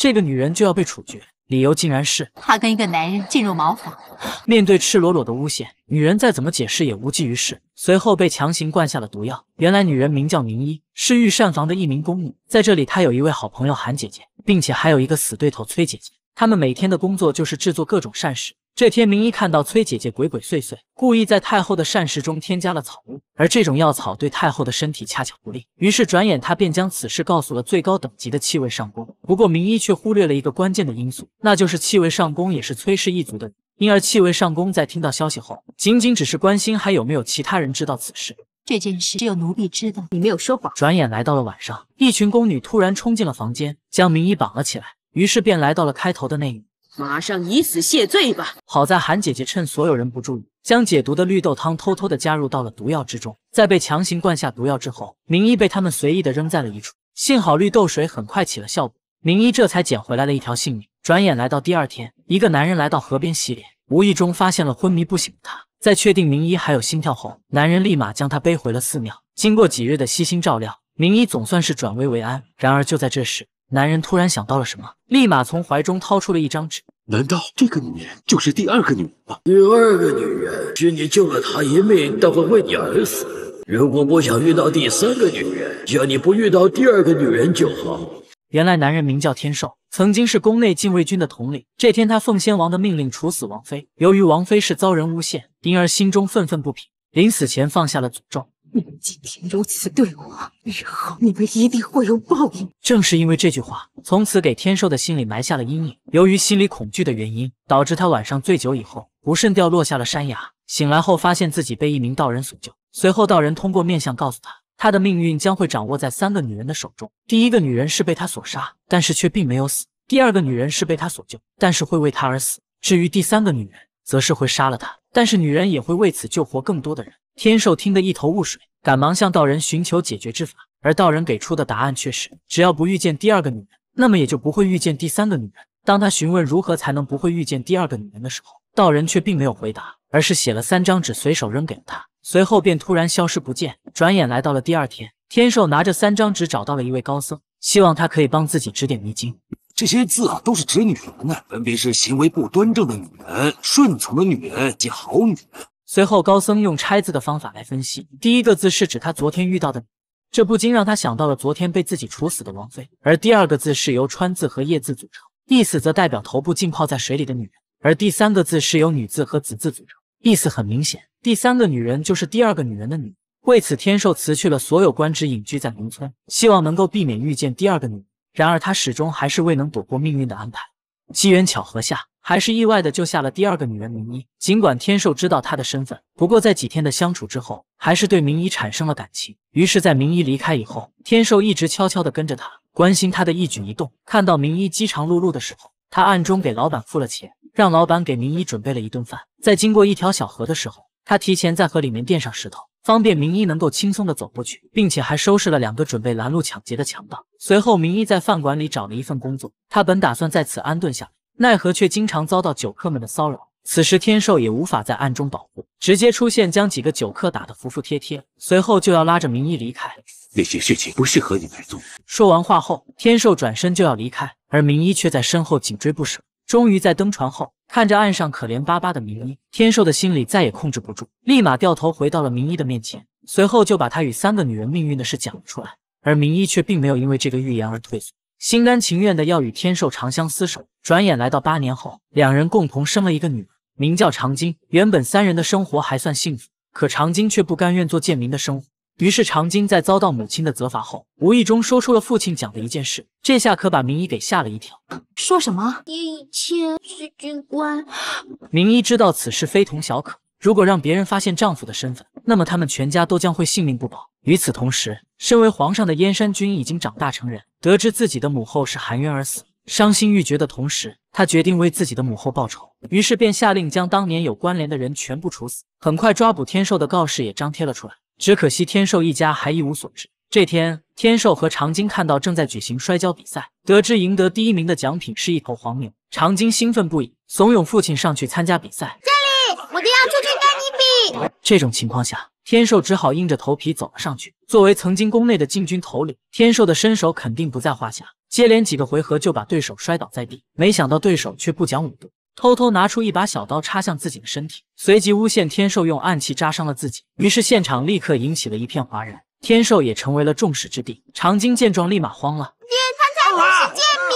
这个女人就要被处决，理由竟然是她跟一个男人进入茅房。面对赤裸裸的诬陷，女人再怎么解释也无济于事，随后被强行灌下了毒药。原来女人名叫明一，是御膳房的一名宫女，在这里她有一位好朋友韩姐姐，并且还有一个死对头崔姐姐。她们每天的工作就是制作各种膳食。这天，明一看到崔姐姐鬼鬼祟祟，故意在太后的膳食中添加了草木，而这种药草对太后的身体恰巧不利。于是，转眼他便将此事告诉了最高等级的气味上宫。不过，明一却忽略了一个关键的因素，那就是气味上宫也是崔氏一族的，因而气味上宫在听到消息后，仅仅只是关心还有没有其他人知道此事。这件事只有奴婢知道，你没有说谎。转眼来到了晚上，一群宫女突然冲进了房间，将明一绑了起来，于是便来到了开头的那。马上以死谢罪吧！好在韩姐姐趁所有人不注意，将解毒的绿豆汤偷偷的加入到了毒药之中。在被强行灌下毒药之后，明一被他们随意的扔在了一处。幸好绿豆水很快起了效果，明一这才捡回来了一条性命。转眼来到第二天，一个男人来到河边洗脸，无意中发现了昏迷不醒的他。在确定明医还有心跳后，男人立马将他背回了寺庙。经过几日的悉心照料，明医总算是转危为安。然而就在这时，男人突然想到了什么，立马从怀中掏出了一张纸。难道这个女人就是第二个女人吗？第二个女人，是你救了她一命，但会为你而死。如果不想遇到第三个女人，只要你不遇到第二个女人就好。原来男人名叫天寿，曾经是宫内禁卫军的统领。这天他奉先王的命令处死王妃，由于王妃是遭人诬陷，因而心中愤愤不平，临死前放下了诅咒。你们今天如此对我，日后你们一定会有报应。正是因为这句话，从此给天寿的心里埋下了阴影。由于心理恐惧的原因，导致他晚上醉酒以后不慎掉落下了山崖。醒来后，发现自己被一名道人所救。随后，道人通过面相告诉他，他的命运将会掌握在三个女人的手中。第一个女人是被他所杀，但是却并没有死；第二个女人是被他所救，但是会为他而死。至于第三个女人，则是会杀了他，但是女人也会为此救活更多的人。天寿听得一头雾水，赶忙向道人寻求解决之法，而道人给出的答案却是：只要不遇见第二个女人，那么也就不会遇见第三个女人。当他询问如何才能不会遇见第二个女人的时候，道人却并没有回答，而是写了三张纸，随手扔给了他，随后便突然消失不见。转眼来到了第二天，天寿拿着三张纸找到了一位高僧，希望他可以帮自己指点迷津。这些字啊，都是指女人的，分别是行为不端正的女人、顺从的女人及好女人。随后，高僧用拆字的方法来分析，第一个字是指他昨天遇到的，这不禁让他想到了昨天被自己处死的王妃。而第二个字是由川字和叶字组成，意思则代表头部浸泡在水里的女人。而第三个字是由女字和子字组成，意思很明显，第三个女人就是第二个女人的女。为此，天寿辞去了所有官职，隐居在农村，希望能够避免遇见第二个女人。然而，他始终还是未能躲过命运的安排，机缘巧合下。还是意外的救下了第二个女人明一。尽管天寿知道她的身份，不过在几天的相处之后，还是对明一产生了感情。于是，在明一离开以后，天寿一直悄悄的跟着他，关心他的一举一动。看到明一饥肠辘辘的时候，他暗中给老板付了钱，让老板给明一准备了一顿饭。在经过一条小河的时候，他提前在河里面垫上石头，方便明一能够轻松的走过去，并且还收拾了两个准备拦路抢劫的强盗。随后，明一在饭馆里找了一份工作，他本打算在此安顿下来。奈何却经常遭到酒客们的骚扰，此时天寿也无法在暗中保护，直接出现将几个酒客打得服服帖帖，随后就要拉着明一离开。那些事情不适合你来做。说完话后，天寿转身就要离开，而明一却在身后紧追不舍。终于在登船后，看着岸上可怜巴巴的明一，天寿的心里再也控制不住，立马掉头回到了明一的面前，随后就把他与三个女人命运的事讲了出来。而明一却并没有因为这个预言而退缩。心甘情愿的要与天寿长相厮守。转眼来到八年后，两人共同生了一个女儿，名叫长金。原本三人的生活还算幸福，可长金却不甘愿做贱民的生活。于是长金在遭到母亲的责罚后，无意中说出了父亲讲的一件事。这下可把明医给吓了一跳。说什么？爹以前是军官。明医知道此事非同小可，如果让别人发现丈夫的身份，那么他们全家都将会性命不保。与此同时，身为皇上的燕山君已经长大成人。得知自己的母后是含冤而死，伤心欲绝的同时，他决定为自己的母后报仇，于是便下令将当年有关联的人全部处死。很快，抓捕天寿的告示也张贴了出来，只可惜天寿一家还一无所知。这天，天寿和长今看到正在举行摔跤比赛，得知赢得第一名的奖品是一头黄牛，长今兴奋不已，怂恿父亲上去参加比赛。这里，我爹要出去跟你比。这种情况下。天寿只好硬着头皮走了上去。作为曾经宫内的禁军头领，天寿的身手肯定不在话下。接连几个回合就把对手摔倒在地，没想到对手却不讲武德，偷偷拿出一把小刀插向自己的身体，随即诬陷天寿用暗器扎伤了自己。于是现场立刻引起了一片哗然，天寿也成为了众矢之的。长今见状立马慌了：“爹，他才不是贱民，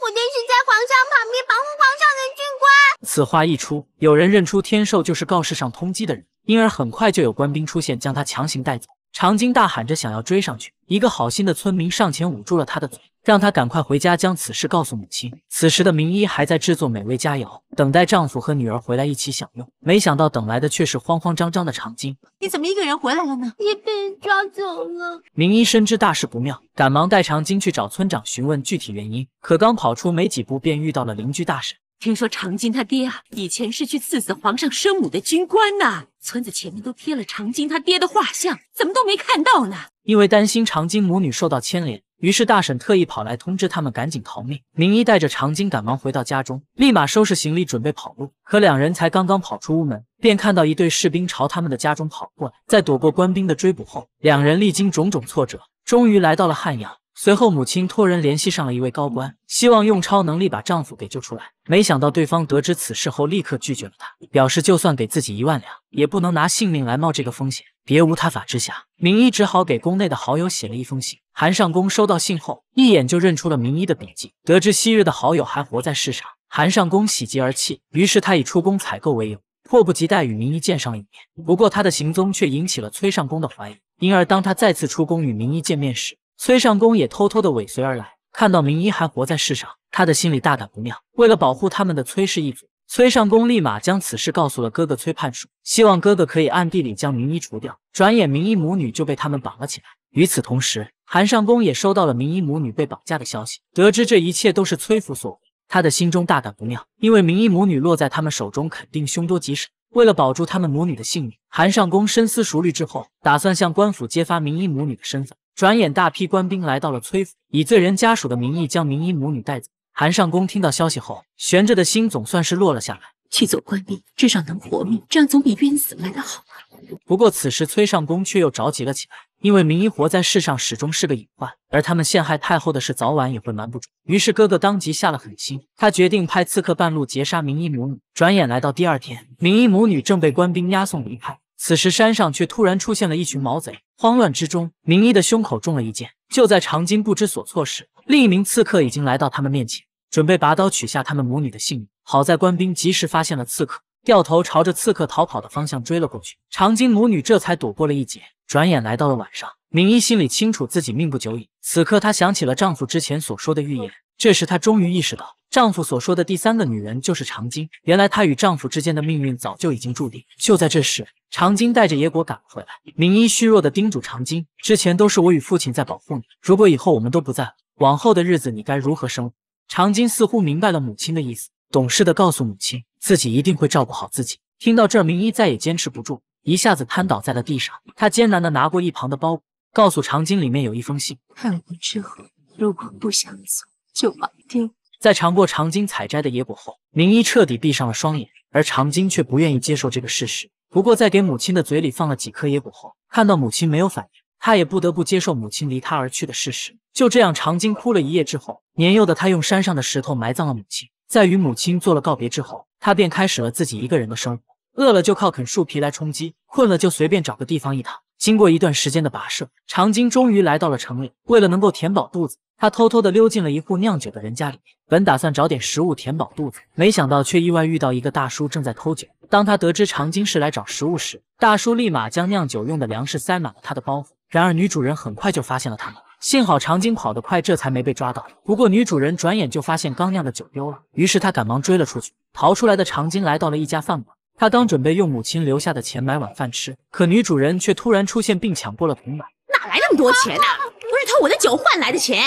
我爹是……”皇上旁边保护皇上的军官，此话一出，有人认出天寿就是告示上通缉的人，因而很快就有官兵出现，将他强行带走。长今大喊着想要追上去，一个好心的村民上前捂住了他的嘴。让他赶快回家，将此事告诉母亲。此时的明一还在制作美味佳肴，等待丈夫和女儿回来一起享用。没想到等来的却是慌慌张张的长今。你怎么一个人回来了呢？你被人抓走了。明一深知大事不妙，赶忙带长今去找村长询问具体原因。可刚跑出没几步，便遇到了邻居大婶。听说长今他爹啊，以前是去刺死皇上生母的军官呢。村子前面都贴了长今他爹的画像，怎么都没看到呢？因为担心长今母女受到牵连。于是大婶特意跑来通知他们赶紧逃命。明一带着长今赶忙回到家中，立马收拾行李准备跑路。可两人才刚刚跑出屋门，便看到一队士兵朝他们的家中跑过来。在躲过官兵的追捕后，两人历经种种挫折，终于来到了汉阳。随后母亲托人联系上了一位高官，希望用超能力把丈夫给救出来。没想到对方得知此事后，立刻拒绝了他，表示就算给自己一万两，也不能拿性命来冒这个风险。别无他法之下，明一只好给宫内的好友写了一封信。韩尚宫收到信后，一眼就认出了明一的笔迹，得知昔日的好友还活在世上，韩尚宫喜极而泣。于是他以出宫采购为由，迫不及待与明一见上了一面。不过他的行踪却引起了崔尚宫的怀疑，因而当他再次出宫与明一见面时，崔尚宫也偷偷的尾随而来。看到明一还活在世上，他的心里大感不妙。为了保护他们的崔氏一族。崔尚公立马将此事告诉了哥哥崔判书，希望哥哥可以暗地里将明一除掉。转眼，明一母女就被他们绑了起来。与此同时，韩尚宫也收到了明一母女被绑架的消息，得知这一切都是崔府所为，他的心中大感不妙，因为明一母女落在他们手中肯定凶多吉少。为了保住他们母女的性命，韩尚宫深思熟虑之后，打算向官府揭发明一母女的身份。转眼，大批官兵来到了崔府，以罪人家属的名义将明一母女带走。韩上宫听到消息后，悬着的心总算是落了下来。去做官兵，至少能活命，这样总比冤死来的好吧。不过此时崔上宫却又着急了起来，因为明一活在世上始终是个隐患，而他们陷害太后的事早晚也会瞒不住。于是哥哥当即下了狠心，他决定派刺客半路截杀明一母女。转眼来到第二天，明一母女正被官兵押送离开，此时山上却突然出现了一群毛贼。慌乱之中，明一的胸口中了一箭。就在长今不知所措时，另一名刺客已经来到他们面前。准备拔刀取下他们母女的性命，好在官兵及时发现了刺客，掉头朝着刺客逃跑的方向追了过去。长津母女这才躲过了一劫。转眼来到了晚上，敏一心里清楚自己命不久矣。此刻她想起了丈夫之前所说的预言，这时她终于意识到丈夫所说的第三个女人就是长津。原来她与丈夫之间的命运早就已经注定。就在这时，长津带着野果赶了回来，敏一虚弱的叮嘱长津：“之前都是我与父亲在保护你，如果以后我们都不在，往后的日子你该如何生活？”长津似乎明白了母亲的意思，懂事的告诉母亲自己一定会照顾好自己。听到这儿，明一再也坚持不住，一下子瘫倒在了地上。他艰难的拿过一旁的包裹，告诉长津里面有一封信。看过之后，如果不想走，就把丢。在尝过长津采摘的野果后，明一彻底闭上了双眼，而长津却不愿意接受这个事实。不过在给母亲的嘴里放了几颗野果后，看到母亲没有反应。他也不得不接受母亲离他而去的事实。就这样，长津哭了一夜之后，年幼的他用山上的石头埋葬了母亲。在与母亲做了告别之后，他便开始了自己一个人的生活。饿了就靠啃树皮来充饥，困了就随便找个地方一躺。经过一段时间的跋涉，长津终于来到了城里。为了能够填饱肚子，他偷偷的溜进了一户酿酒的人家里面，本打算找点食物填饱肚子，没想到却意外遇到一个大叔正在偷酒。当他得知长津是来找食物时，大叔立马将酿酒用的粮食塞满了他的包袱。然而女主人很快就发现了他们，幸好长今跑得快，这才没被抓到。不过女主人转眼就发现刚酿的酒丢了，于是她赶忙追了出去。逃出来的长今来到了一家饭馆，她刚准备用母亲留下的钱买晚饭吃，可女主人却突然出现并抢过了铜板。哪来那么多钱呢？不是偷我的酒换来的钱。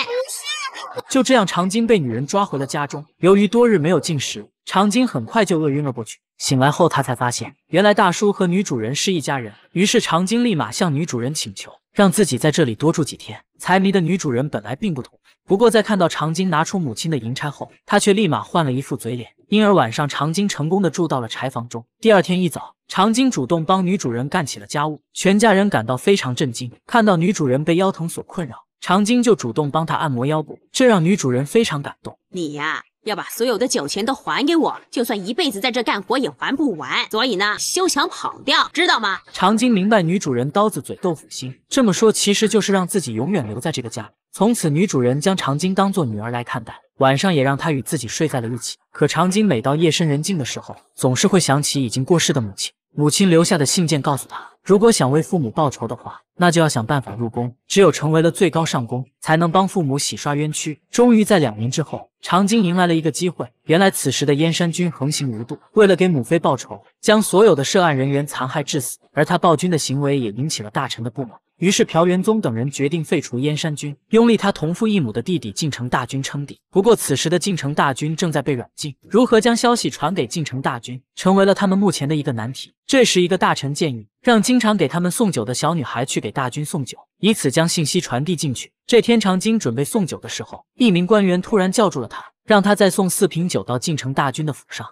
就这样，长今被女人抓回了家中。由于多日没有进食，长今很快就饿晕了过去。醒来后，他才发现原来大叔和女主人是一家人。于是，长今立马向女主人请求，让自己在这里多住几天。财迷的女主人本来并不同意，不过在看到长今拿出母亲的银钗后，她却立马换了一副嘴脸。因而晚上，长今成功的住到了柴房中。第二天一早，长今主动帮女主人干起了家务，全家人感到非常震惊。看到女主人被腰疼所困扰。长今就主动帮她按摩腰部，这让女主人非常感动。你呀，要把所有的酒钱都还给我，就算一辈子在这干活也还不完。所以呢，休想跑掉，知道吗？长今明白女主人刀子嘴豆腐心，这么说其实就是让自己永远留在这个家。从此，女主人将长今当做女儿来看待，晚上也让她与自己睡在了一起。可长今每到夜深人静的时候，总是会想起已经过世的母亲。母亲留下的信件告诉他，如果想为父母报仇的话，那就要想办法入宫。只有成为了最高上宫，才能帮父母洗刷冤屈。终于在两年之后，长今迎来了一个机会。原来此时的燕山君横行无度，为了给母妃报仇，将所有的涉案人员残害致死。而他暴君的行为也引起了大臣的不满。于是朴元宗等人决定废除燕山君，拥立他同父异母的弟弟晋城大军称帝。不过此时的晋城大军正在被软禁，如何将消息传给晋城大军，成为了他们目前的一个难题。这时，一个大臣建议让经常给他们送酒的小女孩去给大军送酒，以此将信息传递进去。这天，长津准备送酒的时候，一名官员突然叫住了他，让他再送四瓶酒到晋城大军的府上。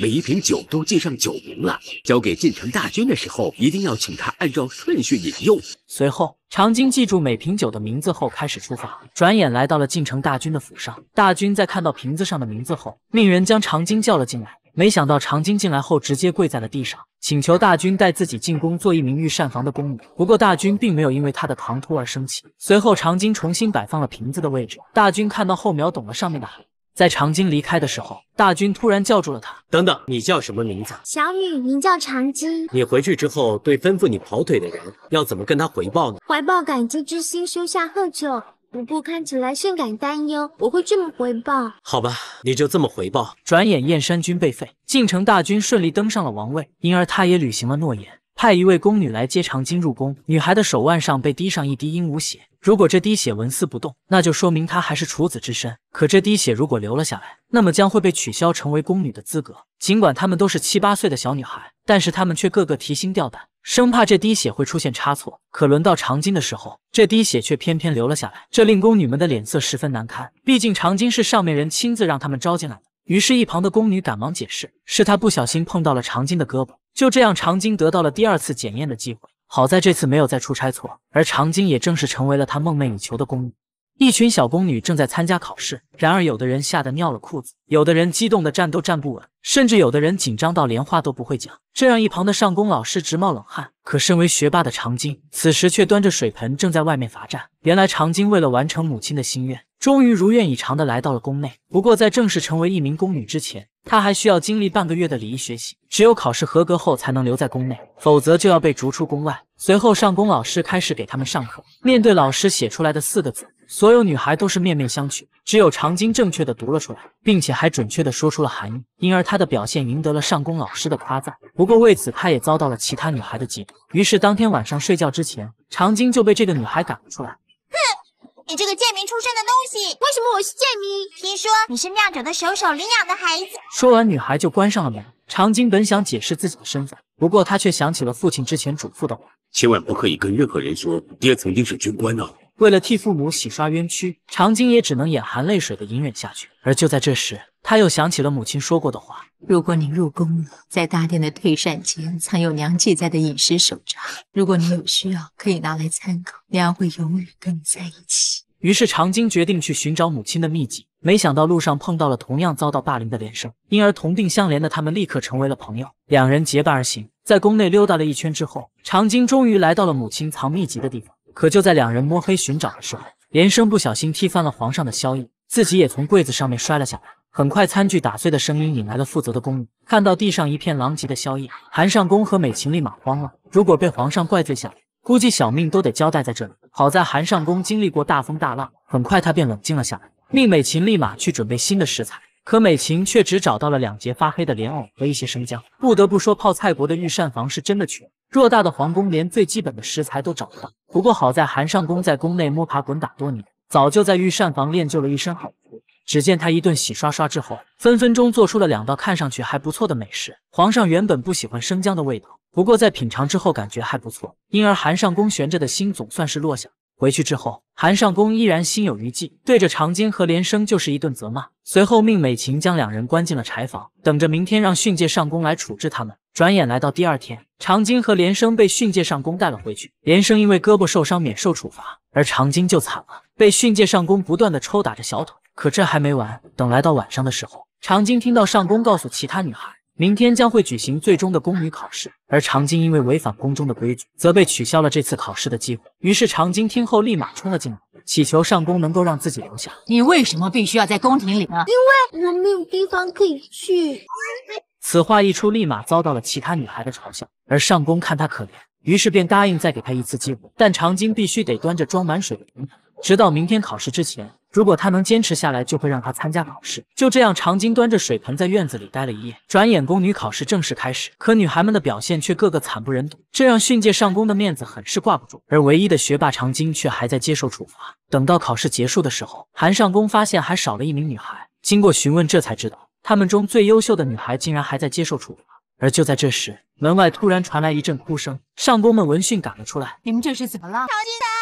每一瓶酒都记上酒名了，交给晋城大军的时候，一定要请他按照顺序饮用。随后，长津记住每瓶酒的名字后开始出发，转眼来到了晋城大军的府上。大军在看到瓶子上的名字后，命人将长津叫了进来。没想到长津进来后，直接跪在了地上，请求大军带自己进宫做一名御膳房的宫女。不过大军并没有因为他的唐突而生气。随后长津重新摆放了瓶子的位置，大军看到后秒懂了上面的含义。在长津离开的时候，大军突然叫住了他：“等等，你叫什么名字？小雨，名叫长津。你回去之后，对吩咐你跑腿的人要怎么跟他回报呢？怀抱感激之心，收下贺酒。”不过看起来甚感担忧，我会这么回报？好吧，你就这么回报。转眼燕山君被废，晋城大军顺利登上了王位，因而他也履行了诺言。派一位宫女来接长金入宫，女孩的手腕上被滴上一滴鹦鹉血。如果这滴血纹丝不动，那就说明她还是处子之身。可这滴血如果流了下来，那么将会被取消成为宫女的资格。尽管她们都是七八岁的小女孩，但是她们却个个提心吊胆，生怕这滴血会出现差错。可轮到长金的时候，这滴血却偏偏流了下来，这令宫女们的脸色十分难堪。毕竟长金是上面人亲自让他们招进来的。于是，一旁的宫女赶忙解释，是她不小心碰到了长金的胳膊。就这样，长今得到了第二次检验的机会。好在这次没有再出差错，而长今也正式成为了他梦寐以求的宫女。一群小宫女正在参加考试，然而有的人吓得尿了裤子，有的人激动的站都站不稳，甚至有的人紧张到连话都不会讲，这让一旁的上宫老师直冒冷汗。可身为学霸的长今此时却端着水盆正在外面罚站。原来长今为了完成母亲的心愿，终于如愿以偿的来到了宫内。不过在正式成为一名宫女之前，他还需要经历半个月的礼仪学习，只有考试合格后才能留在宫内，否则就要被逐出宫外。随后，上宫老师开始给他们上课。面对老师写出来的四个字，所有女孩都是面面相觑，只有长晶正确的读了出来，并且还准确的说出了含义，因而她的表现赢得了上宫老师的夸赞。不过为此，她也遭到了其他女孩的嫉妒。于是当天晚上睡觉之前，长晶就被这个女孩赶了出来。你这个贱民出身的东西，为什么我是贱民？听说你是酿酒的首手领养的孩子。说完，女孩就关上了门。长津本想解释自己的身份，不过他却想起了父亲之前嘱咐的话：千万不可以跟任何人说爹曾经是军官啊。为了替父母洗刷冤屈，长津也只能眼含泪水的隐忍下去。而就在这时，他又想起了母亲说过的话。如果你入宫了，在大殿的退膳间藏有娘记载的饮食手札，如果你有需要，可以拿来参考，娘会永远跟你在一起。于是长京决定去寻找母亲的秘籍，没想到路上碰到了同样遭到霸凌的连生，因而同病相怜的他们立刻成为了朋友，两人结伴而行，在宫内溜达了一圈之后，长京终于来到了母亲藏秘籍的地方。可就在两人摸黑寻找的时候，连生不小心踢翻了皇上的宵夜，自己也从柜子上面摔了下来。很快，餐具打碎的声音引来了负责的宫女。看到地上一片狼藉的宵夜，韩尚宫和美琴立马慌了。如果被皇上怪罪下来，估计小命都得交代在这里。好在韩尚宫经历过大风大浪，很快他便冷静了下来，命美琴立马去准备新的食材。可美琴却只找到了两节发黑的莲藕和一些生姜。不得不说，泡菜国的御膳房是真的穷，偌大的皇宫连最基本的食材都找不到。不过好在韩尚宫在宫内摸爬滚打多年，早就在御膳房练就了一身好厨。只见他一顿洗刷刷之后，分分钟做出了两道看上去还不错的美食。皇上原本不喜欢生姜的味道，不过在品尝之后感觉还不错，因而韩尚宫悬着的心总算是落下。回去之后，韩尚宫依然心有余悸，对着长津和连生就是一顿责骂，随后命美琴将两人关进了柴房，等着明天让训诫上宫来处置他们。转眼来到第二天，长津和连生被训诫上宫带了回去。连生因为胳膊受伤免受处罚，而长津就惨了，被训诫上宫不断的抽打着小腿。可这还没完，等来到晚上的时候，长津听到上宫告诉其他女孩，明天将会举行最终的宫女考试，而长津因为违反宫中的规矩，则被取消了这次考试的机会。于是长津听后立马冲了进来，祈求上宫能够让自己留下。你为什么必须要在宫廷里呢？因为我没有地方可以去。此话一出，立马遭到了其他女孩的嘲笑，而上宫看她可怜，于是便答应再给她一次机会，但长津必须得端着装满水的盆，直到明天考试之前。如果他能坚持下来，就会让他参加考试。就这样，长津端着水盆在院子里待了一夜。转眼，宫女考试正式开始，可女孩们的表现却个个惨不忍睹，这让训诫上宫的面子很是挂不住。而唯一的学霸长津却还在接受处罚。等到考试结束的时候，韩上宫发现还少了一名女孩。经过询问，这才知道，他们中最优秀的女孩竟然还在接受处罚。而就在这时，门外突然传来一阵哭声，上宫们闻讯赶了出来：“你们这是怎么了？”长津丹。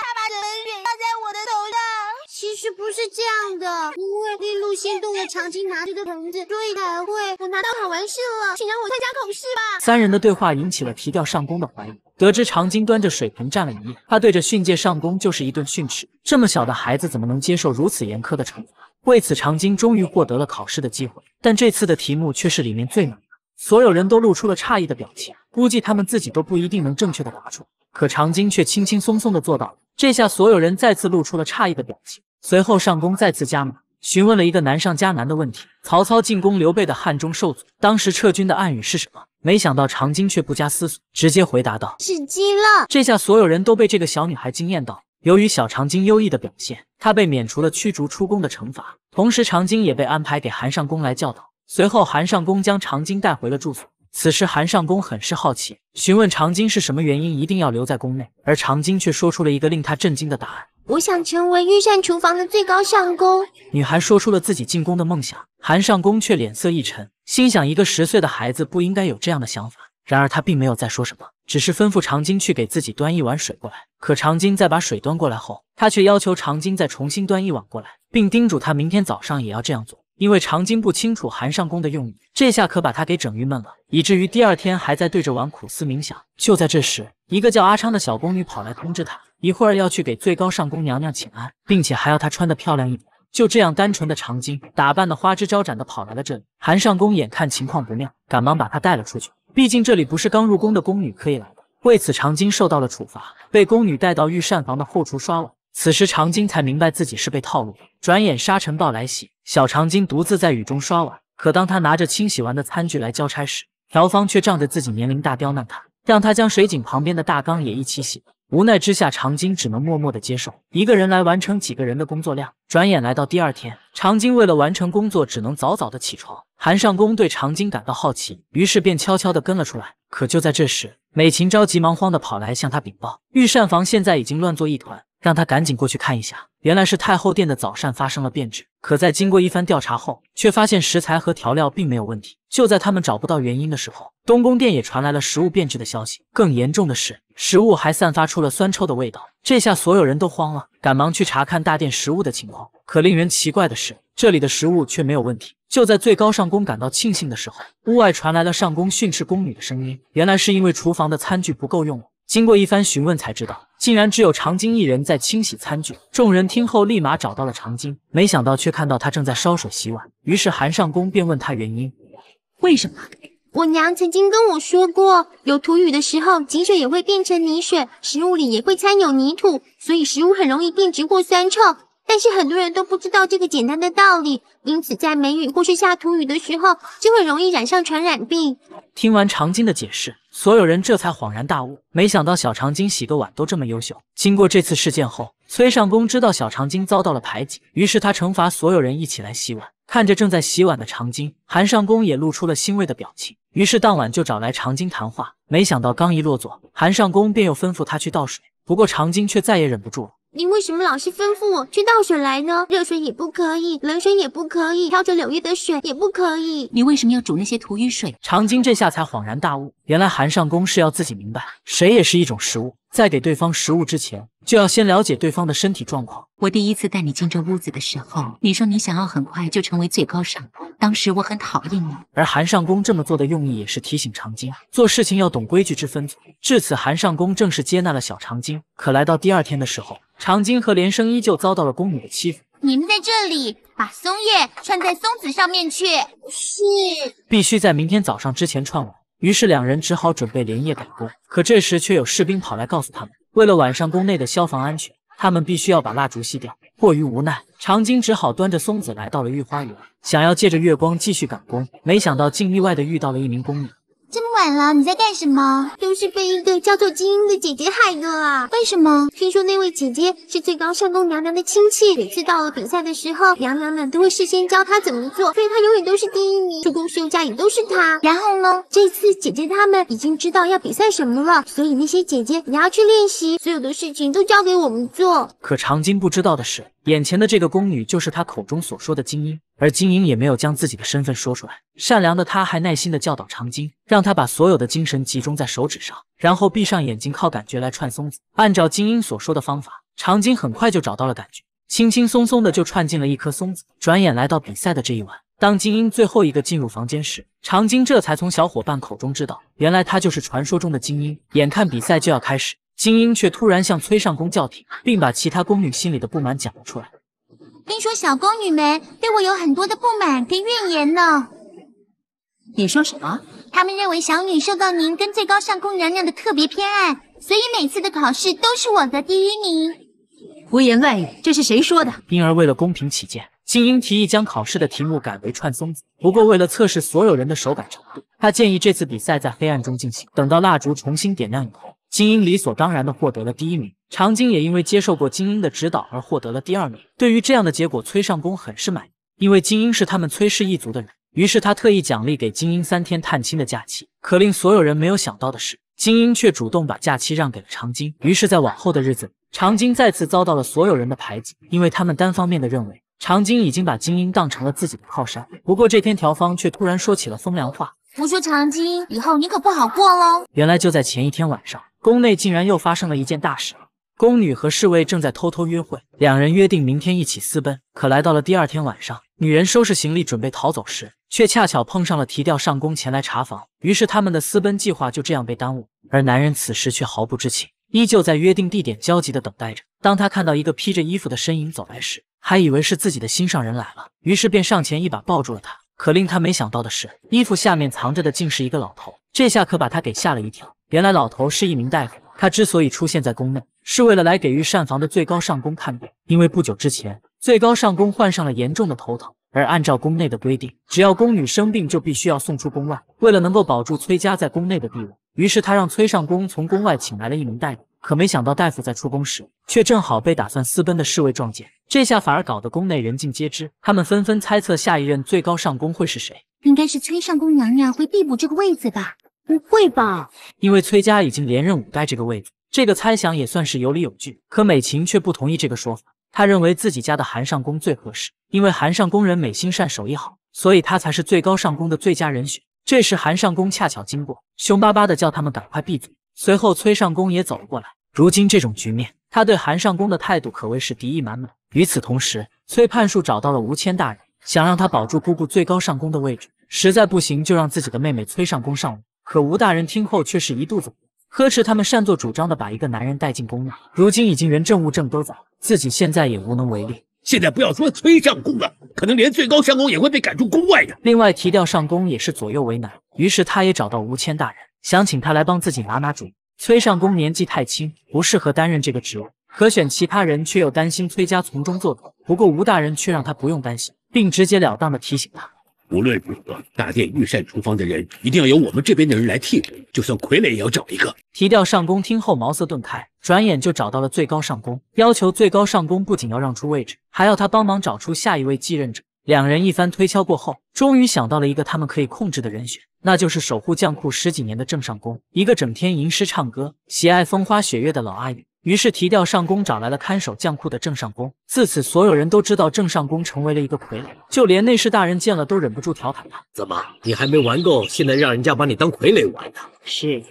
其实不是这样的，因为利露先动了长今拿着的盆子，所以才会我拿到考完试了，请让我参加考试吧。三人的对话引起了皮调上宫的怀疑，得知长今端着水盆站了一夜，他对着训诫上宫就是一顿训斥。这么小的孩子怎么能接受如此严苛的惩罚？为此，长今终于获得了考试的机会，但这次的题目却是里面最难的，所有人都露出了诧异的表情，估计他们自己都不一定能正确的答出。可长今却轻轻松松的做到了，这下所有人再次露出了诧异的表情。随后，上宫再次加码，询问了一个难上加难的问题：曹操进攻刘备的汉中受阻，当时撤军的暗语是什么？没想到长今却不加思索，直接回答道：“是鸡乐。”这下所有人都被这个小女孩惊艳到。由于小长今优异的表现，她被免除了驱逐出宫的惩罚，同时长今也被安排给韩上宫来教导。随后，韩上宫将长今带回了住所。此时，韩尚宫很是好奇，询问长今是什么原因一定要留在宫内，而长今却说出了一个令他震惊的答案：“我想成为御膳厨房的最高上宫。”女孩说出了自己进宫的梦想，韩尚宫却脸色一沉，心想一个十岁的孩子不应该有这样的想法。然而他并没有再说什么，只是吩咐长今去给自己端一碗水过来。可长今在把水端过来后，他却要求长今再重新端一碗过来，并叮嘱他明天早上也要这样做。因为长今不清楚韩上宫的用意，这下可把她给整郁闷了，以至于第二天还在对着碗苦思冥想。就在这时，一个叫阿昌的小宫女跑来通知她，一会儿要去给最高上宫娘娘请安，并且还要她穿得漂亮一点。就这样，单纯的长今打扮得花枝招展的跑来了这里。韩上宫眼看情况不妙，赶忙把她带了出去，毕竟这里不是刚入宫的宫女可以来的。为此，长今受到了处罚，被宫女带到御膳房的后厨刷碗。此时长晶才明白自己是被套路了。转眼沙尘暴来袭，小长晶独自在雨中刷碗。可当他拿着清洗完的餐具来交差时，朴方却仗着自己年龄大刁难他，让他将水井旁边的大缸也一起洗。无奈之下，长晶只能默默的接受，一个人来完成几个人的工作量。转眼来到第二天，长晶为了完成工作，只能早早的起床。韩尚宫对长今感到好奇，于是便悄悄的跟了出来。可就在这时，美琴着急忙慌的跑来向他禀报，御膳房现在已经乱作一团。让他赶紧过去看一下，原来是太后殿的早膳发生了变质。可在经过一番调查后，却发现食材和调料并没有问题。就在他们找不到原因的时候，东宫殿也传来了食物变质的消息。更严重的是，食物还散发出了酸臭的味道。这下所有人都慌了，赶忙去查看大殿食物的情况。可令人奇怪的是，这里的食物却没有问题。就在最高上宫感到庆幸的时候，屋外传来了上宫训斥宫女的声音。原来是因为厨房的餐具不够用了。经过一番询问，才知道竟然只有长晶一人在清洗餐具。众人听后，立马找到了长晶，没想到却看到他正在烧水洗碗。于是韩上宫便问他原因：“为什么？我娘曾经跟我说过，有土雨的时候，井水也会变成泥水，食物里也会掺有泥土，所以食物很容易变质或酸臭。”但是很多人都不知道这个简单的道理，因此在梅雨或是下土雨的时候，就会容易染上传染病。听完长晶的解释，所有人这才恍然大悟。没想到小长晶洗个碗都这么优秀。经过这次事件后，崔上宫知道小长晶遭到了排挤，于是他惩罚所有人一起来洗碗。看着正在洗碗的长晶，韩上宫也露出了欣慰的表情。于是当晚就找来长晶谈话，没想到刚一落座，韩上宫便又吩咐他去倒水。不过长晶却再也忍不住了。你为什么老是吩咐我去倒水来呢？热水也不可以，冷水也不可以，飘着柳叶的水也不可以。你为什么要煮那些土与水？长津这下才恍然大悟，原来韩上宫是要自己明白，水也是一种食物。在给对方食物之前，就要先了解对方的身体状况。我第一次带你进这屋子的时候，你说你想要很快就成为最高尚当时我很讨厌你。而韩尚宫这么做的用意也是提醒长津做事情要懂规矩之分寸。至此，韩尚宫正式接纳了小长今。可来到第二天的时候，长今和连生依旧遭到了宫女的欺负。你们在这里把松叶串在松子上面去，是必须在明天早上之前串完。于是两人只好准备连夜赶工，可这时却有士兵跑来告诉他们，为了晚上宫内的消防安全，他们必须要把蜡烛熄掉。迫于无奈，长今只好端着松子来到了御花园，想要借着月光继续赶工，没想到竟意外的遇到了一名宫女。这么晚了，你在干什么？都是被一个叫做金英的姐姐害的啊！为什么？听说那位姐姐是最高上宫娘娘的亲戚，每次到了比赛的时候，娘娘们都会事先教她怎么做，所以她永远都是第一名，出宫休假也都是她。然后呢，这次姐姐他们已经知道要比赛什么了，所以那些姐姐你要去练习，所有的事情都交给我们做。可长今不知道的是，眼前的这个宫女就是她口中所说的金英。而金英也没有将自己的身份说出来，善良的她还耐心的教导长金，让他把所有的精神集中在手指上，然后闭上眼睛，靠感觉来串松子。按照金英所说的方法，长金很快就找到了感觉，轻轻松松的就串进了一颗松子。转眼来到比赛的这一晚，当金英最后一个进入房间时，长金这才从小伙伴口中知道，原来他就是传说中的金英。眼看比赛就要开始，金英却突然向崔尚宫叫停，并把其他宫女心里的不满讲了出来。听说小宫女们对我有很多的不满跟怨言呢。你说什么？她们认为小女受到您跟最高尚宫娘娘的特别偏爱，所以每次的考试都是我的第一名。胡言乱语，这是谁说的？冰儿为了公平起见，静英提议将考试的题目改为串松子。不过为了测试所有人的手感程度，她建议这次比赛在黑暗中进行。等到蜡烛重新点亮以后。金英理所当然的获得了第一名，长津也因为接受过金英的指导而获得了第二名。对于这样的结果，崔尚宫很是满意，因为金英是他们崔氏一族的人，于是他特意奖励给金英三天探亲的假期。可令所有人没有想到的是，金英却主动把假期让给了长津。于是，在往后的日子，长津再次遭到了所有人的排挤，因为他们单方面的认为长津已经把金英当成了自己的靠山。不过这天，条方却突然说起了风凉话：“不说长津，以后你可不好过喽。”原来就在前一天晚上。宫内竟然又发生了一件大事，宫女和侍卫正在偷偷约会，两人约定明天一起私奔。可来到了第二天晚上，女人收拾行李准备逃走时，却恰巧碰上了提调上宫前来查房，于是他们的私奔计划就这样被耽误。而男人此时却毫不知情，依旧在约定地点焦急的等待着。当他看到一个披着衣服的身影走来时，还以为是自己的心上人来了，于是便上前一把抱住了他。可令他没想到的是，衣服下面藏着的竟是一个老头。这下可把他给吓了一跳。原来老头是一名大夫，他之所以出现在宫内，是为了来给御膳房的最高上宫看病。因为不久之前，最高上宫患上了严重的头疼，而按照宫内的规定，只要宫女生病就必须要送出宫外。为了能够保住崔家在宫内的地位，于是他让崔上宫从宫外请来了一名大夫。可没想到，大夫在出宫时却正好被打算私奔的侍卫撞见，这下反而搞得宫内人尽皆知。他们纷纷猜测下一任最高上宫会是谁，应该是崔上宫娘娘会替补这个位子吧。不会吧？因为崔家已经连任五代这个位置，这个猜想也算是有理有据。可美琴却不同意这个说法，她认为自己家的韩上宫最合适，因为韩上宫人美心善，手艺好，所以她才是最高上宫的最佳人选。这时韩上宫恰巧经过，凶巴巴的叫他们赶快闭嘴。随后崔上宫也走了过来。如今这种局面，他对韩上宫的态度可谓是敌意满满。与此同时，崔判树找到了吴谦大人，想让他保住姑姑最高上宫的位置，实在不行就让自己的妹妹崔上宫上位。可吴大人听后却是一肚子火，呵斥他们擅作主张的把一个男人带进宫内，如今已经人证物证都在，自己现在也无能为力。现在不要说崔上宫了，可能连最高相宫也会被赶出宫外的。另外提调上宫也是左右为难，于是他也找到吴谦大人，想请他来帮自己拿拿主意。崔上宫年纪太轻，不适合担任这个职务，可选其他人却又担心崔家从中作梗。不过吴大人却让他不用担心，并直截了当的提醒他。无论如何，大殿御膳厨房的人一定要由我们这边的人来替补，就算傀儡也要找一个。提调上宫听后茅塞顿开，转眼就找到了最高上宫，要求最高上宫不仅要让出位置，还要他帮忙找出下一位继任者。两人一番推敲过后，终于想到了一个他们可以控制的人选，那就是守护匠库十几年的郑上宫，一个整天吟诗唱歌、喜爱风花雪月的老阿姨。于是提调上宫找来了看守匠库的郑上宫。自此，所有人都知道郑上宫成为了一个傀儡，就连内侍大人见了都忍不住调侃他：“怎么，你还没玩够，现在让人家把你当傀儡玩呢？”是。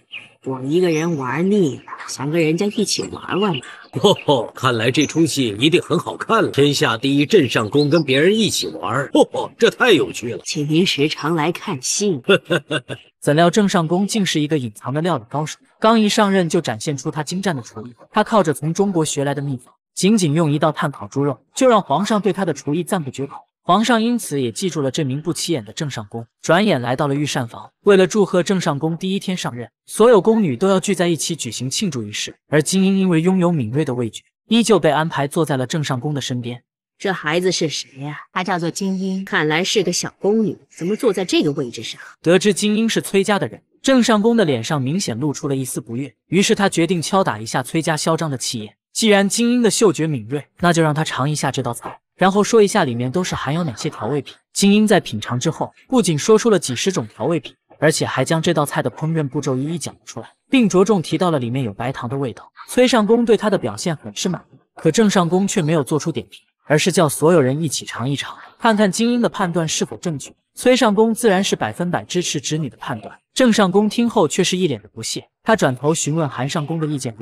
我一个人玩腻了，想跟人家一起玩玩嘛。哦吼，看来这出戏一定很好看了。天下第一镇上公跟别人一起玩，哦吼，这太有趣了。请您时常来看戏。呵，怎料郑尚公竟是一个隐藏的料理高手，刚一上任就展现出他精湛的厨艺。他靠着从中国学来的秘方，仅仅用一道炭烤猪肉，就让皇上对他的厨艺赞不绝口。皇上因此也记住了这名不起眼的正上宫。转眼来到了御膳房，为了祝贺正上宫第一天上任，所有宫女都要聚在一起举行庆祝仪式。而金英因为拥有敏锐的味觉，依旧被安排坐在了正上宫的身边。这孩子是谁呀？他叫做金英，看来是个小宫女，怎么坐在这个位置上？得知金英是崔家的人，正上宫的脸上明显露出了一丝不悦。于是他决定敲打一下崔家嚣张的气焰。既然金英的嗅觉敏锐，那就让他尝一下这道菜。然后说一下里面都是含有哪些调味品。精英在品尝之后，不仅说出了几十种调味品，而且还将这道菜的烹饪步骤一一讲了出来，并着重提到了里面有白糖的味道。崔上宫对他的表现很是满意，可郑上宫却没有做出点评，而是叫所有人一起尝一尝，看看精英的判断是否正确。崔上宫自然是百分百支持侄女的判断，郑上宫听后却是一脸的不屑，他转头询问韩上宫的意见。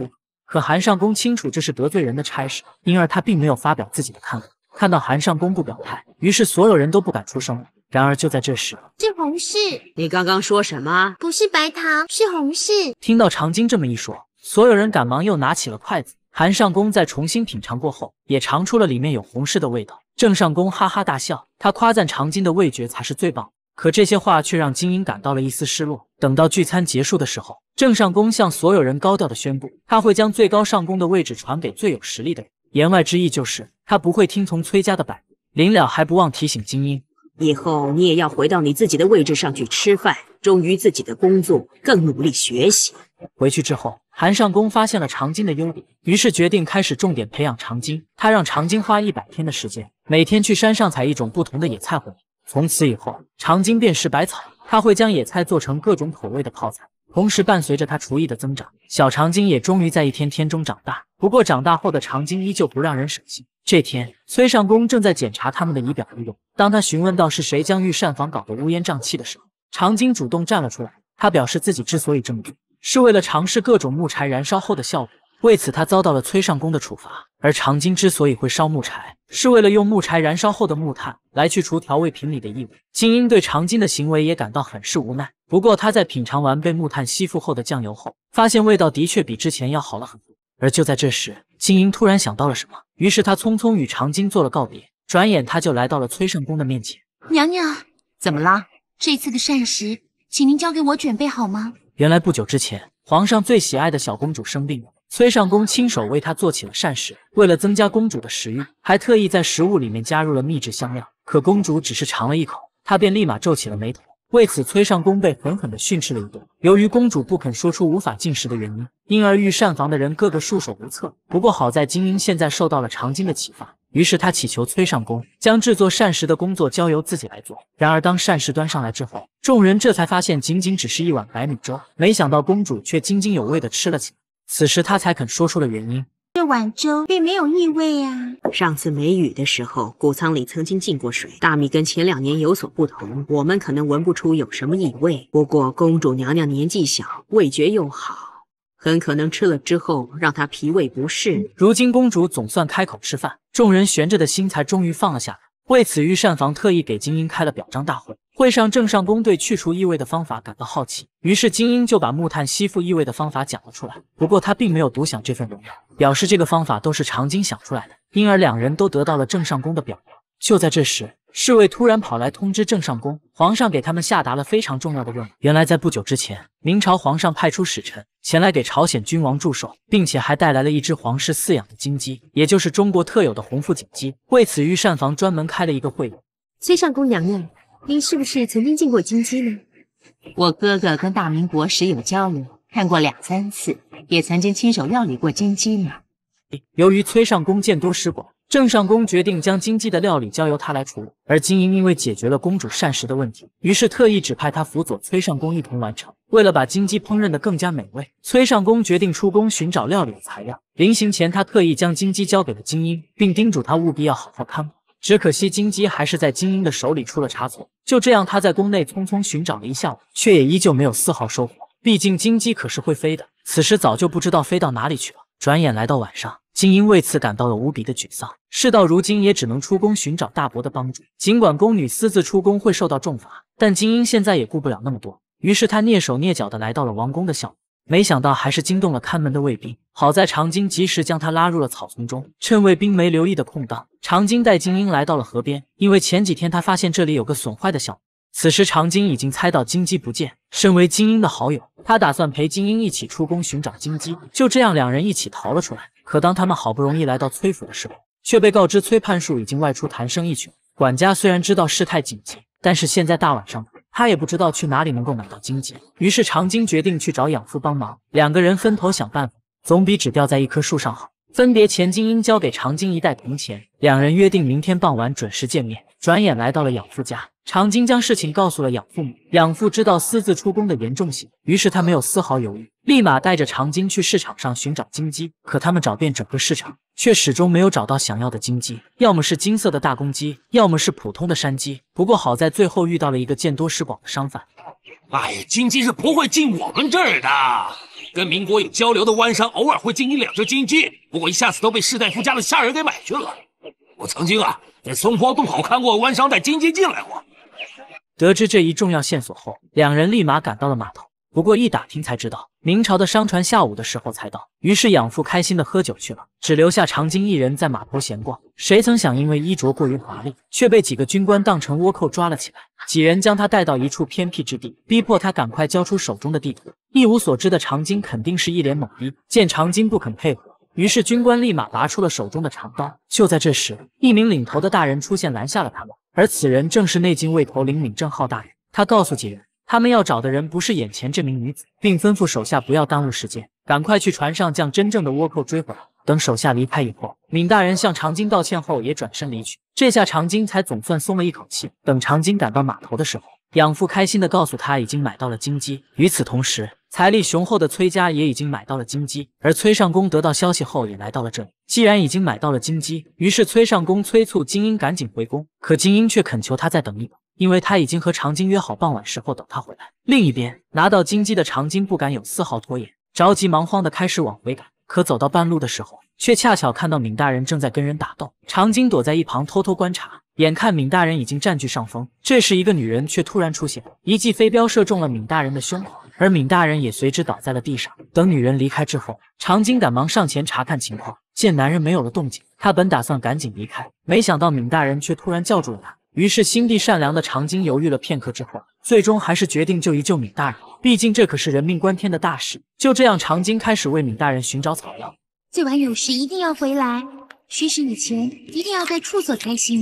可韩上宫清楚这是得罪人的差事，因而他并没有发表自己的看法。看到韩尚宫不表态，于是所有人都不敢出声了。然而就在这时，是红柿，你刚刚说什么？不是白糖，是红柿。听到长今这么一说，所有人赶忙又拿起了筷子。韩尚宫在重新品尝过后，也尝出了里面有红柿的味道。郑尚宫哈哈大笑，他夸赞长今的味觉才是最棒。可这些话却让金英感到了一丝失落。等到聚餐结束的时候，郑尚宫向所有人高调的宣布，他会将最高上宫的位置传给最有实力的人。言外之意就是他不会听从崔家的摆布，临了还不忘提醒金英，以后你也要回到你自己的位置上去吃饭，忠于自己的工作，更努力学习。回去之后，韩尚宫发现了长今的优点，于是决定开始重点培养长今。他让长今花一百天的时间，每天去山上采一种不同的野菜回来。从此以后，长今便是百草，他会将野菜做成各种口味的泡菜。同时，伴随着他厨艺的增长，小长今也终于在一天天中长大。不过，长大后的长今依旧不让人省心。这天，崔尚宫正在检查他们的仪表仪容，当他询问到是谁将御膳房搞得乌烟瘴气的时候，长今主动站了出来。他表示自己之所以这么做，是为了尝试各种木柴燃烧后的效果。为此，他遭到了崔尚宫的处罚。而长今之所以会烧木柴，是为了用木柴燃烧后的木炭来去除调味品里的异味。金英对长今的行为也感到很是无奈。不过他在品尝完被木炭吸附后的酱油后，发现味道的确比之前要好了很多。而就在这时，金英突然想到了什么，于是他匆匆与长今做了告别。转眼他就来到了崔圣宫的面前。娘娘，怎么了？这次的膳食，请您交给我准备好吗？原来不久之前，皇上最喜爱的小公主生病了。崔尚宫亲手为她做起了膳食，为了增加公主的食欲，还特意在食物里面加入了秘制香料。可公主只是尝了一口，她便立马皱起了眉头。为此，崔尚宫被狠狠的训斥了一顿。由于公主不肯说出无法进食的原因，因而御膳房的人个个束手无策。不过好在金英现在受到了长今的启发，于是他祈求崔尚宫将制作膳食的工作交由自己来做。然而当膳食端上来之后，众人这才发现，仅仅只是一碗白米粥。没想到公主却津津有味的吃了起来。此时他才肯说出了原因，这碗粥并没有异味呀。上次梅雨的时候，谷仓里曾经进过水，大米跟前两年有所不同，我们可能闻不出有什么异味。不过公主娘娘年纪小，味觉又好，很可能吃了之后让她脾胃不适。如今公主总算开口吃饭，众人悬着的心才终于放了下来。为此，御膳房特意给金英开了表彰大会。会上，郑上宫对去除异味的方法感到好奇，于是金英就把木炭吸附异味的方法讲了出来。不过他并没有独享这份荣耀，表示这个方法都是长今想出来的，因而两人都得到了郑上宫的表扬。就在这时，侍卫突然跑来通知郑上宫，皇上给他们下达了非常重要的任务。原来在不久之前，明朝皇上派出使臣前来给朝鲜君王祝寿，并且还带来了一只皇室饲养的金鸡，也就是中国特有的红腹锦鸡。为此，御膳房专门开了一个会议。崔上宫娘娘。您是不是曾经进过金鸡呢？我哥哥跟大明国时有交流，看过两三次，也曾经亲手料理过金鸡呢。由于崔上宫见多识广，郑上宫决定将金鸡的料理交由他来处理。而金英因为解决了公主膳食的问题，于是特意指派他辅佐崔上宫一同完成。为了把金鸡烹饪的更加美味，崔上宫决定出宫寻找料理的材料。临行前，他特意将金鸡交给了金英，并叮嘱他务必要好好看管。只可惜金鸡还是在金英的手里出了差错。就这样，他在宫内匆匆寻找了一下午，却也依旧没有丝毫收获。毕竟金鸡可是会飞的，此时早就不知道飞到哪里去了。转眼来到晚上，金英为此感到了无比的沮丧。事到如今，也只能出宫寻找大伯的帮助。尽管宫女私自出宫会受到重罚，但金英现在也顾不了那么多。于是他蹑手蹑脚的来到了王宫的小屋。没想到还是惊动了看门的卫兵，好在长津及时将他拉入了草丛中，趁卫兵没留意的空档，长津带精英来到了河边，因为前几天他发现这里有个损坏的小此时长津已经猜到金鸡不见，身为精英的好友，他打算陪精英一起出宫寻找金鸡，就这样两人一起逃了出来。可当他们好不容易来到崔府的时候，却被告知崔判树已经外出谈生意去了。管家虽然知道事态紧急，但是现在大晚上。他也不知道去哪里能够买到荆棘，于是长鲸决定去找养父帮忙。两个人分头想办法，总比只吊在一棵树上好。分别前，金英交给长金一袋铜钱，两人约定明天傍晚准时见面。转眼来到了养父家，长金将事情告诉了养父母。养父知道私自出宫的严重性，于是他没有丝毫犹豫，立马带着长金去市场上寻找金鸡。可他们找遍整个市场，却始终没有找到想要的金鸡，要么是金色的大公鸡，要么是普通的山鸡。不过好在最后遇到了一个见多识广的商贩，哎，金鸡是不会进我们这儿的。跟民国有交流的湾商偶尔会进营两只金鸡，不过一下子都被士大夫家的下人给买去了。我曾经啊在松花洞口看过湾商带金鸡进来过。得知这一重要线索后，两人立马赶到了码头，不过一打听才知道。明朝的商船下午的时候才到，于是养父开心的喝酒去了，只留下长津一人在码头闲逛。谁曾想因为衣着过于华丽，却被几个军官当成倭寇抓了起来。几人将他带到一处偏僻之地，逼迫他赶快交出手中的地图。一无所知的长津肯定是一脸懵逼。见长津不肯配合，于是军官立马拔出了手中的长刀。就在这时，一名领头的大人出现拦下了他们，而此人正是内禁卫头领闵正浩大人。他告诉几人。他们要找的人不是眼前这名女子，并吩咐手下不要耽误时间，赶快去船上将真正的倭寇追回来。等手下离开以后，闵大人向长津道歉后也转身离去。这下长津才总算松了一口气。等长津赶到码头的时候，养父开心地告诉他已经买到了金鸡。与此同时，财力雄厚的崔家也已经买到了金鸡，而崔尚宫得到消息后也来到了这里。既然已经买到了金鸡，于是崔尚宫催促金英赶紧回宫，可金英却恳求他再等一等。因为他已经和长津约好傍晚时候等他回来。另一边拿到金鸡的长津不敢有丝毫拖延，着急忙慌的开始往回赶。可走到半路的时候，却恰巧看到闵大人正在跟人打斗，长津躲在一旁偷偷观察。眼看闵大人已经占据上风，这时一个女人却突然出现，一记飞镖射中了闵大人的胸口，而闵大人也随之倒在了地上。等女人离开之后，长津赶忙上前查看情况，见男人没有了动静，他本打算赶紧离开，没想到闵大人却突然叫住了他。于是，心地善良的长今犹豫了片刻之后，最终还是决定救一救闵大人。毕竟这可是人命关天的大事。就这样，长今开始为闵大人寻找草药。最晚有时一定要回来，戌时以前一定要在处所才行。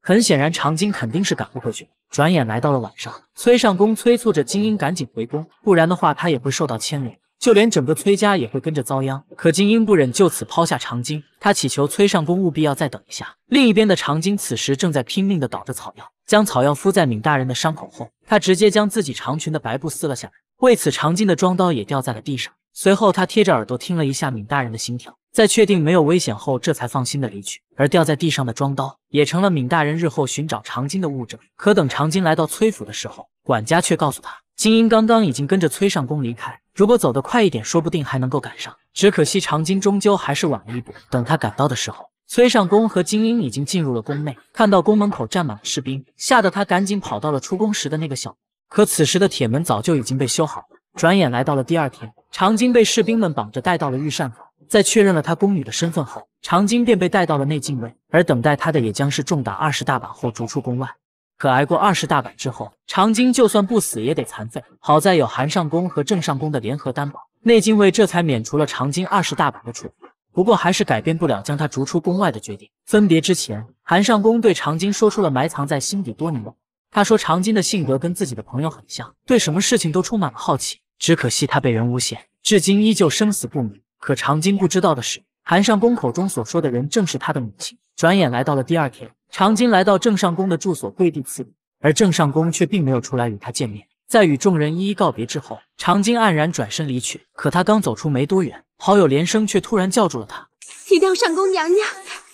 很显然，长今肯定是赶不回去。转眼来到了晚上，崔尚宫催促着金英赶紧回宫，不然的话她也会受到牵连。就连整个崔家也会跟着遭殃。可金英不忍就此抛下长金，他祈求崔上公务必要再等一下。另一边的长金此时正在拼命的捣着草药，将草药敷在闵大人的伤口后，他直接将自己长裙的白布撕了下来。为此，长金的装刀也掉在了地上。随后，他贴着耳朵听了一下闵大人的心跳，在确定没有危险后，这才放心的离去。而掉在地上的装刀也成了闵大人日后寻找长金的物证。可等长金来到崔府的时候，管家却告诉他。金英刚刚已经跟着崔尚宫离开，如果走得快一点，说不定还能够赶上。只可惜长今终究还是晚了一步。等他赶到的时候，崔尚宫和金英已经进入了宫内，看到宫门口站满了士兵，吓得他赶紧跑到了出宫时的那个小门。可此时的铁门早就已经被修好了。转眼来到了第二天，长今被士兵们绑着带到了御膳房，在确认了他宫女的身份后，长今便被带到了内禁卫，而等待他的也将是重打二十大板后逐出宫外。可挨过二十大板之后，长津就算不死也得残废。好在有韩上宫和郑上宫的联合担保，内禁卫这才免除了长津二十大板的处罚。不过还是改变不了将他逐出宫外的决定。分别之前，韩上宫对长津说出了埋藏在心底多年的，他说长津的性格跟自己的朋友很像，对什么事情都充满了好奇。只可惜他被人诬陷，至今依旧生死不明。可长津不知道的是，韩上宫口中所说的人正是他的母亲。转眼来到了第二天。长津来到郑上宫的住所，跪地赐礼，而郑上宫却并没有出来与他见面。在与众人一一告别之后，长津黯然转身离去。可他刚走出没多远，好友连生却突然叫住了他：“提调上宫娘娘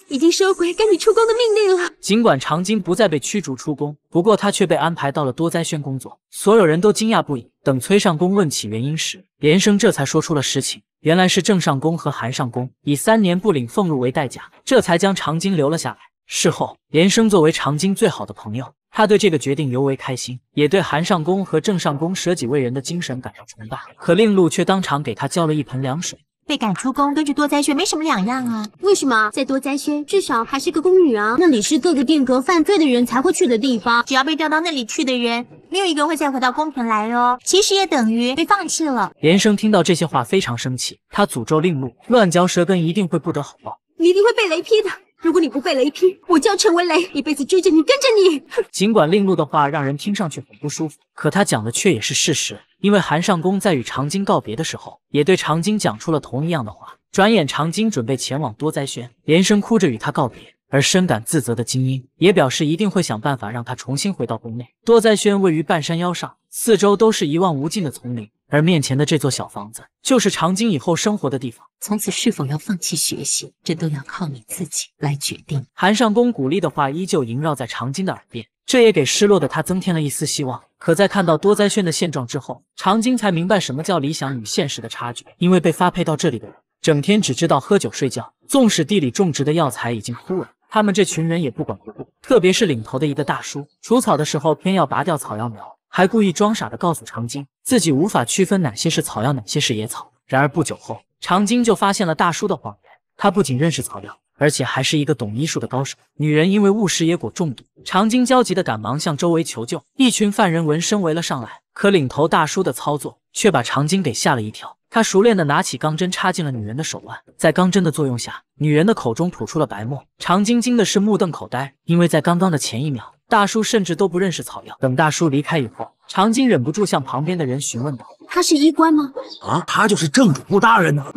已经收回赶你出宫的命令了。”尽管长津不再被驱逐出宫，不过他却被安排到了多灾轩工作。所有人都惊讶不已。等崔上宫问起原因时，连生这才说出了实情：原来是郑上宫和韩上宫以三年不领俸禄为代价，这才将长津留了下来。事后，连生作为长今最好的朋友，他对这个决定尤为开心，也对韩上宫和郑上宫舍己为人的精神感到崇拜。可令禄却当场给他浇了一盆凉水，被赶出宫，跟着多灾轩没什么两样啊？为什么在多灾轩至少还是个宫女啊？那里是各个殿阁犯罪的人才会去的地方，只要被调到那里去的人，没有一个会再回到宫廷来哦。其实也等于被放弃了。连生听到这些话非常生气，他诅咒令禄乱嚼舌根，一定会不得好报，你一定会被雷劈的。如果你不被雷劈，我就要成为雷，一辈子追着你，跟着你。尽管令鹿的话让人听上去很不舒服，可他讲的却也是事实。因为韩尚宫在与长今告别的时候，也对长今讲出了同一样的话。转眼，长今准备前往多灾轩，连声哭着与他告别。而深感自责的金英也表示一定会想办法让他重新回到宫内。多灾轩位于半山腰上，四周都是一望无尽的丛林。而面前的这座小房子，就是长今以后生活的地方。从此是否要放弃学习，这都要靠你自己来决定。韩尚宫鼓励的话依旧萦绕在长今的耳边，这也给失落的他增添了一丝希望。可在看到多灾轩的现状之后，长今才明白什么叫理想与现实的差距。因为被发配到这里的人，整天只知道喝酒睡觉，纵使地里种植的药材已经枯萎，他们这群人也不管不顾。特别是领头的一个大叔，除草的时候偏要拔掉草药苗。还故意装傻的告诉长津自己无法区分哪些是草药，哪些是野草。然而不久后，长津就发现了大叔的谎言。他不仅认识草药，而且还是一个懂医术的高手。女人因为误食野果中毒，长津焦急的赶忙向周围求救。一群犯人闻声围了上来，可领头大叔的操作却把长津给吓了一跳。他熟练的拿起钢针，插进了女人的手腕。在钢针的作用下，女人的口中吐出了白沫。长津惊的是目瞪口呆，因为在刚刚的前一秒。大叔甚至都不认识草药。等大叔离开以后，长今忍不住向旁边的人询问道：“他是医官吗？”“啊，他就是正主顾大人呢。”“啊！”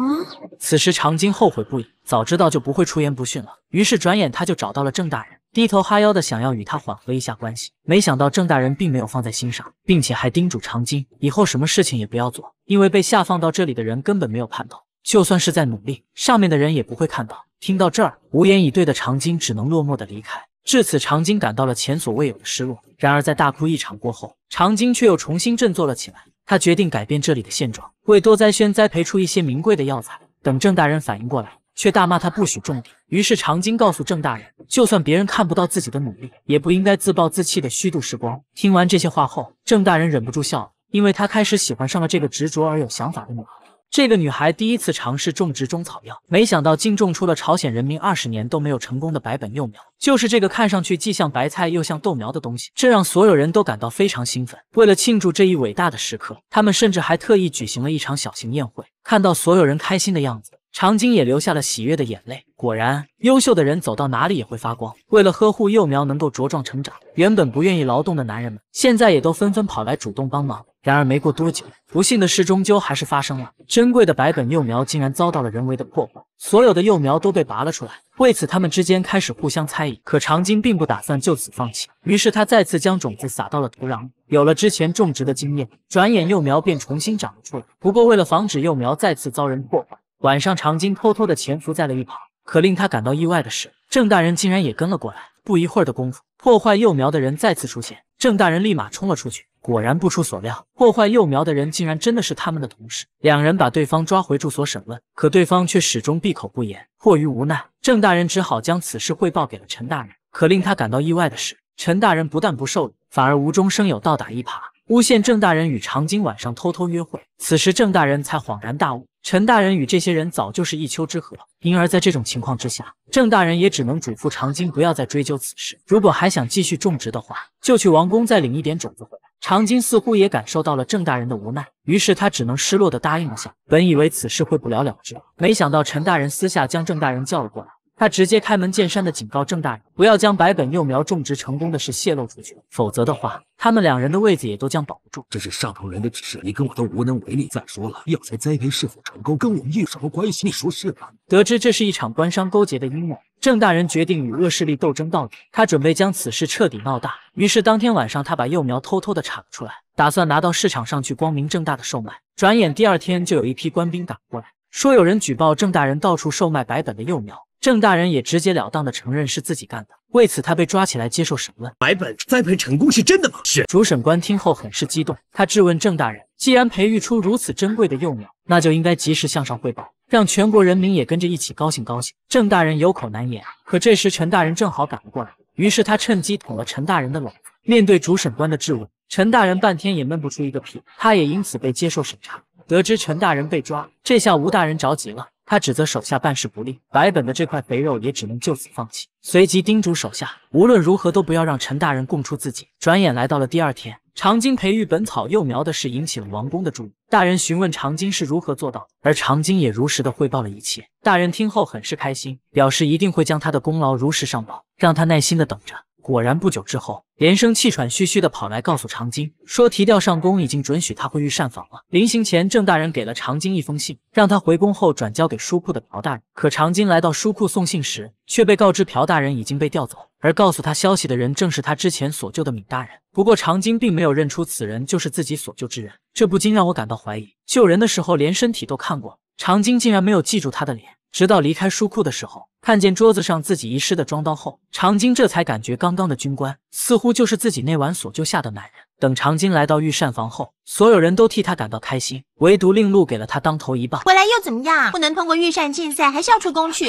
此时长今后悔不已，早知道就不会出言不逊了。于是转眼他就找到了郑大人，低头哈腰的想要与他缓和一下关系。没想到郑大人并没有放在心上，并且还叮嘱长今以后什么事情也不要做，因为被下放到这里的人根本没有盼头，就算是在努力，上面的人也不会看到。听到这儿，无言以对的长今只能落寞的离开。至此，长今感到了前所未有的失落。然而，在大哭一场过后，长今却又重新振作了起来。他决定改变这里的现状，为多灾轩栽培出一些名贵的药材。等郑大人反应过来，却大骂他不许种地。于是，长今告诉郑大人，就算别人看不到自己的努力，也不应该自暴自弃的虚度时光。听完这些话后，郑大人忍不住笑了，因为他开始喜欢上了这个执着而有想法的女孩。这个女孩第一次尝试种植中草药，没想到竟种出了朝鲜人民二十年都没有成功的白本幼苗，就是这个看上去既像白菜又像豆苗的东西，这让所有人都感到非常兴奋。为了庆祝这一伟大的时刻，他们甚至还特意举行了一场小型宴会。看到所有人开心的样子。长今也流下了喜悦的眼泪。果然，优秀的人走到哪里也会发光。为了呵护幼苗能够茁壮成长，原本不愿意劳动的男人们，现在也都纷纷跑来主动帮忙。然而没过多久，不幸的事终究还是发生了，珍贵的白本幼苗竟然遭到了人为的破坏，所有的幼苗都被拔了出来。为此，他们之间开始互相猜疑。可长今并不打算就此放弃，于是他再次将种子撒到了土壤里。有了之前种植的经验，转眼幼苗便重新长了出来。不过，为了防止幼苗再次遭人破坏，晚上，长金偷偷的潜伏在了一旁。可令他感到意外的是，郑大人竟然也跟了过来。不一会儿的功夫，破坏幼苗的人再次出现。郑大人立马冲了出去。果然不出所料，破坏幼苗的人竟然真的是他们的同事。两人把对方抓回住所审问，可对方却始终闭口不言。迫于无奈，郑大人只好将此事汇报给了陈大人。可令他感到意外的是，陈大人不但不受理，反而无中生有，倒打一耙，诬陷郑大人与长金晚上偷偷约会。此时，郑大人才恍然大悟。陈大人与这些人早就是一丘之貉，因而，在这种情况之下，郑大人也只能嘱咐长今不要再追究此事。如果还想继续种植的话，就去王宫再领一点种子回来。长今似乎也感受到了郑大人的无奈，于是他只能失落的答应了下。本以为此事会不了了之，没想到陈大人私下将郑大人叫了过来。他直接开门见山的警告郑大人，不要将白本幼苗种植成功的事泄露出去，否则的话，他们两人的位子也都将保不住。这是上头人的指示，你跟我都无能为力。再说了，药材栽培是否成功，跟我们有什么关系？你说是吧？得知这是一场官商勾结的阴谋，郑大人决定与恶势力斗争到底。他准备将此事彻底闹大。于是当天晚上，他把幼苗偷偷的铲了出来，打算拿到市场上去光明正大的售卖。转眼第二天，就有一批官兵赶过来，说有人举报郑大人到处售卖白本的幼苗。郑大人也直截了当的承认是自己干的，为此他被抓起来接受审问。白本栽培成功是真的吗？是。主审官听后很是激动，他质问郑大人，既然培育出如此珍贵的幼苗，那就应该及时向上汇报，让全国人民也跟着一起高兴高兴。郑大人有口难言，可这时陈大人正好赶了过来，于是他趁机捅了陈大人的篓子。面对主审官的质问，陈大人半天也闷不出一个屁，他也因此被接受审查。得知陈大人被抓，这下吴大人着急了。他指责手下办事不力，白本的这块肥肉也只能就此放弃。随即叮嘱手下，无论如何都不要让陈大人供出自己。转眼来到了第二天，长津培育本草幼苗的事引起了王宫的注意。大人询问长津是如何做到的，而长津也如实的汇报了一切。大人听后很是开心，表示一定会将他的功劳如实上报，让他耐心的等着。果然不久之后，连生气喘吁吁的跑来告诉长津，说提调上宫已经准许他回御膳房了。临行前，郑大人给了长津一封信，让他回宫后转交给书库的朴大人。可长津来到书库送信时，却被告知朴大人已经被调走，而告诉他消息的人正是他之前所救的闵大人。不过长津并没有认出此人就是自己所救之人，这不禁让我感到怀疑：救人的时候连身体都看过，长津竟然没有记住他的脸。直到离开书库的时候，看见桌子上自己遗失的装刀后，长今这才感觉刚刚的军官似乎就是自己那晚所救下的男人。等长今来到御膳房后，所有人都替他感到开心，唯独令鹿给了他当头一棒。回来又怎么样？不能通过御膳竞赛，还要出宫去。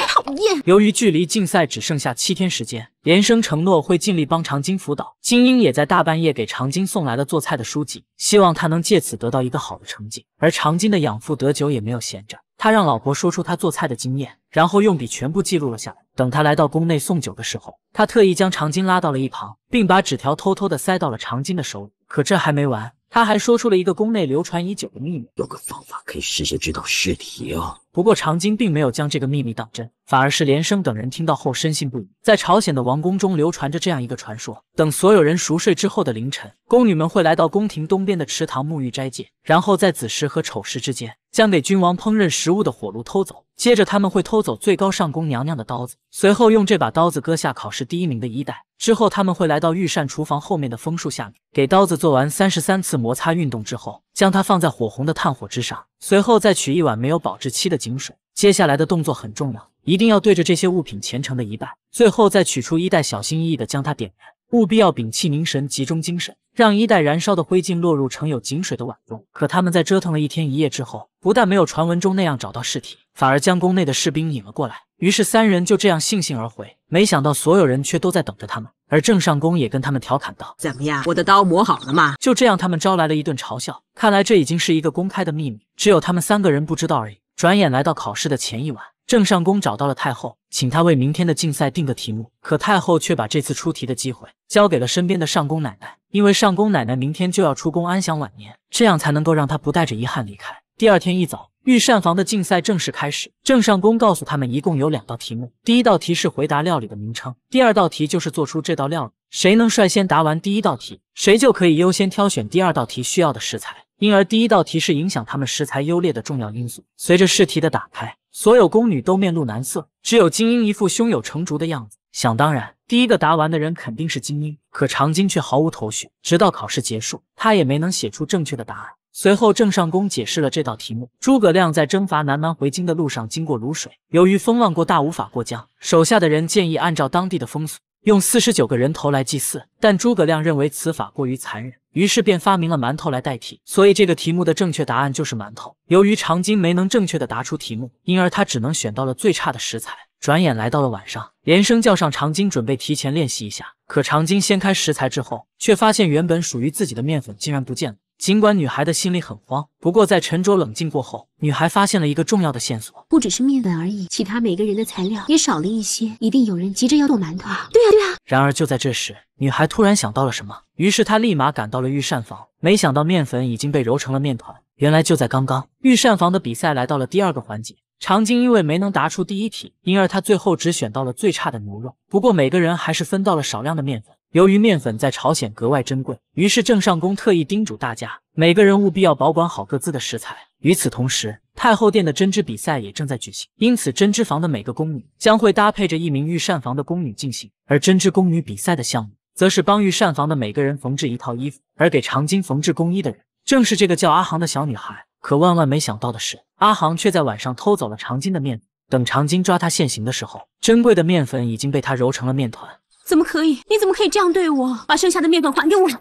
由于距离竞赛只剩下七天时间，连生承诺会尽力帮长今辅导。金英也在大半夜给长今送来了做菜的书籍，希望他能借此得到一个好的成绩。而长今的养父德久也没有闲着。他让老婆说出他做菜的经验，然后用笔全部记录了下来。等他来到宫内送酒的时候，他特意将长今拉到了一旁，并把纸条偷偷的塞到了长今的手里。可这还没完，他还说出了一个宫内流传已久的秘密：有个方法可以试现这道试题哦。不过长津并没有将这个秘密当真，反而是连生等人听到后深信不疑。在朝鲜的王宫中流传着这样一个传说：等所有人熟睡之后的凌晨，宫女们会来到宫廷东边的池塘沐浴斋戒，然后在子时和丑时之间，将给君王烹饪食物的火炉偷走。接着他们会偷走最高上宫娘娘的刀子，随后用这把刀子割下考试第一名的衣带。之后他们会来到御膳厨房后面的枫树下面，给刀子做完三十三次摩擦运动之后，将它放在火红的炭火之上。随后再取一碗没有保质期的井水，接下来的动作很重要，一定要对着这些物品虔诚的一拜。最后再取出衣袋，小心翼翼的将它点燃，务必要屏气凝神，集中精神，让衣袋燃烧的灰烬落入盛有井水的碗中。可他们在折腾了一天一夜之后，不但没有传闻中那样找到尸体，反而将宫内的士兵引了过来。于是三人就这样悻悻而回，没想到所有人却都在等着他们。而郑上宫也跟他们调侃道：“怎么样，我的刀磨好了吗？”就这样，他们招来了一顿嘲笑。看来这已经是一个公开的秘密，只有他们三个人不知道而已。转眼来到考试的前一晚，郑上宫找到了太后，请她为明天的竞赛定个题目。可太后却把这次出题的机会交给了身边的上宫奶奶，因为上宫奶奶明天就要出宫安享晚年，这样才能够让她不带着遗憾离开。第二天一早。御膳房的竞赛正式开始，郑上宫告诉他们，一共有两道题目。第一道题是回答料理的名称，第二道题就是做出这道料理。谁能率先答完第一道题，谁就可以优先挑选第二道题需要的食材。因而，第一道题是影响他们食材优劣的重要因素。随着试题的打开，所有宫女都面露难色，只有金英一副胸有成竹的样子，想当然，第一个答完的人肯定是金英。可长今却毫无头绪，直到考试结束，她也没能写出正确的答案。随后，郑上宫解释了这道题目：诸葛亮在征伐南蛮回京的路上经过泸水，由于风浪过大无法过江，手下的人建议按照当地的风俗，用四十九个人头来祭祀。但诸葛亮认为此法过于残忍，于是便发明了馒头来代替。所以这个题目的正确答案就是馒头。由于长今没能正确的答出题目，因而他只能选到了最差的食材。转眼来到了晚上，连生叫上长今准备提前练习一下。可长今掀开食材之后，却发现原本属于自己的面粉竟然不见了。尽管女孩的心里很慌，不过在沉着冷静过后，女孩发现了一个重要的线索，不只是面粉而已，其他每个人的材料也少了一些，一定有人急着要做馒头。对啊对啊！然而就在这时，女孩突然想到了什么，于是她立马赶到了御膳房，没想到面粉已经被揉成了面团。原来就在刚刚，御膳房的比赛来到了第二个环节，长津因为没能答出第一题，因而他最后只选到了最差的牛肉，不过每个人还是分到了少量的面粉。由于面粉在朝鲜格外珍贵，于是郑上宫特意叮嘱大家，每个人务必要保管好各自的食材。与此同时，太后殿的针织比赛也正在举行，因此针织房的每个宫女将会搭配着一名御膳房的宫女进行。而针织宫女比赛的项目，则是帮御膳房的每个人缝制一套衣服。而给长今缝制工衣的人，正是这个叫阿航的小女孩。可万万没想到的是，阿航却在晚上偷走了长今的面粉。等长今抓她现行的时候，珍贵的面粉已经被她揉成了面团。怎么可以？你怎么可以这样对我？把剩下的面粉还给我！还给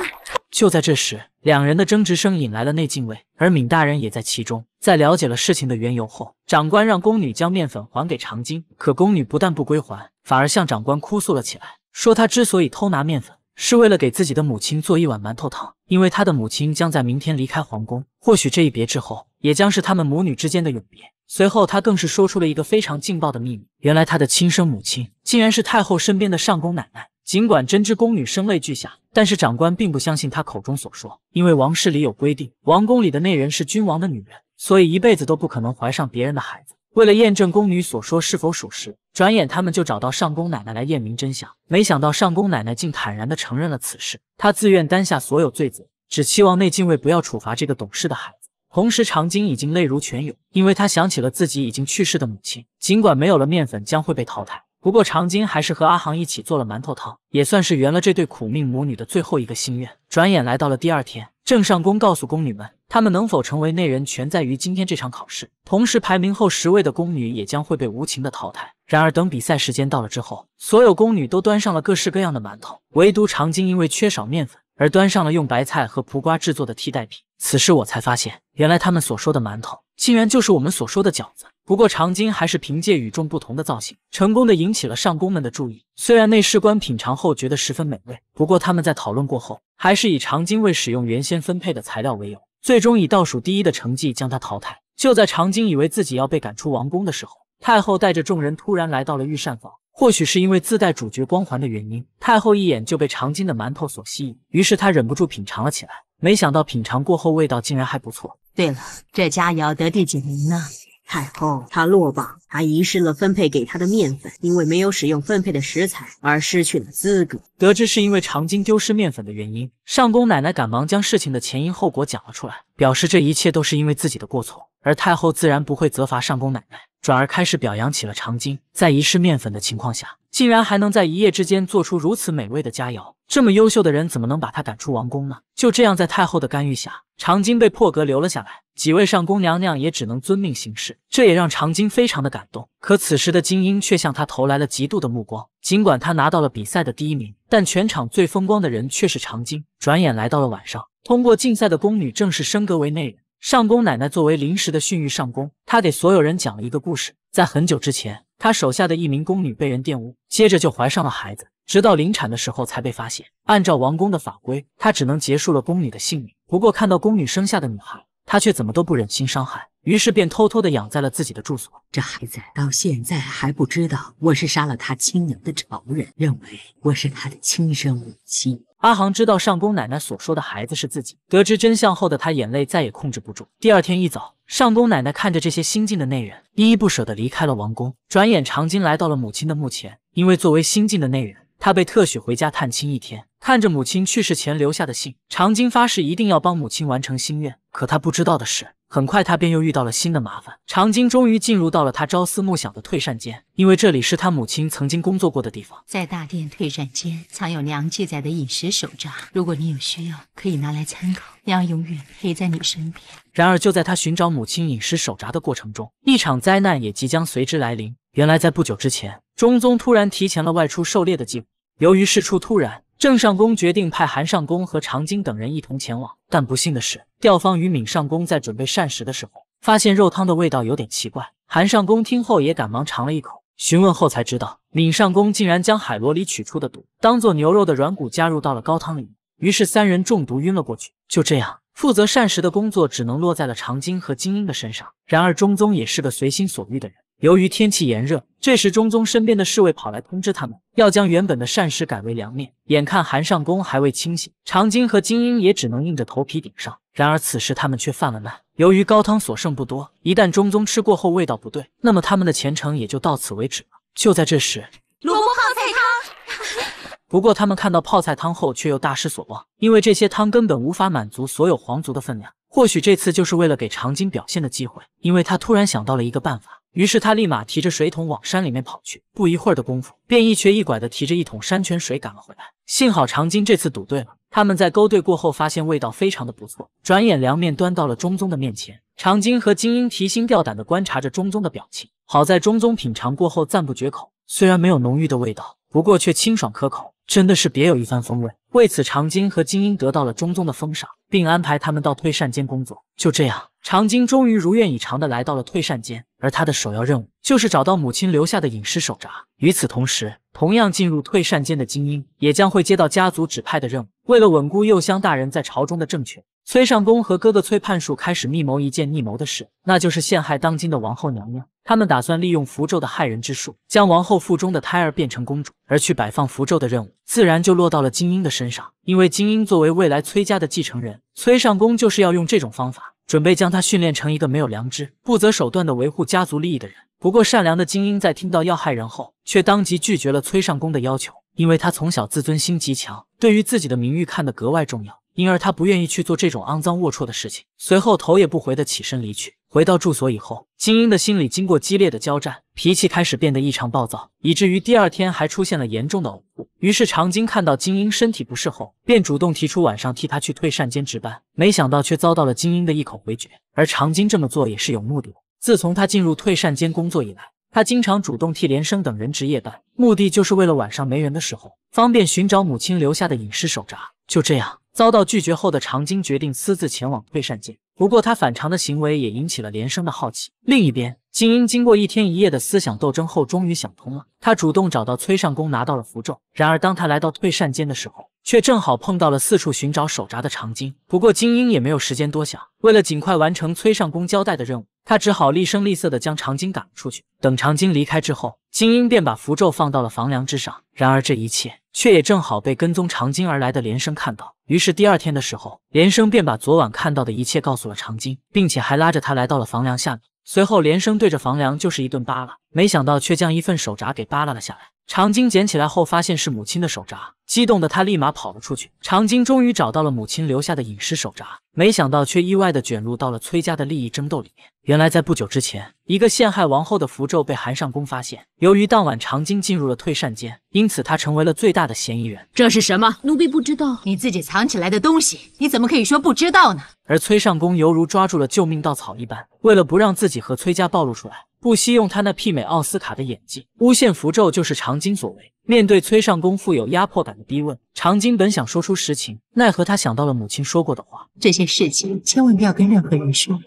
我！就在这时，两人的争执声引来了内禁卫，而闵大人也在其中。在了解了事情的缘由后，长官让宫女将面粉还给长津，可宫女不但不归还，反而向长官哭诉了起来，说她之所以偷拿面粉，是为了给自己的母亲做一碗馒头汤，因为她的母亲将在明天离开皇宫，或许这一别之后。也将是他们母女之间的永别。随后，他更是说出了一个非常劲爆的秘密：原来他的亲生母亲竟然是太后身边的上宫奶奶。尽管真知宫女生泪俱下，但是长官并不相信他口中所说，因为王室里有规定，王宫里的内人是君王的女人，所以一辈子都不可能怀上别人的孩子。为了验证宫女所说是否属实，转眼他们就找到上宫奶奶来验明真相。没想到上宫奶奶竟坦然地承认了此事，她自愿担下所有罪责，只期望内禁卫不要处罚这个懂事的孩子。同时，长今已经泪如泉涌，因为她想起了自己已经去世的母亲。尽管没有了面粉将会被淘汰，不过长今还是和阿航一起做了馒头汤，也算是圆了这对苦命母女的最后一个心愿。转眼来到了第二天，郑尚宫告诉宫女们，她们能否成为内人全在于今天这场考试。同时，排名后十位的宫女也将会被无情的淘汰。然而，等比赛时间到了之后，所有宫女都端上了各式各样的馒头，唯独长今因为缺少面粉而端上了用白菜和蒲瓜制作的替代品。此时我才发现，原来他们所说的馒头，竟然就是我们所说的饺子。不过长津还是凭借与众不同的造型，成功的引起了上宫们的注意。虽然内侍官品尝后觉得十分美味，不过他们在讨论过后，还是以长津未使用原先分配的材料为由，最终以倒数第一的成绩将他淘汰。就在长津以为自己要被赶出王宫的时候，太后带着众人突然来到了御膳房。或许是因为自带主角光环的原因，太后一眼就被长津的馒头所吸引，于是她忍不住品尝了起来。没想到品尝过后，味道竟然还不错。对了，这佳肴得第几名呢？太后，她落榜，还遗失了分配给她的面粉，因为没有使用分配的食材而失去了资格。得知是因为长今丢失面粉的原因，上宫奶奶赶忙将事情的前因后果讲了出来，表示这一切都是因为自己的过错，而太后自然不会责罚上宫奶奶。转而开始表扬起了长津，在一试面粉的情况下，竟然还能在一夜之间做出如此美味的佳肴。这么优秀的人，怎么能把他赶出王宫呢？就这样，在太后的干预下，长津被破格留了下来。几位上宫娘娘也只能遵命行事。这也让长津非常的感动。可此时的金英却向他投来了嫉妒的目光。尽管他拿到了比赛的第一名，但全场最风光的人却是长津。转眼来到了晚上，通过竞赛的宫女正式升格为内人，上宫奶奶作为临时的训育上宫。他给所有人讲了一个故事。在很久之前，他手下的一名宫女被人玷污，接着就怀上了孩子，直到临产的时候才被发现。按照王宫的法规，他只能结束了宫女的性命。不过看到宫女生下的女孩，他却怎么都不忍心伤害，于是便偷偷的养在了自己的住所。这孩子到现在还不知道我是杀了他亲娘的仇人，认为我是他的亲生母亲。阿航知道上宫奶奶所说的孩子是自己，得知真相后的他眼泪再也控制不住。第二天一早，上宫奶奶看着这些新进的内人，依依不舍的离开了王宫。转眼长今来到了母亲的墓前，因为作为新进的内人，她被特许回家探亲一天。看着母亲去世前留下的信，长今发誓一定要帮母亲完成心愿。可她不知道的是，很快，他便又遇到了新的麻烦。长今终于进入到了他朝思暮想的退膳间，因为这里是他母亲曾经工作过的地方。在大殿退膳间藏有娘记载的饮食手札，如果你有需要，可以拿来参考。娘永远陪在你身边。然而，就在他寻找母亲饮食手札的过程中，一场灾难也即将随之来临。原来，在不久之前，中宗突然提前了外出狩猎的计划，由于事出突然。郑上宫决定派韩上宫和长今等人一同前往，但不幸的是，钓方与闵上宫在准备膳食的时候，发现肉汤的味道有点奇怪。韩上宫听后也赶忙尝了一口，询问后才知道，闵上宫竟然将海螺里取出的毒当做牛肉的软骨加入到了高汤里，于是三人中毒晕了过去。就这样，负责膳食的工作只能落在了长今和金英的身上。然而，中宗也是个随心所欲的人。由于天气炎热，这时中宗身边的侍卫跑来通知他们，要将原本的膳食改为凉面。眼看韩尚宫还未清醒，长今和金英也只能硬着头皮顶上。然而此时他们却犯了难，由于高汤所剩不多，一旦中宗吃过后味道不对，那么他们的前程也就到此为止了。就在这时，萝卜泡菜汤。不过他们看到泡菜汤后却又大失所望，因为这些汤根本无法满足所有皇族的分量。或许这次就是为了给长今表现的机会，因为他突然想到了一个办法。于是他立马提着水桶往山里面跑去，不一会儿的功夫，便一瘸一拐的提着一桶山泉水赶了回来。幸好长津这次赌对了，他们在勾兑过后，发现味道非常的不错。转眼凉面端到了中宗的面前，长津和金英提心吊胆的观察着中宗的表情。好在中宗品尝过后赞不绝口，虽然没有浓郁的味道，不过却清爽可口，真的是别有一番风味。为此，长津和金英得到了中宗的封赏，并安排他们到退善间工作。就这样。长今终于如愿以偿地来到了退膳间，而他的首要任务就是找到母亲留下的隐尸手札。与此同时，同样进入退膳间的金英也将会接到家族指派的任务。为了稳固右相大人在朝中的政权，崔尚宫和哥哥崔判树开始密谋一件密谋的事，那就是陷害当今的王后娘娘。他们打算利用符咒的害人之术，将王后腹中的胎儿变成公主，而去摆放符咒的任务自然就落到了金英的身上。因为金英作为未来崔家的继承人，崔尚宫就是要用这种方法。准备将他训练成一个没有良知、不择手段的维护家族利益的人。不过，善良的精英在听到要害人后，却当即拒绝了崔尚宫的要求，因为他从小自尊心极强，对于自己的名誉看得格外重要，因而他不愿意去做这种肮脏龌龊的事情。随后，头也不回地起身离去。回到住所以后，金英的心里经过激烈的交战，脾气开始变得异常暴躁，以至于第二天还出现了严重的呕吐。于是长金看到金英身体不适后，便主动提出晚上替他去退膳间值班，没想到却遭到了金英的一口回绝。而长金这么做也是有目的的。自从他进入退膳间工作以来，他经常主动替连生等人值夜班，目的就是为了晚上没人的时候，方便寻找母亲留下的饮食手札。就这样，遭到拒绝后的长金决定私自前往退膳间。不过，他反常的行为也引起了连生的好奇。另一边，金英经过一天一夜的思想斗争后，终于想通了。他主动找到崔尚宫拿到了符咒。然而，当他来到退善间的时候，却正好碰到了四处寻找手札的长津，不过金英也没有时间多想，为了尽快完成崔上公交代的任务，他只好厉声厉色地将长津赶了出去。等长津离开之后，金英便把符咒放到了房梁之上。然而这一切却也正好被跟踪长津而来的连生看到。于是第二天的时候，连生便把昨晚看到的一切告诉了长津，并且还拉着他来到了房梁下面。随后连生对着房梁就是一顿扒拉，没想到却将一份手札给扒拉了下来。长晶捡起来后，发现是母亲的手札，激动的他立马跑了出去。长晶终于找到了母亲留下的隐私手札，没想到却意外的卷入到了崔家的利益争斗里面。原来在不久之前，一个陷害王后的符咒被韩尚宫发现，由于当晚长晶进入了退膳间，因此他成为了最大的嫌疑人。这是什么？奴婢不知道。你自己藏起来的东西，你怎么可以说不知道呢？而崔尚宫犹如抓住了救命稻草一般，为了不让自己和崔家暴露出来。不惜用他那媲美奥斯卡的演技，诬陷符咒就是长今所为。面对崔尚宫富有压迫感的逼问，长今本想说出实情，奈何他想到了母亲说过的话：这些事情千万不要跟任何人说。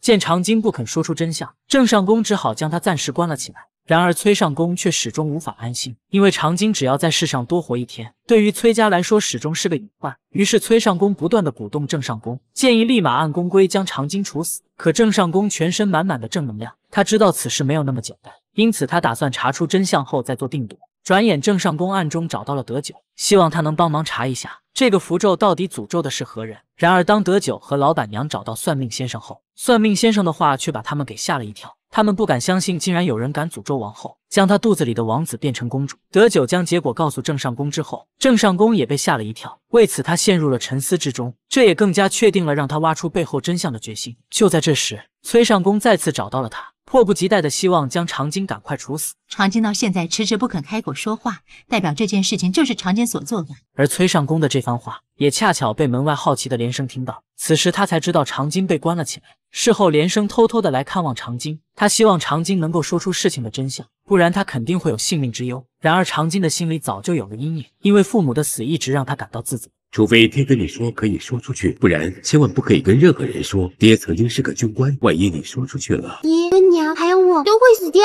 见长今不肯说出真相，郑尚宫只好将他暂时关了起来。然而，崔尚宫却始终无法安心，因为长今只要在世上多活一天，对于崔家来说始终是个隐患。于是，崔尚宫不断的鼓动郑尚宫，建议立马按宫规将长今处死。可郑尚宫全身满满的正能量，他知道此事没有那么简单，因此他打算查出真相后再做定夺。转眼，郑尚宫暗中找到了德九，希望他能帮忙查一下这个符咒到底诅咒的是何人。然而，当德九和老板娘找到算命先生后，算命先生的话却把他们给吓了一跳。他们不敢相信，竟然有人敢诅咒王后，将她肚子里的王子变成公主。德九将结果告诉郑上宫之后，郑上宫也被吓了一跳，为此他陷入了沉思之中，这也更加确定了让他挖出背后真相的决心。就在这时，崔上宫再次找到了他，迫不及待的希望将长津赶快处死。长津到现在迟迟不肯开口说话，代表这件事情就是长津所做的。而崔上宫的这番话，也恰巧被门外好奇的连声听到。此时他才知道长今被关了起来。事后连生偷偷的来看望长今，他希望长今能够说出事情的真相，不然他肯定会有性命之忧。然而长今的心里早就有了阴影，因为父母的死一直让他感到自责。除非爹跟你说可以说出去，不然千万不可以跟任何人说。爹曾经是个军官，万一你说出去了，爹娘还有我都会死掉。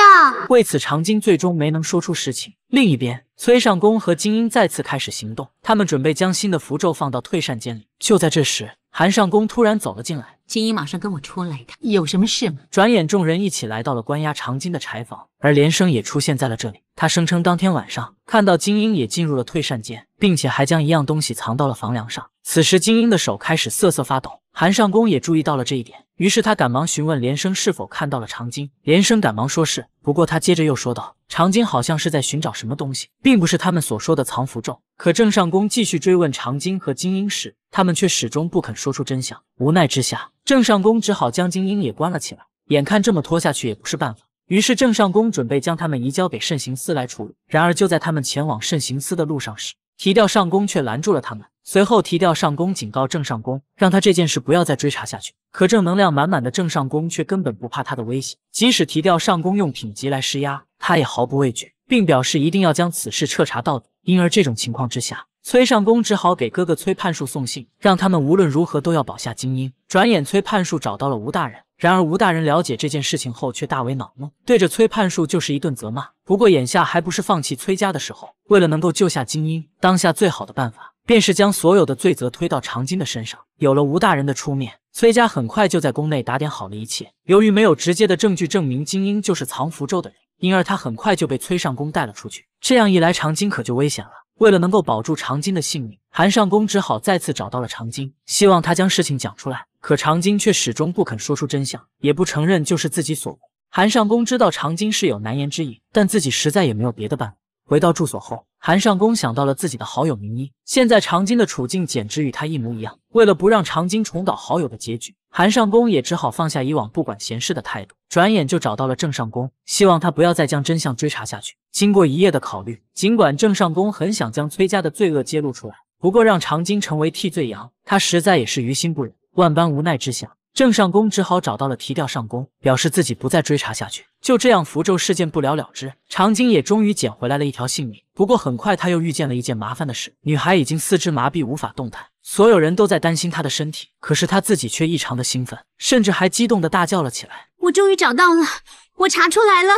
为此，长今最终没能说出事情。另一边，崔尚宫和金英再次开始行动，他们准备将新的符咒放到退散间里。就在这时。韩尚宫突然走了进来，金英马上跟我出来。的有什么事吗？转眼众人一起来到了关押长今的柴房，而连生也出现在了这里。他声称当天晚上看到金英也进入了退扇间，并且还将一样东西藏到了房梁上。此时金英的手开始瑟瑟发抖，韩尚宫也注意到了这一点。于是他赶忙询问连生是否看到了长津，连生赶忙说是，不过他接着又说道，长津好像是在寻找什么东西，并不是他们所说的藏符咒。可郑上宫继续追问长津和金英时，他们却始终不肯说出真相。无奈之下，郑上宫只好将金英也关了起来。眼看这么拖下去也不是办法，于是郑上宫准备将他们移交给慎刑司来处理。然而就在他们前往慎刑司的路上时，提调上宫却拦住了他们，随后提调上宫警告郑上宫，让他这件事不要再追查下去。可正能量满满的郑上宫却根本不怕他的威胁，即使提调上宫用品级来施压，他也毫不畏惧，并表示一定要将此事彻查到底。因而这种情况之下，崔上宫只好给哥哥崔判树送信，让他们无论如何都要保下金英。转眼，崔判树找到了吴大人，然而吴大人了解这件事情后却大为恼怒，对着崔判树就是一顿责骂。不过眼下还不是放弃崔家的时候。为了能够救下金英，当下最好的办法便是将所有的罪责推到长金的身上。有了吴大人的出面，崔家很快就在宫内打点好了一切。由于没有直接的证据证明金英就是藏符咒的人，因而他很快就被崔上宫带了出去。这样一来，长金可就危险了。为了能够保住长金的性命，韩上宫只好再次找到了长金，希望他将事情讲出来。可长金却始终不肯说出真相，也不承认就是自己所为。韩尚宫知道长今是有难言之隐，但自己实在也没有别的办法。回到住所后，韩尚宫想到了自己的好友明一，现在长今的处境简直与他一模一样。为了不让长今重蹈好友的结局，韩尚宫也只好放下以往不管闲事的态度，转眼就找到了郑尚宫，希望他不要再将真相追查下去。经过一夜的考虑，尽管郑尚宫很想将崔家的罪恶揭露出来，不过让长今成为替罪羊，他实在也是于心不忍。万般无奈之下。郑上宫只好找到了提调上宫，表示自己不再追查下去。就这样，符咒事件不了了之，长今也终于捡回来了一条性命。不过，很快他又遇见了一件麻烦的事：女孩已经四肢麻痹，无法动弹，所有人都在担心她的身体，可是她自己却异常的兴奋，甚至还激动的大叫了起来：“我终于找到了，我查出来了！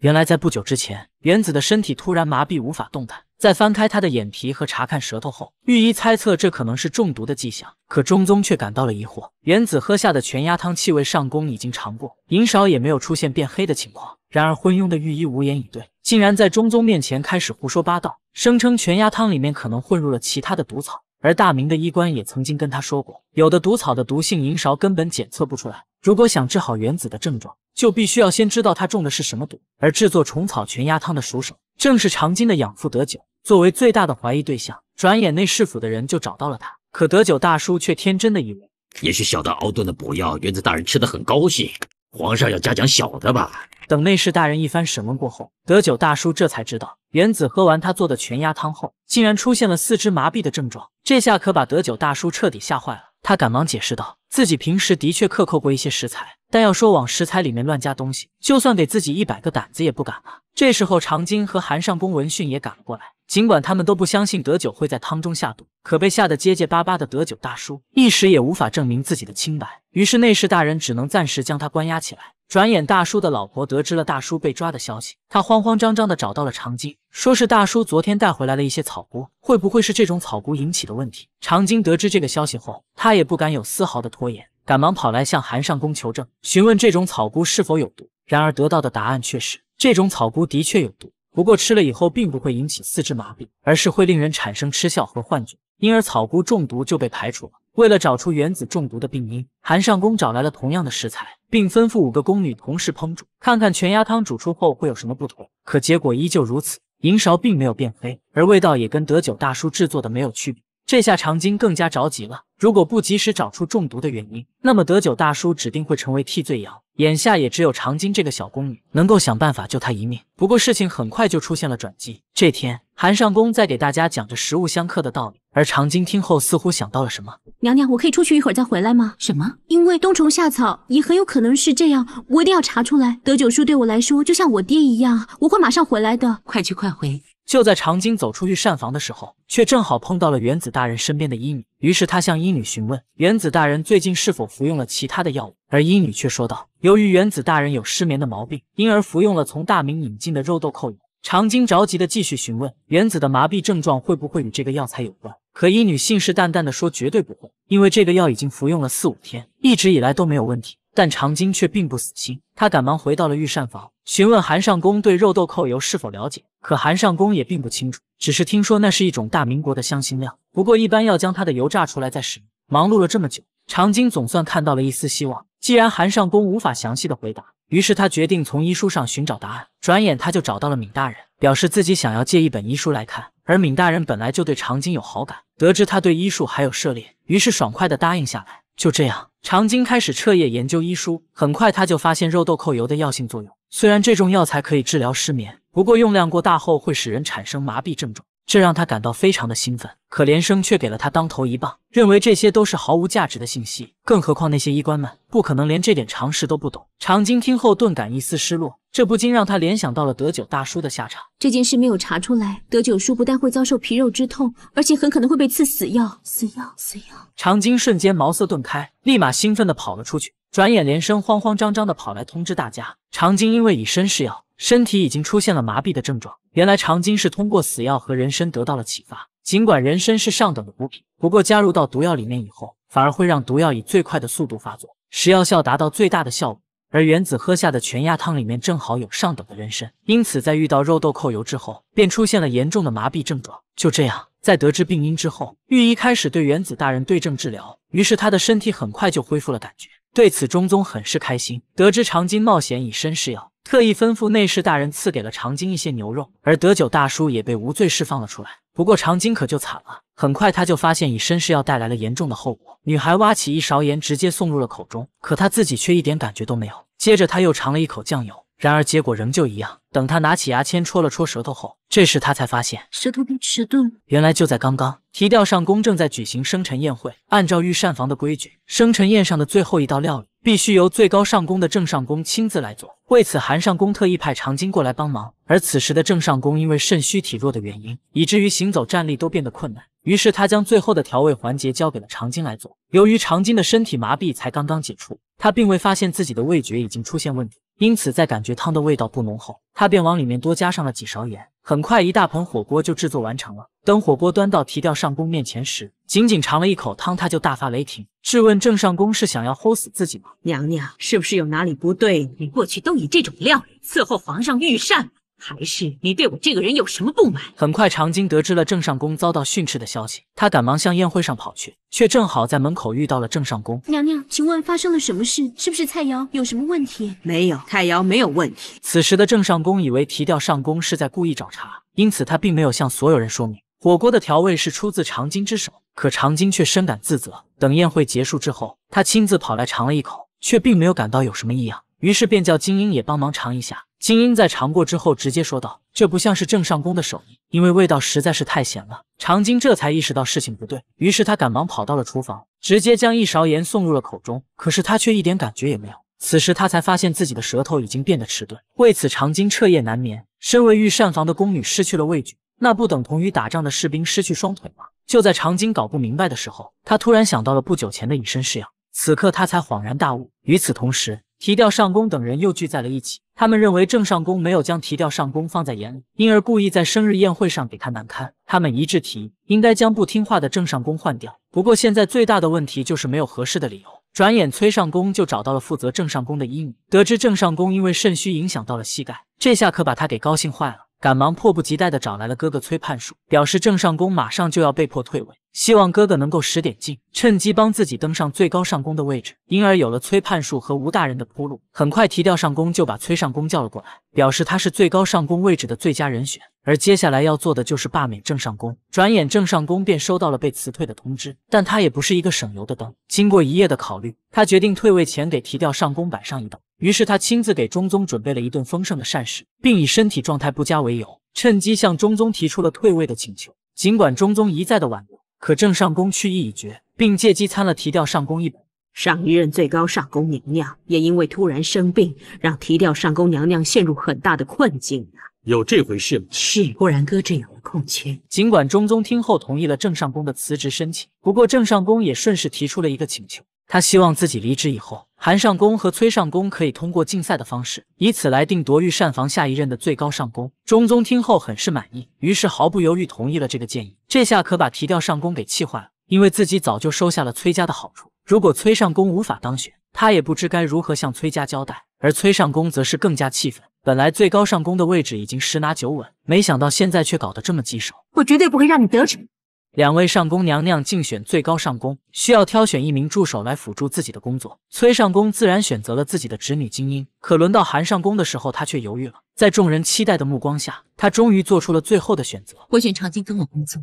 原来在不久之前，原子的身体突然麻痹，无法动弹。”在翻开他的眼皮和查看舌头后，御医猜测这可能是中毒的迹象。可中宗却感到了疑惑。元子喝下的全鸭汤气味，上宫已经尝过，银勺也没有出现变黑的情况。然而昏庸的御医无言以对，竟然在中宗面前开始胡说八道，声称全鸭汤里面可能混入了其他的毒草。而大明的医官也曾经跟他说过，有的毒草的毒性银勺根本检测不出来。如果想治好原子的症状，就必须要先知道他中的是什么毒。而制作虫草全鸭汤的熟手，正是长今的养父德久。作为最大的怀疑对象，转眼内侍府的人就找到了他。可德九大叔却天真的以为，也许小的熬炖的补药，园子大人吃的很高兴，皇上要嘉奖小的吧。等内侍大人一番审问过后，德九大叔这才知道，原子喝完他做的全鸭汤后，竟然出现了四肢麻痹的症状。这下可把德九大叔彻底吓坏了。他赶忙解释道，自己平时的确克扣过一些食材，但要说往食材里面乱加东西，就算给自己一百个胆子也不敢啊。这时候，长津和韩尚宫闻讯也赶了过来。尽管他们都不相信德九会在汤中下毒，可被吓得结结巴巴的德九大叔一时也无法证明自己的清白，于是内侍大人只能暂时将他关押起来。转眼，大叔的老婆得知了大叔被抓的消息，他慌慌张张的找到了长今，说是大叔昨天带回来了一些草菇，会不会是这种草菇引起的问题？长今得知这个消息后，他也不敢有丝毫的拖延，赶忙跑来向韩上宫求证，询问这种草菇是否有毒。然而得到的答案却是，这种草菇的确有毒。不过吃了以后并不会引起四肢麻痹，而是会令人产生吃笑和幻觉，因而草菇中毒就被排除了。为了找出原子中毒的病因，韩尚宫找来了同样的食材，并吩咐五个宫女同时烹煮，看看全鸭汤煮出后会有什么不同。可结果依旧如此，银勺并没有变黑，而味道也跟德九大叔制作的没有区别。这下长津更加着急了。如果不及时找出中毒的原因，那么德九大叔指定会成为替罪羊。眼下也只有长今这个小宫女能够想办法救他一命。不过事情很快就出现了转机。这天，韩尚宫在给大家讲着食物相克的道理，而长今听后似乎想到了什么：“娘娘，我可以出去一会儿再回来吗？”“什么？因为冬虫夏草也很有可能是这样，我一定要查出来。德九叔对我来说就像我爹一样，我会马上回来的，快去快回。”就在长津走出御膳房的时候，却正好碰到了原子大人身边的医女。于是他向医女询问原子大人最近是否服用了其他的药，物，而医女却说道，由于原子大人有失眠的毛病，因而服用了从大明引进的肉豆蔻饮。”长津着急的继续询问原子的麻痹症状会不会与这个药材有关，可医女信誓旦旦的说绝对不会，因为这个药已经服用了四五天，一直以来都没有问题。但长今却并不死心，他赶忙回到了御膳房，询问韩尚宫对肉豆蔻油是否了解。可韩尚宫也并不清楚，只是听说那是一种大明国的香辛料，不过一般要将它的油榨出来再使用。忙碌了这么久，长今总算看到了一丝希望。既然韩尚宫无法详细的回答，于是他决定从医书上寻找答案。转眼他就找到了闵大人，表示自己想要借一本医书来看。而闵大人本来就对长今有好感，得知他对医术还有涉猎，于是爽快的答应下来。就这样。长今开始彻夜研究医书，很快他就发现肉豆蔻油的药性作用。虽然这种药材可以治疗失眠，不过用量过大后会使人产生麻痹症状，这让他感到非常的兴奋。可连生却给了他当头一棒，认为这些都是毫无价值的信息，更何况那些医官们不可能连这点常识都不懂。长津听后顿感一丝失落，这不禁让他联想到了德九大叔的下场。这件事没有查出来，德九叔不但会遭受皮肉之痛，而且很可能会被赐死药。死药，死药！长津瞬间茅塞顿开，立马兴奋的跑了出去。转眼，连生慌慌张张的跑来通知大家，长津因为以身试药，身体已经出现了麻痹的症状。原来，长津是通过死药和人参得到了启发。尽管人参是上等的补品，不过加入到毒药里面以后，反而会让毒药以最快的速度发作，使药效达到最大的效果。而原子喝下的全鸭汤里面正好有上等的人参，因此在遇到肉豆蔻油之后，便出现了严重的麻痹症状。就这样，在得知病因之后，御医开始对原子大人对症治疗，于是他的身体很快就恢复了感觉。对此，中宗很是开心。得知长津冒险以身试药，特意吩咐内侍大人赐给了长津一些牛肉，而德久大叔也被无罪释放了出来。不过，长津可就惨了。很快，他就发现以身试药带来了严重的后果。女孩挖起一勺盐，直接送入了口中，可他自己却一点感觉都没有。接着，他又尝了一口酱油。然而结果仍旧一样。等他拿起牙签戳了戳舌头后，这时他才发现舌头变迟钝。原来就在刚刚，提调上宫正在举行生辰宴会。按照御膳房的规矩，生辰宴上的最后一道料理必须由最高上宫的正上宫亲自来做。为此，韩上宫特意派长今过来帮忙。而此时的正上宫因为肾虚体弱的原因，以至于行走、站立都变得困难。于是他将最后的调味环节交给了长今来做。由于长今的身体麻痹才刚刚解除，他并未发现自己的味觉已经出现问题。因此，在感觉汤的味道不浓后，他便往里面多加上了几勺盐。很快，一大盆火锅就制作完成了。等火锅端到提调上宫面前时，仅仅尝了一口汤，他就大发雷霆，质问郑上宫是想要齁死自己吗？娘娘，是不是有哪里不对？你过去都以这种料伺候皇上御膳吗？还是你对我这个人有什么不满？很快，长今得知了郑尚宫遭到训斥的消息，她赶忙向宴会上跑去，却正好在门口遇到了郑尚宫。娘娘，请问发生了什么事？是不是菜肴有什么问题？没有，菜肴没有问题。此时的郑尚宫以为提调上宫是在故意找茬，因此他并没有向所有人说明火锅的调味是出自长今之手。可长今却深感自责。等宴会结束之后，她亲自跑来尝了一口，却并没有感到有什么异样。于是便叫金英也帮忙尝一下。金英在尝过之后，直接说道：“这不像是正上宫的手艺，因为味道实在是太咸了。”长今这才意识到事情不对，于是他赶忙跑到了厨房，直接将一勺盐送入了口中。可是他却一点感觉也没有。此时他才发现自己的舌头已经变得迟钝。为此，长今彻夜难眠。身为御膳房的宫女失去了味觉，那不等同于打仗的士兵失去双腿吗？就在长今搞不明白的时候，他突然想到了不久前的以身试药。此刻他才恍然大悟。与此同时，提调上宫等人又聚在了一起，他们认为郑上宫没有将提调上宫放在眼里，因而故意在生日宴会上给他难堪。他们一致提议，应该将不听话的郑上宫换掉。不过现在最大的问题就是没有合适的理由。转眼崔上宫就找到了负责郑上宫的医女，得知郑上宫因为肾虚影响到了膝盖，这下可把他给高兴坏了，赶忙迫不及待地找来了哥哥崔判书，表示郑上宫马上就要被迫退位。希望哥哥能够使点劲，趁机帮自己登上最高上宫的位置。因而有了崔判树和吴大人的铺路，很快提调上宫就把崔上宫叫了过来，表示他是最高上宫位置的最佳人选。而接下来要做的就是罢免郑上宫。转眼，郑上宫便收到了被辞退的通知。但他也不是一个省油的灯，经过一夜的考虑，他决定退位前给提调上宫摆上一道。于是他亲自给中宗准备了一顿丰盛的膳食，并以身体状态不佳为由，趁机向中宗提出了退位的请求。尽管中宗一再的挽留。可郑上宫去意已决，并借机参了提调上宫一本。上一任最高上宫娘娘也因为突然生病，让提调上宫娘娘陷入很大的困境啊！有这回事吗？是，不然哥这有了空缺。尽管中宗听后同意了郑上宫的辞职申请，不过郑上宫也顺势提出了一个请求，他希望自己离职以后。韩上宫和崔上宫可以通过竞赛的方式，以此来定夺御膳房下一任的最高上宫。中宗听后很是满意，于是毫不犹豫同意了这个建议。这下可把提调上宫给气坏了，因为自己早就收下了崔家的好处，如果崔上宫无法当选，他也不知该如何向崔家交代。而崔上宫则是更加气愤，本来最高上宫的位置已经十拿九稳，没想到现在却搞得这么棘手，我绝对不会让你得逞！两位上宫娘娘竞选最高上宫，需要挑选一名助手来辅助自己的工作。崔上宫自然选择了自己的侄女金英，可轮到韩上宫的时候，她却犹豫了。在众人期待的目光下，她终于做出了最后的选择：我选长今跟我工作。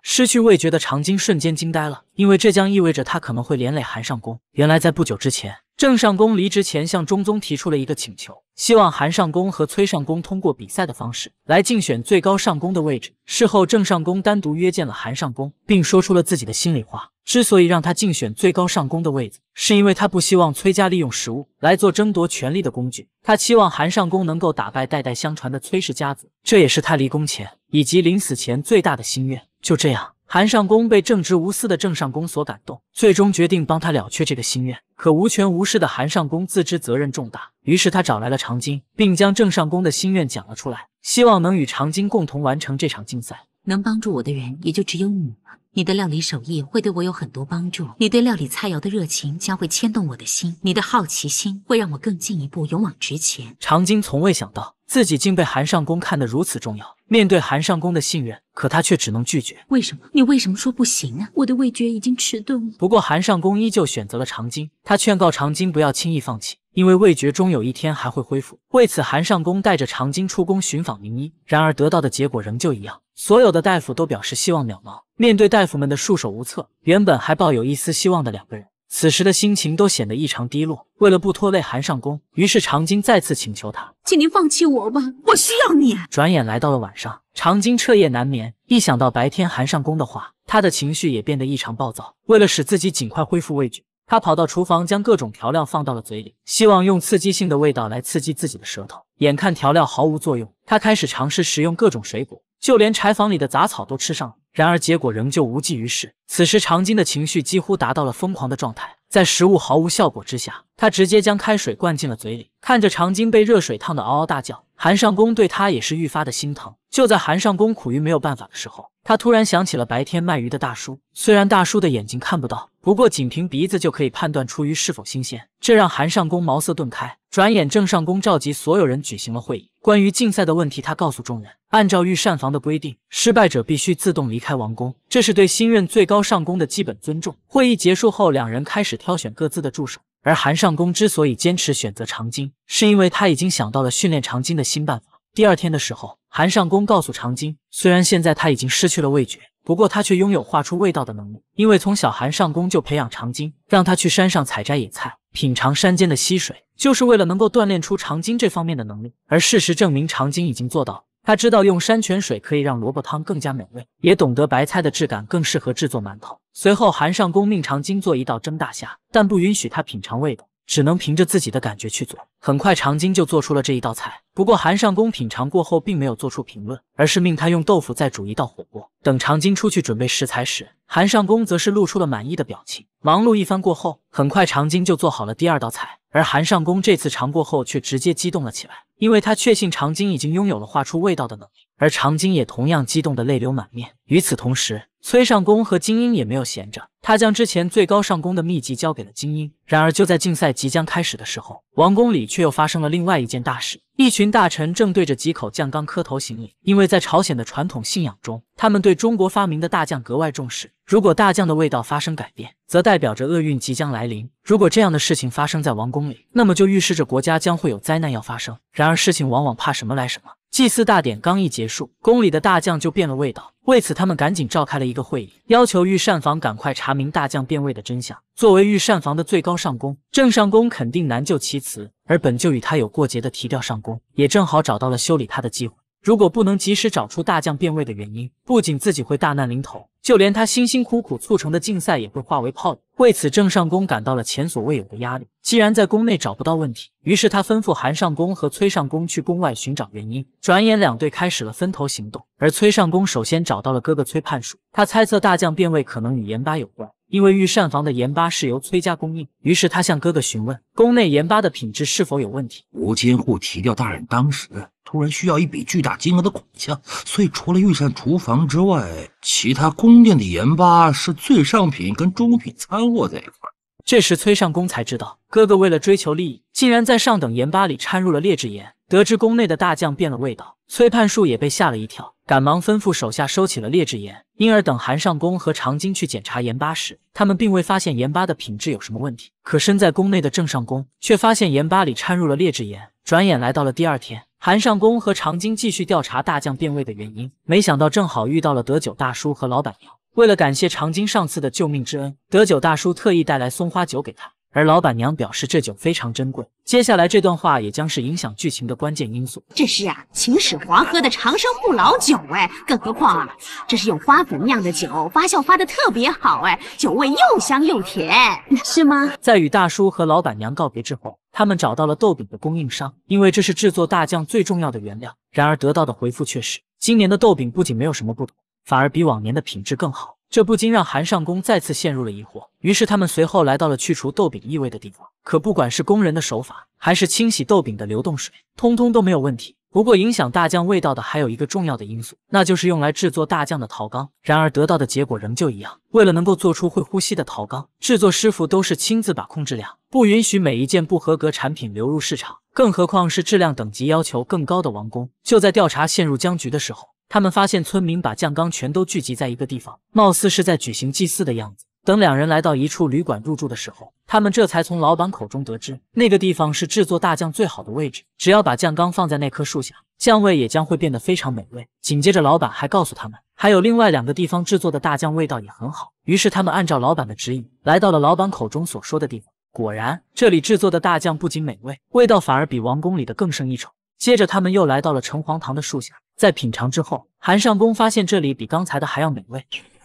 失去味觉的长今瞬间惊呆了，因为这将意味着她可能会连累韩上宫。原来，在不久之前，郑上宫离职前向中宗提出了一个请求。希望韩上宫和崔上宫通过比赛的方式来竞选最高上宫的位置。事后，郑上宫单独约见了韩上宫，并说出了自己的心里话。之所以让他竞选最高上宫的位子，是因为他不希望崔家利用食物来做争夺权力的工具。他期望韩上宫能够打败代代相传的崔氏家族，这也是他离宫前以及临死前最大的心愿。就这样。韩尚宫被正直无私的郑尚宫所感动，最终决定帮他了却这个心愿。可无权无势的韩尚宫自知责任重大，于是他找来了长今，并将郑尚宫的心愿讲了出来，希望能与长今共同完成这场竞赛。能帮助我的人也就只有你了。你的料理手艺会对我有很多帮助，你对料理菜肴的热情将会牵动我的心，你的好奇心会让我更进一步勇往直前。长今从未想到，自己竟被韩尚宫看得如此重要。面对韩尚宫的信任，可他却只能拒绝。为什么？你为什么说不行呢？我的味觉已经迟钝了。不过韩尚宫依旧选择了长今，他劝告长今不要轻易放弃，因为味觉终有一天还会恢复。为此，韩尚宫带着长今出宫寻访名医。然而得到的结果仍旧一样，所有的大夫都表示希望渺茫。面对大夫们的束手无策，原本还抱有一丝希望的两个人。此时的心情都显得异常低落。为了不拖累韩上宫，于是长今再次请求他，请您放弃我吧，我需要你。转眼来到了晚上，长今彻夜难眠，一想到白天韩上宫的话，他的情绪也变得异常暴躁。为了使自己尽快恢复味觉，他跑到厨房将各种调料放到了嘴里，希望用刺激性的味道来刺激自己的舌头。眼看调料毫无作用，他开始尝试食用各种水果，就连柴房里的杂草都吃上了。然而结果仍旧无济于事。此时长津的情绪几乎达到了疯狂的状态，在食物毫无效果之下，他直接将开水灌进了嘴里。看着长津被热水烫得嗷嗷大叫，韩尚宫对他也是愈发的心疼。就在韩尚宫苦于没有办法的时候，他突然想起了白天卖鱼的大叔，虽然大叔的眼睛看不到，不过仅凭鼻子就可以判断出鱼是否新鲜，这让韩上宫茅塞顿开。转眼郑上宫召集所有人举行了会议，关于竞赛的问题，他告诉众人，按照御膳房的规定，失败者必须自动离开王宫，这是对新任最高上宫的基本尊重。会议结束后，两人开始挑选各自的助手，而韩上宫之所以坚持选择长津，是因为他已经想到了训练长津的新办法。第二天的时候，韩尚宫告诉长津，虽然现在他已经失去了味觉，不过他却拥有画出味道的能力。因为从小韩尚宫就培养长津，让他去山上采摘野菜，品尝山间的溪水，就是为了能够锻炼出长津这方面的能力。而事实证明，长津已经做到了。他知道用山泉水可以让萝卜汤更加美味，也懂得白菜的质感更适合制作馒头。随后，韩尚宫命长津做一道蒸大虾，但不允许他品尝味道。只能凭着自己的感觉去做。很快，长今就做出了这一道菜。不过，韩尚宫品尝过后，并没有做出评论，而是命他用豆腐再煮一道火锅。等长今出去准备食材时，韩尚宫则是露出了满意的表情。忙碌一番过后，很快长今就做好了第二道菜。而韩尚宫这次尝过后，却直接激动了起来，因为他确信长今已经拥有了画出味道的能力。而长津也同样激动得泪流满面。与此同时，崔上宫和金英也没有闲着，他将之前最高上宫的秘籍交给了金英。然而，就在竞赛即将开始的时候，王宫里却又发生了另外一件大事：一群大臣正对着几口酱缸磕头行礼，因为在朝鲜的传统信仰中，他们对中国发明的大酱格外重视。如果大酱的味道发生改变，则代表着厄运即将来临。如果这样的事情发生在王宫里，那么就预示着国家将会有灾难要发生。然而，事情往往怕什么来什么。祭祀大典刚一结束，宫里的大将就变了味道。为此，他们赶紧召开了一个会议，要求御膳房赶快查明大将变味的真相。作为御膳房的最高上宫，正上宫肯定难救其辞，而本就与他有过节的提调上宫，也正好找到了修理他的机会。如果不能及时找出大将变味的原因，不仅自己会大难临头，就连他辛辛苦苦促成的竞赛也会化为泡影。为此，郑上宫感到了前所未有的压力。既然在宫内找不到问题，于是他吩咐韩上宫和崔上宫去宫外寻找原因。转眼，两队开始了分头行动。而崔上宫首先找到了哥哥崔判书，他猜测大将变位可能与盐巴有关，因为御膳房的盐巴是由崔家供应。于是他向哥哥询问宫内盐巴的品质是否有问题。吴监户提调大人当时。突然需要一笔巨大金额的款项，所以除了御膳厨房之外，其他宫殿的盐巴是最上品跟中品掺和在一块儿。这时崔尚宫才知道，哥哥为了追求利益，竟然在上等盐巴里掺入了劣质盐。得知宫内的大酱变了味道，崔判树也被吓了一跳，赶忙吩咐手下收起了劣质盐。因而等韩尚宫和长今去检查盐巴时，他们并未发现盐巴的品质有什么问题。可身在宫内的郑尚宫却发现盐巴里掺入了劣质盐。转眼来到了第二天。韩尚宫和长今继续调查大将变位的原因，没想到正好遇到了德九大叔和老板娘。为了感谢长今上次的救命之恩，德九大叔特意带来松花酒给他。而老板娘表示这酒非常珍贵，接下来这段话也将是影响剧情的关键因素。这是啊，秦始皇喝的长生不老酒哎，更何况啊，这是用花粉酿的酒，发酵发的特别好哎，酒味又香又甜，是吗？在与大叔和老板娘告别之后，他们找到了豆饼的供应商，因为这是制作大酱最重要的原料。然而得到的回复却是，今年的豆饼不仅没有什么不同，反而比往年的品质更好。这不禁让韩尚宫再次陷入了疑惑，于是他们随后来到了去除豆饼异味的地方。可不管是工人的手法，还是清洗豆饼的流动水，通通都没有问题。不过，影响大酱味道的还有一个重要的因素，那就是用来制作大酱的陶缸。然而得到的结果仍旧一样。为了能够做出会呼吸的陶缸，制作师傅都是亲自把控质量，不允许每一件不合格产品流入市场。更何况是质量等级要求更高的王宫。就在调查陷入僵局的时候。他们发现村民把酱缸全都聚集在一个地方，貌似是在举行祭祀的样子。等两人来到一处旅馆入住的时候，他们这才从老板口中得知，那个地方是制作大酱最好的位置。只要把酱缸放在那棵树下，酱味也将会变得非常美味。紧接着，老板还告诉他们，还有另外两个地方制作的大酱味道也很好。于是，他们按照老板的指引，来到了老板口中所说的地方。果然，这里制作的大酱不仅美味，味道反而比王宫里的更胜一筹。接着，他们又来到了城隍堂的树下。在品尝之后，韩尚宫发现这里比刚才的还要美味。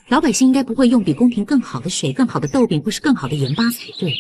老百姓应该不会用比宫廷更好的水、更好的豆饼，或是更好的盐巴才对。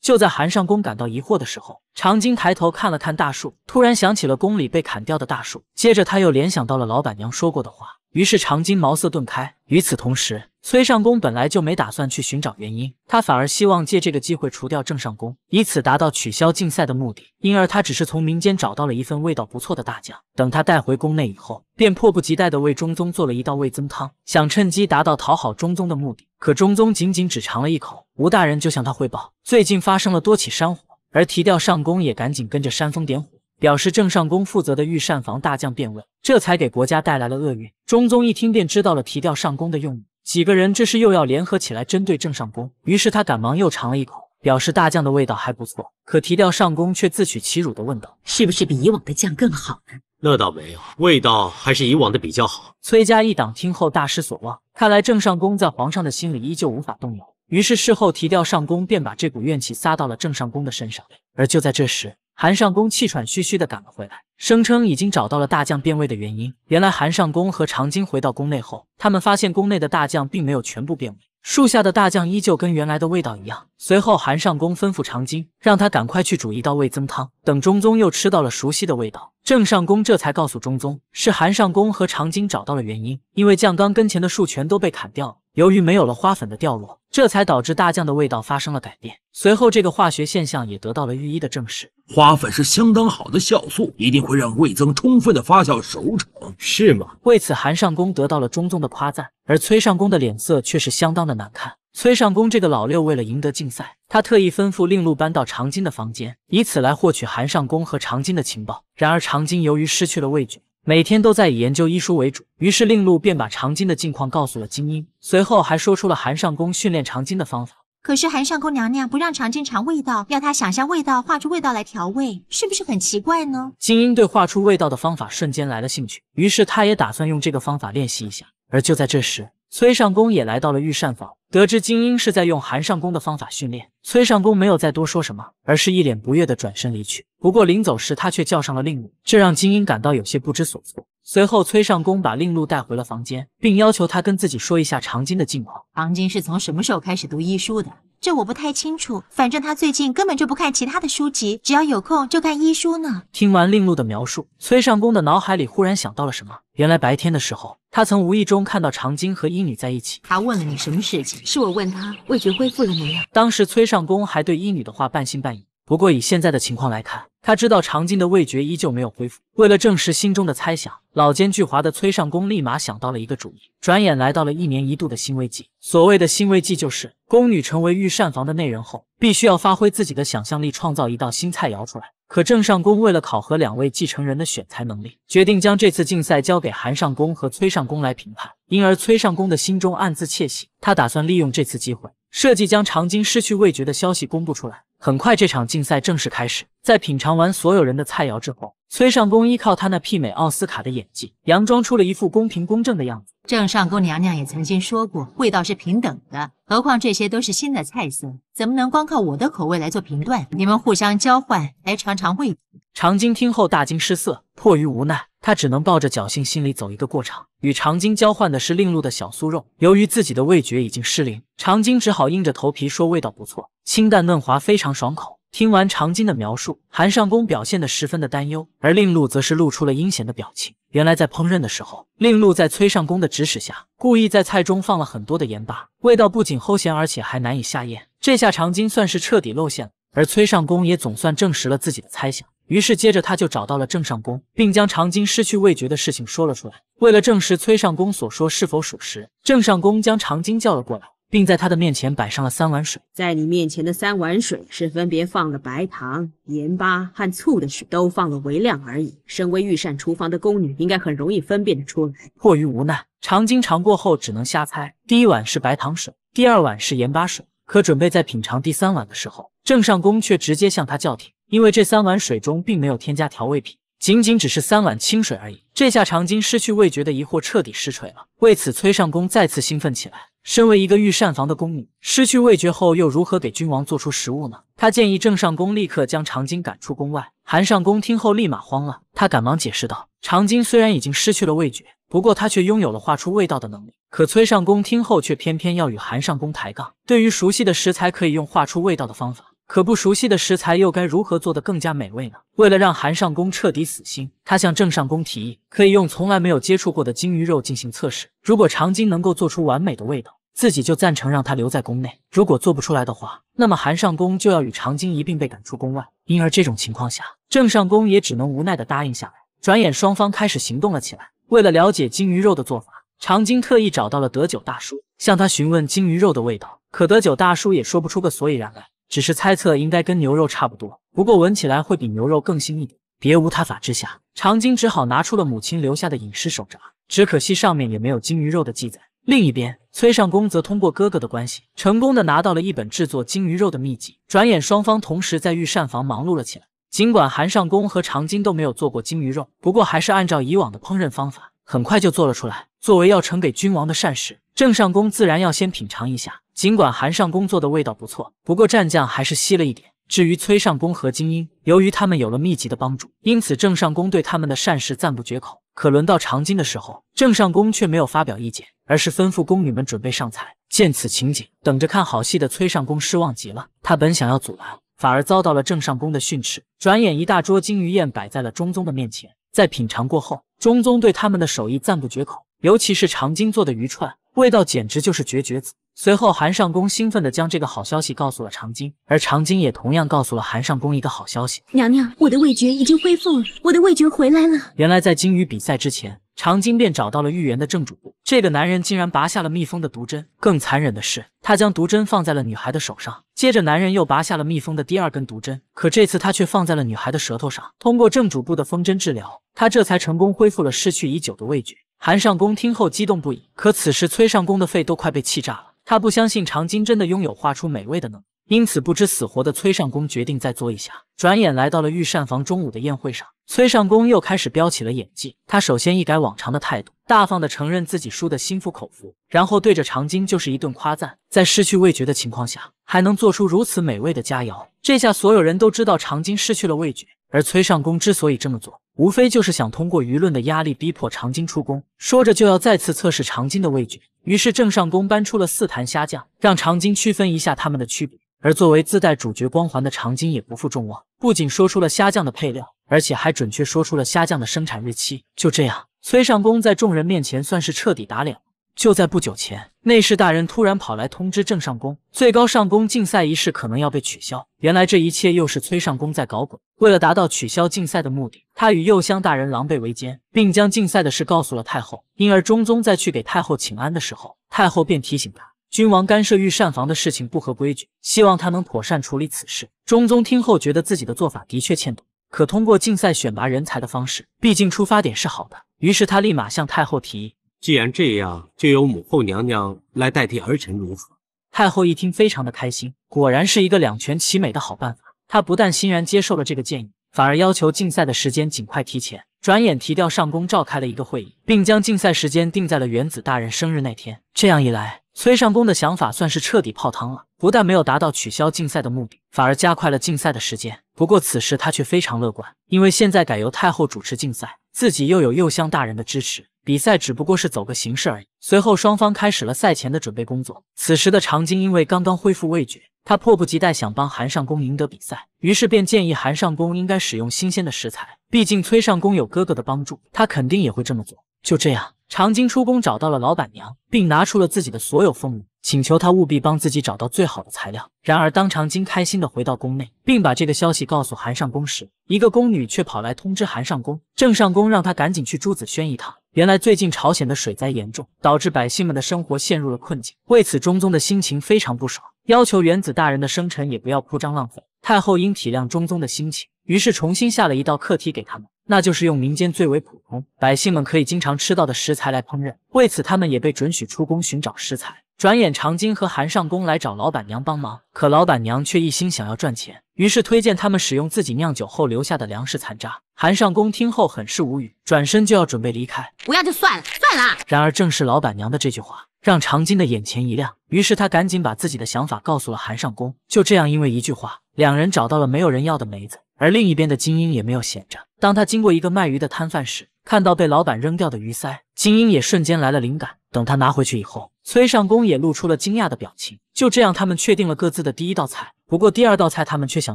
就在韩尚宫感到疑惑的时候，长津抬头看了看大树，突然想起了宫里被砍掉的大树。接着，他又联想到了老板娘说过的话。于是，长津茅塞顿开。与此同时，崔尚宫本来就没打算去寻找原因，他反而希望借这个机会除掉郑尚宫，以此达到取消竞赛的目的。因而他只是从民间找到了一份味道不错的大酱，等他带回宫内以后，便迫不及待地为中宗做了一道味增汤，想趁机达到讨好中宗的目的。可中宗仅仅只尝了一口，吴大人就向他汇报最近发生了多起山火，而提调上宫也赶紧跟着煽风点火，表示郑尚宫负责的御膳房大将变味，这才给国家带来了厄运。中宗一听便知道了提调上宫的用意。几个人这是又要联合起来针对郑上宫，于是他赶忙又尝了一口，表示大酱的味道还不错。可提调上宫却自取其辱的问道：“是不是比以往的酱更好呢？”那倒没有，味道还是以往的比较好。崔家一党听后大失所望，看来郑上宫在皇上的心里依旧无法动摇。于是事后提调上宫便把这股怨气撒到了郑上宫的身上。而就在这时，韩尚宫气喘吁吁的赶了回来，声称已经找到了大将变味的原因。原来，韩尚宫和长津回到宫内后，他们发现宫内的大将并没有全部变味，树下的大将依旧跟原来的味道一样。随后，韩尚宫吩咐长津，让他赶快去煮一道味增汤，等中宗又吃到了熟悉的味道，郑尚宫这才告诉中宗，是韩尚宫和长津找到了原因，因为将刚跟前的树全都被砍掉了。由于没有了花粉的掉落，这才导致大酱的味道发生了改变。随后，这个化学现象也得到了御医的证实。花粉是相当好的酵素，一定会让味增充分的发酵熟成，是吗？为此，韩尚宫得到了中宗的夸赞，而崔尚宫的脸色却是相当的难看。崔尚宫这个老六为了赢得竞赛，他特意吩咐令鹿搬到长今的房间，以此来获取韩尚宫和长今的情报。然而，长今由于失去了味觉。每天都在以研究医书为主，于是令鹿便把长今的近况告诉了金英，随后还说出了韩上宫训练长今的方法。可是韩上宫娘娘不让长今尝味道，要他想象味道，画出味道来调味，是不是很奇怪呢？金英对画出味道的方法瞬间来了兴趣，于是他也打算用这个方法练习一下。而就在这时，崔上宫也来到了御膳房，得知金英是在用韩上宫的方法训练，崔上宫没有再多说什么，而是一脸不悦的转身离去。不过临走时，他却叫上了令露，这让金英感到有些不知所措。随后，崔尚宫把令露带回了房间，并要求他跟自己说一下长今的近况。长今是从什么时候开始读医书的？这我不太清楚，反正他最近根本就不看其他的书籍，只要有空就看医书呢。听完令露的描述，崔尚宫的脑海里忽然想到了什么。原来白天的时候，他曾无意中看到长今和医女在一起。他问了你什么事情？是我问他味觉恢复了没有。当时崔尚宫还对医女的话半信半疑，不过以现在的情况来看。他知道长进的味觉依旧没有恢复。为了证实心中的猜想，老奸巨猾的崔尚公立马想到了一个主意。转眼来到了一年一度的新味季，所谓的新味季就是宫女成为御膳房的内人后，必须要发挥自己的想象力，创造一道新菜肴出来。可郑尚公为了考核两位继承人的选材能力，决定将这次竞赛交给韩尚公和崔尚公来评判，因而崔尚公的心中暗自窃喜，他打算利用这次机会。设计将长今失去味觉的消息公布出来。很快，这场竞赛正式开始。在品尝完所有人的菜肴之后，崔尚宫依靠他那媲美奥斯卡的演技，佯装出了一副公平公正的样子。郑尚宫娘娘也曾经说过，味道是平等的，何况这些都是新的菜色，怎么能光靠我的口味来做评断？你们互相交换来尝尝味长津听后大惊失色，迫于无奈，他只能抱着侥幸心理走一个过场。与长津交换的是令鹿的小酥肉。由于自己的味觉已经失灵，长津只好硬着头皮说味道不错，清淡嫩滑，非常爽口。听完长津的描述，韩尚宫表现得十分的担忧，而令禄则是露出了阴险的表情。原来在烹饪的时候，令禄在崔尚宫的指使下，故意在菜中放了很多的盐巴，味道不仅齁咸，而且还难以下咽。这下长津算是彻底露馅了，而崔尚宫也总算证实了自己的猜想。于是接着他就找到了郑上宫，并将长今失去味觉的事情说了出来。为了证实崔上宫所说是否属实，郑上宫将长今叫了过来，并在她的面前摆上了三碗水。在你面前的三碗水是分别放了白糖、盐巴和醋的水，都放了微量而已。身为御膳厨房的宫女，应该很容易分辨得出来。迫于无奈，长今尝过后只能瞎猜。第一碗是白糖水，第二碗是盐巴水。可准备在品尝第三碗的时候，郑上宫却直接向他叫停。因为这三碗水中并没有添加调味品，仅仅只是三碗清水而已。这下长今失去味觉的疑惑彻底失锤了。为此，崔上宫再次兴奋起来。身为一个御膳房的宫女，失去味觉后又如何给君王做出食物呢？他建议郑上宫立刻将长今赶出宫外。韩上宫听后立马慌了，他赶忙解释道：“长今虽然已经失去了味觉，不过他却拥有了画出味道的能力。”可崔上宫听后却偏偏要与韩上宫抬杠。对于熟悉的食材，可以用画出味道的方法。可不熟悉的食材又该如何做得更加美味呢？为了让韩上宫彻底死心，他向郑上宫提议，可以用从来没有接触过的金鱼肉进行测试。如果长鲸能够做出完美的味道，自己就赞成让他留在宫内；如果做不出来的话，那么韩上宫就要与长鲸一并被赶出宫外。因而这种情况下，郑上宫也只能无奈的答应下来。转眼双方开始行动了起来。为了了解金鱼肉的做法，长鲸特意找到了德九大叔，向他询问金鱼肉的味道。可德九大叔也说不出个所以然来。只是猜测，应该跟牛肉差不多，不过闻起来会比牛肉更腥一点。别无他法之下，长津只好拿出了母亲留下的饮食手札，只可惜上面也没有金鱼肉的记载。另一边，崔尚宫则通过哥哥的关系，成功的拿到了一本制作金鱼肉的秘籍。转眼，双方同时在御膳房忙碌了起来。尽管韩尚宫和长津都没有做过金鱼肉，不过还是按照以往的烹饪方法，很快就做了出来。作为要呈给君王的膳食，郑尚宫自然要先品尝一下。尽管韩尚宫做的味道不错，不过战将还是稀了一点。至于崔尚宫和精英，由于他们有了密集的帮助，因此郑尚宫对他们的膳食赞不绝口。可轮到长金的时候，郑尚宫却没有发表意见，而是吩咐宫女们准备上菜。见此情景，等着看好戏的崔尚宫失望极了。他本想要阻拦，反而遭到了郑尚宫的训斥。转眼，一大桌金鱼宴摆在了中宗的面前。在品尝过后，中宗对他们的手艺赞不绝口，尤其是长金做的鱼串，味道简直就是绝绝子。随后，韩尚宫兴奋地将这个好消息告诉了长津，而长津也同样告诉了韩尚宫一个好消息。娘娘，我的味觉已经恢复了，我的味觉回来了。原来在金鱼比赛之前，长津便找到了御园的正主部，这个男人竟然拔下了蜜蜂的毒针。更残忍的是，他将毒针放在了女孩的手上，接着男人又拔下了蜜蜂的第二根毒针，可这次他却放在了女孩的舌头上。通过正主部的风针治疗，他这才成功恢复了失去已久的味觉。韩尚宫听后激动不已，可此时崔尚宫的肺都快被气炸了。他不相信长今真的拥有画出美味的能力，因此不知死活的崔尚宫决定再做一下。转眼来到了御膳房，中午的宴会上，崔尚宫又开始飙起了演技。他首先一改往常的态度，大方的承认自己输得心服口服，然后对着长今就是一顿夸赞。在失去味觉的情况下，还能做出如此美味的佳肴，这下所有人都知道长今失去了味觉。而崔尚宫之所以这么做，无非就是想通过舆论的压力逼迫长津出宫，说着就要再次测试长津的味觉。于是郑上宫搬出了四坛虾酱，让长津区分一下它们的区别。而作为自带主角光环的长津，也不负众望，不仅说出了虾酱的配料，而且还准确说出了虾酱的生产日期。就这样，崔上宫在众人面前算是彻底打脸。就在不久前，内侍大人突然跑来通知郑上宫，最高上宫竞赛仪式可能要被取消。原来这一切又是崔上宫在搞鬼。为了达到取消竞赛的目的，他与右相大人狼狈为奸，并将竞赛的事告诉了太后，因而中宗在去给太后请安的时候，太后便提醒他，君王干涉御膳房的事情不合规矩，希望他能妥善处理此事。中宗听后觉得自己的做法的确欠妥，可通过竞赛选拔人才的方式，毕竟出发点是好的。于是他立马向太后提议，既然这样，就由母后娘娘来代替儿臣如何？太后一听，非常的开心，果然是一个两全其美的好办法，她不但欣然接受了这个建议。反而要求竞赛的时间尽快提前。转眼提调上宫召开了一个会议，并将竞赛时间定在了原子大人生日那天。这样一来，崔上宫的想法算是彻底泡汤了。不但没有达到取消竞赛的目的，反而加快了竞赛的时间。不过此时他却非常乐观，因为现在改由太后主持竞赛，自己又有右相大人的支持，比赛只不过是走个形式而已。随后双方开始了赛前的准备工作。此时的长今因为刚刚恢复味觉。他迫不及待想帮韩尚宫赢得比赛，于是便建议韩尚宫应该使用新鲜的食材。毕竟崔尚宫有哥哥的帮助，他肯定也会这么做。就这样，长今出宫找到了老板娘，并拿出了自己的所有俸禄，请求她务必帮自己找到最好的材料。然而，当长今开心的回到宫内，并把这个消息告诉韩尚宫时，一个宫女却跑来通知韩尚宫，郑尚宫让他赶紧去朱子轩一趟。原来最近朝鲜的水灾严重，导致百姓们的生活陷入了困境。为此，中宗的心情非常不爽，要求原子大人的生辰也不要铺张浪费。太后因体谅中宗的心情，于是重新下了一道课题给他们，那就是用民间最为普通、百姓们可以经常吃到的食材来烹饪。为此，他们也被准许出宫寻找食材。转眼，长今和韩尚宫来找老板娘帮忙，可老板娘却一心想要赚钱，于是推荐他们使用自己酿酒后留下的粮食残渣。韩尚宫听后很是无语，转身就要准备离开。不要就算了，算了。然而正是老板娘的这句话，让长今的眼前一亮，于是他赶紧把自己的想法告诉了韩尚宫。就这样，因为一句话，两人找到了没有人要的梅子。而另一边的金英也没有闲着，当他经过一个卖鱼的摊贩时，看到被老板扔掉的鱼鳃，金英也瞬间来了灵感。等他拿回去以后。崔尚宫也露出了惊讶的表情。就这样，他们确定了各自的第一道菜。不过，第二道菜他们却想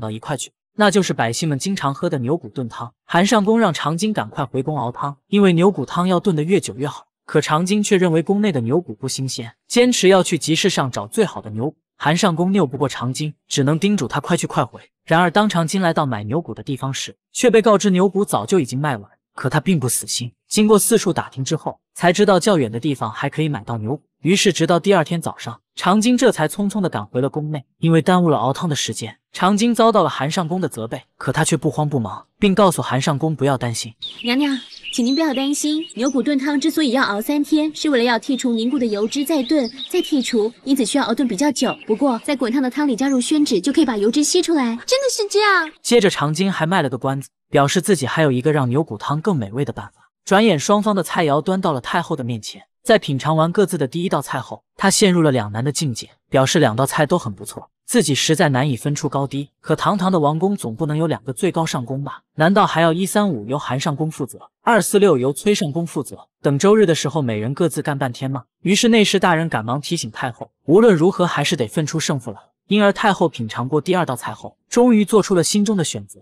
到一块去，那就是百姓们经常喝的牛骨炖汤。韩尚宫让长今赶快回宫熬汤，因为牛骨汤要炖得越久越好。可长今却认为宫内的牛骨不新鲜，坚持要去集市上找最好的牛骨。韩尚宫拗不过长今，只能叮嘱他快去快回。然而，当长今来到买牛骨的地方时，却被告知牛骨早就已经卖完。可他并不死心，经过四处打听之后，才知道较远的地方还可以买到牛骨。于是，直到第二天早上，长津这才匆匆地赶回了宫内，因为耽误了熬汤的时间，长津遭到了韩尚宫的责备。可他却不慌不忙，并告诉韩尚宫不要担心，娘娘，请您不要担心，牛骨炖汤之所以要熬三天，是为了要剔除凝固的油脂，再炖，再剔除，因此需要熬炖比较久。不过，在滚烫的汤里加入宣纸，就可以把油脂吸出来。真的是这样？接着，长津还卖了个关子，表示自己还有一个让牛骨汤更美味的办法。转眼，双方的菜肴端到了太后的面前。在品尝完各自的第一道菜后，他陷入了两难的境界，表示两道菜都很不错，自己实在难以分出高低。可堂堂的王宫总不能有两个最高上宫吧？难道还要一三五由韩上宫负责，二四六由崔上宫负责，等周日的时候每人各自干半天吗？于是内侍大人赶忙提醒太后，无论如何还是得分出胜负了。因而太后品尝过第二道菜后，终于做出了心中的选择，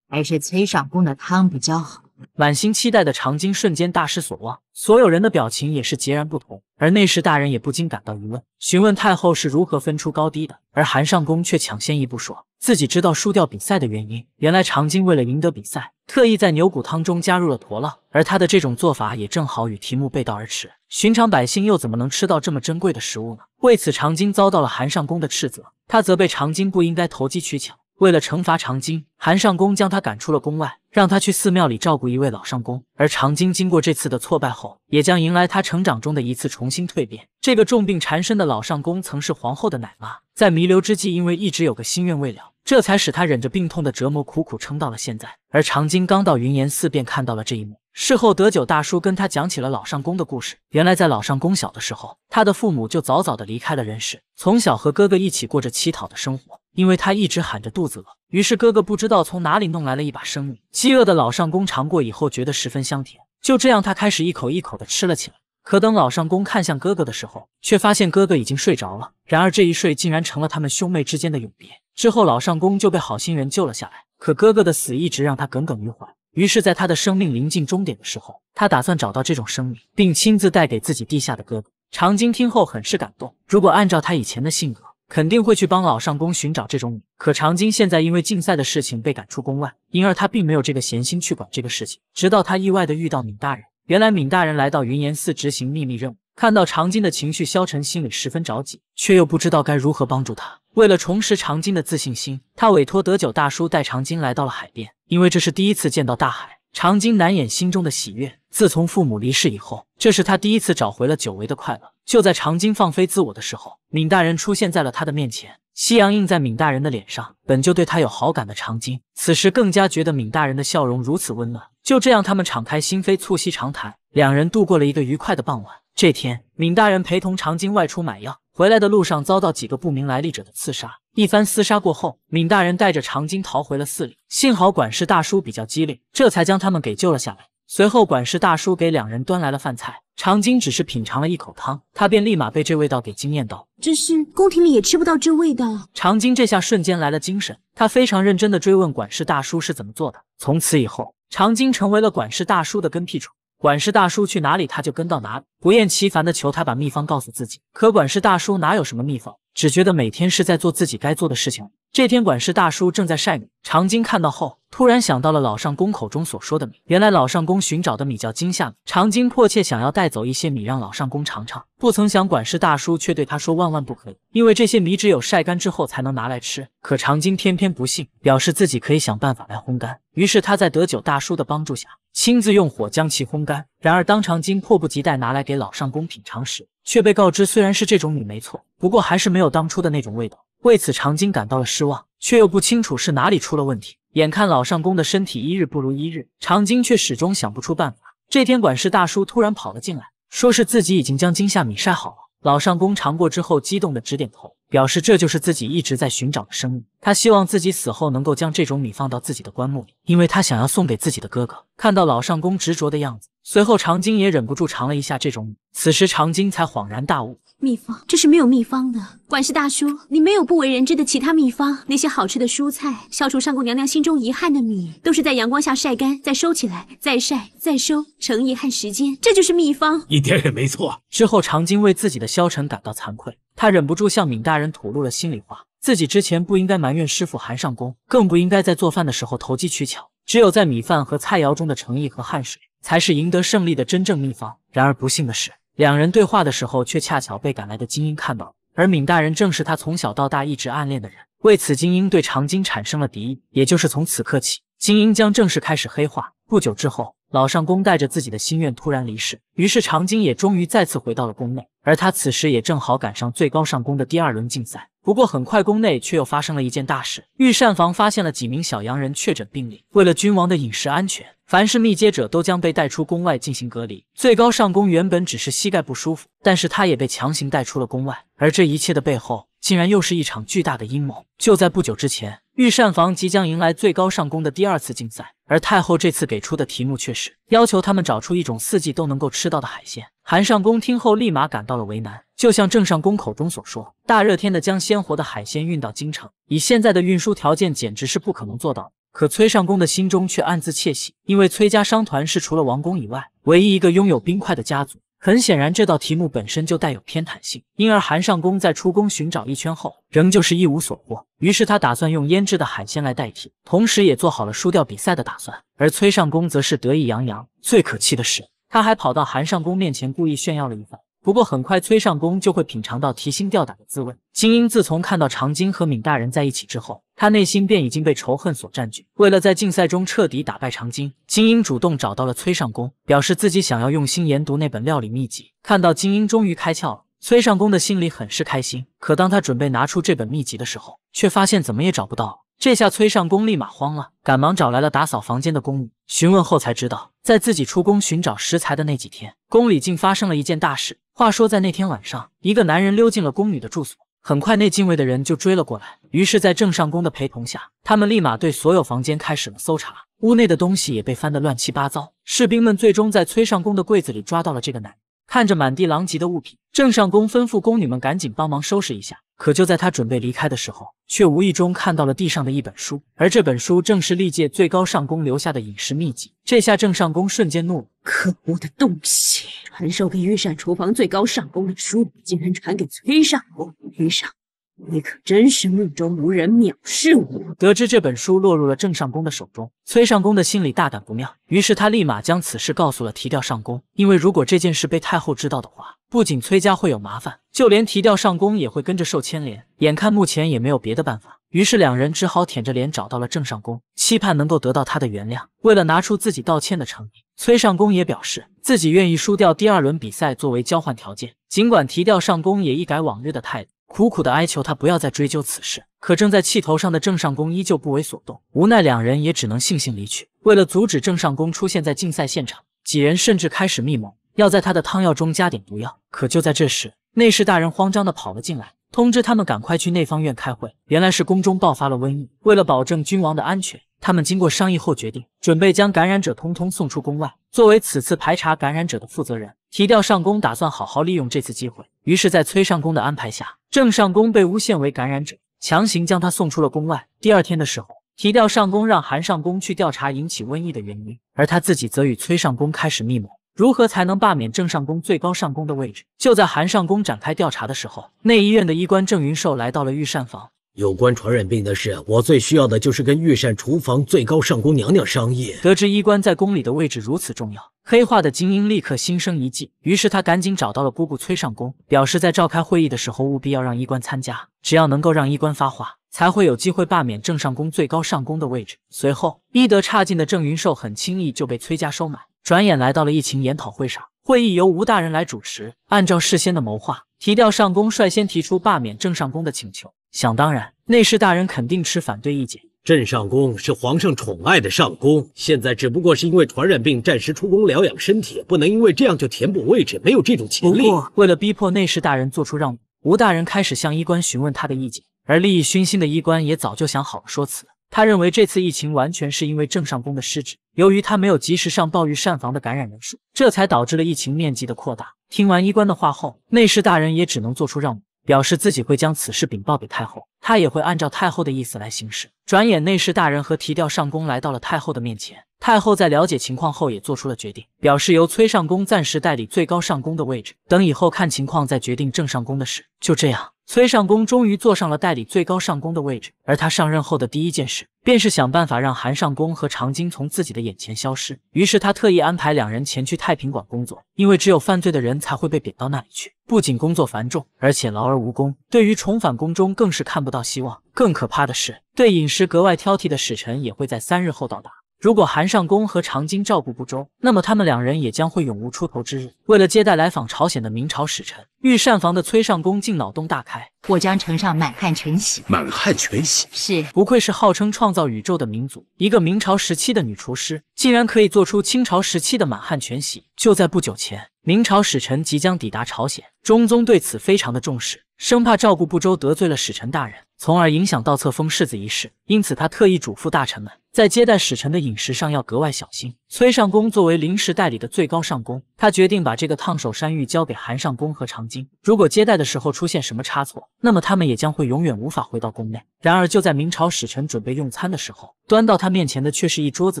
还是崔上宫的汤比较好。满心期待的长今瞬间大失所望，所有人的表情也是截然不同，而内侍大人也不禁感到疑问，询问太后是如何分出高低的。而韩上宫却抢先一步说，自己知道输掉比赛的原因。原来长今为了赢得比赛，特意在牛骨汤中加入了驼浪，而他的这种做法也正好与题目背道而驰。寻常百姓又怎么能吃到这么珍贵的食物呢？为此，长今遭到了韩上宫的斥责，他责备长今不应该投机取巧。为了惩罚长津，韩尚宫将他赶出了宫外，让他去寺庙里照顾一位老上宫。而长津经过这次的挫败后，也将迎来他成长中的一次重新蜕变。这个重病缠身的老上宫曾是皇后的奶妈，在弥留之际，因为一直有个心愿未了，这才使他忍着病痛的折磨，苦苦撑到了现在。而长津刚到云岩寺，便看到了这一幕。事后，德九大叔跟他讲起了老上宫的故事。原来，在老上宫小的时候，他的父母就早早的离开了人世，从小和哥哥一起过着乞讨的生活。因为他一直喊着肚子饿，于是哥哥不知道从哪里弄来了一把生米。饥饿的老上公尝过以后，觉得十分香甜。就这样，他开始一口一口的吃了起来。可等老上公看向哥哥的时候，却发现哥哥已经睡着了。然而这一睡竟然成了他们兄妹之间的永别。之后，老上公就被好心人救了下来。可哥哥的死一直让他耿耿于怀。于是，在他的生命临近终点的时候，他打算找到这种生命，并亲自带给自己地下的哥哥。长今听后很是感动。如果按照他以前的性格，肯定会去帮老上宫寻找这种米。可长今现在因为竞赛的事情被赶出宫外，因而他并没有这个闲心去管这个事情。直到他意外的遇到闵大人，原来闵大人来到云岩寺执行秘密任务，看到长今的情绪消沉，心里十分着急，却又不知道该如何帮助他。为了重拾长今的自信心，他委托德九大叔带长今来到了海边，因为这是第一次见到大海，长今难掩心中的喜悦。自从父母离世以后，这是他第一次找回了久违的快乐。就在长津放飞自我的时候，闵大人出现在了他的面前。夕阳映在闵大人的脸上，本就对他有好感的长津，此时更加觉得闵大人的笑容如此温暖。就这样，他们敞开心扉，促膝长谈，两人度过了一个愉快的傍晚。这天，闵大人陪同长津外出买药，回来的路上遭到几个不明来历者的刺杀。一番厮杀过后，闵大人带着长津逃回了寺里，幸好管事大叔比较机灵，这才将他们给救了下来。随后，管事大叔给两人端来了饭菜。长津只是品尝了一口汤，他便立马被这味道给惊艳到。只是宫廷里也吃不到这味道。长津这下瞬间来了精神，他非常认真的追问管事大叔是怎么做的。从此以后，长津成为了管事大叔的跟屁虫，管事大叔去哪里他就跟到哪里，不厌其烦的求他把秘方告诉自己。可管事大叔哪有什么秘方？只觉得每天是在做自己该做的事情。这天，管事大叔正在晒米，长今看到后，突然想到了老上工口中所说的米。原来，老上工寻找的米叫金夏米。长今迫切想要带走一些米让老上工尝尝，不曾想管事大叔却对他说：“万万不可以，因为这些米只有晒干之后才能拿来吃。”可长今偏偏不信，表示自己可以想办法来烘干。于是他在德九大叔的帮助下，亲自用火将其烘干。然而，当长今迫不及待拿来给老上工品尝时，却被告知，虽然是这种米没错，不过还是没有当初的那种味道。为此，长今感到了失望，却又不清楚是哪里出了问题。眼看老尚宫的身体一日不如一日，长今却始终想不出办法。这天，管事大叔突然跑了进来，说是自己已经将金夏米晒好了。老上公尝过之后，激动的直点头，表示这就是自己一直在寻找的生米。他希望自己死后能够将这种米放到自己的棺木里，因为他想要送给自己的哥哥。看到老上公执着的样子，随后长津也忍不住尝了一下这种米。此时长津才恍然大悟。秘方，这是没有秘方的。管事大叔，你没有不为人知的其他秘方。那些好吃的蔬菜，消除上宫娘娘心中遗憾的米，都是在阳光下晒干，再收起来，再晒，再收，诚意和时间，这就是秘方。一点也没错。之后，长今为自己的消沉感到惭愧，他忍不住向闵大人吐露了心里话：自己之前不应该埋怨师傅韩上宫，更不应该在做饭的时候投机取巧。只有在米饭和菜肴中的诚意和汗水，才是赢得胜利的真正秘方。然而不幸的是。两人对话的时候，却恰巧被赶来的金英看到，而闵大人正是他从小到大一直暗恋的人。为此，金英对长今产生了敌意，也就是从此刻起，金英将正式开始黑化。不久之后，老上宫带着自己的心愿突然离世，于是长今也终于再次回到了宫内，而他此时也正好赶上最高上宫的第二轮竞赛。不过，很快宫内却又发生了一件大事，御膳房发现了几名小洋人确诊病例，为了君王的饮食安全。凡是密接者都将被带出宫外进行隔离。最高上宫原本只是膝盖不舒服，但是他也被强行带出了宫外。而这一切的背后，竟然又是一场巨大的阴谋。就在不久之前，御膳房即将迎来最高上宫的第二次竞赛，而太后这次给出的题目却是要求他们找出一种四季都能够吃到的海鲜。韩上宫听后，立马感到了为难。就像郑上宫口中所说，大热天的将鲜活的海鲜运到京城，以现在的运输条件，简直是不可能做到。可崔尚宫的心中却暗自窃喜，因为崔家商团是除了王宫以外唯一一个拥有冰块的家族。很显然，这道题目本身就带有偏袒性，因而韩尚宫在出宫寻找一圈后，仍旧是一无所获。于是他打算用腌制的海鲜来代替，同时也做好了输掉比赛的打算。而崔尚宫则是得意洋洋。最可气的是，他还跑到韩尚宫面前故意炫耀了一番。不过很快，崔尚宫就会品尝到提心吊胆的滋味。金英自从看到长津和闵大人在一起之后。他内心便已经被仇恨所占据。为了在竞赛中彻底打败长今，金英主动找到了崔尚宫，表示自己想要用心研读那本料理秘籍。看到金英终于开窍了，崔尚宫的心里很是开心。可当他准备拿出这本秘籍的时候，却发现怎么也找不到了。这下崔尚宫立马慌了，赶忙找来了打扫房间的宫女，询问后才知道，在自己出宫寻找食材的那几天，宫里竟发生了一件大事。话说在那天晚上，一个男人溜进了宫女的住所。很快，那禁卫的人就追了过来。于是，在郑上宫的陪同下，他们立马对所有房间开始了搜查，屋内的东西也被翻得乱七八糟。士兵们最终在崔上宫的柜子里抓到了这个男。看着满地狼藉的物品，郑上宫吩咐宫女们赶紧帮忙收拾一下。可就在他准备离开的时候，却无意中看到了地上的一本书，而这本书正是历届最高上宫留下的饮食秘籍。这下郑上宫瞬间怒了：可恶的东西，传授给御膳厨房最高上宫的书，竟然传给崔上宫！御膳。你可真是命中无人，藐视我！得知这本书落入了郑上宫的手中，崔上宫的心里大胆不妙，于是他立马将此事告诉了提调上宫。因为如果这件事被太后知道的话，不仅崔家会有麻烦，就连提调上宫也会跟着受牵连。眼看目前也没有别的办法，于是两人只好舔着脸找到了郑上宫，期盼能够得到他的原谅。为了拿出自己道歉的诚意，崔上宫也表示自己愿意输掉第二轮比赛作为交换条件。尽管提调上宫也一改往日的态度。苦苦的哀求他不要再追究此事，可正在气头上的郑上宫依旧不为所动，无奈两人也只能悻悻离去。为了阻止郑上宫出现在竞赛现场，几人甚至开始密谋，要在他的汤药中加点毒药。可就在这时，内侍大人慌张的跑了进来，通知他们赶快去内方院开会。原来是宫中爆发了瘟疫，为了保证君王的安全，他们经过商议后决定准备将感染者通通送出宫外。作为此次排查感染者的负责人，提调上宫打算好好利用这次机会。于是，在崔上宫的安排下，郑上宫被诬陷为感染者，强行将他送出了宫外。第二天的时候，提调上宫让韩上宫去调查引起瘟疫的原因，而他自己则与崔上宫开始密谋，如何才能罢免郑上宫最高上宫的位置。就在韩上宫展开调查的时候，内医院的医官郑云寿来到了御膳房。有关传染病的事，我最需要的就是跟御膳厨房最高上宫娘娘商议。得知医官在宫里的位置如此重要，黑化的金英立刻心生一计。于是他赶紧找到了姑姑崔上宫，表示在召开会议的时候务必要让医官参加。只要能够让医官发话，才会有机会罢免郑上宫最高上宫的位置。随后，医德差劲的郑云寿很轻易就被崔家收买。转眼来到了疫情研讨会上，会议由吴大人来主持。按照事先的谋划，提调上宫率先提出罢免郑上宫的请求。想当然，内侍大人肯定持反对意见。镇上宫是皇上宠爱的上宫，现在只不过是因为传染病暂时出宫疗养身体，不能因为这样就填补位置，没有这种潜力。不过，为了逼迫内侍大人做出让步，吴大人开始向医官询问他的意见，而利益熏心的医官也早就想好了说辞。他认为这次疫情完全是因为镇上宫的失职，由于他没有及时上报御膳房的感染人数，这才导致了疫情面积的扩大。听完医官的话后，内侍大人也只能做出让步。表示自己会将此事禀报给太后，他也会按照太后的意思来行事。转眼，内侍大人和提调上宫来到了太后的面前。太后在了解情况后，也做出了决定，表示由崔上宫暂时代理最高上宫的位置，等以后看情况再决定正上宫的事。就这样，崔上宫终于坐上了代理最高上宫的位置。而他上任后的第一件事。便是想办法让韩尚宫和长今从自己的眼前消失。于是他特意安排两人前去太平馆工作，因为只有犯罪的人才会被贬到那里去，不仅工作繁重，而且劳而无功。对于重返宫中更是看不到希望。更可怕的是，对饮食格外挑剔的使臣也会在三日后到达。如果韩尚宫和长今照顾不周，那么他们两人也将会永无出头之日。为了接待来访朝鲜的明朝使臣，御膳房的崔尚宫竟脑洞大开，我将呈上满汉全席。满汉全席是不愧是号称创造宇宙的民族，一个明朝时期的女厨师竟然可以做出清朝时期的满汉全席。就在不久前，明朝使臣即将抵达朝鲜，中宗对此非常的重视，生怕照顾不周得罪了使臣大人，从而影响到册封世子一事，因此他特意嘱咐大臣们。在接待使臣的饮食上要格外小心。崔上宫作为临时代理的最高上宫，他决定把这个烫手山芋交给韩上宫和长津。如果接待的时候出现什么差错，那么他们也将会永远无法回到宫内。然而，就在明朝使臣准备用餐的时候，端到他面前的却是一桌子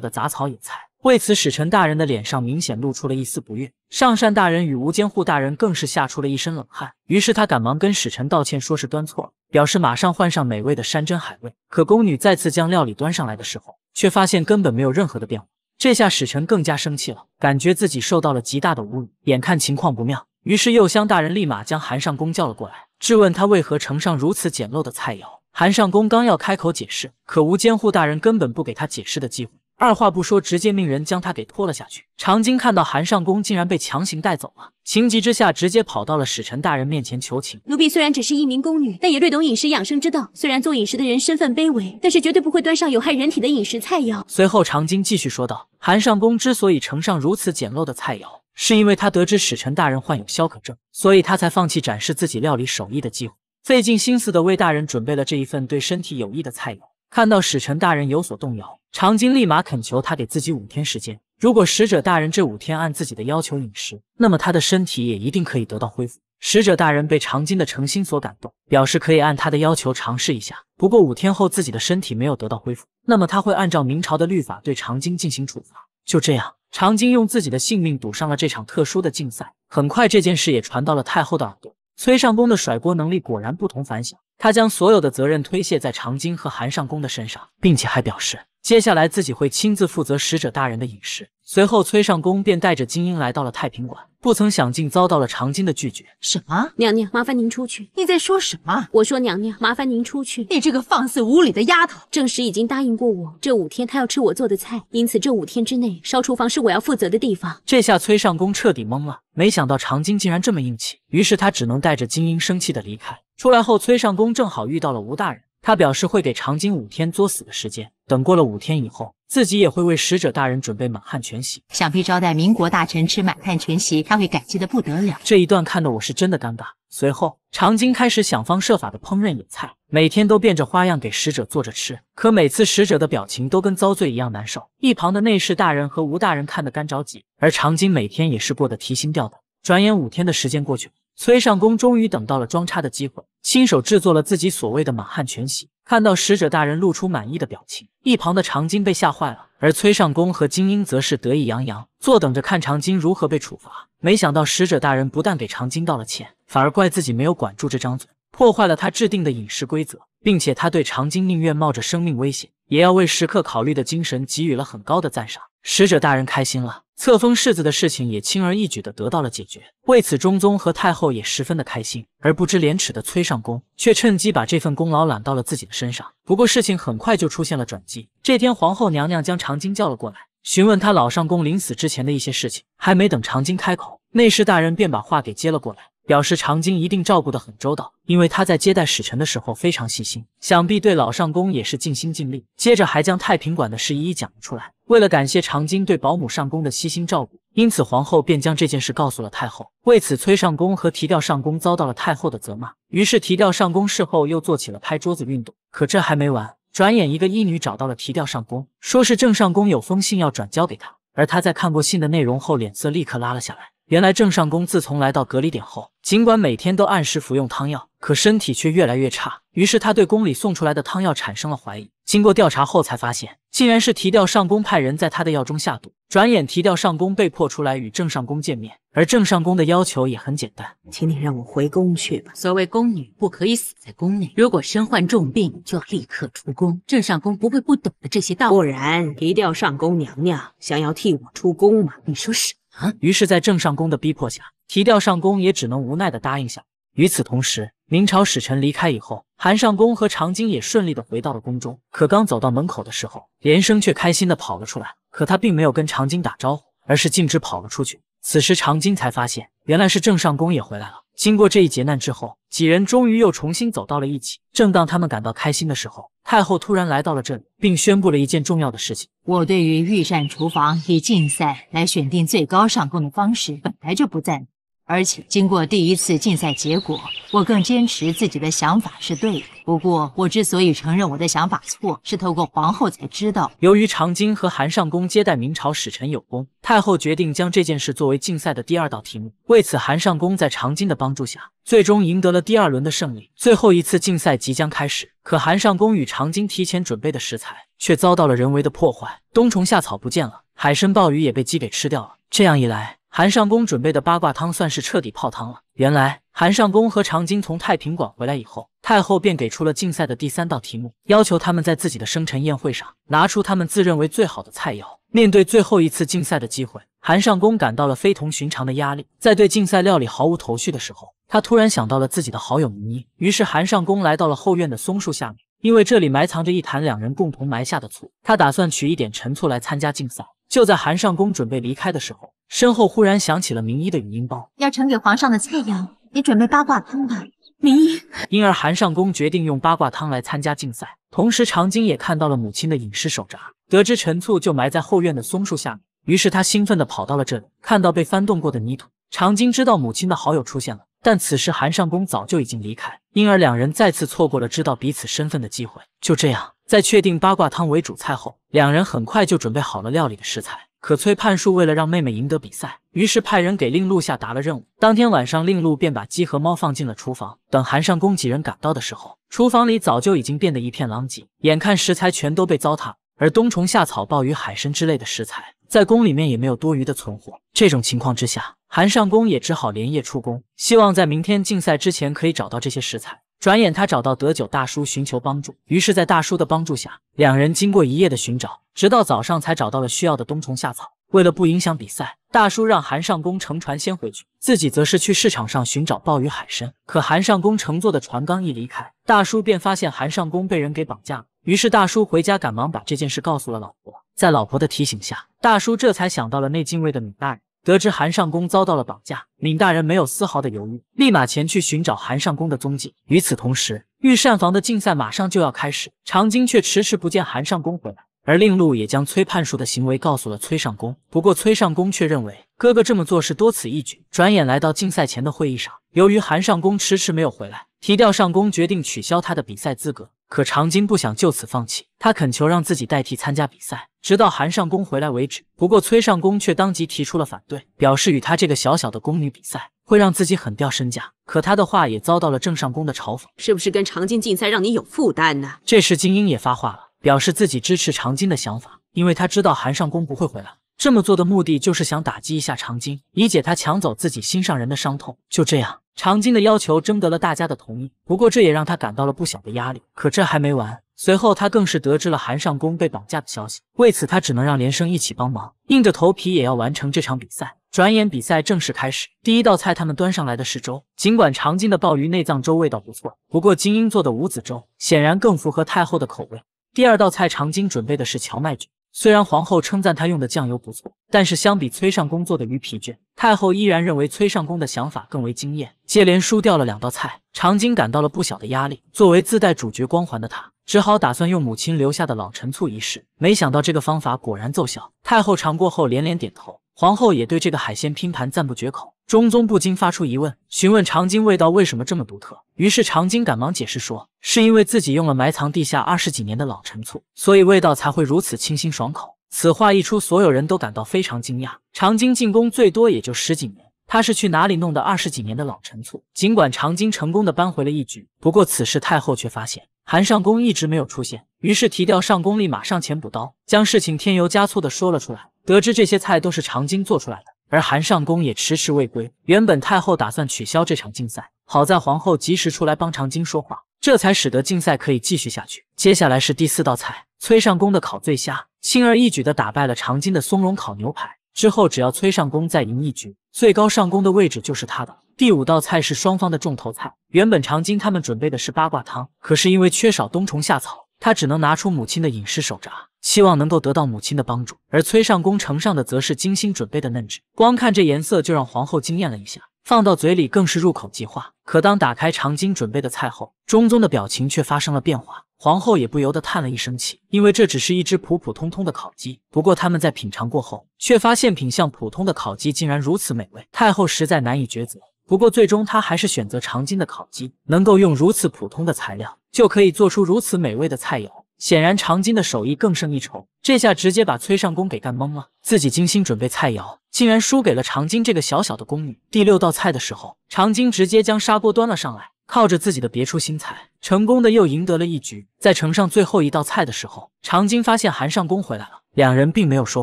的杂草野菜。为此，使臣大人的脸上明显露出了一丝不悦。上善大人与吴监户大人更是吓出了一身冷汗。于是他赶忙跟使臣道歉，说是端错了，表示马上换上美味的山珍海味。可宫女再次将料理端上来的时候，却发现根本没有任何的变化，这下使臣更加生气了，感觉自己受到了极大的侮辱。眼看情况不妙，于是右厢大人立马将韩尚公叫了过来，质问他为何呈上如此简陋的菜肴。韩尚公刚要开口解释，可吴监护大人根本不给他解释的机会。二话不说，直接命人将他给拖了下去。长今看到韩尚宫竟然被强行带走了，情急之下直接跑到了使臣大人面前求情。奴婢虽然只是一名宫女，但也略懂饮食养生之道。虽然做饮食的人身份卑微，但是绝对不会端上有害人体的饮食菜肴。随后，长今继续说道：“韩尚宫之所以呈上如此简陋的菜肴，是因为他得知使臣大人患有消渴症，所以他才放弃展示自己料理手艺的机会，费尽心思的为大人准备了这一份对身体有益的菜肴。看到使臣大人有所动摇。”长津立马恳求他给自己五天时间，如果使者大人这五天按自己的要求饮食，那么他的身体也一定可以得到恢复。使者大人被长津的诚心所感动，表示可以按他的要求尝试一下。不过五天后自己的身体没有得到恢复，那么他会按照明朝的律法对长津进行处罚。就这样，长津用自己的性命赌上了这场特殊的竞赛。很快这件事也传到了太后的耳朵，崔尚宫的甩锅能力果然不同凡响，他将所有的责任推卸在长津和韩尚宫的身上，并且还表示。接下来自己会亲自负责使者大人的饮食。随后崔尚宫便带着金英来到了太平馆，不曾想竟遭到了长今的拒绝。什么？娘娘，麻烦您出去。你在说什么？我说娘娘，麻烦您出去。你这个放肆无礼的丫头！正时已经答应过我，这五天他要吃我做的菜，因此这五天之内烧厨房是我要负责的地方。这下崔尚宫彻底懵了，没想到长今竟然这么硬气，于是他只能带着金英生气的离开。出来后，崔尚宫正好遇到了吴大人。他表示会给长津五天作死的时间，等过了五天以后，自己也会为使者大人准备满汉全席。想必招待民国大臣吃满汉全席，他会感激的不得了。这一段看的我是真的尴尬。随后，长津开始想方设法的烹饪野菜，每天都变着花样给使者做着吃，可每次使者的表情都跟遭罪一样难受。一旁的内侍大人和吴大人看得干着急，而长津每天也是过得提心吊胆。转眼五天的时间过去了，崔上宫终于等到了装叉的机会。亲手制作了自己所谓的满汉全席，看到使者大人露出满意的表情，一旁的长今被吓坏了，而崔尚宫和金英则是得意洋洋，坐等着看长今如何被处罚。没想到使者大人不但给长今道了歉，反而怪自己没有管住这张嘴，破坏了他制定的饮食规则，并且他对长今宁愿冒着生命危险也要为食客考虑的精神给予了很高的赞赏。使者大人开心了。册封世子的事情也轻而易举的得到了解决，为此中宗和太后也十分的开心，而不知廉耻的崔上宫却趁机把这份功劳揽到了自己的身上。不过事情很快就出现了转机，这天皇后娘娘将长今叫了过来，询问她老上宫临死之前的一些事情。还没等长今开口，内侍大人便把话给接了过来，表示长今一定照顾的很周到，因为他在接待使臣的时候非常细心，想必对老上宫也是尽心尽力。接着还将太平馆的事一一讲了出来。为了感谢长津对保姆上宫的悉心照顾，因此皇后便将这件事告诉了太后。为此，崔上宫和提调上宫遭到了太后的责骂。于是，提调上宫事后又做起了拍桌子运动。可这还没完，转眼一个医女找到了提调上宫，说是郑上宫有封信要转交给他。而他在看过信的内容后，脸色立刻拉了下来。原来郑上宫自从来到隔离点后，尽管每天都按时服用汤药。可身体却越来越差，于是他对宫里送出来的汤药产生了怀疑。经过调查后，才发现竟然是提调上宫派人在他的药中下毒。转眼提调上宫被迫出来与郑上宫见面，而郑上宫的要求也很简单，请你让我回宫去吧。所谓宫女不可以死在宫内，如果身患重病就要立刻出宫。郑上宫不会不懂得这些道理，不然提调上宫娘娘想要替我出宫吗？你说什么？于是，在郑上宫的逼迫下，提调上宫也只能无奈的答应下。与此同时。明朝使臣离开以后，韩尚宫和长今也顺利的回到了宫中。可刚走到门口的时候，连生却开心的跑了出来。可他并没有跟长今打招呼，而是径直跑了出去。此时长今才发现，原来是郑尚宫也回来了。经过这一劫难之后，几人终于又重新走到了一起。正当他们感到开心的时候，太后突然来到了这里，并宣布了一件重要的事情：我对于御膳厨房以竞赛来选定最高上宫的方式，本来就不赞同。而且经过第一次竞赛结果，我更坚持自己的想法是对的。不过，我之所以承认我的想法错，是透过皇后才知道。由于长今和韩尚宫接待明朝使臣有功，太后决定将这件事作为竞赛的第二道题目。为此，韩尚宫在长今的帮助下，最终赢得了第二轮的胜利。最后一次竞赛即将开始，可韩尚宫与长今提前准备的食材却遭到了人为的破坏，冬虫夏草不见了，海参鲍鱼也被鸡给吃掉了。这样一来，韩尚宫准备的八卦汤算是彻底泡汤了。原来，韩尚宫和长今从太平馆回来以后，太后便给出了竞赛的第三道题目，要求他们在自己的生辰宴会上拿出他们自认为最好的菜肴。面对最后一次竞赛的机会，韩尚宫感到了非同寻常的压力。在对竞赛料理毫无头绪的时候，他突然想到了自己的好友倪妮，于是，韩尚宫来到了后院的松树下面，因为这里埋藏着一坛两人共同埋下的醋，他打算取一点陈醋来参加竞赛。就在韩尚宫准备离开的时候，身后忽然响起了明一的语音包，要呈给皇上的菜肴，你准备八卦汤吧，明一，因而韩尚宫决定用八卦汤来参加竞赛。同时长津也看到了母亲的饮食手札，得知陈醋就埋在后院的松树下面，于是他兴奋地跑到了这里，看到被翻动过的泥土，长津知道母亲的好友出现了，但此时韩尚宫早就已经离开，因而两人再次错过了知道彼此身份的机会。就这样，在确定八卦汤为主菜后，两人很快就准备好了料理的食材。可崔判树为了让妹妹赢得比赛，于是派人给令鹿下达了任务。当天晚上，令鹿便把鸡和猫放进了厨房。等韩尚宫几人赶到的时候，厨房里早就已经变得一片狼藉。眼看食材全都被糟蹋，而冬虫夏草、鲍鱼、海参之类的食材在宫里面也没有多余的存货。这种情况之下，韩尚宫也只好连夜出宫，希望在明天竞赛之前可以找到这些食材。转眼，他找到德九大叔寻求帮助。于是，在大叔的帮助下，两人经过一夜的寻找，直到早上才找到了需要的冬虫夏草。为了不影响比赛，大叔让韩尚宫乘船先回去，自己则是去市场上寻找鲍鱼、海参。可韩尚宫乘坐的船刚一离开，大叔便发现韩尚宫被人给绑架了。于是，大叔回家赶忙把这件事告诉了老婆。在老婆的提醒下，大叔这才想到了内禁卫的闵大人。得知韩尚宫遭到了绑架，闵大人没有丝毫的犹豫，立马前去寻找韩尚宫的踪迹。与此同时，御膳房的竞赛马上就要开始，长京却迟迟不见韩尚宫回来，而令禄也将崔判书的行为告诉了崔尚宫。不过，崔尚宫却认为哥哥这么做是多此一举。转眼来到竞赛前的会议上，由于韩尚宫迟迟没有回来。提调上宫决定取消他的比赛资格，可长津不想就此放弃，他恳求让自己代替参加比赛，直到韩上宫回来为止。不过崔上宫却当即提出了反对，表示与他这个小小的宫女比赛会让自己很掉身价。可他的话也遭到了郑上宫的嘲讽，是不是跟长津竞赛让你有负担呢？这时金英也发话了，表示自己支持长津的想法，因为他知道韩上宫不会回来。这么做的目的就是想打击一下长津，以解他抢走自己心上人的伤痛。就这样，长津的要求征得了大家的同意，不过这也让他感到了不小的压力。可这还没完，随后他更是得知了韩尚宫被绑架的消息，为此他只能让连生一起帮忙，硬着头皮也要完成这场比赛。转眼比赛正式开始，第一道菜他们端上来的是粥，尽管长津的鲍鱼内脏粥味道不错，不过金英做的五子粥显然更符合太后的口味。第二道菜长津准备的是荞麦卷。虽然皇后称赞他用的酱油不错，但是相比崔尚宫做的鱼皮卷，太后依然认为崔尚宫的想法更为惊艳。接连输掉了两道菜，长今感到了不小的压力。作为自带主角光环的他，只好打算用母亲留下的老陈醋一试。没想到这个方法果然奏效，太后尝过后连连点头。皇后也对这个海鲜拼盘赞不绝口。中宗不禁发出疑问，询问长今味道为什么这么独特。于是长今赶忙解释说，是因为自己用了埋藏地下二十几年的老陈醋，所以味道才会如此清新爽口。此话一出，所有人都感到非常惊讶。长今进宫最多也就十几年，他是去哪里弄的二十几年的老陈醋？尽管长今成功的扳回了一局，不过此时太后却发现韩上宫一直没有出现，于是提调上宫立马上前补刀，将事情添油加醋的说了出来。得知这些菜都是长今做出来的。而韩上宫也迟迟未归，原本太后打算取消这场竞赛，好在皇后及时出来帮长今说话，这才使得竞赛可以继续下去。接下来是第四道菜，崔上宫的烤醉虾，轻而易举地打败了长今的松茸烤牛排。之后只要崔上宫再赢一局，最高上宫的位置就是他的。第五道菜是双方的重头菜，原本长今他们准备的是八卦汤，可是因为缺少冬虫夏草，他只能拿出母亲的饮食手札。希望能够得到母亲的帮助，而崔上宫呈上的则是精心准备的嫩汁，光看这颜色就让皇后惊艳了一下，放到嘴里更是入口即化。可当打开长金准备的菜后，中宗的表情却发生了变化，皇后也不由得叹了一声气，因为这只是一只普普通通的烤鸡。不过他们在品尝过后，却发现品相普通的烤鸡竟然如此美味，太后实在难以抉择。不过最终她还是选择长金的烤鸡，能够用如此普通的材料就可以做出如此美味的菜肴。显然长今的手艺更胜一筹，这下直接把崔尚宫给干懵了。自己精心准备菜肴，竟然输给了长今这个小小的宫女。第六道菜的时候，长今直接将砂锅端了上来，靠着自己的别出心裁，成功的又赢得了一局。在呈上最后一道菜的时候，长今发现韩尚宫回来了，两人并没有说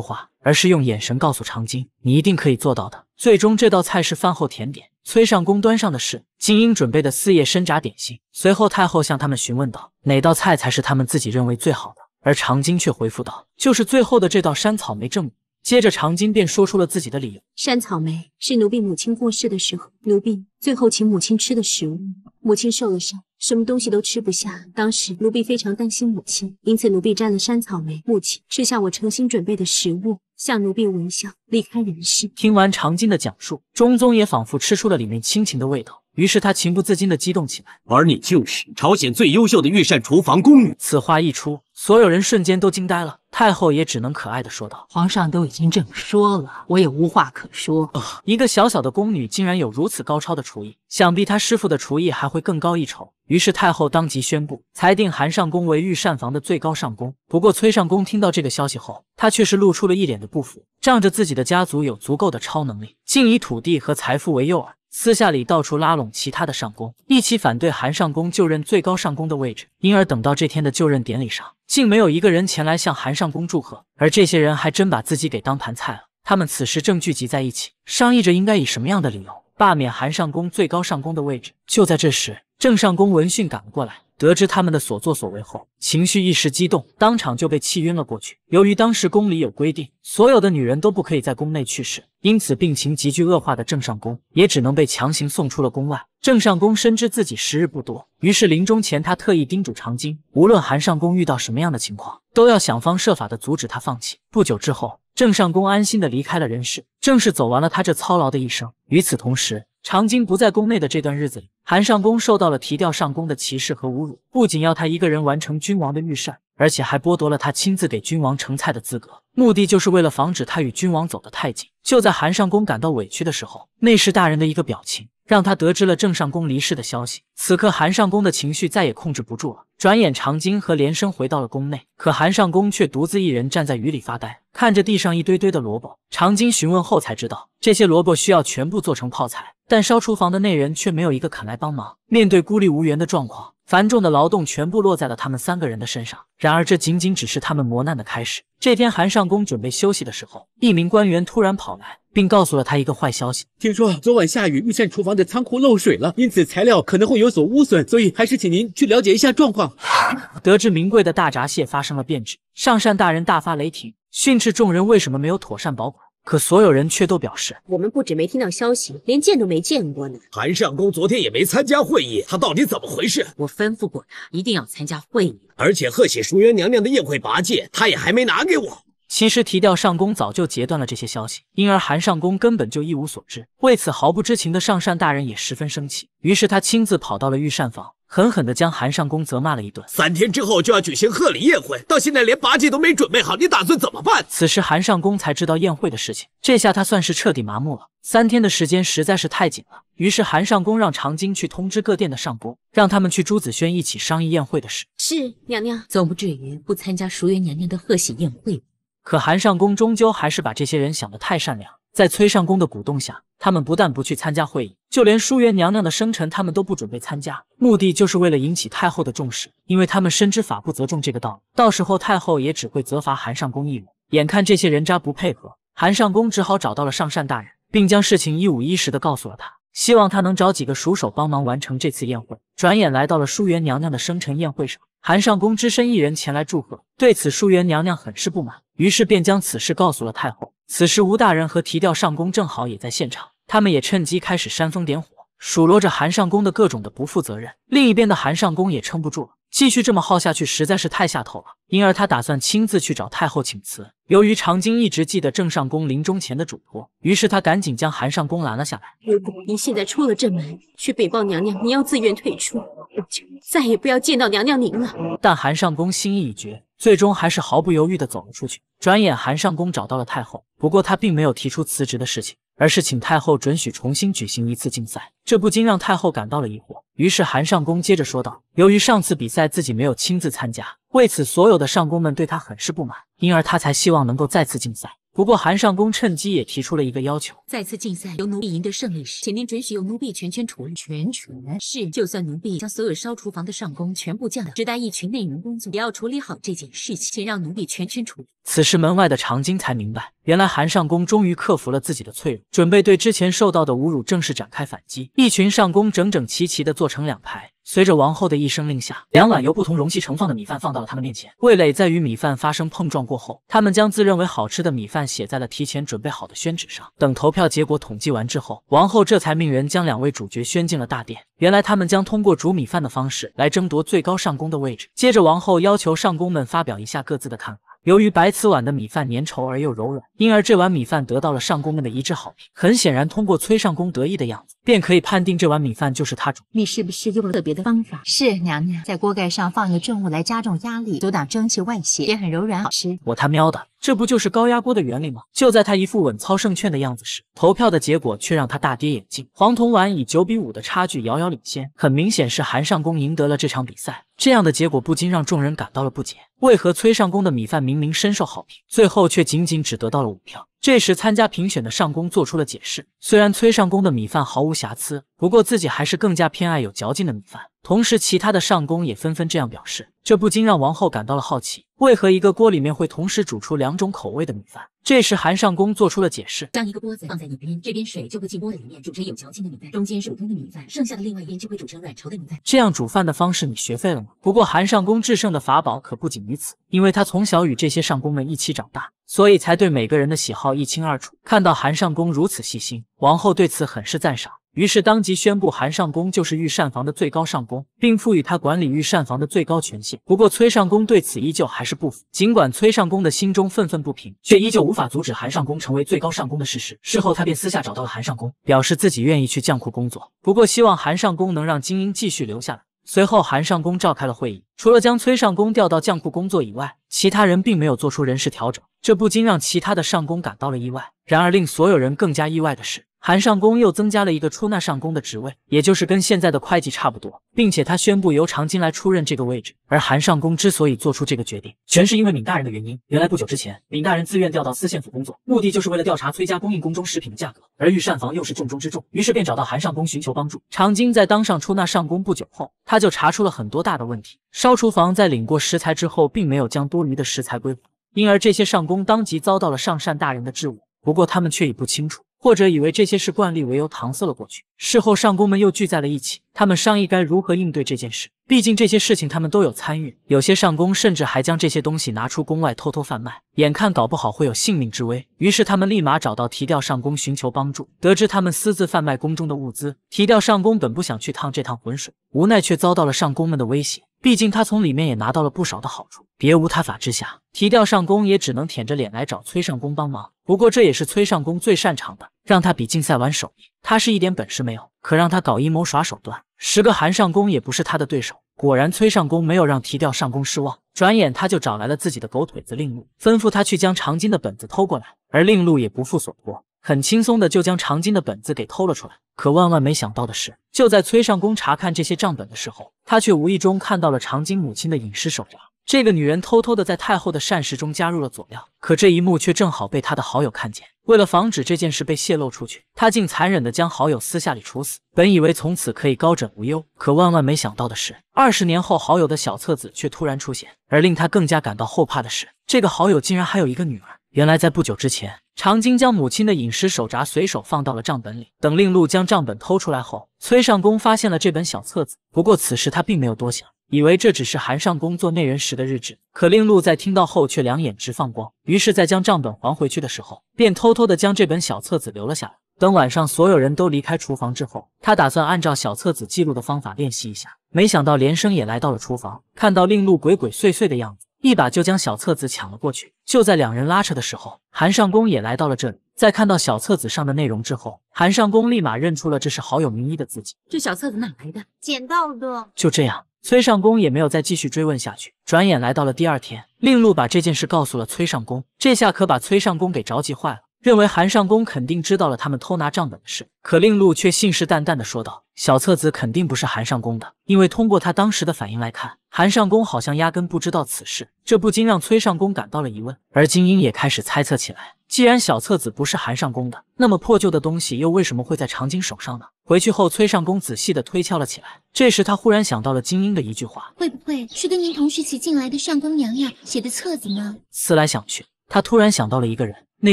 话，而是用眼神告诉长今：“你一定可以做到的。”最终这道菜是饭后甜点。崔上宫端上的是金英准备的四叶参炸点心。随后太后向他们询问道：“哪道菜才是他们自己认为最好的？”而长今却回复道：“就是最后的这道山草莓正。”接着长今便说出了自己的理由：“山草莓是奴婢母亲过世的时候，奴婢最后请母亲吃的食物。母亲受了伤，什么东西都吃不下。当时奴婢非常担心母亲，因此奴婢摘了山草莓，母亲吃下我诚心准备的食物。”下奴婢微香离开人世。听完长今的讲述，中宗也仿佛吃出了里面亲情的味道。于是他情不自禁的激动起来，而你就是朝鲜最优秀的御膳厨房宫女。此话一出，所有人瞬间都惊呆了。太后也只能可爱的说道：“皇上都已经这么说了，我也无话可说。”一个小小的宫女竟然有如此高超的厨艺，想必她师傅的厨艺还会更高一筹。于是太后当即宣布，裁定韩上宫为御膳房的最高上宫。不过崔上宫听到这个消息后，他却是露出了一脸的不服，仗着自己的家族有足够的超能力，竟以土地和财富为诱饵。私下里到处拉拢其他的上宫，一起反对韩上宫就任最高上宫的位置，因而等到这天的就任典礼上，竟没有一个人前来向韩上宫祝贺。而这些人还真把自己给当盘菜了。他们此时正聚集在一起，商议着应该以什么样的理由罢免韩上宫最高上宫的位置。就在这时，郑上宫闻讯赶了过来。得知他们的所作所为后，情绪一时激动，当场就被气晕了过去。由于当时宫里有规定，所有的女人都不可以在宫内去世，因此病情急剧恶化的郑上宫也只能被强行送出了宫外。郑上宫深知自己时日不多，于是临终前他特意叮嘱长今，无论韩上宫遇到什么样的情况，都要想方设法的阻止他放弃。不久之后，郑上宫安心的离开了人世，正式走完了他这操劳的一生。与此同时，长津不在宫内的这段日子里，韩上宫受到了提调上宫的歧视和侮辱，不仅要他一个人完成君王的御膳，而且还剥夺了他亲自给君王盛菜的资格，目的就是为了防止他与君王走得太近。就在韩上宫感到委屈的时候，内侍大人的一个表情让他得知了郑上宫离世的消息。此刻，韩上宫的情绪再也控制不住了。转眼，长津和连生回到了宫内，可韩上宫却独自一人站在雨里发呆，看着地上一堆堆的萝卜。长津询问后才知道，这些萝卜需要全部做成泡菜。但烧厨房的那人却没有一个肯来帮忙。面对孤立无援的状况，繁重的劳动全部落在了他们三个人的身上。然而，这仅仅只是他们磨难的开始。这天，韩尚宫准备休息的时候，一名官员突然跑来，并告诉了他一个坏消息：听说昨晚下雨，御膳厨房的仓库漏水了，因此材料可能会有所污损，所以还是请您去了解一下状况。得知名贵的大闸蟹发生了变质，上善大人大发雷霆，训斥众人为什么没有妥善保管。可所有人却都表示，我们不止没听到消息，连见都没见过呢。韩尚宫昨天也没参加会议，他到底怎么回事？我吩咐过他一定要参加会议，而且贺喜淑媛娘娘的宴会拔剑，他也还没拿给我。其实提调上宫早就截断了这些消息，因而韩尚宫根本就一无所知。为此毫不知情的上善大人也十分生气，于是他亲自跑到了御膳房。狠狠的将韩尚宫责骂了一顿。三天之后就要举行贺礼宴会，到现在连八戒都没准备好，你打算怎么办？此时韩尚宫才知道宴会的事情，这下他算是彻底麻木了。三天的时间实在是太紧了，于是韩尚宫让长今去通知各殿的上宫，让他们去朱子轩一起商议宴会的事。是娘娘，总不至于不参加淑媛娘娘的贺喜宴会吧？可韩尚宫终究还是把这些人想的太善良，在崔尚宫的鼓动下。他们不但不去参加会议，就连淑媛娘娘的生辰，他们都不准备参加。目的就是为了引起太后的重视，因为他们深知法不责众这个道理。到时候太后也只会责罚韩尚宫一人。眼看这些人渣不配合，韩尚宫只好找到了上善大人，并将事情一五一十的告诉了他，希望他能找几个熟手帮忙完成这次宴会。转眼来到了淑媛娘娘的生辰宴会上，韩尚宫只身一人前来祝贺，对此淑媛娘娘很是不满，于是便将此事告诉了太后。此时吴大人和提调上宫正好也在现场。他们也趁机开始煽风点火，数落着韩上宫的各种的不负责任。另一边的韩上宫也撑不住了，继续这么耗下去实在是太下头了，因而他打算亲自去找太后请辞。由于长今一直记得郑上宫临终前的嘱托，于是他赶紧将韩上宫拦了下来。如果您现在出了这门，去禀报娘娘，您要自愿退出，我就再也不要见到娘娘您了。但韩上宫心意已决，最终还是毫不犹豫的走了出去。转眼，韩上宫找到了太后，不过他并没有提出辞职的事情。而是请太后准许重新举行一次竞赛，这不禁让太后感到了疑惑。于是韩上宫接着说道：“由于上次比赛自己没有亲自参加，为此所有的上宫们对他很是不满，因而他才希望能够再次竞赛。不过韩上宫趁机也提出了一个要求：再次竞赛由奴婢赢得胜利时，请您准许由奴婢全权处理。全权是，就算奴婢将所有烧厨房的上宫全部降了，只带一群内人工作，也要处理好这件事情，请让奴婢全权处理。”此时门外的长今才明白，原来韩上宫终于克服了自己的脆弱，准备对之前受到的侮辱正式展开反击。一群上宫整整齐齐地坐成两排，随着王后的一声令下，两碗由不同容器盛放的米饭放到了他们面前。味蕾在与米饭发生碰撞过后，他们将自认为好吃的米饭写在了提前准备好的宣纸上。等投票结果统计完之后，王后这才命人将两位主角宣进了大殿。原来他们将通过煮米饭的方式来争夺最高上宫的位置。接着，王后要求上宫们发表一下各自的看法。由于白瓷碗的米饭粘稠而又柔软，因而这碗米饭得到了上工们的一致好评。很显然，通过崔上宫得意的样子。便可以判定这碗米饭就是他煮。你是不是用了特别的方法？是娘娘在锅盖上放一个重物来加重压力，阻挡蒸汽外泄，也很柔软好吃。我他喵的，这不就是高压锅的原理吗？就在他一副稳操胜券的样子时，投票的结果却让他大跌眼镜。黄铜碗以九比五的差距遥遥领先，很明显是韩尚宫赢得了这场比赛。这样的结果不禁让众人感到了不解：为何崔尚宫的米饭明明深受好评，最后却仅仅只得到了五票？这时，参加评选的上宫做出了解释：虽然崔上宫的米饭毫无瑕疵，不过自己还是更加偏爱有嚼劲的米饭。同时，其他的上宫也纷纷这样表示，这不禁让王后感到了好奇，为何一个锅里面会同时煮出两种口味的米饭？这时，韩上宫做出了解释：将一个锅子放在一边，这边水就会进锅子里面，煮成有嚼劲的米饭；中间是普通的米饭，剩下的另外一边就会煮成软稠的米饭。这样煮饭的方式，你学会了吗？不过，韩上宫制胜的法宝可不仅于此，因为他从小与这些上宫们一起长大，所以才对每个人的喜好一清二楚。看到韩上宫如此细心，王后对此很是赞赏。于是，当即宣布韩尚宫就是御膳房的最高上宫，并赋予他管理御膳房的最高权限。不过，崔尚宫对此依旧还是不服。尽管崔尚宫的心中愤愤不平，却依旧无法阻止韩尚宫成为最高上宫的事实。事后，他便私下找到了韩尚宫，表示自己愿意去酱库工作，不过希望韩尚宫能让精英继续留下来。随后，韩尚宫召开了会议，除了将崔尚宫调到酱库工作以外，其他人并没有做出人事调整，这不禁让其他的上宫感到了意外。然而，令所有人更加意外的是。韩尚宫又增加了一个出纳上宫的职位，也就是跟现在的会计差不多，并且他宣布由长今来出任这个位置。而韩尚宫之所以做出这个决定，全是因为闵大人的原因。原来不久之前，闵大人自愿调到司宪府工作，目的就是为了调查崔家供应宫中食品的价格。而御膳房又是重中之重，于是便找到韩尚宫寻求帮助。长今在当上出纳上宫不久后，他就查出了很多大的问题。烧厨房在领过食材之后，并没有将多余的食材归还，因而这些上宫当即遭到了上善大人的质问。不过他们却已不清楚。或者以为这些是惯例为由搪塞了过去。事后上宫们又聚在了一起，他们商议该如何应对这件事。毕竟这些事情他们都有参与，有些上宫甚至还将这些东西拿出宫外偷偷贩卖。眼看搞不好会有性命之危，于是他们立马找到提调上宫寻求帮助。得知他们私自贩卖宫中的物资，提调上宫本不想去趟这趟浑水，无奈却遭到了上宫们的威胁。毕竟他从里面也拿到了不少的好处，别无他法之下，提调上宫也只能舔着脸来找崔上宫帮忙。不过这也是崔上宫最擅长的。让他比竞赛玩手艺，他是一点本事没有；可让他搞阴谋耍手段，十个韩上公也不是他的对手。果然，崔上公没有让提调上公失望，转眼他就找来了自己的狗腿子令禄，吩咐他去将长金的本子偷过来。而令禄也不负所托，很轻松的就将长金的本子给偷了出来。可万万没想到的是，就在崔上公查看这些账本的时候，他却无意中看到了长金母亲的饮食手札。这个女人偷偷的在太后的膳食中加入了佐料，可这一幕却正好被她的好友看见。为了防止这件事被泄露出去，她竟残忍的将好友私下里处死。本以为从此可以高枕无忧，可万万没想到的是，二十年后好友的小册子却突然出现。而令她更加感到后怕的是，这个好友竟然还有一个女儿。原来在不久之前，长今将母亲的饮食手札随手放到了账本里。等令禄将账本偷出来后，崔尚宫发现了这本小册子。不过此时他并没有多想。以为这只是韩上宫做内人时的日志，可令鹿在听到后却两眼直放光。于是，在将账本还回去的时候，便偷偷的将这本小册子留了下来。等晚上所有人都离开厨房之后，他打算按照小册子记录的方法练习一下。没想到连生也来到了厨房，看到令鹿鬼鬼祟祟的样子，一把就将小册子抢了过去。就在两人拉扯的时候，韩上宫也来到了这里。在看到小册子上的内容之后，韩上宫立马认出了这是好友名医的字迹。这小册子哪来的？捡到的。就这样。崔尚宫也没有再继续追问下去。转眼来到了第二天，令禄把这件事告诉了崔尚宫，这下可把崔尚宫给着急坏了。认为韩尚宫肯定知道了他们偷拿账本的事，可令禄却信誓旦旦的说道：“小册子肯定不是韩尚宫的，因为通过他当时的反应来看，韩尚宫好像压根不知道此事。”这不禁让崔尚宫感到了疑问，而金英也开始猜测起来。既然小册子不是韩尚宫的，那么破旧的东西又为什么会在长今手上呢？回去后，崔尚宫仔细的推敲了起来。这时，他忽然想到了金英的一句话：“会不会是跟您同时期进来的上宫娘娘写的册子呢？”思来想去，他突然想到了一个人。那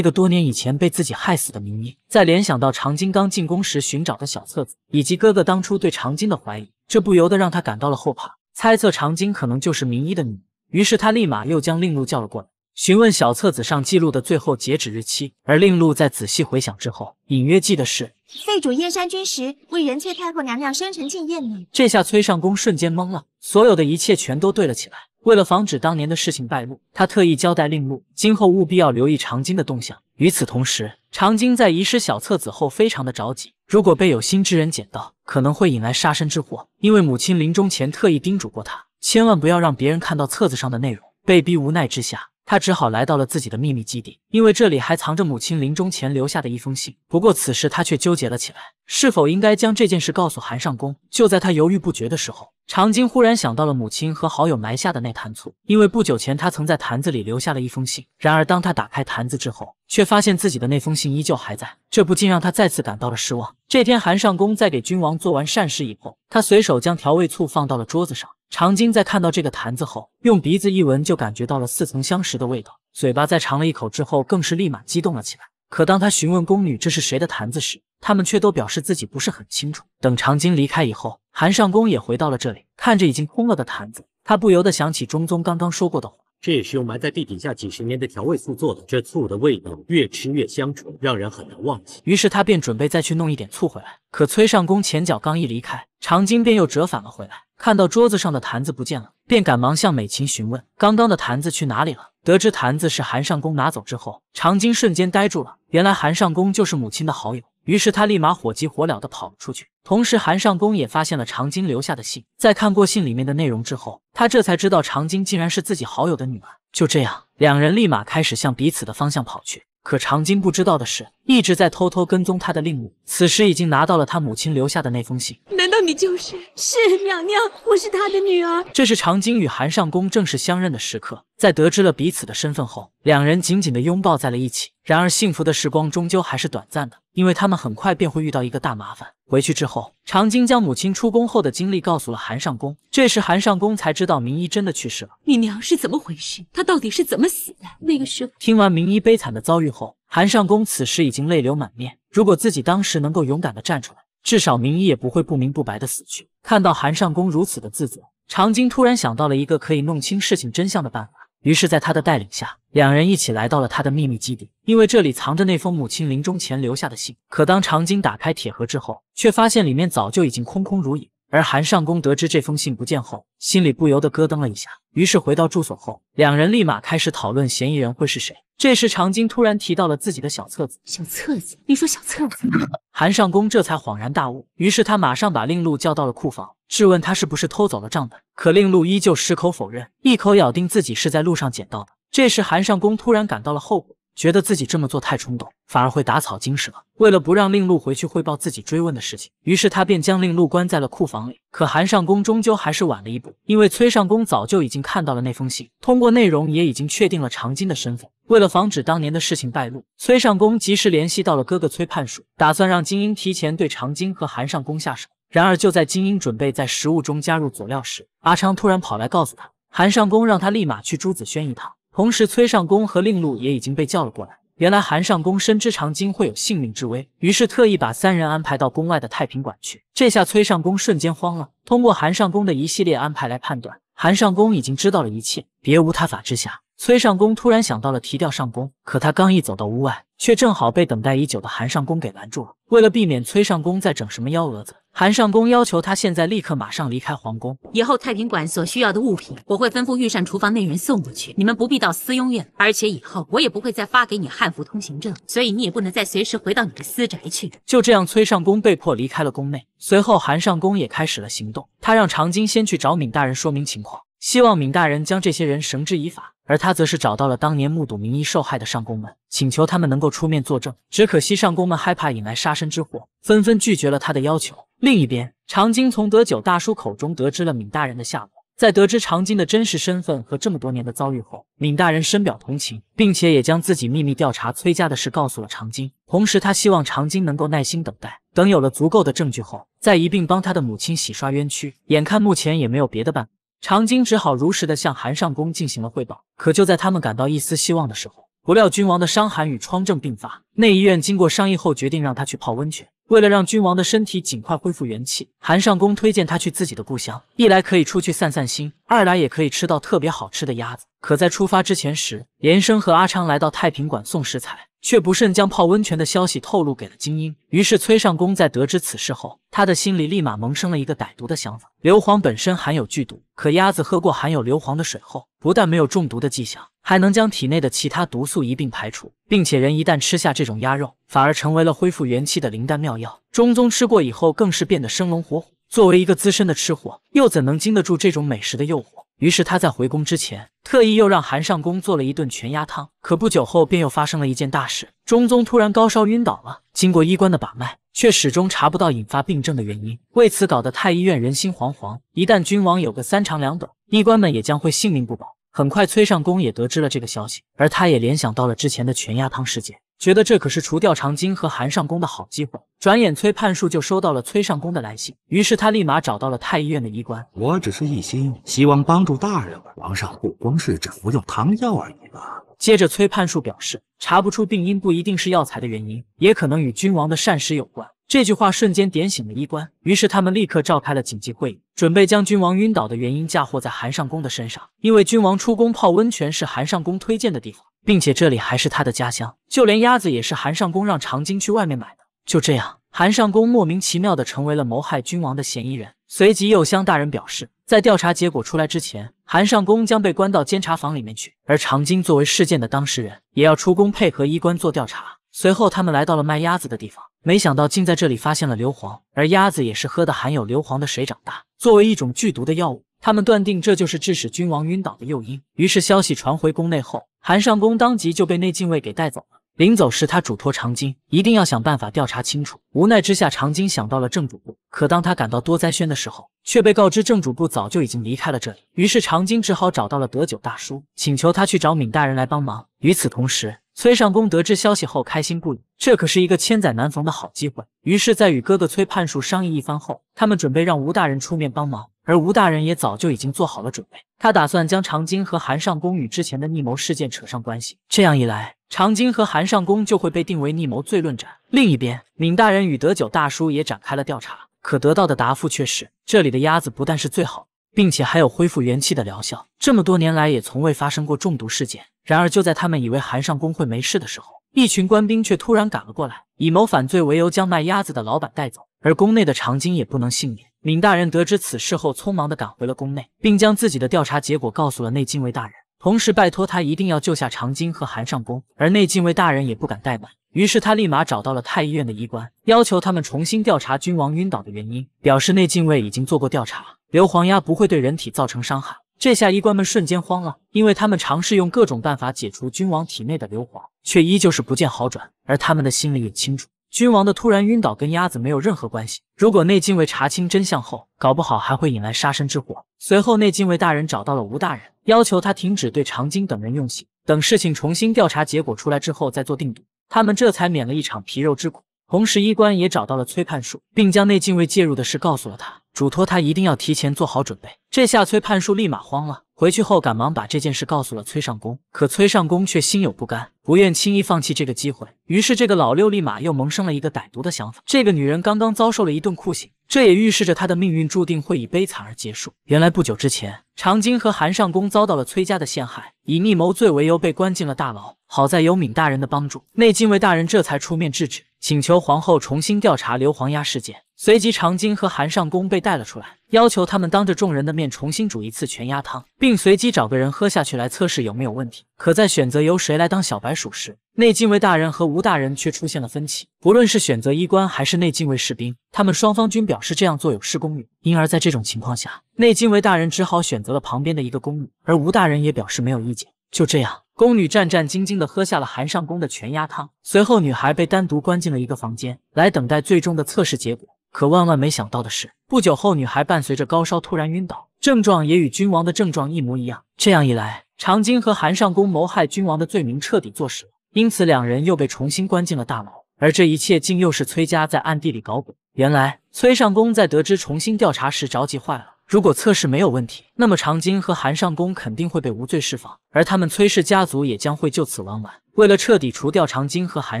个多年以前被自己害死的明衣，在联想到长金刚进宫时寻找的小册子，以及哥哥当初对长金的怀疑，这不由得让他感到了后怕，猜测长金可能就是明一的女儿。于是他立马又将令露叫了过来，询问小册子上记录的最后截止日期。而令露在仔细回想之后，隐约记得是废主燕山君时，为元翠太后娘娘生辰庆宴呢。这下崔尚宫瞬间懵了，所有的一切全都对了起来。为了防止当年的事情败露，他特意交代令木，今后务必要留意长今的动向。与此同时，长今在遗失小册子后非常的着急，如果被有心之人捡到，可能会引来杀身之祸。因为母亲临终前特意叮嘱过他，千万不要让别人看到册子上的内容。被逼无奈之下。他只好来到了自己的秘密基地，因为这里还藏着母亲临终前留下的一封信。不过此时他却纠结了起来，是否应该将这件事告诉韩上宫？就在他犹豫不决的时候，长今忽然想到了母亲和好友埋下的那坛醋，因为不久前他曾在坛子里留下了一封信。然而当他打开坛子之后，却发现自己的那封信依旧还在，这不禁让他再次感到了失望。这天，韩上宫在给君王做完善事以后，他随手将调味醋放到了桌子上。长津在看到这个坛子后，用鼻子一闻就感觉到了似曾相识的味道，嘴巴在尝了一口之后，更是立马激动了起来。可当他询问宫女这是谁的坛子时，他们却都表示自己不是很清楚。等长津离开以后，韩尚宫也回到了这里，看着已经空了的坛子，他不由得想起中宗刚刚说过的话：“这也是用埋在地底下几十年的调味醋做的，这醋的味道越吃越香醇，让人很难忘记。”于是他便准备再去弄一点醋回来。可崔尚宫前脚刚一离开，长津便又折返了回来。看到桌子上的坛子不见了，便赶忙向美琴询问刚刚的坛子去哪里了。得知坛子是韩尚宫拿走之后，长今瞬间呆住了。原来韩尚宫就是母亲的好友，于是他立马火急火燎的跑了出去。同时，韩尚宫也发现了长今留下的信，在看过信里面的内容之后，他这才知道长今竟然是自己好友的女儿。就这样，两人立马开始向彼此的方向跑去。可长今不知道的是，一直在偷偷跟踪他的令母，此时已经拿到了他母亲留下的那封信。你就是是娘娘，我是她的女儿。这是长今与韩尚宫正式相认的时刻，在得知了彼此的身份后，两人紧紧的拥抱在了一起。然而，幸福的时光终究还是短暂的，因为他们很快便会遇到一个大麻烦。回去之后，长今将母亲出宫后的经历告诉了韩尚宫，这时韩尚宫才知道明医真的去世了。你娘是怎么回事？她到底是怎么死的？那个时候，听完明医悲惨的遭遇后，韩尚宫此时已经泪流满面。如果自己当时能够勇敢的站出来。至少明一也不会不明不白的死去。看到韩尚宫如此的自责，长今突然想到了一个可以弄清事情真相的办法。于是，在他的带领下，两人一起来到了他的秘密基地，因为这里藏着那封母亲临终前留下的信。可当长今打开铁盒之后，却发现里面早就已经空空如也。而韩尚宫得知这封信不见后，心里不由得咯噔了一下。于是回到住所后，两人立马开始讨论嫌疑人会是谁。这时长今突然提到了自己的小册子。小册子？你说小册子？韩尚宫这才恍然大悟。于是他马上把令禄叫到了库房，质问他是不是偷走了账本。可令禄依旧矢口否认，一口咬定自己是在路上捡到的。这时韩尚宫突然感到了后悔。觉得自己这么做太冲动，反而会打草惊蛇为了不让令禄回去汇报自己追问的事情，于是他便将令禄关在了库房里。可韩上公终究还是晚了一步，因为崔上公早就已经看到了那封信，通过内容也已经确定了长今的身份。为了防止当年的事情败露，崔上公及时联系到了哥哥崔判署，打算让金英提前对长今和韩上公下手。然而就在金英准备在食物中加入佐料时，阿昌突然跑来告诉他，韩上公让他立马去朱子轩一趟。同时，崔尚宫和令禄也已经被叫了过来。原来，韩尚宫深知长今会有性命之危，于是特意把三人安排到宫外的太平馆去。这下，崔尚宫瞬间慌了。通过韩尚宫的一系列安排来判断，韩尚宫已经知道了一切，别无他法之下。崔上宫突然想到了提调上宫，可他刚一走到屋外，却正好被等待已久的韩上宫给拦住了。为了避免崔上宫再整什么幺蛾子，韩上宫要求他现在立刻马上离开皇宫。以后太平馆所需要的物品，我会吩咐御膳厨房内人送过去，你们不必到司庸院。而且以后我也不会再发给你汉服通行证，所以你也不能再随时回到你的私宅去。就这样，崔上宫被迫离开了宫内。随后，韩上宫也开始了行动，他让长今先去找闵大人说明情况，希望闵大人将这些人绳之以法。而他则是找到了当年目睹名医受害的上宫们，请求他们能够出面作证。只可惜上宫们害怕引来杀身之祸，纷纷拒绝了他的要求。另一边，长今从德九大叔口中得知了闵大人的下落。在得知长今的真实身份和这么多年的遭遇后，闵大人深表同情，并且也将自己秘密调查崔家的事告诉了长今。同时，他希望长今能够耐心等待，等有了足够的证据后，再一并帮他的母亲洗刷冤屈。眼看目前也没有别的办法。长今只好如实的向韩尚宫进行了汇报。可就在他们感到一丝希望的时候，不料君王的伤寒与疮症并发。内医院经过商议后，决定让他去泡温泉。为了让君王的身体尽快恢复元气，韩尚宫推荐他去自己的故乡，一来可以出去散散心，二来也可以吃到特别好吃的鸭子。可在出发之前时，连生和阿昌来到太平馆送食材。却不慎将泡温泉的消息透露给了金英，于是崔尚宫在得知此事后，他的心里立马萌生了一个歹毒的想法。硫磺本身含有剧毒，可鸭子喝过含有硫磺的水后，不但没有中毒的迹象，还能将体内的其他毒素一并排除，并且人一旦吃下这种鸭肉，反而成为了恢复元气的灵丹妙药。中宗吃过以后，更是变得生龙活虎。作为一个资深的吃货，又怎能经得住这种美食的诱惑？于是他在回宫之前，特意又让韩尚宫做了一顿全鸭汤。可不久后便又发生了一件大事，中宗突然高烧晕倒了。经过医官的把脉，却始终查不到引发病症的原因，为此搞得太医院人心惶惶。一旦君王有个三长两短，医官们也将会性命不保。很快，崔尚宫也得知了这个消息，而他也联想到了之前的全鸭汤事件。觉得这可是除掉长今和韩尚宫的好机会。转眼，崔判树就收到了崔尚宫的来信，于是他立马找到了太医院的医官。我只是一心希望帮助大人们，皇上不光是只服用汤药而已吧。接着，崔判树表示，查不出病因不一定是药材的原因，也可能与君王的膳食有关。这句话瞬间点醒了衣冠，于是他们立刻召开了紧急会议，准备将君王晕倒的原因嫁祸在韩尚宫的身上。因为君王出宫泡温泉是韩尚宫推荐的地方，并且这里还是他的家乡，就连鸭子也是韩尚宫让长津去外面买的。就这样，韩尚宫莫名其妙的成为了谋害君王的嫌疑人。随即，右相大人表示，在调查结果出来之前，韩尚宫将被关到监察房里面去，而长津作为事件的当事人，也要出宫配合衣冠做调查。随后，他们来到了卖鸭子的地方。没想到竟在这里发现了硫磺，而鸭子也是喝的含有硫磺的水长大。作为一种剧毒的药物，他们断定这就是致使君王晕倒的诱因。于是消息传回宫内后，韩尚宫当即就被内禁卫给带走了。临走时，他嘱托长今一定要想办法调查清楚。无奈之下，长今想到了正主部，可当他赶到多灾轩的时候，却被告知正主部早就已经离开了这里。于是长今只好找到了德九大叔，请求他去找闵大人来帮忙。与此同时，崔尚宫得知消息后，开心不已。这可是一个千载难逢的好机会。于是，在与哥哥崔判树商议一番后，他们准备让吴大人出面帮忙。而吴大人也早就已经做好了准备，他打算将长今和韩尚宫与之前的逆谋事件扯上关系。这样一来，长今和韩尚宫就会被定为逆谋罪论斩。另一边，闵大人与德九大叔也展开了调查，可得到的答复却是：这里的鸭子不但是最好，并且还有恢复元气的疗效。这么多年来，也从未发生过中毒事件。然而，就在他们以为韩尚公会没事的时候，一群官兵却突然赶了过来，以谋反罪为由将卖鸭子的老板带走，而宫内的长津也不能幸免。闵大人得知此事后，匆忙的赶回了宫内，并将自己的调查结果告诉了内禁卫大人，同时拜托他一定要救下长津和韩尚公。而内禁卫大人也不敢怠慢，于是他立马找到了太医院的医官，要求他们重新调查君王晕倒的原因，表示内禁卫已经做过调查，硫磺鸭不会对人体造成伤害。这下医官们瞬间慌了，因为他们尝试用各种办法解除君王体内的硫磺，却依旧是不见好转。而他们的心里也清楚，君王的突然晕倒跟鸭子没有任何关系。如果内禁卫查清真相后，搞不好还会引来杀身之祸。随后，内禁卫大人找到了吴大人，要求他停止对长京等人用刑，等事情重新调查结果出来之后再做定夺。他们这才免了一场皮肉之苦。同时，医官也找到了崔判术，并将内禁卫介入的事告诉了他。嘱托他一定要提前做好准备。这下崔判书立马慌了，回去后赶忙把这件事告诉了崔上公。可崔上公却心有不甘，不愿轻易放弃这个机会。于是，这个老六立马又萌生了一个歹毒的想法。这个女人刚刚遭受了一顿酷刑，这也预示着她的命运注定会以悲惨而结束。原来不久之前，长今和韩上公遭到了崔家的陷害，以密谋罪为由被关进了大牢。好在有敏大人的帮助，内禁卫大人这才出面制止，请求皇后重新调查硫磺鸭事件。随即，长今和韩尚宫被带了出来，要求他们当着众人的面重新煮一次全鸭汤，并随机找个人喝下去来测试有没有问题。可在选择由谁来当小白鼠时，内禁卫大人和吴大人却出现了分歧。不论是选择衣冠还是内禁卫士兵，他们双方均表示这样做有失公允。因而，在这种情况下，内禁卫大人只好选择了旁边的一个宫女，而吴大人也表示没有意见。就这样，宫女战战兢兢地喝下了韩尚宫的全鸭汤。随后，女孩被单独关进了一个房间，来等待最终的测试结果。可万万没想到的是，不久后，女孩伴随着高烧突然晕倒，症状也与君王的症状一模一样。这样一来，长今和韩上宫谋害君王的罪名彻底坐实了，因此两人又被重新关进了大牢。而这一切竟又是崔家在暗地里搞鬼。原来，崔上宫在得知重新调查时着急坏了。如果测试没有问题，那么长今和韩上宫肯定会被无罪释放，而他们崔氏家族也将会就此完完。为了彻底除掉长今和韩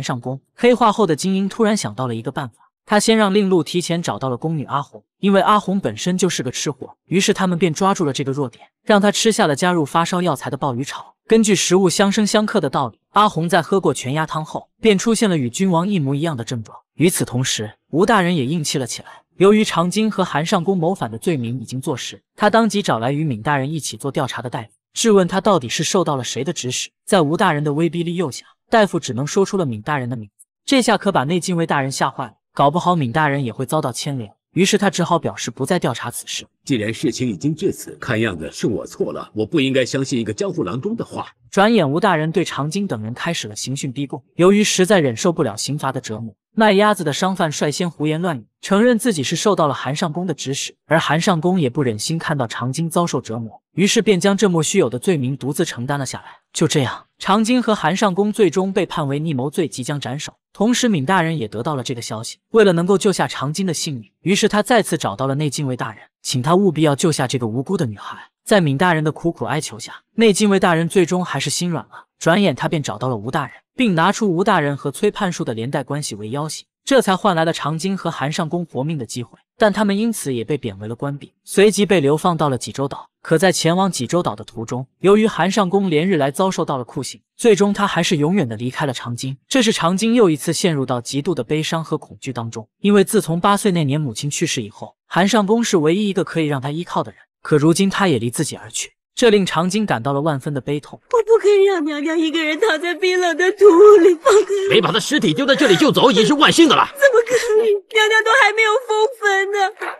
上宫，黑化后的金英突然想到了一个办法。他先让令禄提前找到了宫女阿红，因为阿红本身就是个吃货，于是他们便抓住了这个弱点，让她吃下了加入发烧药材的鲍鱼炒。根据食物相生相克的道理，阿红在喝过全鸭汤后，便出现了与君王一模一样的症状。与此同时，吴大人也硬气了起来。由于长今和韩尚宫谋反的罪名已经坐实，他当即找来与闵大人一起做调查的大夫，质问他到底是受到了谁的指使。在吴大人的威逼利诱下，大夫只能说出了闵大人的名字。这下可把内禁卫大人吓坏了。搞不好闵大人也会遭到牵连，于是他只好表示不再调查此事。既然事情已经至此，看样子是我错了，我不应该相信一个江湖郎中的话。转眼吴大人对长津等人开始了刑讯逼供，由于实在忍受不了刑罚的折磨，卖鸭子的商贩率先胡言乱语，承认自己是受到了韩尚公的指使，而韩尚公也不忍心看到长津遭受折磨，于是便将这莫须有的罪名独自承担了下来。就这样。长津和韩尚宫最终被判为逆谋罪，即将斩首。同时，闵大人也得到了这个消息。为了能够救下长津的性命，于是他再次找到了内禁卫大人，请他务必要救下这个无辜的女孩。在闵大人的苦苦哀求下，内禁卫大人最终还是心软了。转眼，他便找到了吴大人，并拿出吴大人和崔判树的连带关系为要挟，这才换来了长津和韩尚宫活命的机会。但他们因此也被贬为了官婢，随即被流放到了济州岛。可在前往济州岛的途中，由于韩尚宫连日来遭受到了酷刑，最终他还是永远的离开了长津。这是长津又一次陷入到极度的悲伤和恐惧当中，因为自从八岁那年母亲去世以后，韩尚宫是唯一一个可以让他依靠的人。可如今他也离自己而去，这令长津感到了万分的悲痛。我不可以让娘娘一个人躺在冰冷的土里，放开没把他尸体丢在这里就走，已是万幸的了。怎么可以？娘娘都还没有封坟呢。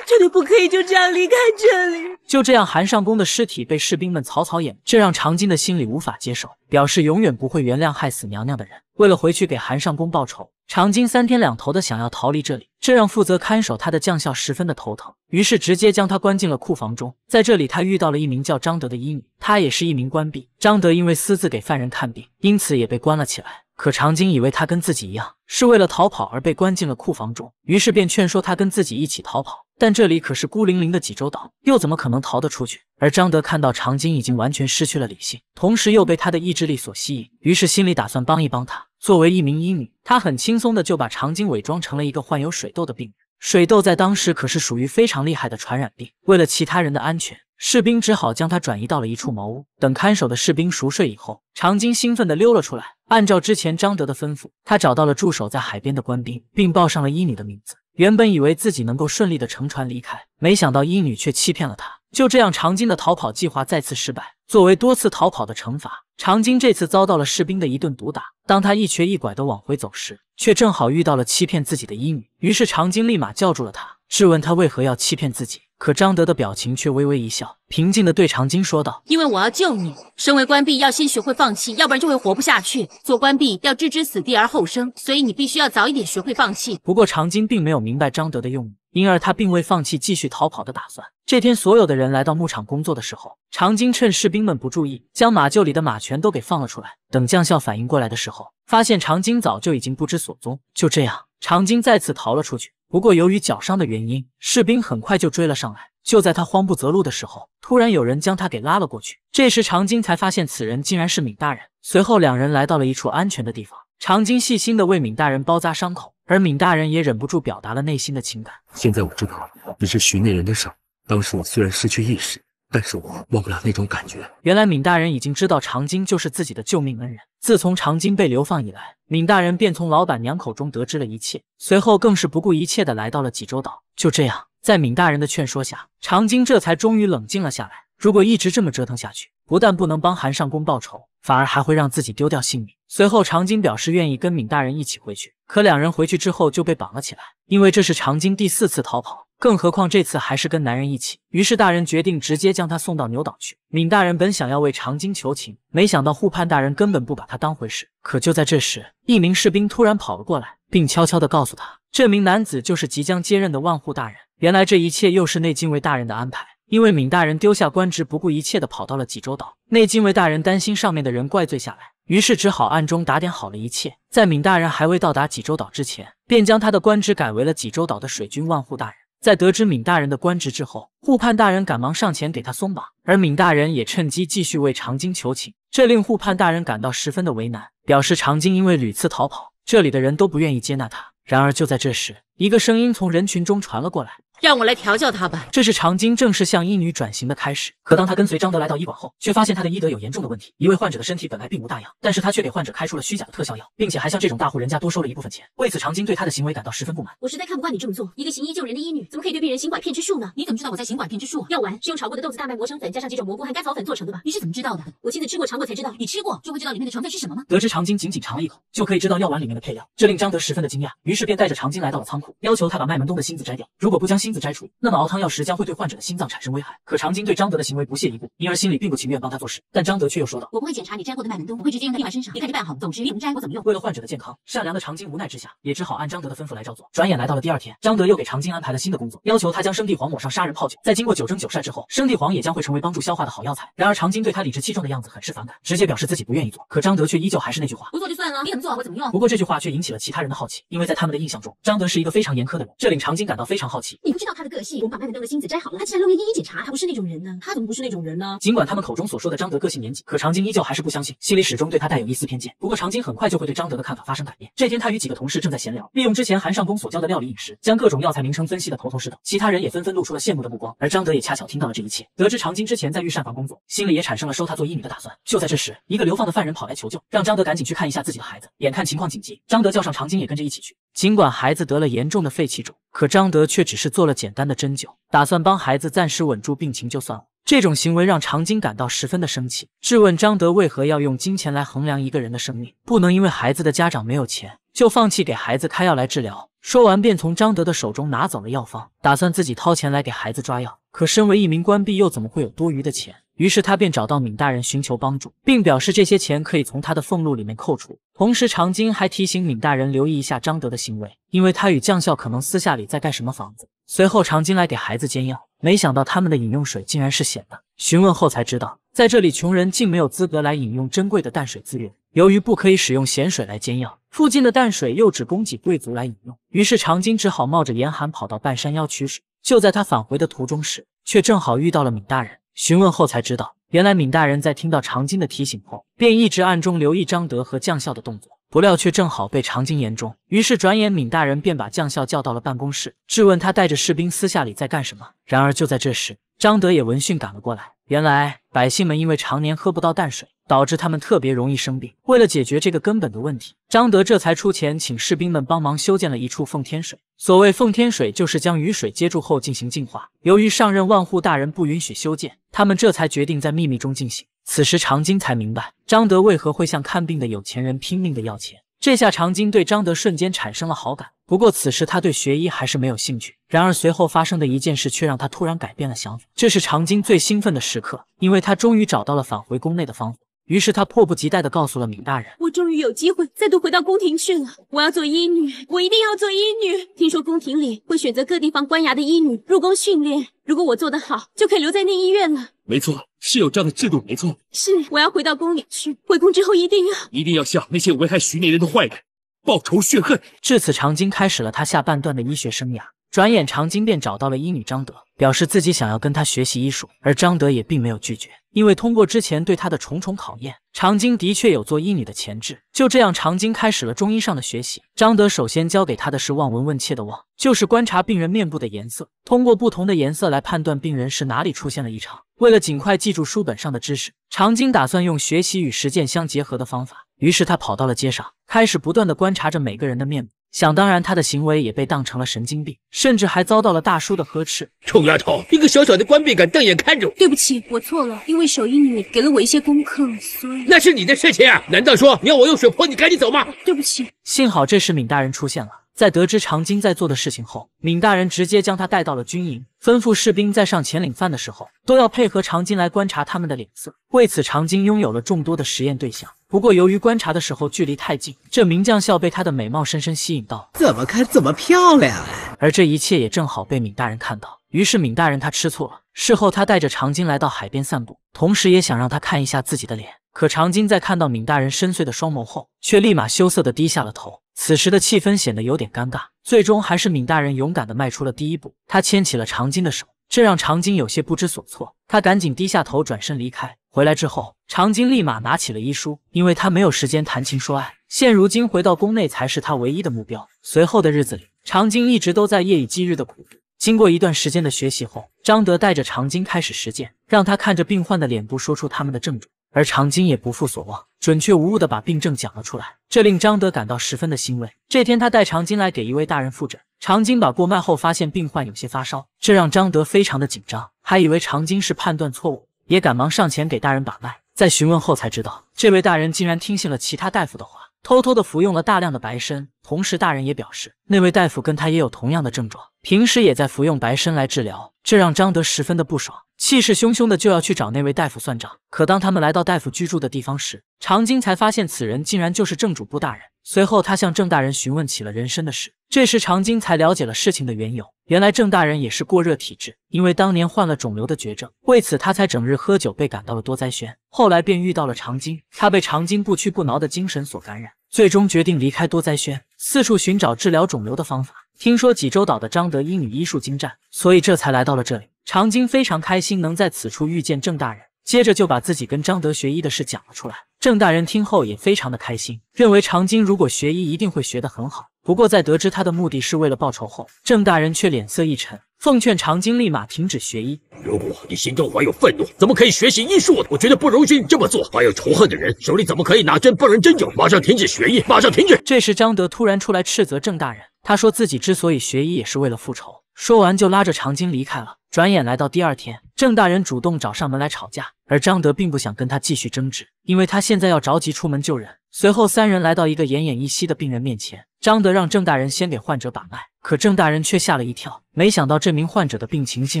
绝 对不可以就这样离开这里。就这样，韩尚宫的尸体被士兵们草草掩埋，这让长今的心里无法接受，表示永远不会原谅害死娘娘的人。为了回去给韩尚宫报仇，长今三天两头的想要逃离这里，这让负责看守他的将校十分的头疼，于是直接将他关进了库房中。在这里，他遇到了一名叫张德的医女，她也是一名官婢。张德因为私自给犯人看病，因此也被关了起来。可长今以为他跟自己一样，是为了逃跑而被关进了库房中，于是便劝说他跟自己一起逃跑。但这里可是孤零零的济州岛，又怎么可能逃得出去？而张德看到长津已经完全失去了理性，同时又被他的意志力所吸引，于是心里打算帮一帮他。作为一名医女，她很轻松的就把长津伪装成了一个患有水痘的病人。水痘在当时可是属于非常厉害的传染病。为了其他人的安全，士兵只好将他转移到了一处茅屋。等看守的士兵熟睡以后，长津兴奋的溜了出来。按照之前张德的吩咐，他找到了驻守在海边的官兵，并报上了医女的名字。原本以为自己能够顺利的乘船离开，没想到伊女却欺骗了他，就这样长津的逃跑计划再次失败。作为多次逃跑的惩罚，长津这次遭到了士兵的一顿毒打。当他一瘸一拐的往回走时，却正好遇到了欺骗自己的医女。于是长津立马叫住了他，质问他为何要欺骗自己。可张德的表情却微微一笑，平静地对长津说道：“因为我要救你。身为官婢，要先学会放弃，要不然就会活不下去。做官婢要置之死地而后生，所以你必须要早一点学会放弃。”不过长津并没有明白张德的用意，因而他并未放弃继续逃跑的打算。这天，所有的人来到牧场工作的时候，长津趁士兵们不注意，将马厩里的马全都给放了出来。等将校反应过来的时候，发现长津早就已经不知所踪。就这样，长津再次逃了出去。不过，由于脚伤的原因，士兵很快就追了上来。就在他慌不择路的时候，突然有人将他给拉了过去。这时，长今才发现此人竟然是闵大人。随后，两人来到了一处安全的地方。长今细心的为闵大人包扎伤口，而闵大人也忍不住表达了内心的情感。现在我知道了，你是徐内人的手。当时我虽然失去意识。但是我忘不了那种感觉。原来闵大人已经知道长今就是自己的救命恩人。自从长今被流放以来，闵大人便从老板娘口中得知了一切，随后更是不顾一切的来到了济州岛。就这样，在闵大人的劝说下，长今这才终于冷静了下来。如果一直这么折腾下去，不但不能帮韩尚宫报仇，反而还会让自己丢掉性命。随后，长今表示愿意跟闵大人一起回去，可两人回去之后就被绑了起来，因为这是长今第四次逃跑。更何况这次还是跟男人一起，于是大人决定直接将他送到牛岛去。闵大人本想要为长津求情，没想到护判大人根本不把他当回事。可就在这时，一名士兵突然跑了过来，并悄悄地告诉他，这名男子就是即将接任的万户大人。原来这一切又是内禁卫大人的安排，因为闵大人丢下官职，不顾一切地跑到了济州岛，内禁卫大人担心上面的人怪罪下来，于是只好暗中打点好了一切，在闵大人还未到达济州岛之前，便将他的官职改为了济州岛的水军万户大人。在得知闵大人的官职之后，护判大人赶忙上前给他松绑，而闵大人也趁机继续为长今求情，这令护判大人感到十分的为难，表示长今因为屡次逃跑，这里的人都不愿意接纳他。然而就在这时，一个声音从人群中传了过来。让我来调教他吧。这是长今正式向医女转型的开始。可当她跟随张德来到医馆后，却发现他的医德有严重的问题。一位患者的身体本来并无大恙，但是他却给患者开出了虚假的特效药，并且还向这种大户人家多收了一部分钱。为此，长今对他的行为感到十分不满。我实在看不惯你这么做。一个行医救人的医女，怎么可以对病人行拐骗之术呢？你怎么知道我在行拐骗之术？药丸是用炒过的豆子、大麦磨成粉，加上几种蘑菇和甘草粉做成的吧？你是怎么知道的？我亲自吃过尝过才知道。你吃过就会知道里面的成分是什么吗？得知长今仅仅尝了一口就可以知道药丸里面的配料，这令张德十分的惊讶。于是便带着长今来到了仓库，要求他把麦门冬的芯子摘掉。如果不将亲自摘除，那么熬汤药时将会对患者的心脏产生危害。可长今对张德的行为不屑一顾，因而心里并不情愿帮他做事。但张德却又说道：“我不会检查你摘过的麦门冬，我会直接用在地板身上，你看着办好。总之，不摘，我怎么用？为了患者的健康，善良的长今无奈之下，也只好按张德的吩咐来照做。转眼来到了第二天，张德又给长今安排了新的工作，要求他将生地黄抹上杀人泡酒，在经过九蒸九晒之后，生地黄也将会成为帮助消化的好药材。然而长今对他理直气壮的样子很是反感，直接表示自己不愿意做。可张德却依旧还是那句话：不做就算了，你怎么做，我怎么用。不过这句话却引起了其他人的好奇，因为在他们的印象中，张德是一个非常严苛的人，这令长今感到非常好奇。你。不知道他的个性，我们把麦麦那的心子摘好了，他竟然露面一一检查，他不是那种人呢，他怎么不是那种人呢？尽管他们口中所说的张德个性严谨，可长晶依旧还是不相信，心里始终对他带有一丝偏见。不过长晶很快就会对张德的看法发生改变。这天，他与几个同事正在闲聊，利用之前韩尚宫所教的料理饮食，将各种药材名称分析的头头是道，其他人也纷纷露出了羡慕的目光。而张德也恰巧听到了这一切，得知长晶之前在御膳房工作，心里也产生了收他做医女的打算。就在这时，一个流放的犯人跑来求救，让张德赶紧去看一下自己的孩子。眼看情况紧急，张德叫上长晶也跟着一起去。尽管孩子得了严重的肺气肿，可张德却只是做了简单的针灸，打算帮孩子暂时稳住病情就算了。这种行为让长金感到十分的生气，质问张德为何要用金钱来衡量一个人的生命，不能因为孩子的家长没有钱就放弃给孩子开药来治疗。说完便从张德的手中拿走了药方，打算自己掏钱来给孩子抓药。可身为一名官婢，又怎么会有多余的钱？于是他便找到闵大人寻求帮助，并表示这些钱可以从他的俸禄里面扣除。同时，长金还提醒闵大人留意一下张德的行为，因为他与将校可能私下里在盖什么房子。随后，长金来给孩子煎药，没想到他们的饮用水竟然是咸的。询问后才知道，在这里穷人竟没有资格来饮用珍贵的淡水资源。由于不可以使用咸水来煎药，附近的淡水又只供给贵族来饮用，于是长金只好冒着严寒跑到半山腰取水。就在他返回的途中时，却正好遇到了闵大人。询问后才知道，原来闵大人在听到长今的提醒后，便一直暗中留意张德和将校的动作，不料却正好被长今言中。于是转眼，闵大人便把将校叫到了办公室，质问他带着士兵私下里在干什么。然而就在这时，张德也闻讯赶了过来。原来百姓们因为常年喝不到淡水。导致他们特别容易生病。为了解决这个根本的问题，张德这才出钱请士兵们帮忙修建了一处奉天水。所谓奉天水，就是将雨水接住后进行净化。由于上任万户大人不允许修建，他们这才决定在秘密中进行。此时长今才明白张德为何会向看病的有钱人拼命的要钱。这下长今对张德瞬间产生了好感。不过此时他对学医还是没有兴趣。然而随后发生的一件事却让他突然改变了想法。这是长今最兴奋的时刻，因为他终于找到了返回宫内的方法。于是他迫不及待的告诉了闵大人：“我终于有机会再度回到宫廷去了。我要做医女，我一定要做医女。听说宫廷里会选择各地方官衙的医女入宫训练，如果我做得好，就可以留在内医院了。没错，是有这样的制度，没错。是我要回到宫里去，回宫之后一定要一定要向那些危害徐内人的坏人报仇雪恨。至此，长今开始了他下半段的医学生涯。转眼，长今便找到了医女张德，表示自己想要跟他学习医术，而张德也并没有拒绝。”因为通过之前对他的重重考验，长今的确有做医女的潜质。就这样，长今开始了中医上的学习。张德首先教给他的是望闻问切的望，就是观察病人面部的颜色，通过不同的颜色来判断病人是哪里出现了异常。为了尽快记住书本上的知识，长今打算用学习与实践相结合的方法。于是他跑到了街上，开始不断的观察着每个人的面部。想当然，他的行为也被当成了神经病，甚至还遭到了大叔的呵斥。臭丫头，一个小小的官婢敢瞪眼看着我？对不起，我错了。因为手印女给了我一些功课，所以那是你的事情啊！难道说你要我用水泼你，赶紧走吗？对不起，幸好这时闵大人出现了。在得知长金在做的事情后，闵大人直接将他带到了军营，吩咐士兵在上前领饭的时候都要配合长金来观察他们的脸色。为此，长金拥有了众多的实验对象。不过，由于观察的时候距离太近，这名将校被她的美貌深深吸引到，怎么看怎么漂亮。而这一切也正好被闵大人看到，于是闵大人他吃醋了。事后，他带着长金来到海边散步，同时也想让他看一下自己的脸。可长今在看到闵大人深邃的双眸后，却立马羞涩的低下了头。此时的气氛显得有点尴尬，最终还是闵大人勇敢的迈出了第一步，他牵起了长今的手，这让长今有些不知所措，他赶紧低下头，转身离开。回来之后，长今立马拿起了医书，因为他没有时间谈情说爱，现如今回到宫内才是他唯一的目标。随后的日子里，长今一直都在夜以继日的苦读。经过一段时间的学习后，张德带着长今开始实践，让他看着病患的脸部，说出他们的症状。而长今也不负所望，准确无误的把病症讲了出来，这令张德感到十分的欣慰。这天，他带长今来给一位大人复诊，长今把过脉后发现病患有些发烧，这让张德非常的紧张，还以为长今是判断错误，也赶忙上前给大人把脉，在询问后才知道，这位大人竟然听信了其他大夫的话。偷偷的服用了大量的白参，同时大人也表示那位大夫跟他也有同样的症状，平时也在服用白参来治疗，这让张德十分的不爽，气势汹汹的就要去找那位大夫算账。可当他们来到大夫居住的地方时，长今才发现此人竟然就是郑主簿大人。随后他向郑大人询问起了人参的事。这时长今才了解了事情的缘由，原来郑大人也是过热体质，因为当年患了肿瘤的绝症，为此他才整日喝酒，被赶到了多灾轩。后来便遇到了长今，他被长今不屈不挠的精神所感染，最终决定离开多灾轩，四处寻找治疗肿瘤的方法。听说济州岛的张德一女医术精湛，所以这才来到了这里。长今非常开心能在此处遇见郑大人，接着就把自己跟张德学医的事讲了出来。郑大人听后也非常的开心，认为长今如果学医一定会学得很好。不过，在得知他的目的是为了报仇后，郑大人却脸色一沉，奉劝长今立马停止学医。如果你心中怀有愤怒，怎么可以学习医术？我觉得不容许你这么做。怀有仇恨的人，手里怎么可以拿针帮人针灸？马上停止学医，马上停止。这时，张德突然出来斥责郑大人，他说自己之所以学医，也是为了复仇。说完就拉着长津离开了。转眼来到第二天，郑大人主动找上门来吵架，而张德并不想跟他继续争执，因为他现在要着急出门救人。随后三人来到一个奄奄一息的病人面前，张德让郑大人先给患者把脉，可郑大人却吓了一跳，没想到这名患者的病情竟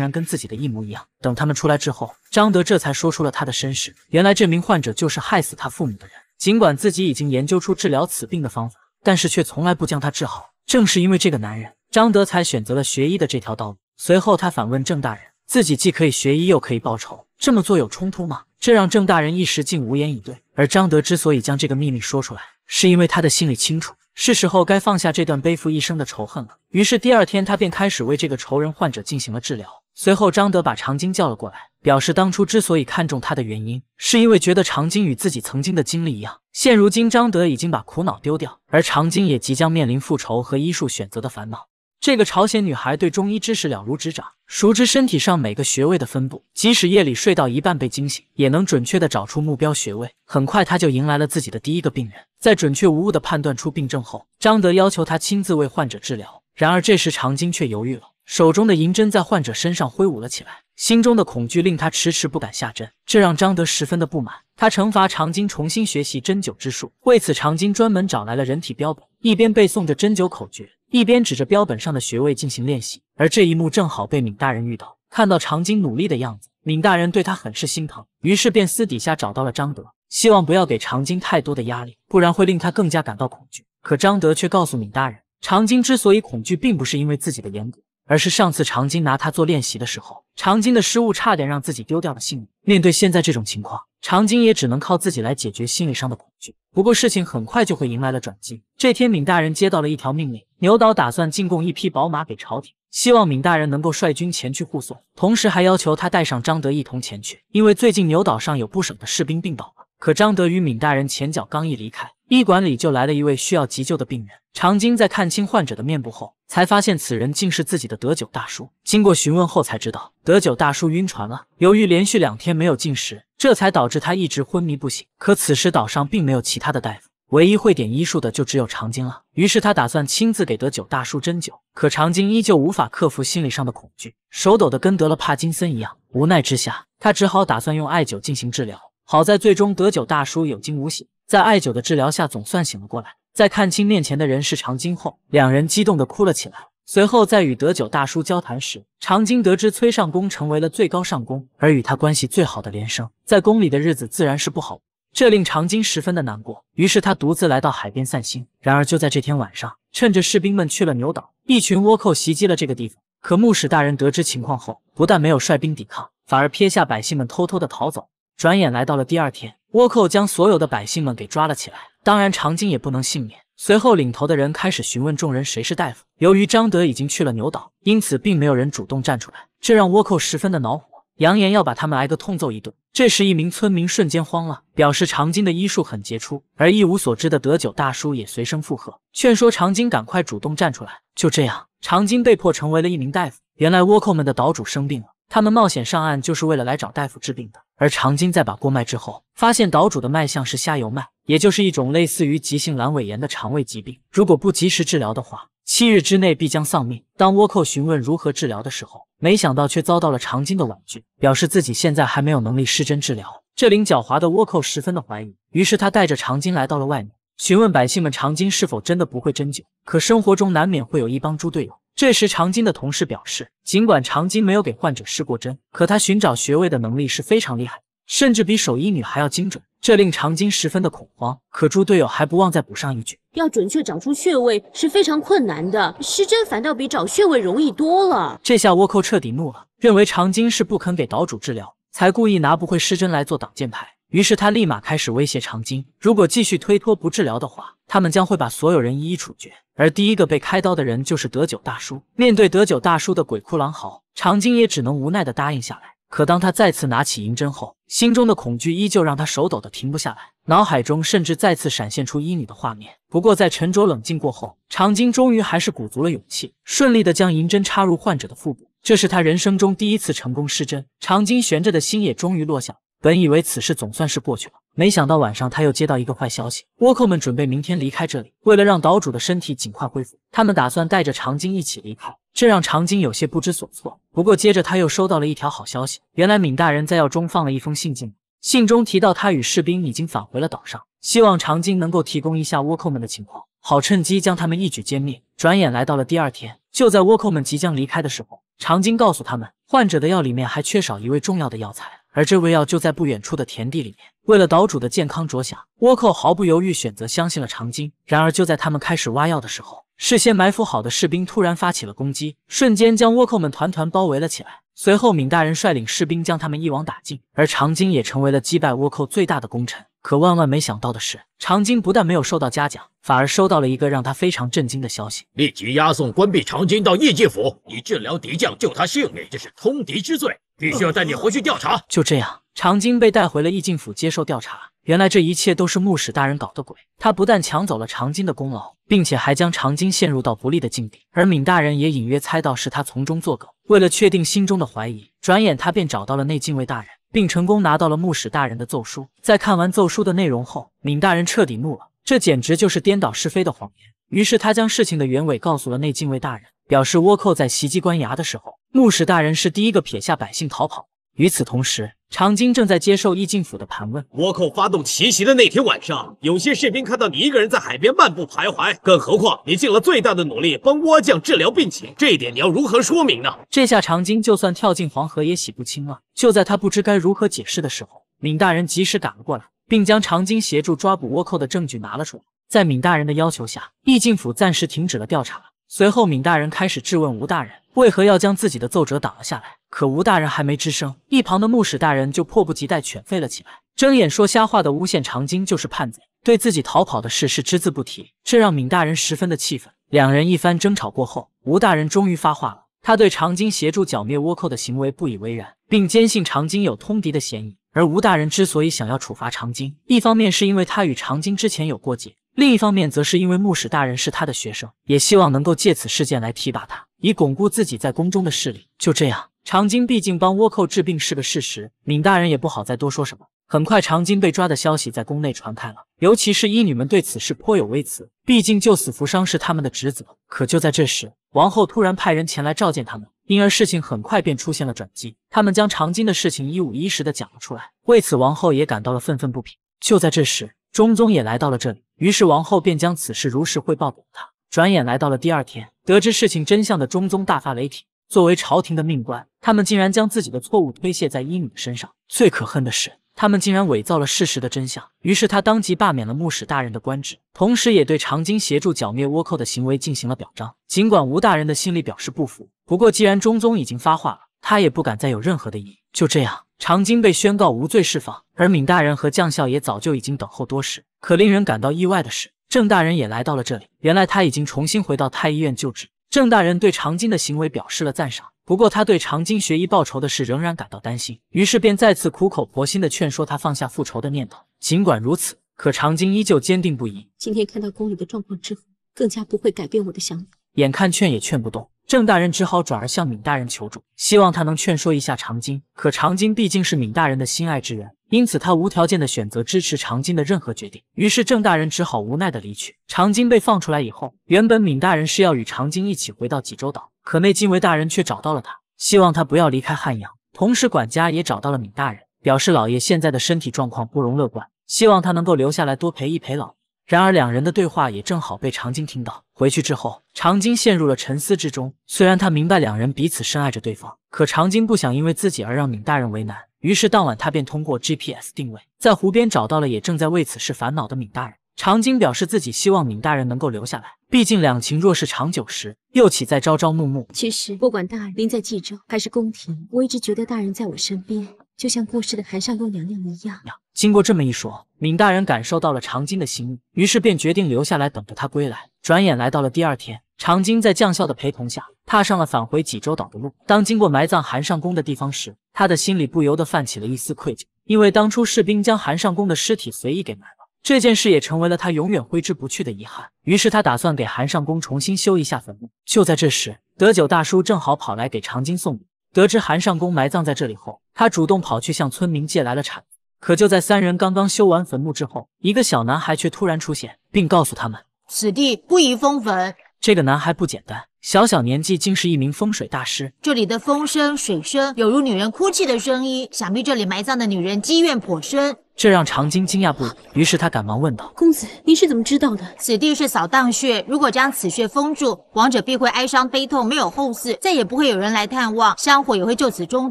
然跟自己的一模一样。等他们出来之后，张德这才说出了他的身世，原来这名患者就是害死他父母的人。尽管自己已经研究出治疗此病的方法，但是却从来不将他治好。正是因为这个男人。张德才选择了学医的这条道路。随后，他反问郑大人：“自己既可以学医，又可以报仇，这么做有冲突吗？”这让郑大人一时竟无言以对。而张德之所以将这个秘密说出来，是因为他的心里清楚，是时候该放下这段背负一生的仇恨了。于是，第二天他便开始为这个仇人患者进行了治疗。随后，张德把长金叫了过来，表示当初之所以看中他的原因，是因为觉得长金与自己曾经的经历一样。现如今，张德已经把苦恼丢掉，而长金也即将面临复仇和医术选择的烦恼。这个朝鲜女孩对中医知识了如指掌，熟知身体上每个穴位的分布，即使夜里睡到一半被惊醒，也能准确的找出目标穴位。很快，她就迎来了自己的第一个病人。在准确无误的判断出病症后，张德要求她亲自为患者治疗。然而这时，长今却犹豫了，手中的银针在患者身上挥舞了起来，心中的恐惧令他迟迟不敢下针，这让张德十分的不满。他惩罚长今重新学习针灸之术。为此，长今专门找来了人体标本，一边背诵着针灸口诀。一边指着标本上的穴位进行练习，而这一幕正好被闵大人遇到。看到长津努力的样子，闵大人对他很是心疼，于是便私底下找到了张德，希望不要给长津太多的压力，不然会令他更加感到恐惧。可张德却告诉闵大人，长津之所以恐惧，并不是因为自己的严格，而是上次长津拿他做练习的时候，长津的失误差点让自己丢掉了性命。面对现在这种情况，长津也只能靠自己来解决心理上的恐惧。不过事情很快就会迎来了转机。这天，闵大人接到了一条命令。牛岛打算进贡一匹宝马给朝廷，希望闵大人能够率军前去护送，同时还要求他带上张德一同前去，因为最近牛岛上有不省的士兵病倒了。可张德与闵大人前脚刚一离开，医馆里就来了一位需要急救的病人。长今在看清患者的面部后，才发现此人竟是自己的德九大叔。经过询问后，才知道德九大叔晕船了，由于连续两天没有进食，这才导致他一直昏迷不醒。可此时岛上并没有其他的大夫。唯一会点医术的就只有长津了，于是他打算亲自给德九大叔针灸，可长津依旧无法克服心理上的恐惧，手抖的跟得了帕金森一样。无奈之下，他只好打算用艾灸进行治疗。好在最终德九大叔有惊无险，在艾灸的治疗下总算醒了过来。在看清面前的人是长津后，两人激动的哭了起来。随后在与德九大叔交谈时，长津得知崔上宫成为了最高上宫，而与他关系最好的连生在宫里的日子自然是不好。这令长津十分的难过，于是他独自来到海边散心。然而就在这天晚上，趁着士兵们去了牛岛，一群倭寇袭击了这个地方。可牧使大人得知情况后，不但没有率兵抵抗，反而撇下百姓们偷偷的逃走。转眼来到了第二天，倭寇将所有的百姓们给抓了起来，当然长津也不能幸免。随后领头的人开始询问众人谁是大夫。由于张德已经去了牛岛，因此并没有人主动站出来，这让倭寇十分的恼火，扬言要把他们挨个痛揍一顿。这时，一名村民瞬间慌了，表示长今的医术很杰出，而一无所知的德九大叔也随声附和，劝说长今赶快主动站出来。就这样，长今被迫成为了一名大夫。原来倭寇们的岛主生病了，他们冒险上岸就是为了来找大夫治病的。而长今在把过脉之后，发现岛主的脉象是虾游脉，也就是一种类似于急性阑尾炎的肠胃疾病，如果不及时治疗的话。七日之内必将丧命。当倭寇询问如何治疗的时候，没想到却遭到了长今的婉拒，表示自己现在还没有能力施针治疗。这令狡猾的倭寇十分的怀疑，于是他带着长今来到了外面，询问百姓们长今是否真的不会针灸。可生活中难免会有一帮猪队友。这时长今的同事表示，尽管长今没有给患者施过针，可他寻找穴位的能力是非常厉害。甚至比守艺女还要精准，这令长今十分的恐慌。可猪队友还不忘再补上一句：要准确找出血位是非常困难的，失针反倒比找穴位容易多了。这下倭寇彻底怒了，认为长今是不肯给岛主治疗，才故意拿不会失针来做挡箭牌。于是他立马开始威胁长今：如果继续推脱不治疗的话，他们将会把所有人一一处决。而第一个被开刀的人就是德九大叔。面对德九大叔的鬼哭狼嚎，长今也只能无奈的答应下来。可当他再次拿起银针后，心中的恐惧依旧让他手抖的停不下来，脑海中甚至再次闪现出医女的画面。不过在沉着冷静过后，长今终于还是鼓足了勇气，顺利的将银针插入患者的腹部。这是他人生中第一次成功施针，长今悬着的心也终于落下。本以为此事总算是过去了。没想到晚上他又接到一个坏消息，倭寇们准备明天离开这里。为了让岛主的身体尽快恢复，他们打算带着长今一起离开，这让长今有些不知所措。不过接着他又收到了一条好消息，原来闵大人在药中放了一封信来，信中提到他与士兵已经返回了岛上，希望长今能够提供一下倭寇们的情况，好趁机将他们一举歼灭。转眼来到了第二天，就在倭寇们即将离开的时候，长今告诉他们，患者的药里面还缺少一味重要的药材。而这味药就在不远处的田地里面。为了岛主的健康着想，倭寇毫不犹豫选择相信了长今。然而就在他们开始挖药的时候，事先埋伏好的士兵突然发起了攻击，瞬间将倭寇们团团包围了起来。随后闵大人率领士兵将他们一网打尽，而长今也成为了击败倭寇最大的功臣。可万万没想到的是，长今不但没有受到嘉奖，反而收到了一个让他非常震惊的消息：立即押送关闭长今到异界府，以治疗敌将救他性命，这是通敌之罪。必须要带你回去调查。就这样，长津被带回了意境府接受调查。原来这一切都是牧使大人搞的鬼。他不但抢走了长津的功劳，并且还将长津陷入到不利的境地。而闵大人也隐约猜到是他从中作梗。为了确定心中的怀疑，转眼他便找到了内禁卫大人，并成功拿到了牧使大人的奏书。在看完奏书的内容后，闵大人彻底怒了。这简直就是颠倒是非的谎言。于是他将事情的原委告诉了内禁卫大人，表示倭寇在袭击官衙的时候。幕使大人是第一个撇下百姓逃跑。与此同时，长津正在接受易静府的盘问。倭寇发动奇袭的那天晚上，有些士兵看到你一个人在海边漫步徘徊。更何况，你尽了最大的努力帮倭将治疗病情，这一点你要如何说明呢？这下长津就算跳进黄河也洗不清了。就在他不知该如何解释的时候，闵大人及时赶了过来，并将长津协助抓捕倭寇的证据拿了出来。在闵大人的要求下，易静府暂时停止了调查。随后，闵大人开始质问吴大人。为何要将自己的奏折挡了下来？可吴大人还没吱声，一旁的牧使大人就迫不及待犬吠了起来。睁眼说瞎话的诬陷长今就是叛贼，对自己逃跑的事是只字不提，这让闵大人十分的气愤。两人一番争吵过后，吴大人终于发话了，他对长今协助剿灭倭寇的行为不以为然，并坚信长今有通敌的嫌疑。而吴大人之所以想要处罚长今，一方面是因为他与长今之前有过节。另一方面，则是因为牧使大人是他的学生，也希望能够借此事件来提拔他，以巩固自己在宫中的势力。就这样，长津毕竟帮倭寇治病是个事实，闵大人也不好再多说什么。很快，长津被抓的消息在宫内传开了，尤其是医女们对此事颇有微词，毕竟救死扶伤是他们的职责。可就在这时，王后突然派人前来召见他们，因而事情很快便出现了转机。他们将长津的事情一五一十的讲了出来，为此王后也感到了愤愤不平。就在这时，中宗也来到了这里。于是王后便将此事如实汇报给了他。转眼来到了第二天，得知事情真相的中宗大发雷霆。作为朝廷的命官，他们竟然将自己的错误推卸在伊允身上。最可恨的是，他们竟然伪造了事实的真相。于是他当即罢免了牧使大人的官职，同时也对长今协助剿灭倭寇的行为进行了表彰。尽管吴大人的心里表示不服，不过既然中宗已经发话了，他也不敢再有任何的异议。就这样，长今被宣告无罪释放。而闵大人和将校也早就已经等候多时，可令人感到意外的是，郑大人也来到了这里。原来他已经重新回到太医院救治。郑大人对长津的行为表示了赞赏，不过他对长津学医报仇的事仍然感到担心，于是便再次苦口婆心地劝说他放下复仇的念头。尽管如此，可长津依旧坚定不移。今天看到宫里的状况之后，更加不会改变我的想法。眼看劝也劝不动，郑大人只好转而向闵大人求助，希望他能劝说一下长津。可长津毕竟是闵大人的心爱之人。因此，他无条件的选择支持长今的任何决定。于是，郑大人只好无奈的离去。长今被放出来以后，原本闵大人是要与长今一起回到济州岛，可那禁卫大人却找到了他，希望他不要离开汉阳。同时，管家也找到了闵大人，表示老爷现在的身体状况不容乐观，希望他能够留下来多陪一陪老爷。然而，两人的对话也正好被长今听到。回去之后，长今陷入了沉思之中。虽然他明白两人彼此深爱着对方，可长今不想因为自己而让闵大人为难。于是当晚，他便通过 GPS 定位，在湖边找到了也正在为此事烦恼的闵大人。长今表示自己希望闵大人能够留下来，毕竟两情若是长久时，又岂在朝朝暮暮？其实不管大人在冀州还是宫廷，我一直觉得大人在我身边，就像过世的韩尚宫娘娘一样。经过这么一说，闵大人感受到了长今的心意，于是便决定留下来，等着他归来。转眼来到了第二天，长今在将校的陪同下，踏上了返回济州岛的路。当经过埋葬韩尚宫的地方时，他的心里不由得泛起了一丝愧疚，因为当初士兵将韩尚宫的尸体随意给埋了。这件事也成为了他永远挥之不去的遗憾。于是他打算给韩尚宫重新修一下坟墓。就在这时，德九大叔正好跑来给长今送礼。得知韩尚宫埋葬在这里后，他主动跑去向村民借来了铲子。可就在三人刚刚修完坟墓之后，一个小男孩却突然出现，并告诉他们，此地不宜封坟。这个男孩不简单。小小年纪竟是一名风水大师，这里的风声水声有如女人哭泣的声音，想必这里埋葬的女人积怨颇深，这让长今惊讶不已。于是他赶忙问道：“公子，您是怎么知道的？此地是扫荡穴，如果将此穴封住，亡者必会哀伤悲痛，没有后嗣，再也不会有人来探望，香火也会就此中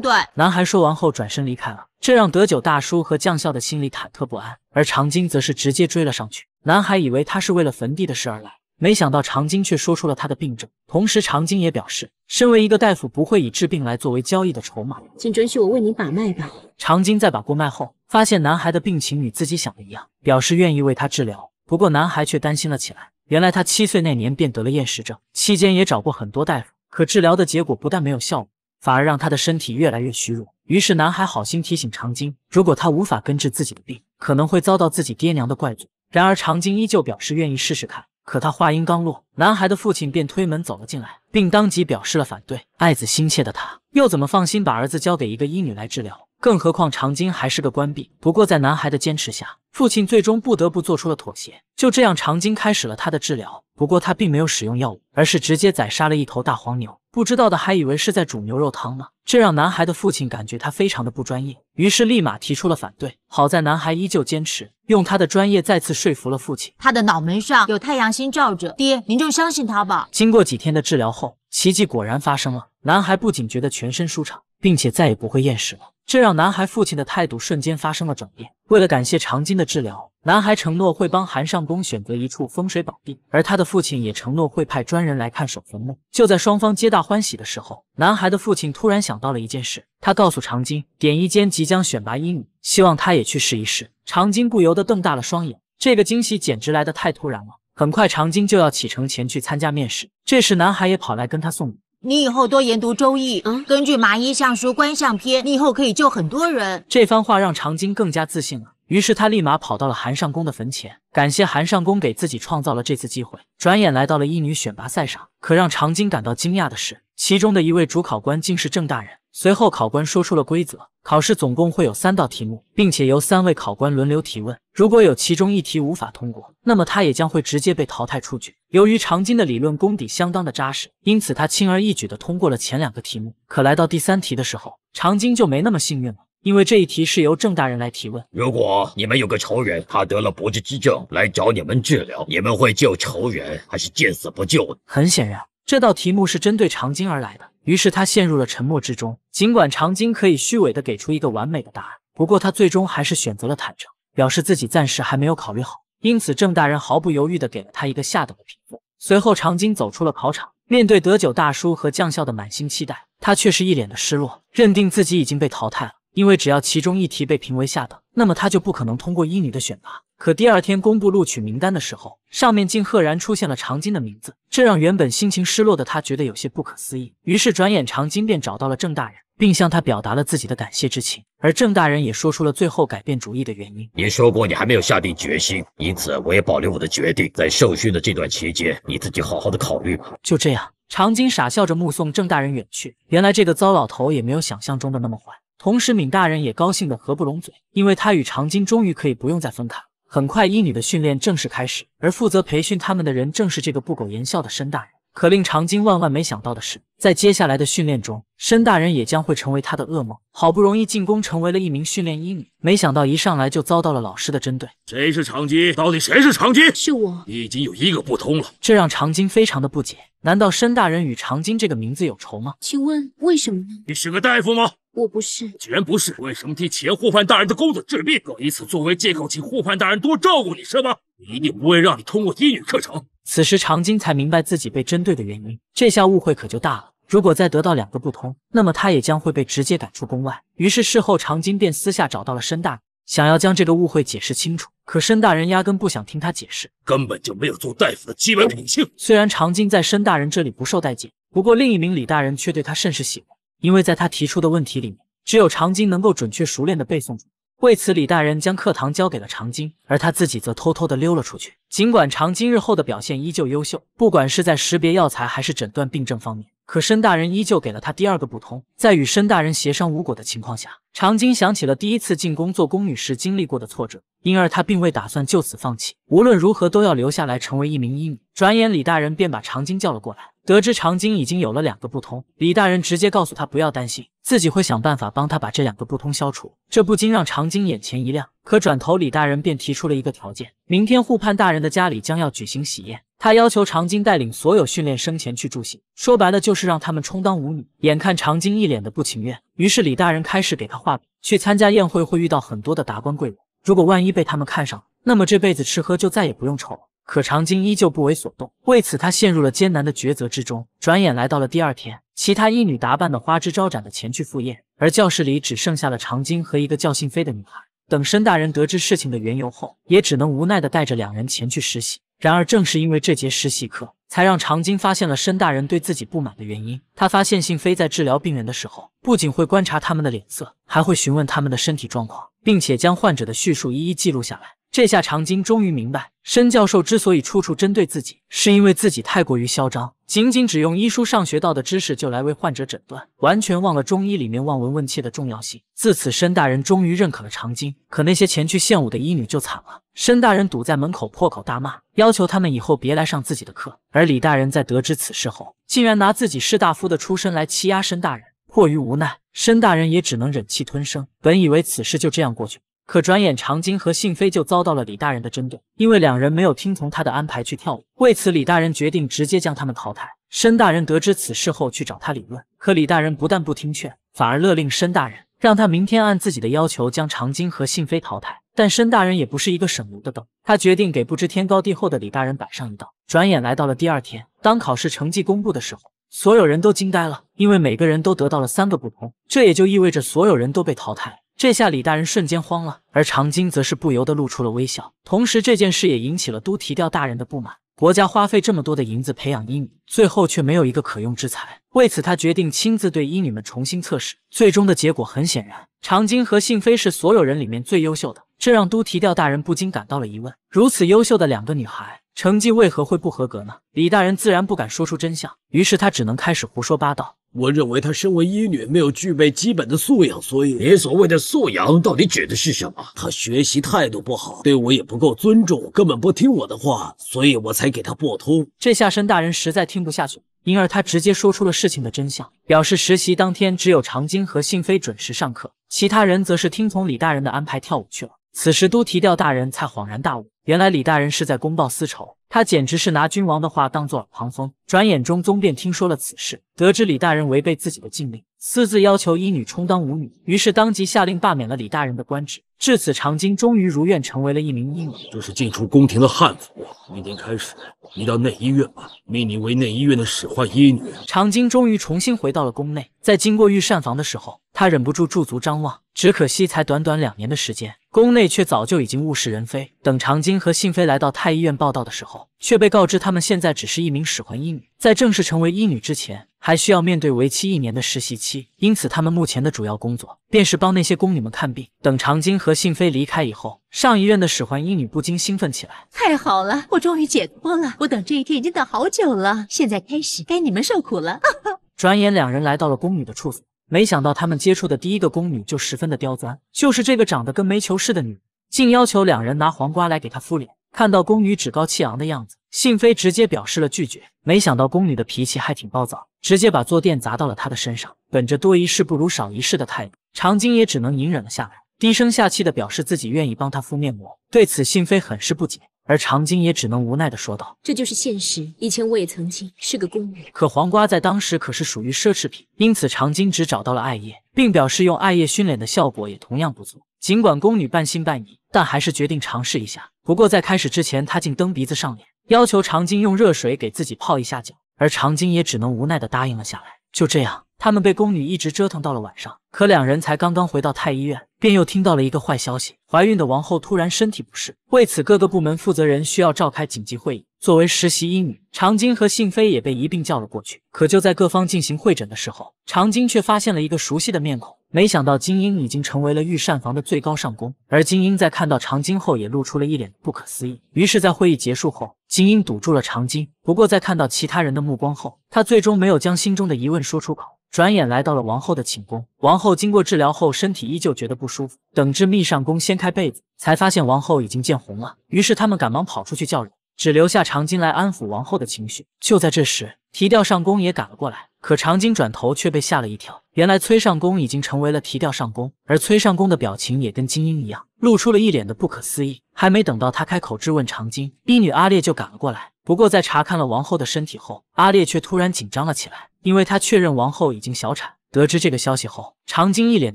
断。”男孩说完后转身离开了，这让德九大叔和将校的心里忐忑不安，而长今则是直接追了上去。男孩以为他是为了坟地的事而来。没想到长今却说出了他的病症，同时长今也表示，身为一个大夫，不会以治病来作为交易的筹码，请准许我为你把脉吧。长今在把过脉后，发现男孩的病情与自己想的一样，表示愿意为他治疗。不过男孩却担心了起来，原来他七岁那年便得了厌食症，期间也找过很多大夫，可治疗的结果不但没有效果，反而让他的身体越来越虚弱。于是男孩好心提醒长今，如果他无法根治自己的病，可能会遭到自己爹娘的怪罪。然而长今依旧表示愿意试试看。可他话音刚落，男孩的父亲便推门走了进来，并当即表示了反对。爱子心切的他，又怎么放心把儿子交给一个医女来治疗？更何况长津还是个官闭。不过在男孩的坚持下，父亲最终不得不做出了妥协。就这样，长津开始了他的治疗。不过他并没有使用药物，而是直接宰杀了一头大黄牛，不知道的还以为是在煮牛肉汤呢。这让男孩的父亲感觉他非常的不专业，于是立马提出了反对。好在男孩依旧坚持，用他的专业再次说服了父亲。他的脑门上有太阳星照着，爹您就相信他吧。经过几天的治疗后，奇迹果然发生了。男孩不仅觉得全身舒畅，并且再也不会厌食了。这让男孩父亲的态度瞬间发生了转变。为了感谢长金的治疗，男孩承诺会帮韩尚宫选择一处风水宝地，而他的父亲也承诺会派专人来看守坟墓。就在双方皆大欢喜的时候，男孩的父亲突然想到了一件事，他告诉长金，点医间即将选拔医女，希望他也去试一试。长金不由得瞪大了双眼，这个惊喜简直来得太突然了。很快，长金就要启程前去参加面试，这时男孩也跑来跟他送礼。你以后多研读《周易》，嗯，根据麻衣相书《观相篇》，你以后可以救很多人。这番话让长津更加自信了，于是他立马跑到了韩尚宫的坟前，感谢韩尚宫给自己创造了这次机会。转眼来到了医女选拔赛上，可让长津感到惊讶的是。其中的一位主考官竟是郑大人。随后，考官说出了规则：考试总共会有三道题目，并且由三位考官轮流提问。如果有其中一题无法通过，那么他也将会直接被淘汰出局。由于长今的理论功底相当的扎实，因此他轻而易举的通过了前两个题目。可来到第三题的时候，长今就没那么幸运了，因为这一题是由郑大人来提问。如果你们有个仇人，他得了不治之症来找你们治疗，你们会救仇人还是见死不救？很显然。这道题目是针对长今而来的，于是他陷入了沉默之中。尽管长今可以虚伪的给出一个完美的答案，不过他最终还是选择了坦诚，表示自己暂时还没有考虑好。因此，郑大人毫不犹豫地给了他一个下等的皮肤。随后，长今走出了考场，面对德九大叔和将校的满心期待，他却是一脸的失落，认定自己已经被淘汰了。因为只要其中一题被评为下等，那么他就不可能通过一女的选拔。可第二天公布录取名单的时候，上面竟赫然出现了长今的名字，这让原本心情失落的他觉得有些不可思议。于是，转眼长今便找到了郑大人，并向他表达了自己的感谢之情。而郑大人也说出了最后改变主意的原因：“你说过你还没有下定决心，因此我也保留我的决定。在受训的这段期间，你自己好好的考虑吧。”就这样，长今傻笑着目送郑大人远去。原来这个糟老头也没有想象中的那么坏。同时，闵大人也高兴得合不拢嘴，因为他与长今终于可以不用再分开。很快，医女的训练正式开始，而负责培训他们的人正是这个不苟言笑的申大人。可令长今万万没想到的是，在接下来的训练中，申大人也将会成为他的噩梦。好不容易进宫成为了一名训练医女，没想到一上来就遭到了老师的针对。谁是长今？到底谁是长今？是我。你已经有一个不通了，这让长今非常的不解。难道申大人与长今这个名字有仇吗？请问为什么呢？你是个大夫吗？我不是。既然不是，为什么替前护判大人的公子治病？又以此作为借口，请护判大人多照顾你是吗？一定不会让你通过医女课程。此时长今才明白自己被针对的原因，这下误会可就大了。如果再得到两个不通，那么他也将会被直接赶出宫外。于是事后长今便私下找到了申大人，想要将这个误会解释清楚。可申大人压根不想听他解释，根本就没有做大夫的基本品性。虽然长今在申大人这里不受待见，不过另一名李大人却对他甚是喜欢，因为在他提出的问题里面，只有长今能够准确熟练的背诵出。为此，李大人将课堂交给了长今，而他自己则偷偷的溜了出去。尽管长今日后的表现依旧优秀，不管是在识别药材还是诊断病症方面，可申大人依旧给了他第二个不通。在与申大人协商无果的情况下，长今想起了第一次进宫做宫女时经历过的挫折，因而他并未打算就此放弃，无论如何都要留下来成为一名医女。转眼，李大人便把长今叫了过来。得知长津已经有了两个不通，李大人直接告诉他不要担心，自己会想办法帮他把这两个不通消除。这不禁让长津眼前一亮。可转头，李大人便提出了一个条件：明天护判大人的家里将要举行喜宴，他要求长津带领所有训练生前去助兴。说白了，就是让他们充当舞女。眼看长津一脸的不情愿，于是李大人开始给他画饼：去参加宴会会遇到很多的达官贵人，如果万一被他们看上，那么这辈子吃喝就再也不用愁了。可长今依旧不为所动，为此她陷入了艰难的抉择之中。转眼来到了第二天，其他医女打扮的花枝招展的前去赴宴，而教室里只剩下了长今和一个叫信飞的女孩。等申大人得知事情的缘由后，也只能无奈的带着两人前去实习。然而正是因为这节实习课，才让长今发现了申大人对自己不满的原因。他发现信飞在治疗病人的时候，不仅会观察他们的脸色，还会询问他们的身体状况，并且将患者的叙述一一记录下来。这下长今终于明白，申教授之所以处处针对自己，是因为自己太过于嚣张，仅仅只用医书上学到的知识就来为患者诊断，完全忘了中医里面望闻问切的重要性。自此，申大人终于认可了长今。可那些前去献舞的医女就惨了，申大人堵在门口破口大骂，要求他们以后别来上自己的课。而李大人在得知此事后，竟然拿自己士大夫的出身来欺压申大人。迫于无奈，申大人也只能忍气吞声。本以为此事就这样过去。可转眼，长津和信妃就遭到了李大人的针对，因为两人没有听从他的安排去跳舞。为此，李大人决定直接将他们淘汰。申大人得知此事后去找他理论，可李大人不但不听劝，反而勒令申大人让他明天按自己的要求将长津和信妃淘汰。但申大人也不是一个省油的灯，他决定给不知天高地厚的李大人摆上一道。转眼来到了第二天，当考试成绩公布的时候，所有人都惊呆了，因为每个人都得到了三个不同，这也就意味着所有人都被淘汰。这下李大人瞬间慌了，而长今则是不由得露出了微笑。同时，这件事也引起了都提调大人的不满。国家花费这么多的银子培养医女，最后却没有一个可用之才，为此他决定亲自对医女们重新测试。最终的结果很显然，长今和信妃是所有人里面最优秀的，这让都提调大人不禁感到了疑问：如此优秀的两个女孩。成绩为何会不合格呢？李大人自然不敢说出真相，于是他只能开始胡说八道。我认为他身为医女，没有具备基本的素养，所以你所谓的素养到底指的是什么？他学习态度不好，对我也不够尊重，根本不听我的话，所以我才给他拨通。这下申大人实在听不下去，因而他直接说出了事情的真相，表示实习当天只有长津和信妃准时上课，其他人则是听从李大人的安排跳舞去了。此时都提调大人才恍然大悟，原来李大人是在公报私仇，他简直是拿君王的话当做耳旁风。转眼，中宗便听说了此事，得知李大人违背自己的禁令，私自要求医女充当舞女，于是当即下令罢免了李大人的官职。至此，长今终于如愿成为了一名医女。这是进出宫廷的汉服，明天开始你到内医院吧，命你为内医院的使唤医女。长今终于重新回到了宫内，在经过御膳房的时候，他忍不住驻足张望，只可惜才短短两年的时间。宫内却早就已经物是人非。等长今和信妃来到太医院报道的时候，却被告知他们现在只是一名使唤医女，在正式成为医女之前，还需要面对为期一年的实习期。因此，他们目前的主要工作便是帮那些宫女们看病。等长今和信妃离开以后，上一任的使唤医女不禁兴奋起来：“太好了，我终于解脱了！我等这一天已经等好久了。现在开始，该你们受苦了。”转眼，两人来到了宫女的住所。没想到他们接触的第一个宫女就十分的刁钻，就是这个长得跟煤球似的女，竟要求两人拿黄瓜来给她敷脸。看到宫女趾高气昂的样子，信妃直接表示了拒绝。没想到宫女的脾气还挺暴躁，直接把坐垫砸到了她的身上。本着多一事不如少一事的态度，长今也只能隐忍了下来。低声下气的表示自己愿意帮他敷面膜，对此信飞很是不解，而长今也只能无奈的说道：“这就是现实。以前我也曾经是个宫女，可黄瓜在当时可是属于奢侈品，因此长今只找到了艾叶，并表示用艾叶熏脸的效果也同样不错。尽管宫女半信半疑，但还是决定尝试一下。不过在开始之前，她竟蹬鼻子上脸，要求长今用热水给自己泡一下脚，而长今也只能无奈的答应了下来。就这样，他们被宫女一直折腾到了晚上。可两人才刚刚回到太医院。”便又听到了一个坏消息，怀孕的王后突然身体不适，为此各个部门负责人需要召开紧急会议。作为实习医女，长今和信妃也被一并叫了过去。可就在各方进行会诊的时候，长今却发现了一个熟悉的面孔。没想到金英已经成为了御膳房的最高上宫，而金英在看到长今后，也露出了一脸不可思议。于是，在会议结束后，金英堵住了长今。不过在看到其他人的目光后，他最终没有将心中的疑问说出口。转眼来到了王后的寝宫，王后经过治疗后，身体依旧觉得不舒服。等至密上宫掀开被子，才发现王后已经见红了。于是他们赶忙跑出去叫人，只留下长今来安抚王后的情绪。就在这时，提调上宫也赶了过来，可长津转头却被吓了一跳。原来崔上宫已经成为了提调上宫，而崔上宫的表情也跟精英一样，露出了一脸的不可思议。还没等到他开口质问长津，医女阿烈就赶了过来。不过在查看了王后的身体后，阿烈却突然紧张了起来，因为他确认王后已经小产。得知这个消息后，长今一脸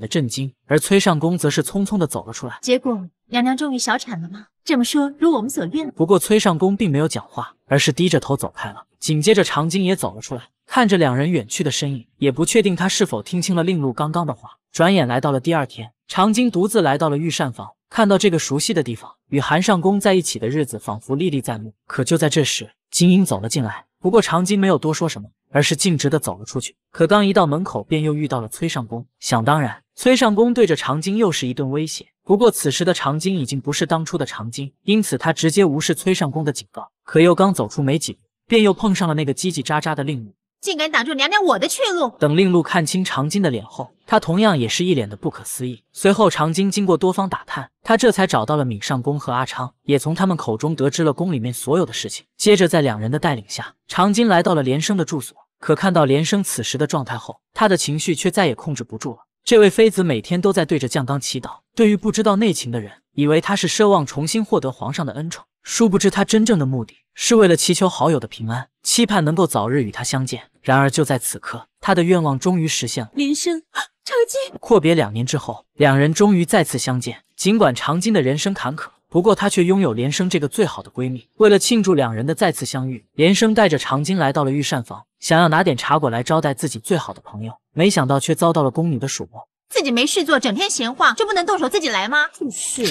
的震惊，而崔尚宫则是匆匆的走了出来。结果，娘娘终于小产了吗？这么说，如我们所愿。不过，崔尚宫并没有讲话，而是低着头走开了。紧接着，长今也走了出来，看着两人远去的身影，也不确定他是否听清了令禄刚刚的话。转眼来到了第二天，长今独自来到了御膳房，看到这个熟悉的地方，与韩尚宫在一起的日子仿佛历历在目。可就在这时，金英走了进来。不过，长今没有多说什么。而是径直的走了出去，可刚一到门口，便又遇到了崔上公。想当然，崔上公对着长今又是一顿威胁。不过此时的长今已经不是当初的长今，因此他直接无视崔上公的警告。可又刚走出没几步，便又碰上了那个叽叽喳喳的令女。竟敢挡住娘娘我的去路！等令鹿看清长今的脸后，他同样也是一脸的不可思议。随后，长今经过多方打探，他这才找到了闵上公和阿昌，也从他们口中得知了宫里面所有的事情。接着，在两人的带领下，长今来到了连生的住所。可看到连生此时的状态后，他的情绪却再也控制不住了。这位妃子每天都在对着降缸祈祷，对于不知道内情的人，以为她是奢望重新获得皇上的恩宠，殊不知她真正的目的是为了祈求好友的平安，期盼能够早日与他相见。然而就在此刻，她的愿望终于实现了。连生，长金，阔别两年之后，两人终于再次相见。尽管长金的人生坎坷，不过她却拥有连生这个最好的闺蜜。为了庆祝两人的再次相遇，连生带着长金来到了御膳房。想要拿点茶果来招待自己最好的朋友，没想到却遭到了宫女的数落。自己没事做，整天闲晃，就不能动手自己来吗？就是，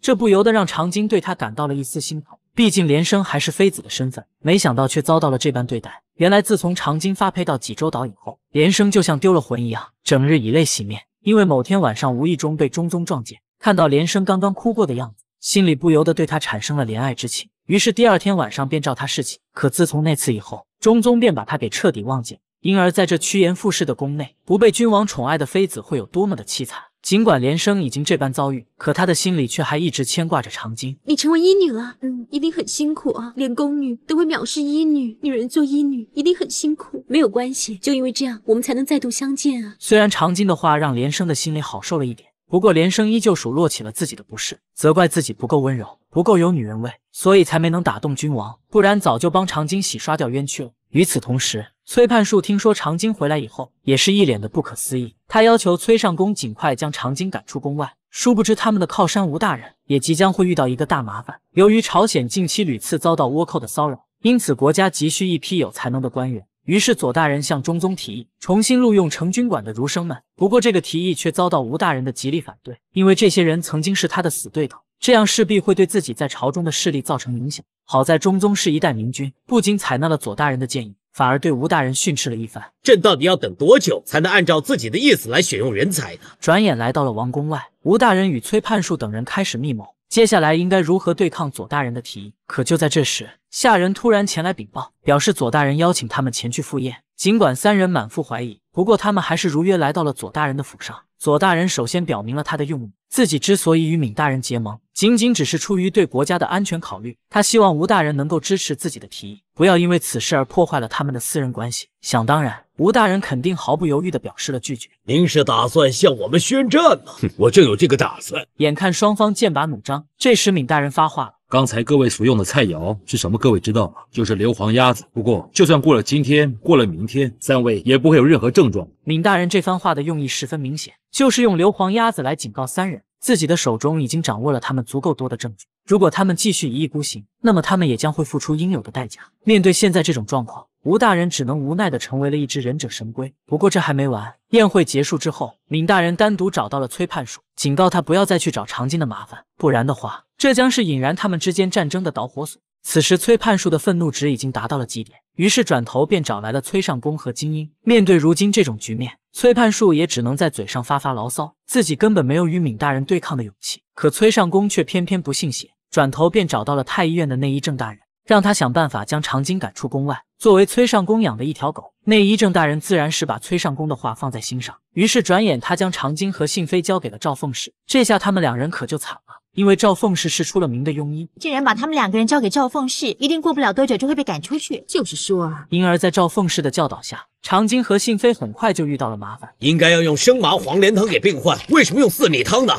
这不由得让长今对他感到了一丝心疼。毕竟连生还是妃子的身份，没想到却遭到了这般对待。原来自从长今发配到济州岛以后，连生就像丢了魂一样，整日以泪洗面。因为某天晚上无意中被中宗撞见，看到连生刚刚哭过的样子，心里不由得对他产生了怜爱之情。于是第二天晚上便召他侍寝。可自从那次以后，中宗便把他给彻底忘记，因而在这趋炎附势的宫内，不被君王宠爱的妃子会有多么的凄惨。尽管连生已经这般遭遇，可他的心里却还一直牵挂着长津。你成为医女了，嗯，一定很辛苦啊，连宫女都会藐视医女，女人做医女一定很辛苦。没有关系，就因为这样，我们才能再度相见啊。虽然长今的话让连生的心里好受了一点。不过连生依旧数落起了自己的不是，责怪自己不够温柔，不够有女人味，所以才没能打动君王，不然早就帮长津洗刷掉冤屈了。与此同时，崔判树听说长津回来以后，也是一脸的不可思议。他要求崔尚宫尽快将长津赶出宫外。殊不知他们的靠山吴大人也即将会遇到一个大麻烦。由于朝鲜近期屡次遭到倭寇的骚扰，因此国家急需一批有才能的官员。于是左大人向中宗提议重新录用成军馆的儒生们，不过这个提议却遭到吴大人的极力反对，因为这些人曾经是他的死对头，这样势必会对自己在朝中的势力造成影响。好在中宗是一代明君，不仅采纳了左大人的建议，反而对吴大人训斥了一番。朕到底要等多久才能按照自己的意思来选用人才呢？转眼来到了王宫外，吴大人与崔判树等人开始密谋。接下来应该如何对抗左大人的提议？可就在这时，下人突然前来禀报，表示左大人邀请他们前去赴宴。尽管三人满腹怀疑，不过他们还是如约来到了左大人的府上。左大人首先表明了他的用意，自己之所以与闵大人结盟，仅仅只是出于对国家的安全考虑。他希望吴大人能够支持自己的提议，不要因为此事而破坏了他们的私人关系。想当然。吴大人肯定毫不犹豫的表示了拒绝。您是打算向我们宣战吗？哼，我正有这个打算。眼看双方剑拔弩张，这时闵大人发话了。刚才各位所用的菜肴是什么？各位知道吗？就是硫磺鸭子。不过，就算过了今天，过了明天，三位也不会有任何症状。闵大人这番话的用意十分明显，就是用硫磺鸭子来警告三人。自己的手中已经掌握了他们足够多的证据，如果他们继续一意孤行，那么他们也将会付出应有的代价。面对现在这种状况，吴大人只能无奈的成为了一只忍者神龟。不过这还没完，宴会结束之后，闵大人单独找到了崔判树，警告他不要再去找长津的麻烦，不然的话，这将是引燃他们之间战争的导火索。此时，崔判树的愤怒值已经达到了极点，于是转头便找来了崔上宫和精英。面对如今这种局面。崔判树也只能在嘴上发发牢骚，自己根本没有与闵大人对抗的勇气。可崔尚宫却偏偏不信邪，转头便找到了太医院的内医郑大人，让他想办法将长今赶出宫外。作为崔尚宫养的一条狗，内医郑大人自然是把崔尚宫的话放在心上。于是转眼，他将长今和信妃交给了赵凤氏，这下他们两人可就惨了。因为赵凤氏是出了名的庸医，竟然把他们两个人交给赵凤氏，一定过不了多久就会被赶出去。就是说，啊，因而，在赵凤氏的教导下，长津和信妃很快就遇到了麻烦。应该要用生麻黄连汤给病患，为什么用四米汤呢？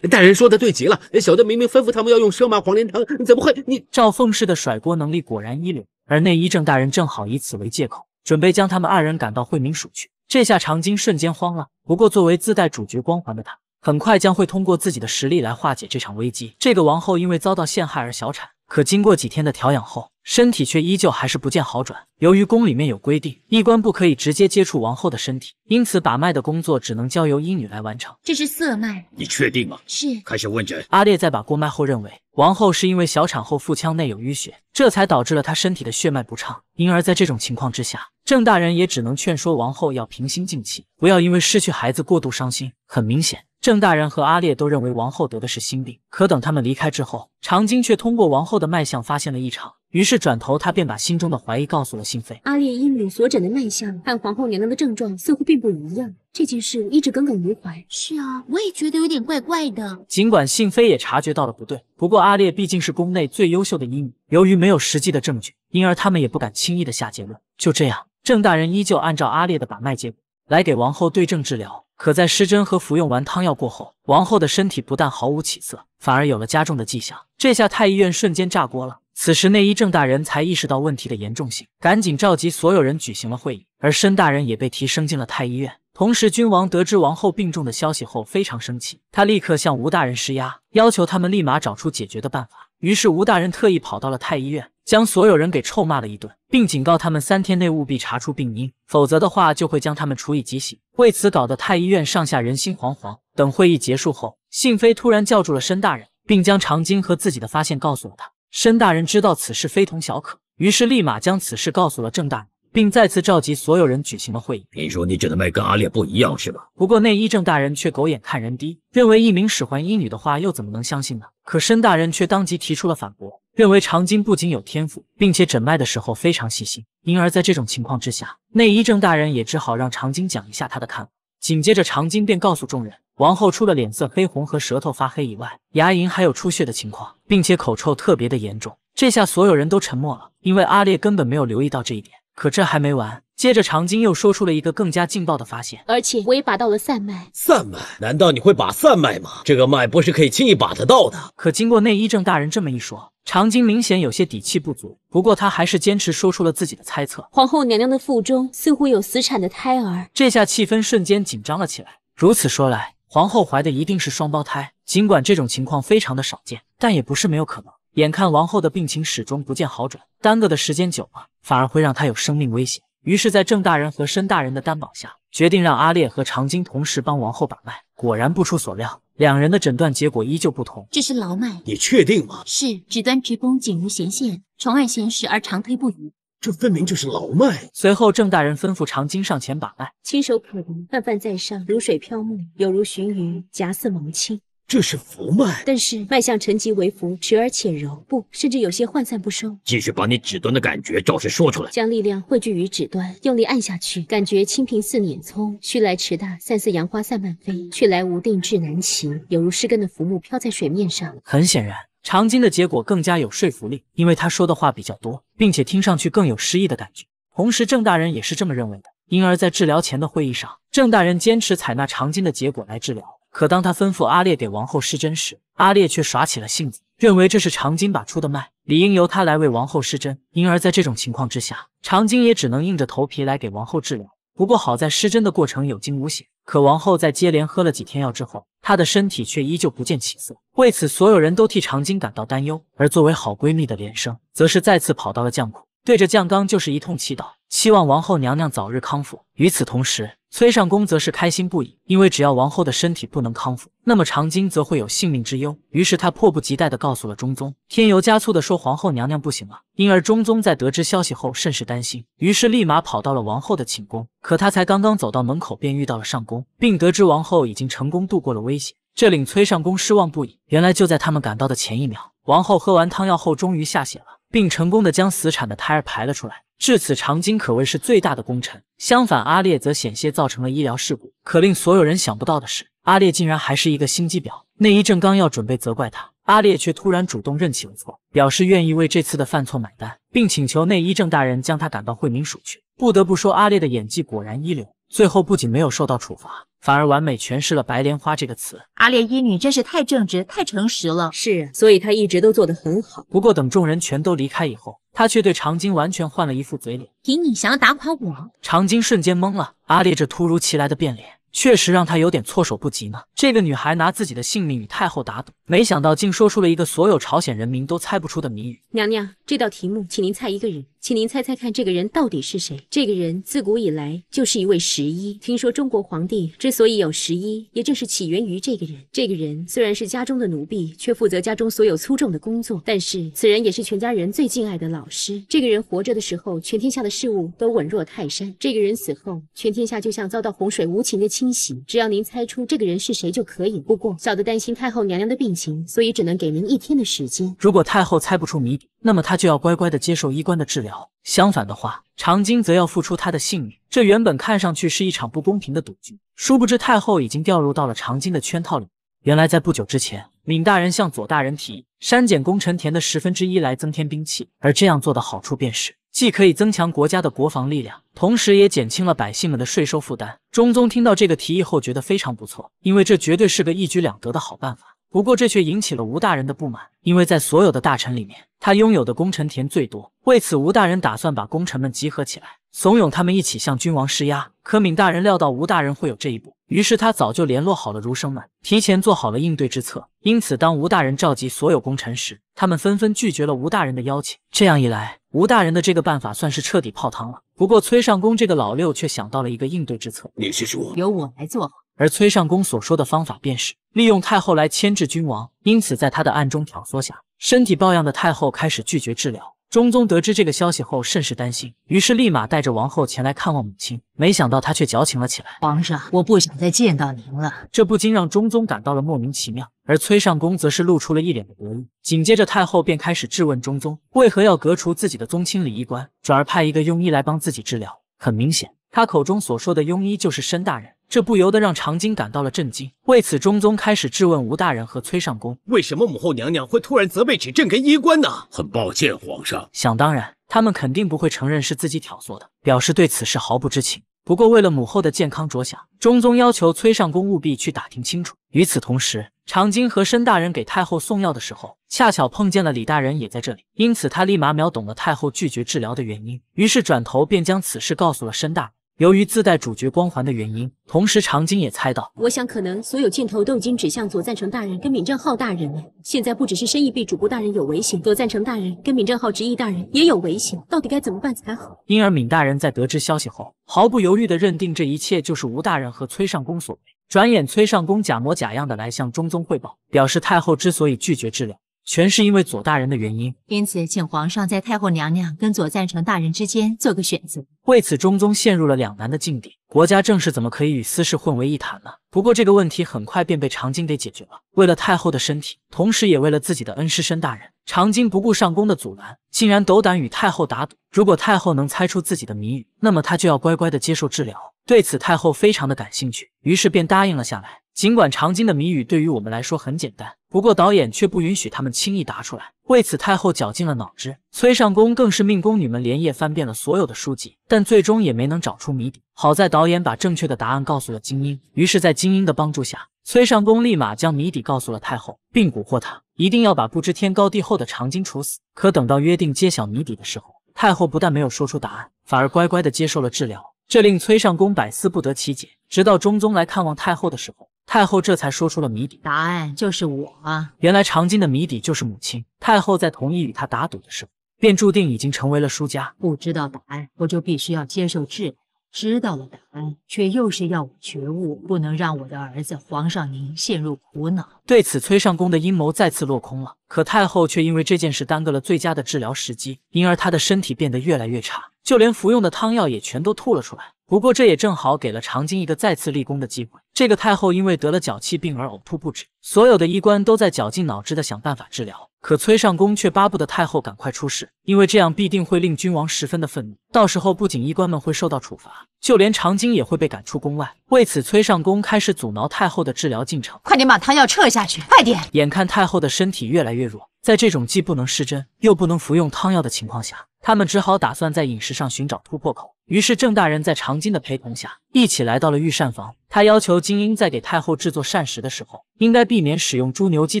大人说的对极了，小的明明吩咐他们要用生麻黄连汤，怎么会……你赵凤氏的甩锅能力果然一流，而内医正大人正好以此为借口，准备将他们二人赶到惠民署去。这下长津瞬间慌了。不过，作为自带主角光环的他。很快将会通过自己的实力来化解这场危机。这个王后因为遭到陷害而小产，可经过几天的调养后，身体却依旧还是不见好转。由于宫里面有规定，医官不可以直接接触王后的身体，因此把脉的工作只能交由医女来完成。这是色脉，你确定吗？是。开始问诊。阿烈在把过脉后认为，王后是因为小产后腹腔内有淤血，这才导致了她身体的血脉不畅。因而在这种情况之下，郑大人也只能劝说王后要平心静气，不要因为失去孩子过度伤心。很明显。郑大人和阿烈都认为王后得的是心病，可等他们离开之后，长今却通过王后的脉象发现了异常，于是转头他便把心中的怀疑告诉了信妃。阿烈医女所诊的脉象，和皇后娘娘的症状似乎并不一样，这件事一直耿耿于怀。是啊，我也觉得有点怪怪的。尽管信妃也察觉到了不对，不过阿烈毕竟是宫内最优秀的医女，由于没有实际的证据，因而他们也不敢轻易的下结论。就这样，郑大人依旧按照阿烈的把脉结果来给王后对症治疗。可在施针和服用完汤药过后，王后的身体不但毫无起色，反而有了加重的迹象。这下太医院瞬间炸锅了。此时内医郑大人才意识到问题的严重性，赶紧召集所有人举行了会议。而申大人也被提升进了太医院。同时，君王得知王后病重的消息后非常生气，他立刻向吴大人施压，要求他们立马找出解决的办法。于是吴大人特意跑到了太医院，将所有人给臭骂了一顿，并警告他们三天内务必查出病因，否则的话就会将他们处以极刑。为此搞得太医院上下人心惶惶。等会议结束后，信妃突然叫住了申大人，并将长今和自己的发现告诉了他。申大人知道此事非同小可，于是立马将此事告诉了郑大人。并再次召集所有人举行了会议。你说你诊的脉跟阿烈不一样是吧？不过内医正大人却狗眼看人低，认为一名使唤医女的话又怎么能相信呢？可申大人却当即提出了反驳，认为长津不仅有天赋，并且诊脉的时候非常细心，因而在这种情况之下，内医正大人也只好让长津讲一下他的看法。紧接着，长津便告诉众人，王后除了脸色黑红和舌头发黑以外，牙龈还有出血的情况，并且口臭特别的严重。这下所有人都沉默了，因为阿烈根本没有留意到这一点。可这还没完，接着长津又说出了一个更加劲爆的发现，而且我也把到了散脉。散脉？难道你会把散脉吗？这个脉不是可以轻易把得到的。可经过内医正大人这么一说，长津明显有些底气不足。不过他还是坚持说出了自己的猜测：皇后娘娘的腹中似乎有死产的胎儿。这下气氛瞬间紧张了起来。如此说来，皇后怀的一定是双胞胎。尽管这种情况非常的少见，但也不是没有可能。眼看王后的病情始终不见好转，耽搁的时间久了。反而会让他有生命危险。于是，在郑大人和申大人的担保下，决定让阿烈和长津同时帮王后把脉。果然不出所料，两人的诊断结果依旧不同。这是老脉，你确定吗？是，指端直弓，仅无弦线，重按弦时而长推不移。这分明就是老脉。随后，郑大人吩咐长津上前把脉，轻手可得，泛泛在上，如水飘木，有如寻鱼，夹似蒙青。这是浮脉，但是脉象沉极为浮，迟而且柔，不甚至有些涣散不收。继续把你指端的感觉照实说出来。将力量汇聚于指端，用力按下去，感觉清平似碾葱，须来迟大，散似杨花散漫飞，去来无定，志难齐，犹如湿根的浮木飘在水面上。很显然，长今的结果更加有说服力，因为他说的话比较多，并且听上去更有诗意的感觉。同时，郑大人也是这么认为的，因而，在治疗前的会议上，郑大人坚持采纳长今的结果来治疗。可当他吩咐阿烈给王后施针时，阿烈却耍起了性子，认为这是长津把出的脉，理应由他来为王后施针。因而，在这种情况之下，长津也只能硬着头皮来给王后治疗。不过，好在施针的过程有惊无险。可王后在接连喝了几天药之后，她的身体却依旧不见起色。为此，所有人都替长津感到担忧。而作为好闺蜜的莲生，则是再次跑到了酱库，对着酱缸就是一通祈祷，希望王后娘娘早日康复。与此同时，崔尚宫则是开心不已，因为只要王后的身体不能康复，那么长今则会有性命之忧。于是他迫不及待地告诉了中宗，添油加醋地说皇后娘娘不行了。因而中宗在得知消息后甚是担心，于是立马跑到了王后的寝宫。可他才刚刚走到门口，便遇到了尚宫，并得知王后已经成功度过了危险，这令崔尚宫失望不已。原来就在他们赶到的前一秒，王后喝完汤药后终于下血了，并成功地将死产的胎儿排了出来。至此，长今可谓是最大的功臣。相反，阿烈则险些造成了医疗事故。可令所有人想不到的是，阿烈竟然还是一个心机婊。内伊正刚要准备责怪他，阿烈却突然主动认起了错，表示愿意为这次的犯错买单，并请求内伊正大人将他赶到惠民署去。不得不说，阿烈的演技果然一流。最后不仅没有受到处罚，反而完美诠释了“白莲花”这个词。阿烈一女真是太正直、太诚实了，是所以她一直都做得很好。不过等众人全都离开以后，她却对长今完全换了一副嘴脸。凭你想要打垮我？长今瞬间懵了。阿烈这突如其来的变脸，确实让他有点措手不及呢。这个女孩拿自己的性命与太后打赌。没想到竟说出了一个所有朝鲜人民都猜不出的谜语。娘娘，这道题目，请您猜一个人，请您猜猜看，这个人到底是谁？这个人自古以来就是一位十一。听说中国皇帝之所以有十一，也正是起源于这个人。这个人虽然是家中的奴婢，却负责家中所有粗重的工作。但是此人也是全家人最敬爱的老师。这个人活着的时候，全天下的事物都稳若泰山。这个人死后，全天下就像遭到洪水无情的侵袭。只要您猜出这个人是谁就可以。不过小的担心太后娘娘的病。所以只能给您一天的时间。如果太后猜不出谜底，那么她就要乖乖的接受医官的治疗；相反的话，长今则要付出她的性命。这原本看上去是一场不公平的赌局，殊不知太后已经掉入到了长今的圈套里。原来在不久之前，闵大人向左大人提议删减功臣田的十分之一来增添兵器，而这样做的好处便是既可以增强国家的国防力量，同时也减轻了百姓们的税收负担。中宗听到这个提议后觉得非常不错，因为这绝对是个一举两得的好办法。不过这却引起了吴大人的不满，因为在所有的大臣里面，他拥有的功臣田最多。为此，吴大人打算把功臣们集合起来，怂恿他们一起向君王施压。可闵大人料到吴大人会有这一步，于是他早就联络好了儒生们，提前做好了应对之策。因此，当吴大人召集所有功臣时，他们纷纷拒绝了吴大人的邀请。这样一来，吴大人的这个办法算是彻底泡汤了。不过，崔上公这个老六却想到了一个应对之策。你是说由我来做？而崔上公所说的方法便是。利用太后来牵制君王，因此在他的暗中挑唆下，身体抱恙的太后开始拒绝治疗。中宗得知这个消息后，甚是担心，于是立马带着王后前来看望母亲。没想到她却矫情了起来：“皇上，我不想再见到您了。”这不禁让中宗感到了莫名其妙。而崔尚宫则是露出了一脸的得意。紧接着太后便开始质问中宗，为何要革除自己的宗亲礼仪官，转而派一个庸医来帮自己治疗。很明显，他口中所说的庸医就是申大人。这不由得让长津感到了震惊，为此，中宗开始质问吴大人和崔尚宫：“为什么母后娘娘会突然责备起朕跟医官呢？”很抱歉，皇上。想当然，他们肯定不会承认是自己挑唆的，表示对此事毫不知情。不过，为了母后的健康着想，中宗要求崔尚公务必去打听清楚。与此同时，长津和申大人给太后送药的时候，恰巧碰见了李大人也在这里，因此他立马秒懂了太后拒绝治疗的原因，于是转头便将此事告诉了申大。由于自带主角光环的原因，同时长今也猜到，我想可能所有箭头都已经指向左赞成大人跟闵正浩大人了。现在不只是申义被主顾大人有危险，左赞成大人跟闵正浩执意大人也有危险，到底该怎么办才好？因而闵大人在得知消息后，毫不犹豫地认定这一切就是吴大人和崔尚宫所为。转眼，崔尚宫假模假样的来向中宗汇报，表示太后之所以拒绝治疗。全是因为左大人的原因，因此请皇上在太后娘娘跟左赞成大人之间做个选择。为此，中宗陷入了两难的境地。国家政事怎么可以与私事混为一谈呢？不过这个问题很快便被长今给解决了。为了太后的身体，同时也为了自己的恩师申大人，长今不顾上宫的阻拦，竟然斗胆与太后打赌。如果太后能猜出自己的谜语，那么他就要乖乖的接受治疗。对此，太后非常的感兴趣，于是便答应了下来。尽管长今的谜语对于我们来说很简单，不过导演却不允许他们轻易答出来。为此，太后绞尽了脑汁，崔尚宫更是命宫女们连夜翻遍了所有的书籍，但最终也没能找出谜底。好在导演把正确的答案告诉了金英，于是，在金英的帮助下，崔尚宫立马将谜底告诉了太后，并蛊惑她一定要把不知天高地厚的长今处死。可等到约定揭晓谜底的时候，太后不但没有说出答案，反而乖乖的接受了治疗，这令崔尚宫百思不得其解。直到中宗来看望太后的时候。太后这才说出了谜底，答案就是我啊！原来长今的谜底就是母亲。太后在同意与他打赌的时候，便注定已经成为了输家。不知道答案，我就必须要接受治疗；知道了答案，却又是要我觉悟，不能让我的儿子皇上您陷入苦恼。对此，崔尚宫的阴谋再次落空了。可太后却因为这件事耽搁了最佳的治疗时机，因而她的身体变得越来越差，就连服用的汤药也全都吐了出来。不过这也正好给了长今一个再次立功的机会。这个太后因为得了脚气病而呕吐不止，所有的医官都在绞尽脑汁的想办法治疗。可崔尚宫却巴不得太后赶快出事，因为这样必定会令君王十分的愤怒，到时候不仅医官们会受到处罚，就连长今也会被赶出宫外。为此，崔尚宫开始阻挠太后的治疗进程。快点把汤药撤下去，快点！眼看太后的身体越来越弱，在这种既不能施针又不能服用汤药的情况下，他们只好打算在饮食上寻找突破口。于是郑大人在长今的陪同下，一起来到了御膳房。他要求金英在给太后制作膳食的时候，应该避免使用猪、牛、鸡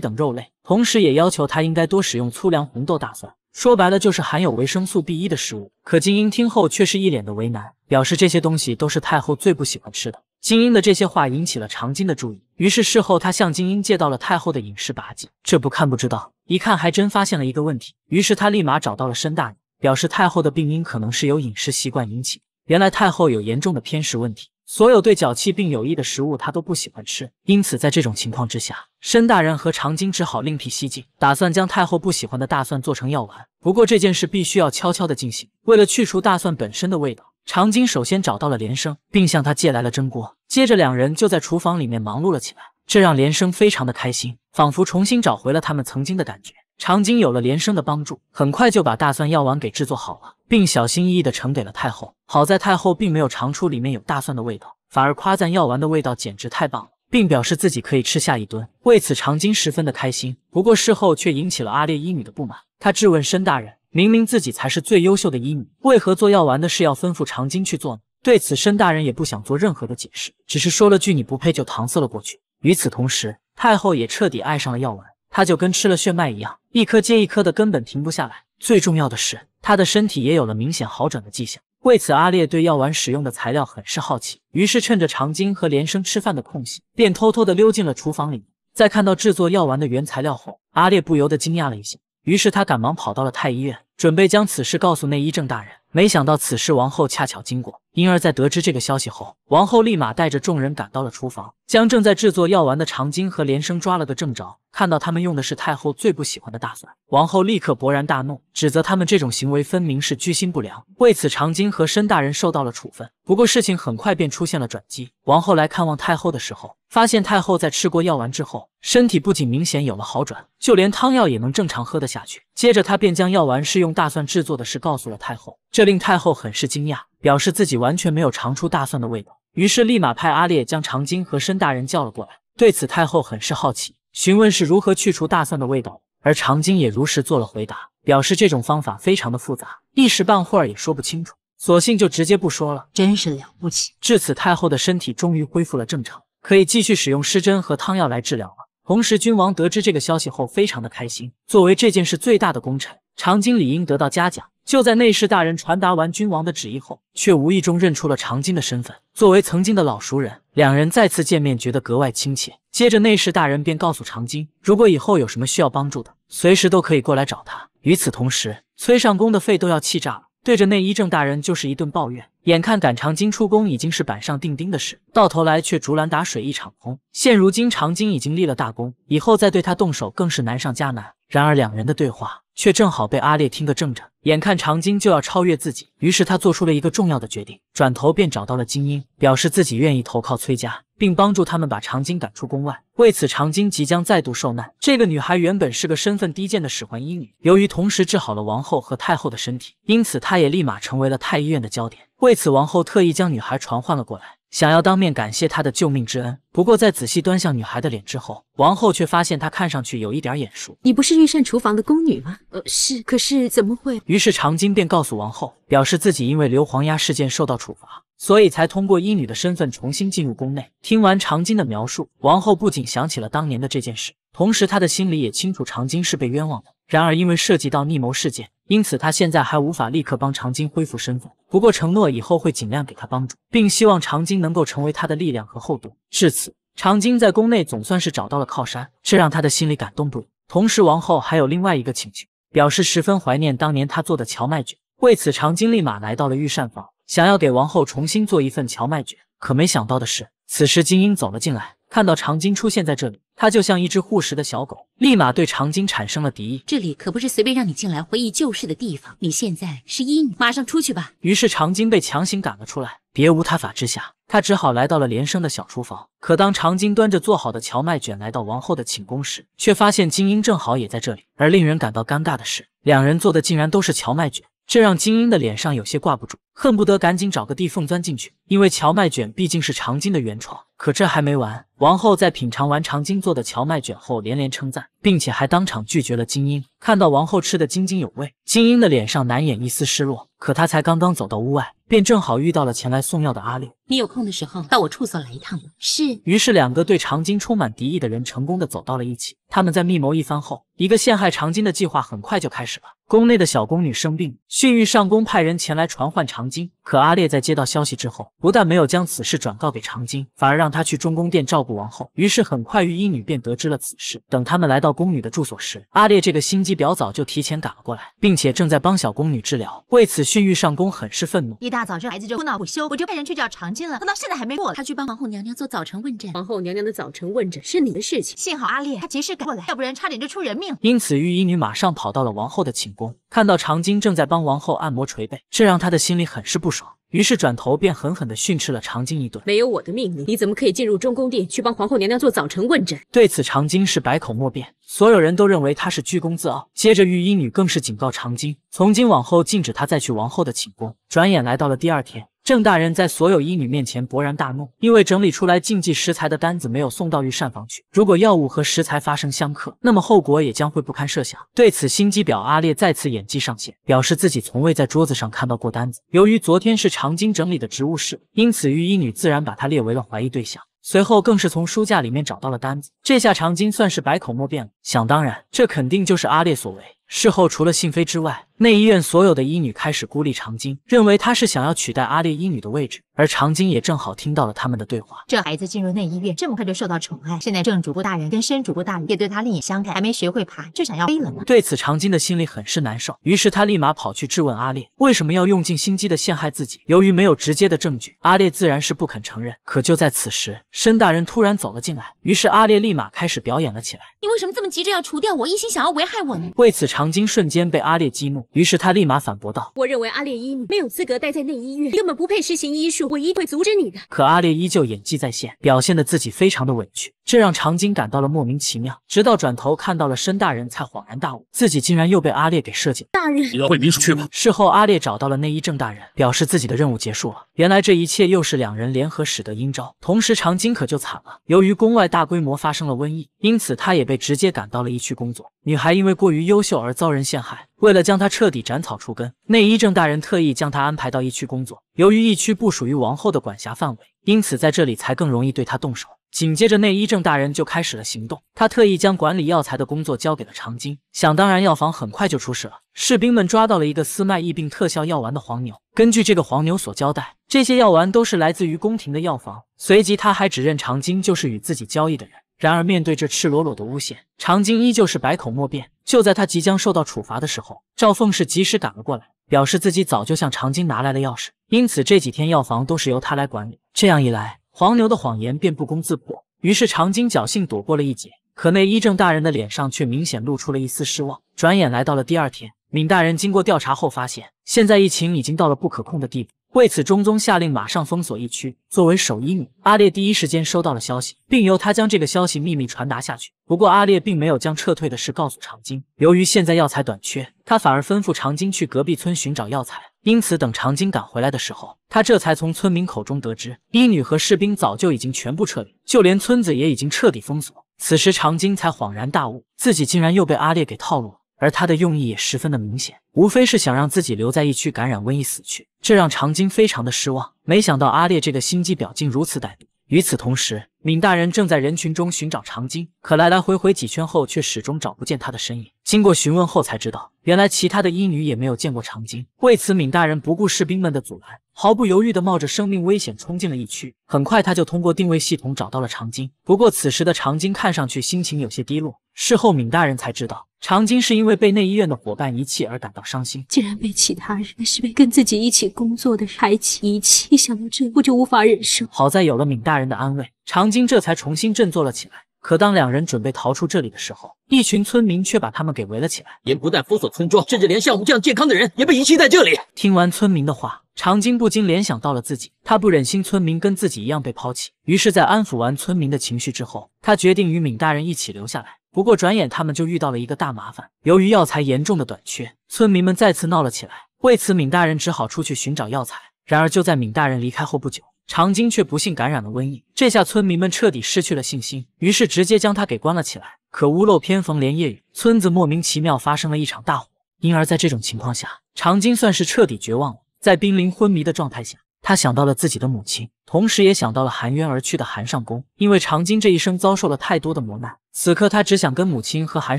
等肉类，同时也要求他应该多使用粗粮、红豆、大蒜。说白了，就是含有维生素 B 一的食物。可金英听后却是一脸的为难，表示这些东西都是太后最不喜欢吃的。金英的这些话引起了长今的注意，于是事后他向金英借到了太后的饮食拔记。这不看不知道，一看还真发现了一个问题。于是他立马找到了申大人。表示太后的病因可能是由饮食习惯引起。原来太后有严重的偏食问题，所有对脚气病有益的食物她都不喜欢吃。因此，在这种情况之下，申大人和长今只好另辟蹊径，打算将太后不喜欢的大蒜做成药丸。不过这件事必须要悄悄的进行。为了去除大蒜本身的味道，长今首先找到了连生，并向他借来了蒸锅。接着两人就在厨房里面忙碌了起来，这让连生非常的开心，仿佛重新找回了他们曾经的感觉。长今有了连生的帮助，很快就把大蒜药丸给制作好了，并小心翼翼的呈给了太后。好在太后并没有尝出里面有大蒜的味道，反而夸赞药丸的味道简直太棒了，并表示自己可以吃下一吨。为此，长今十分的开心。不过事后却引起了阿烈医女的不满，他质问申大人，明明自己才是最优秀的医女，为何做药丸的事要吩咐长今去做呢？对此，申大人也不想做任何的解释，只是说了句你不配就搪塞了过去。与此同时，太后也彻底爱上了药丸，她就跟吃了血脉一样。一颗接一颗的，根本停不下来。最重要的是，他的身体也有了明显好转的迹象。为此，阿烈对药丸使用的材料很是好奇，于是趁着长今和连生吃饭的空隙，便偷偷的溜进了厨房里。在看到制作药丸的原材料后，阿烈不由得惊讶了一下，于是他赶忙跑到了太医院，准备将此事告诉内医正大人。没想到此事王后恰巧经过。因而，在得知这个消息后，王后立马带着众人赶到了厨房，将正在制作药丸的长今和连生抓了个正着。看到他们用的是太后最不喜欢的大蒜，王后立刻勃然大怒，指责他们这种行为分明是居心不良。为此，长今和申大人受到了处分。不过，事情很快便出现了转机。王后来看望太后的时候，发现太后在吃过药丸之后，身体不仅明显有了好转，就连汤药也能正常喝得下去。接着，她便将药丸是用大蒜制作的事告诉了太后，这令太后很是惊讶。表示自己完全没有尝出大蒜的味道，于是立马派阿烈将长津和申大人叫了过来。对此太后很是好奇，询问是如何去除大蒜的味道，而长津也如实做了回答，表示这种方法非常的复杂，一时半会儿也说不清楚，索性就直接不说了，真是了不起。至此，太后的身体终于恢复了正常，可以继续使用施针和汤药来治疗了。同时，君王得知这个消息后，非常的开心。作为这件事最大的功臣，长津理应得到嘉奖。就在内侍大人传达完君王的旨意后，却无意中认出了长津的身份。作为曾经的老熟人，两人再次见面，觉得格外亲切。接着，内侍大人便告诉长津，如果以后有什么需要帮助的，随时都可以过来找他。与此同时，崔尚宫的肺都要气炸了。对着内医正大人就是一顿抱怨，眼看赶长津出宫已经是板上钉钉的事，到头来却竹篮打水一场空。现如今长津已经立了大功，以后再对他动手更是难上加难。然而两人的对话却正好被阿烈听个正着，眼看长津就要超越自己，于是他做出了一个重要的决定，转头便找到了金英，表示自己愿意投靠崔家。并帮助他们把长津赶出宫外。为此，长津即将再度受难。这个女孩原本是个身份低贱的使唤医女，由于同时治好了王后和太后的身体，因此她也立马成为了太医院的焦点。为此，王后特意将女孩传唤了过来，想要当面感谢她的救命之恩。不过，在仔细端详女孩的脸之后，王后却发现她看上去有一点眼熟。你不是御膳厨房的宫女吗？呃，是。可是怎么会？于是长津便告诉王后，表示自己因为硫磺鸭事件受到处罚。所以才通过医女的身份重新进入宫内。听完长今的描述，王后不仅想起了当年的这件事，同时她的心里也清楚长今是被冤枉的。然而因为涉及到逆谋事件，因此她现在还无法立刻帮长今恢复身份。不过承诺以后会尽量给他帮助，并希望长今能够成为他的力量和后盾。至此，长今在宫内总算是找到了靠山，这让他的心里感动不已。同时，王后还有另外一个请求，表示十分怀念当年他做的荞麦卷。为此，长今立马来到了御膳房。想要给王后重新做一份荞麦卷，可没想到的是，此时金英走了进来，看到长今出现在这里，他就像一只护食的小狗，立马对长今产生了敌意。这里可不是随便让你进来回忆旧事的地方，你现在是伊女，马上出去吧。于是长今被强行赶了出来。别无他法之下，他只好来到了连生的小厨房。可当长今端着做好的荞麦卷来到王后的寝宫时，却发现金英正好也在这里。而令人感到尴尬的是，两人做的竟然都是荞麦卷。这让金英的脸上有些挂不住，恨不得赶紧找个地缝钻进去。因为荞麦卷毕竟是长津的原创。可这还没完，王后在品尝完长津做的荞麦卷后连连称赞，并且还当场拒绝了金英。看到王后吃得津津有味，金英的脸上难掩一丝失落。可他才刚刚走到屋外，便正好遇到了前来送药的阿六。你有空的时候到我处所来一趟吧。是。于是两个对长津充满敌意的人成功的走到了一起。他们在密谋一番后，一个陷害长津的计划很快就开始了。宫内的小宫女生病，训玉上宫派人前来传唤长今。可阿烈在接到消息之后，不但没有将此事转告给长今，反而让他去中宫殿照顾王后。于是很快御医女便得知了此事。等他们来到宫女的住所时，阿烈这个心机婊早就提前赶了过来，并且正在帮小宫女治疗。为此训玉上宫很是愤怒，一大早就孩子就哭闹不休，我就派人去找长今了，可到现在还没过来。他去帮王后娘娘做早晨问诊，王后娘娘的早晨问诊是你的事情，幸好阿烈他及时赶过来，要不然差点就出人命。因此御医女马上跑到了王后的寝。宫，看到长今正在帮王后按摩捶背，这让他的心里很是不爽，于是转头便狠狠地训斥了长今一顿。没有我的命令，你怎么可以进入中宫殿去帮皇后娘娘做早晨问诊？对此，长今是百口莫辩，所有人都认为他是居功自傲。接着，御医女更是警告长今，从今往后禁止他再去王后的寝宫。转眼来到了第二天。郑大人在所有医女面前勃然大怒，因为整理出来禁忌食材的单子没有送到御膳房去。如果药物和食材发生相克，那么后果也将会不堪设想。对此，心机婊阿烈再次演技上线，表示自己从未在桌子上看到过单子。由于昨天是长今整理的植物室，因此御医女自然把他列为了怀疑对象。随后更是从书架里面找到了单子，这下长今算是百口莫辩了。想当然，这肯定就是阿烈所为。事后除了信妃之外，内医院所有的医女开始孤立长今，认为她是想要取代阿烈医女的位置。而长今也正好听到了他们的对话。这孩子进入内医院这么快就受到宠爱，现在正主播大人跟申主播大人也对他另眼相看，还没学会爬就想要飞了呢。对此，长今的心里很是难受。于是他立马跑去质问阿烈，为什么要用尽心机的陷害自己？由于没有直接的证据，阿烈自然是不肯承认。可就在此时，申大人突然走了进来，于是阿烈立马开始表演了起来。你为什么这么急着要除掉我，一心想要危害我呢？为此长。长今瞬间被阿烈激怒，于是他立马反驳道：“我认为阿烈医没有资格待在内医院，根本不配施行医术，我一定会阻止你的。”可阿烈依旧演技在线，表现的自己非常的委屈，这让长今感到了莫名其妙。直到转头看到了申大人才恍然大悟，自己竟然又被阿烈给设计。大人，你要惠民署去吧。事后阿烈找到了内医郑大人，表示自己的任务结束了。原来这一切又是两人联合使得阴招。同时长今可就惨了，由于宫外大规模发生了瘟疫，因此他也被直接赶到了疫区工作。女孩因为过于优秀而遭人陷害，为了将她彻底斩草除根，内医正大人特意将她安排到疫区工作。由于疫区不属于王后的管辖范围，因此在这里才更容易对她动手。紧接着，内医正大人就开始了行动，他特意将管理药材的工作交给了长金。想当然，药房很快就出事了，士兵们抓到了一个私卖疫病特效药丸的黄牛。根据这个黄牛所交代，这些药丸都是来自于宫廷的药房。随即，他还指认长金就是与自己交易的人。然而，面对这赤裸裸的诬陷，长津依旧是百口莫辩。就在他即将受到处罚的时候，赵凤氏及时赶了过来，表示自己早就向长津拿来了钥匙，因此这几天药房都是由他来管理。这样一来，黄牛的谎言便不攻自破。于是，长津侥幸躲过了一劫。可那医正大人的脸上却明显露出了一丝失望。转眼来到了第二天，闵大人经过调查后发现，现在疫情已经到了不可控的地步。为此，中宗下令马上封锁疫区。作为守医女，阿烈第一时间收到了消息，并由他将这个消息秘密传达下去。不过，阿烈并没有将撤退的事告诉长津。由于现在药材短缺，他反而吩咐长津去隔壁村寻找药材。因此，等长津赶回来的时候，他这才从村民口中得知，医女和士兵早就已经全部撤离，就连村子也已经彻底封锁。此时，长津才恍然大悟，自己竟然又被阿烈给套路了。而他的用意也十分的明显，无非是想让自己留在疫区感染瘟疫死去，这让长津非常的失望。没想到阿烈这个心机婊竟如此歹毒。与此同时，闵大人正在人群中寻找长津，可来来回回几圈后却始终找不见他的身影。经过询问后才知道，原来其他的医女也没有见过长津。为此，闵大人不顾士兵们的阻拦，毫不犹豫的冒着生命危险冲进了疫区。很快，他就通过定位系统找到了长津。不过此时的长津看上去心情有些低落。事后，闵大人才知道。长今是因为被内医院的伙伴遗弃而感到伤心，竟然被其他人，是被跟自己一起工作的人遗弃。一想到这，我就无法忍受。好在有了闵大人的安慰，长今这才重新振作了起来。可当两人准备逃出这里的时候，一群村民却把他们给围了起来。也不但封锁村庄，甚至连像我们这样健康的人也被遗弃在这里。听完村民的话，长今不禁联想到了自己，他不忍心村民跟自己一样被抛弃，于是，在安抚完村民的情绪之后，他决定与闵大人一起留下来。不过，转眼他们就遇到了一个大麻烦。由于药材严重的短缺，村民们再次闹了起来。为此，闵大人只好出去寻找药材。然而，就在闵大人离开后不久，长津却不幸感染了瘟疫。这下村民们彻底失去了信心，于是直接将他给关了起来。可屋漏偏逢连夜雨，村子莫名其妙发生了一场大火。因而在这种情况下，长津算是彻底绝望了。在濒临昏迷的状态下，他想到了自己的母亲，同时也想到了含冤而去的韩尚宫。因为长今这一生遭受了太多的磨难，此刻他只想跟母亲和韩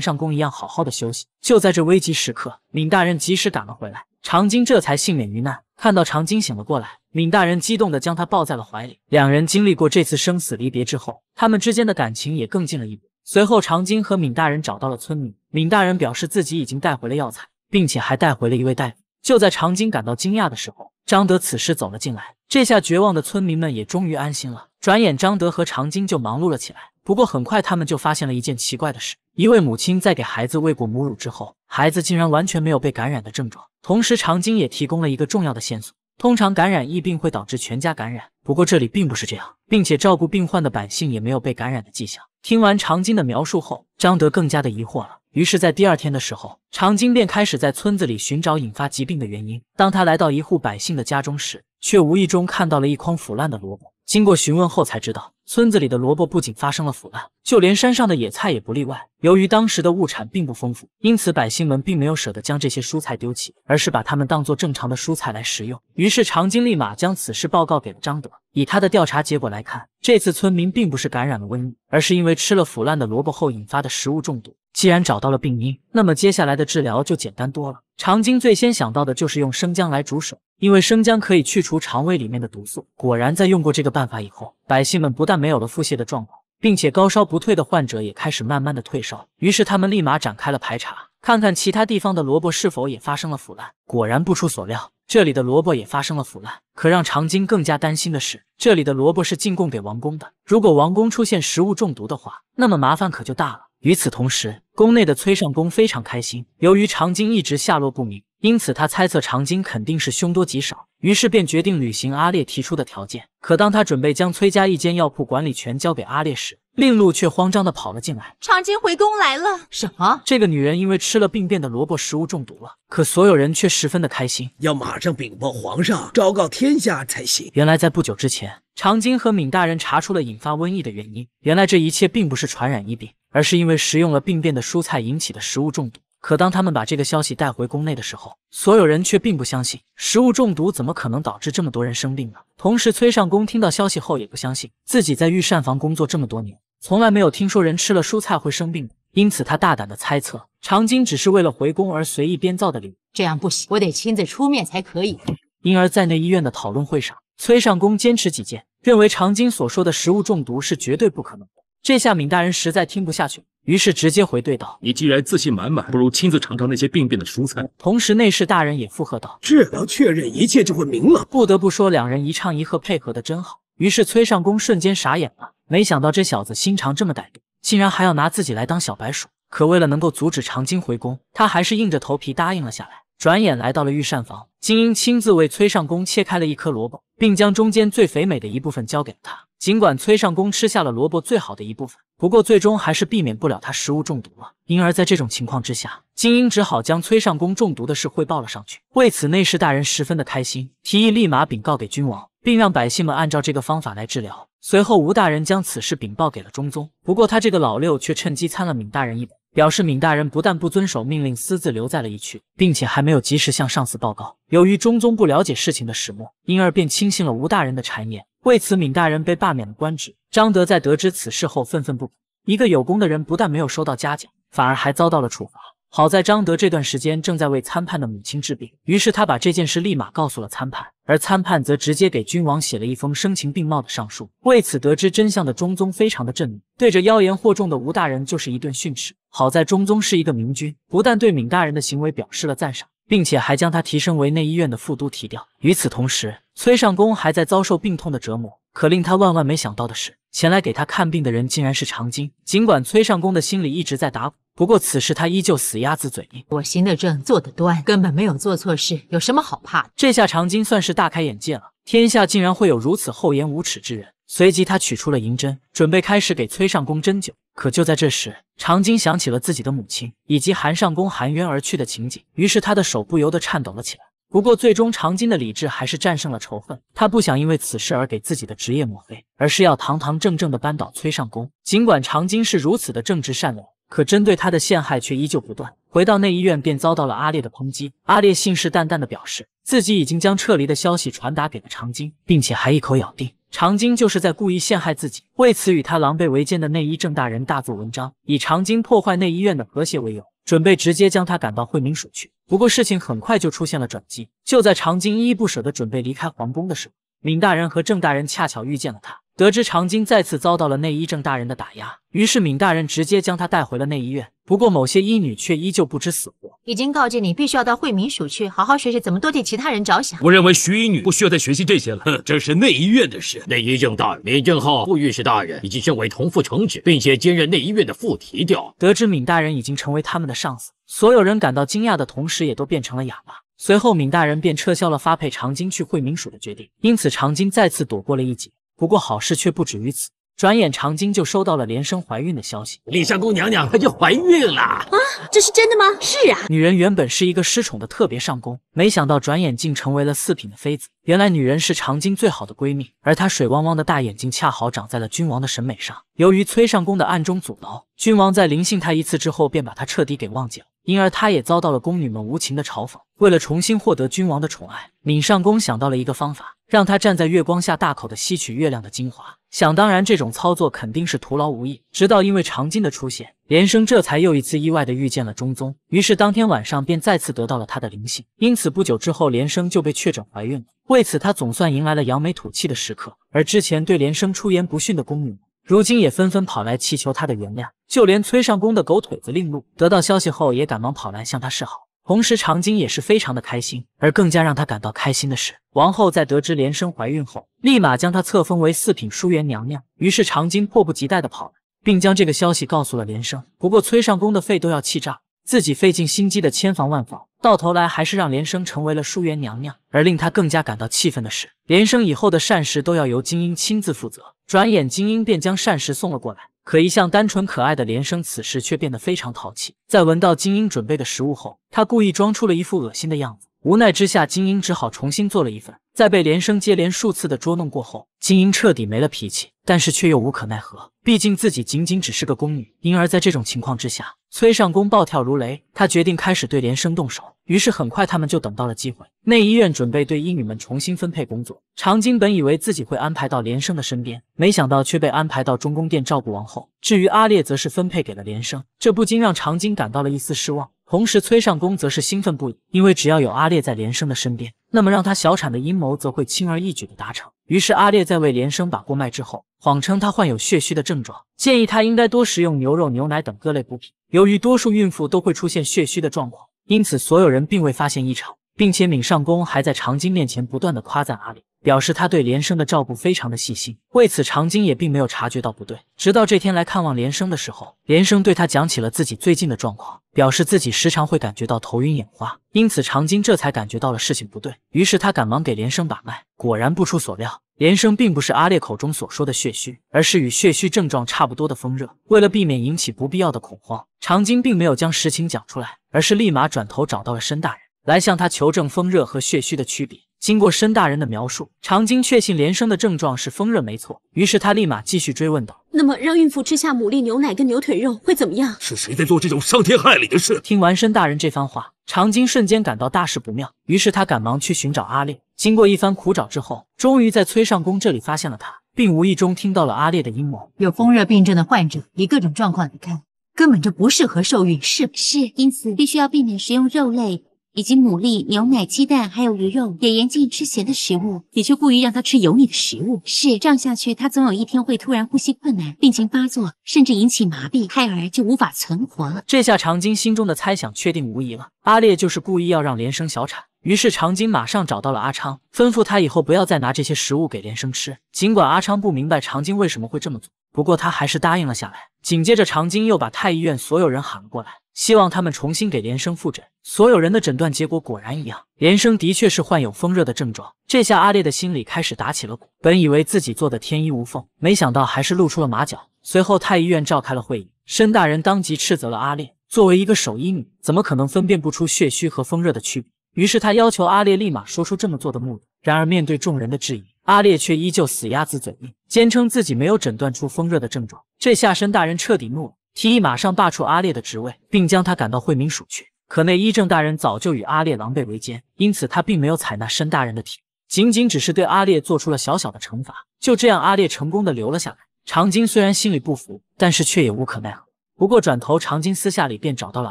尚宫一样好好的休息。就在这危急时刻，闵大人及时赶了回来，长今这才幸免于难。看到长今醒了过来，闵大人激动地将他抱在了怀里。两人经历过这次生死离别之后，他们之间的感情也更近了一步。随后，长今和闵大人找到了村民，闵大人表示自己已经带回了药材，并且还带回了一位大夫。就在长津感到惊讶的时候，张德此时走了进来。这下绝望的村民们也终于安心了。转眼，张德和长津就忙碌了起来。不过很快，他们就发现了一件奇怪的事：一位母亲在给孩子喂过母乳之后，孩子竟然完全没有被感染的症状。同时，长津也提供了一个重要的线索。通常感染疫病会导致全家感染，不过这里并不是这样，并且照顾病患的百姓也没有被感染的迹象。听完长今的描述后，张德更加的疑惑了。于是，在第二天的时候，长今便开始在村子里寻找引发疾病的原因。当他来到一户百姓的家中时，却无意中看到了一筐腐烂的萝卜。经过询问后，才知道。村子里的萝卜不仅发生了腐烂，就连山上的野菜也不例外。由于当时的物产并不丰富，因此百姓们并没有舍得将这些蔬菜丢弃，而是把它们当作正常的蔬菜来食用。于是长今立马将此事报告给了张德。以他的调查结果来看，这次村民并不是感染了瘟疫，而是因为吃了腐烂的萝卜后引发的食物中毒。既然找到了病因，那么接下来的治疗就简单多了。长今最先想到的就是用生姜来煮水，因为生姜可以去除肠胃里面的毒素。果然，在用过这个办法以后，百姓们不但没有了腹泻的状况，并且高烧不退的患者也开始慢慢的退烧。于是他们立马展开了排查，看看其他地方的萝卜是否也发生了腐烂。果然不出所料，这里的萝卜也发生了腐烂。可让长今更加担心的是，这里的萝卜是进贡给王宫的，如果王宫出现食物中毒的话，那么麻烦可就大了。与此同时，宫内的崔尚宫非常开心。由于长津一直下落不明，因此他猜测长津肯定是凶多吉少，于是便决定履行阿烈提出的条件。可当他准备将崔家一间药铺管理权交给阿烈时，令路却慌张的跑了进来：“长津回宫来了！”“什么？”这个女人因为吃了病变的萝卜食物中毒了。可所有人却十分的开心，要马上禀报皇上，昭告天下才行。原来在不久之前，长津和闵大人查出了引发瘟疫的原因。原来这一切并不是传染疫病。而是因为食用了病变的蔬菜引起的食物中毒。可当他们把这个消息带回宫内的时候，所有人却并不相信食物中毒怎么可能导致这么多人生病呢？同时，崔尚宫听到消息后也不相信，自己在御膳房工作这么多年，从来没有听说人吃了蔬菜会生病的。因此，他大胆的猜测，长今只是为了回宫而随意编造的理由。这样不行，我得亲自出面才可以。因而，在内医院的讨论会上，崔尚宫坚持己见，认为长今所说的食物中毒是绝对不可能的。这下闵大人实在听不下去，于是直接回怼道：“你既然自信满满，不如亲自尝尝那些病变的蔬菜。”同时内侍大人也附和道：“只要确认一切，就会明朗。”不得不说，两人一唱一和，配合的真好。于是崔尚宫瞬间傻眼了，没想到这小子心肠这么歹毒，竟然还要拿自己来当小白鼠。可为了能够阻止长津回宫，他还是硬着头皮答应了下来。转眼来到了御膳房，金英亲自为崔尚宫切开了一颗萝卜，并将中间最肥美的一部分交给了他。尽管崔尚宫吃下了萝卜最好的一部分，不过最终还是避免不了他食物中毒了。因而，在这种情况之下，金英只好将崔尚宫中毒的事汇报了上去。为此，内侍大人十分的开心，提议立马禀告给君王，并让百姓们按照这个方法来治疗。随后，吴大人将此事禀报给了中宗。不过，他这个老六却趁机参了闵大人一本，表示闵大人不但不遵守命令，私自留在了一区，并且还没有及时向上司报告。由于中宗不了解事情的始末，因而便轻信了吴大人的谗言。为此，闵大人被罢免了官职。张德在得知此事后，愤愤不平：一个有功的人不但没有收到嘉奖，反而还遭到了处罚。好在张德这段时间正在为参判的母亲治病，于是他把这件事立马告诉了参判，而参判则直接给君王写了一封声情并茂的上书。为此，得知真相的中宗非常的震怒，对着妖言惑众的吴大人就是一顿训斥。好在中宗是一个明君，不但对闵大人的行为表示了赞赏。并且还将他提升为内医院的副都提调。与此同时，崔尚宫还在遭受病痛的折磨。可令他万万没想到的是，前来给他看病的人竟然是长津。尽管崔尚宫的心里一直在打鼓，不过此时他依旧死鸭子嘴硬。我行得正，坐得端，根本没有做错事，有什么好怕？的？这下长津算是大开眼界了，天下竟然会有如此厚颜无耻之人。随即他取出了银针，准备开始给崔尚宫针灸。可就在这时，长今想起了自己的母亲以及韩上宫含冤而去的情景，于是他的手不由得颤抖了起来。不过，最终长今的理智还是战胜了仇恨，他不想因为此事而给自己的职业抹黑，而是要堂堂正正的扳倒崔上宫。尽管长今是如此的正直善良，可针对他的陷害却依旧不断。回到内医院，便遭到了阿列的抨击。阿列信誓旦旦的表示自己已经将撤离的消息传达给了长今，并且还一口咬定。长今就是在故意陷害自己，为此与他狼狈为奸的内医郑大人大做文章，以长今破坏内医院的和谐为由，准备直接将他赶到惠民署去。不过事情很快就出现了转机，就在长今依依不舍的准备离开皇宫的时候，闵大人和郑大人恰巧遇见了他，得知长今再次遭到了内医郑大人的打压，于是闵大人直接将他带回了内医院。不过，某些医女却依旧不知死活。已经告诫你，必须要到惠民署去，好好学习怎么多替其他人着想。我认为徐医女不需要再学习这些了。哼，这是内医院的事。内医正大闵正浩副御史大人已经身为同副承旨，并且兼任内医院的副提调。得知闵大人已经成为他们的上司，所有人感到惊讶的同时，也都变成了哑巴。随后，闵大人便撤销了发配长今去惠民署的决定，因此长今再次躲过了一劫。不过，好事却不止于此。转眼，长今就收到了连生怀孕的消息。李尚宫娘娘她就怀孕了啊！这是真的吗？是啊。女人原本是一个失宠的特别上宫，没想到转眼竟成为了四品的妃子。原来女人是长今最好的闺蜜，而她水汪汪的大眼睛恰好长在了君王的审美上。由于崔尚宫的暗中阻挠，君王在临幸她一次之后，便把她彻底给忘记了，因而她也遭到了宫女们无情的嘲讽。为了重新获得君王的宠爱，闵尚宫想到了一个方法，让她站在月光下大口的吸取月亮的精华。想当然，这种操作肯定是徒劳无益。直到因为长金的出现，连生这才又一次意外的遇见了中宗，于是当天晚上便再次得到了他的灵性。因此不久之后，连生就被确诊怀孕了。为此，他总算迎来了扬眉吐气的时刻。而之前对连生出言不逊的宫女，如今也纷纷跑来祈求他的原谅。就连崔尚宫的狗腿子令禄得到消息后，也赶忙跑来向他示好。同时，长津也是非常的开心，而更加让他感到开心的是，王后在得知连生怀孕后，立马将她册封为四品淑媛娘娘。于是，长津迫不及待的跑，了，并将这个消息告诉了连生。不过，崔尚宫的肺都要气炸，自己费尽心机的千防万防，到头来还是让连生成为了淑媛娘娘。而令他更加感到气愤的是，连生以后的膳食都要由金英亲自负责。转眼，金英便将膳食送了过来。可一向单纯可爱的连生，此时却变得非常淘气。在闻到金英准备的食物后，他故意装出了一副恶心的样子。无奈之下，金英只好重新做了一份。在被连生接连数次的捉弄过后，金英彻底没了脾气，但是却又无可奈何。毕竟自己仅仅只是个宫女，因而，在这种情况之下，崔尚宫暴跳如雷，他决定开始对连生动手。于是，很快他们就等到了机会。内医院准备对医女们重新分配工作，长津本以为自己会安排到连生的身边，没想到却被安排到中宫殿照顾王后。至于阿烈，则是分配给了连生，这不禁让长津感到了一丝失望。同时，崔尚宫则是兴奋不已，因为只要有阿烈在连生的身边，那么让他小产的阴谋则会轻而易举的达成。于是阿烈在为连生把过脉之后，谎称他患有血虚的症状，建议他应该多食用牛肉、牛奶等各类补品。由于多数孕妇都会出现血虚的状况，因此所有人并未发现异常。并且闵上宫还在长今面前不断的夸赞阿烈，表示他对连生的照顾非常的细心。为此，长今也并没有察觉到不对。直到这天来看望连生的时候，连生对他讲起了自己最近的状况，表示自己时常会感觉到头晕眼花。因此，长今这才感觉到了事情不对。于是他赶忙给连生把脉，果然不出所料，连生并不是阿烈口中所说的血虚，而是与血虚症状差不多的风热。为了避免引起不必要的恐慌，长今并没有将实情讲出来，而是立马转头找到了申大人。来向他求证风热和血虚的区别。经过申大人的描述，长今确信连生的症状是风热没错。于是他立马继续追问道：“那么让孕妇吃下牡蛎、牛奶跟牛腿肉会怎么样？”是谁在做这种伤天害理的事？听完申大人这番话，长今瞬间感到大事不妙。于是他赶忙去寻找阿烈。经过一番苦找之后，终于在崔尚宫这里发现了他，并无意中听到了阿烈的阴谋。有风热病症的患者，以各种状况来看，根本就不适合受孕，是不是，因此必须要避免食用肉类。以及牡蛎、牛奶、鸡蛋，还有鱼肉，也严禁吃咸的食物。你却故意让他吃油腻的食物，是这样下去，他总有一天会突然呼吸困难，病情发作，甚至引起麻痹，胎儿就无法存活了。这下长鲸心中的猜想确定无疑了，阿烈就是故意要让连生小产。于是长今马上找到了阿昌，吩咐他以后不要再拿这些食物给连生吃。尽管阿昌不明白长今为什么会这么做，不过他还是答应了下来。紧接着，长今又把太医院所有人喊了过来，希望他们重新给连生复诊。所有人的诊断结果果然一样，连生的确是患有风热的症状。这下阿烈的心里开始打起了鼓，本以为自己做的天衣无缝，没想到还是露出了马脚。随后，太医院召开了会议，申大人当即斥责了阿烈：作为一个手医女，怎么可能分辨不出血虚和风热的区别？于是他要求阿烈立马说出这么做的目的。然而面对众人的质疑，阿烈却依旧死鸭子嘴硬，坚称自己没有诊断出风热的症状。这下申大人彻底怒了，提议马上罢黜阿烈的职位，并将他赶到惠民署去。可那医正大人早就与阿烈狼狈为奸，因此他并没有采纳申大人的提议，仅仅只是对阿烈做出了小小的惩罚。就这样，阿烈成功的留了下来。长津虽然心里不服，但是却也无可奈何。不过转头，长津私下里便找到了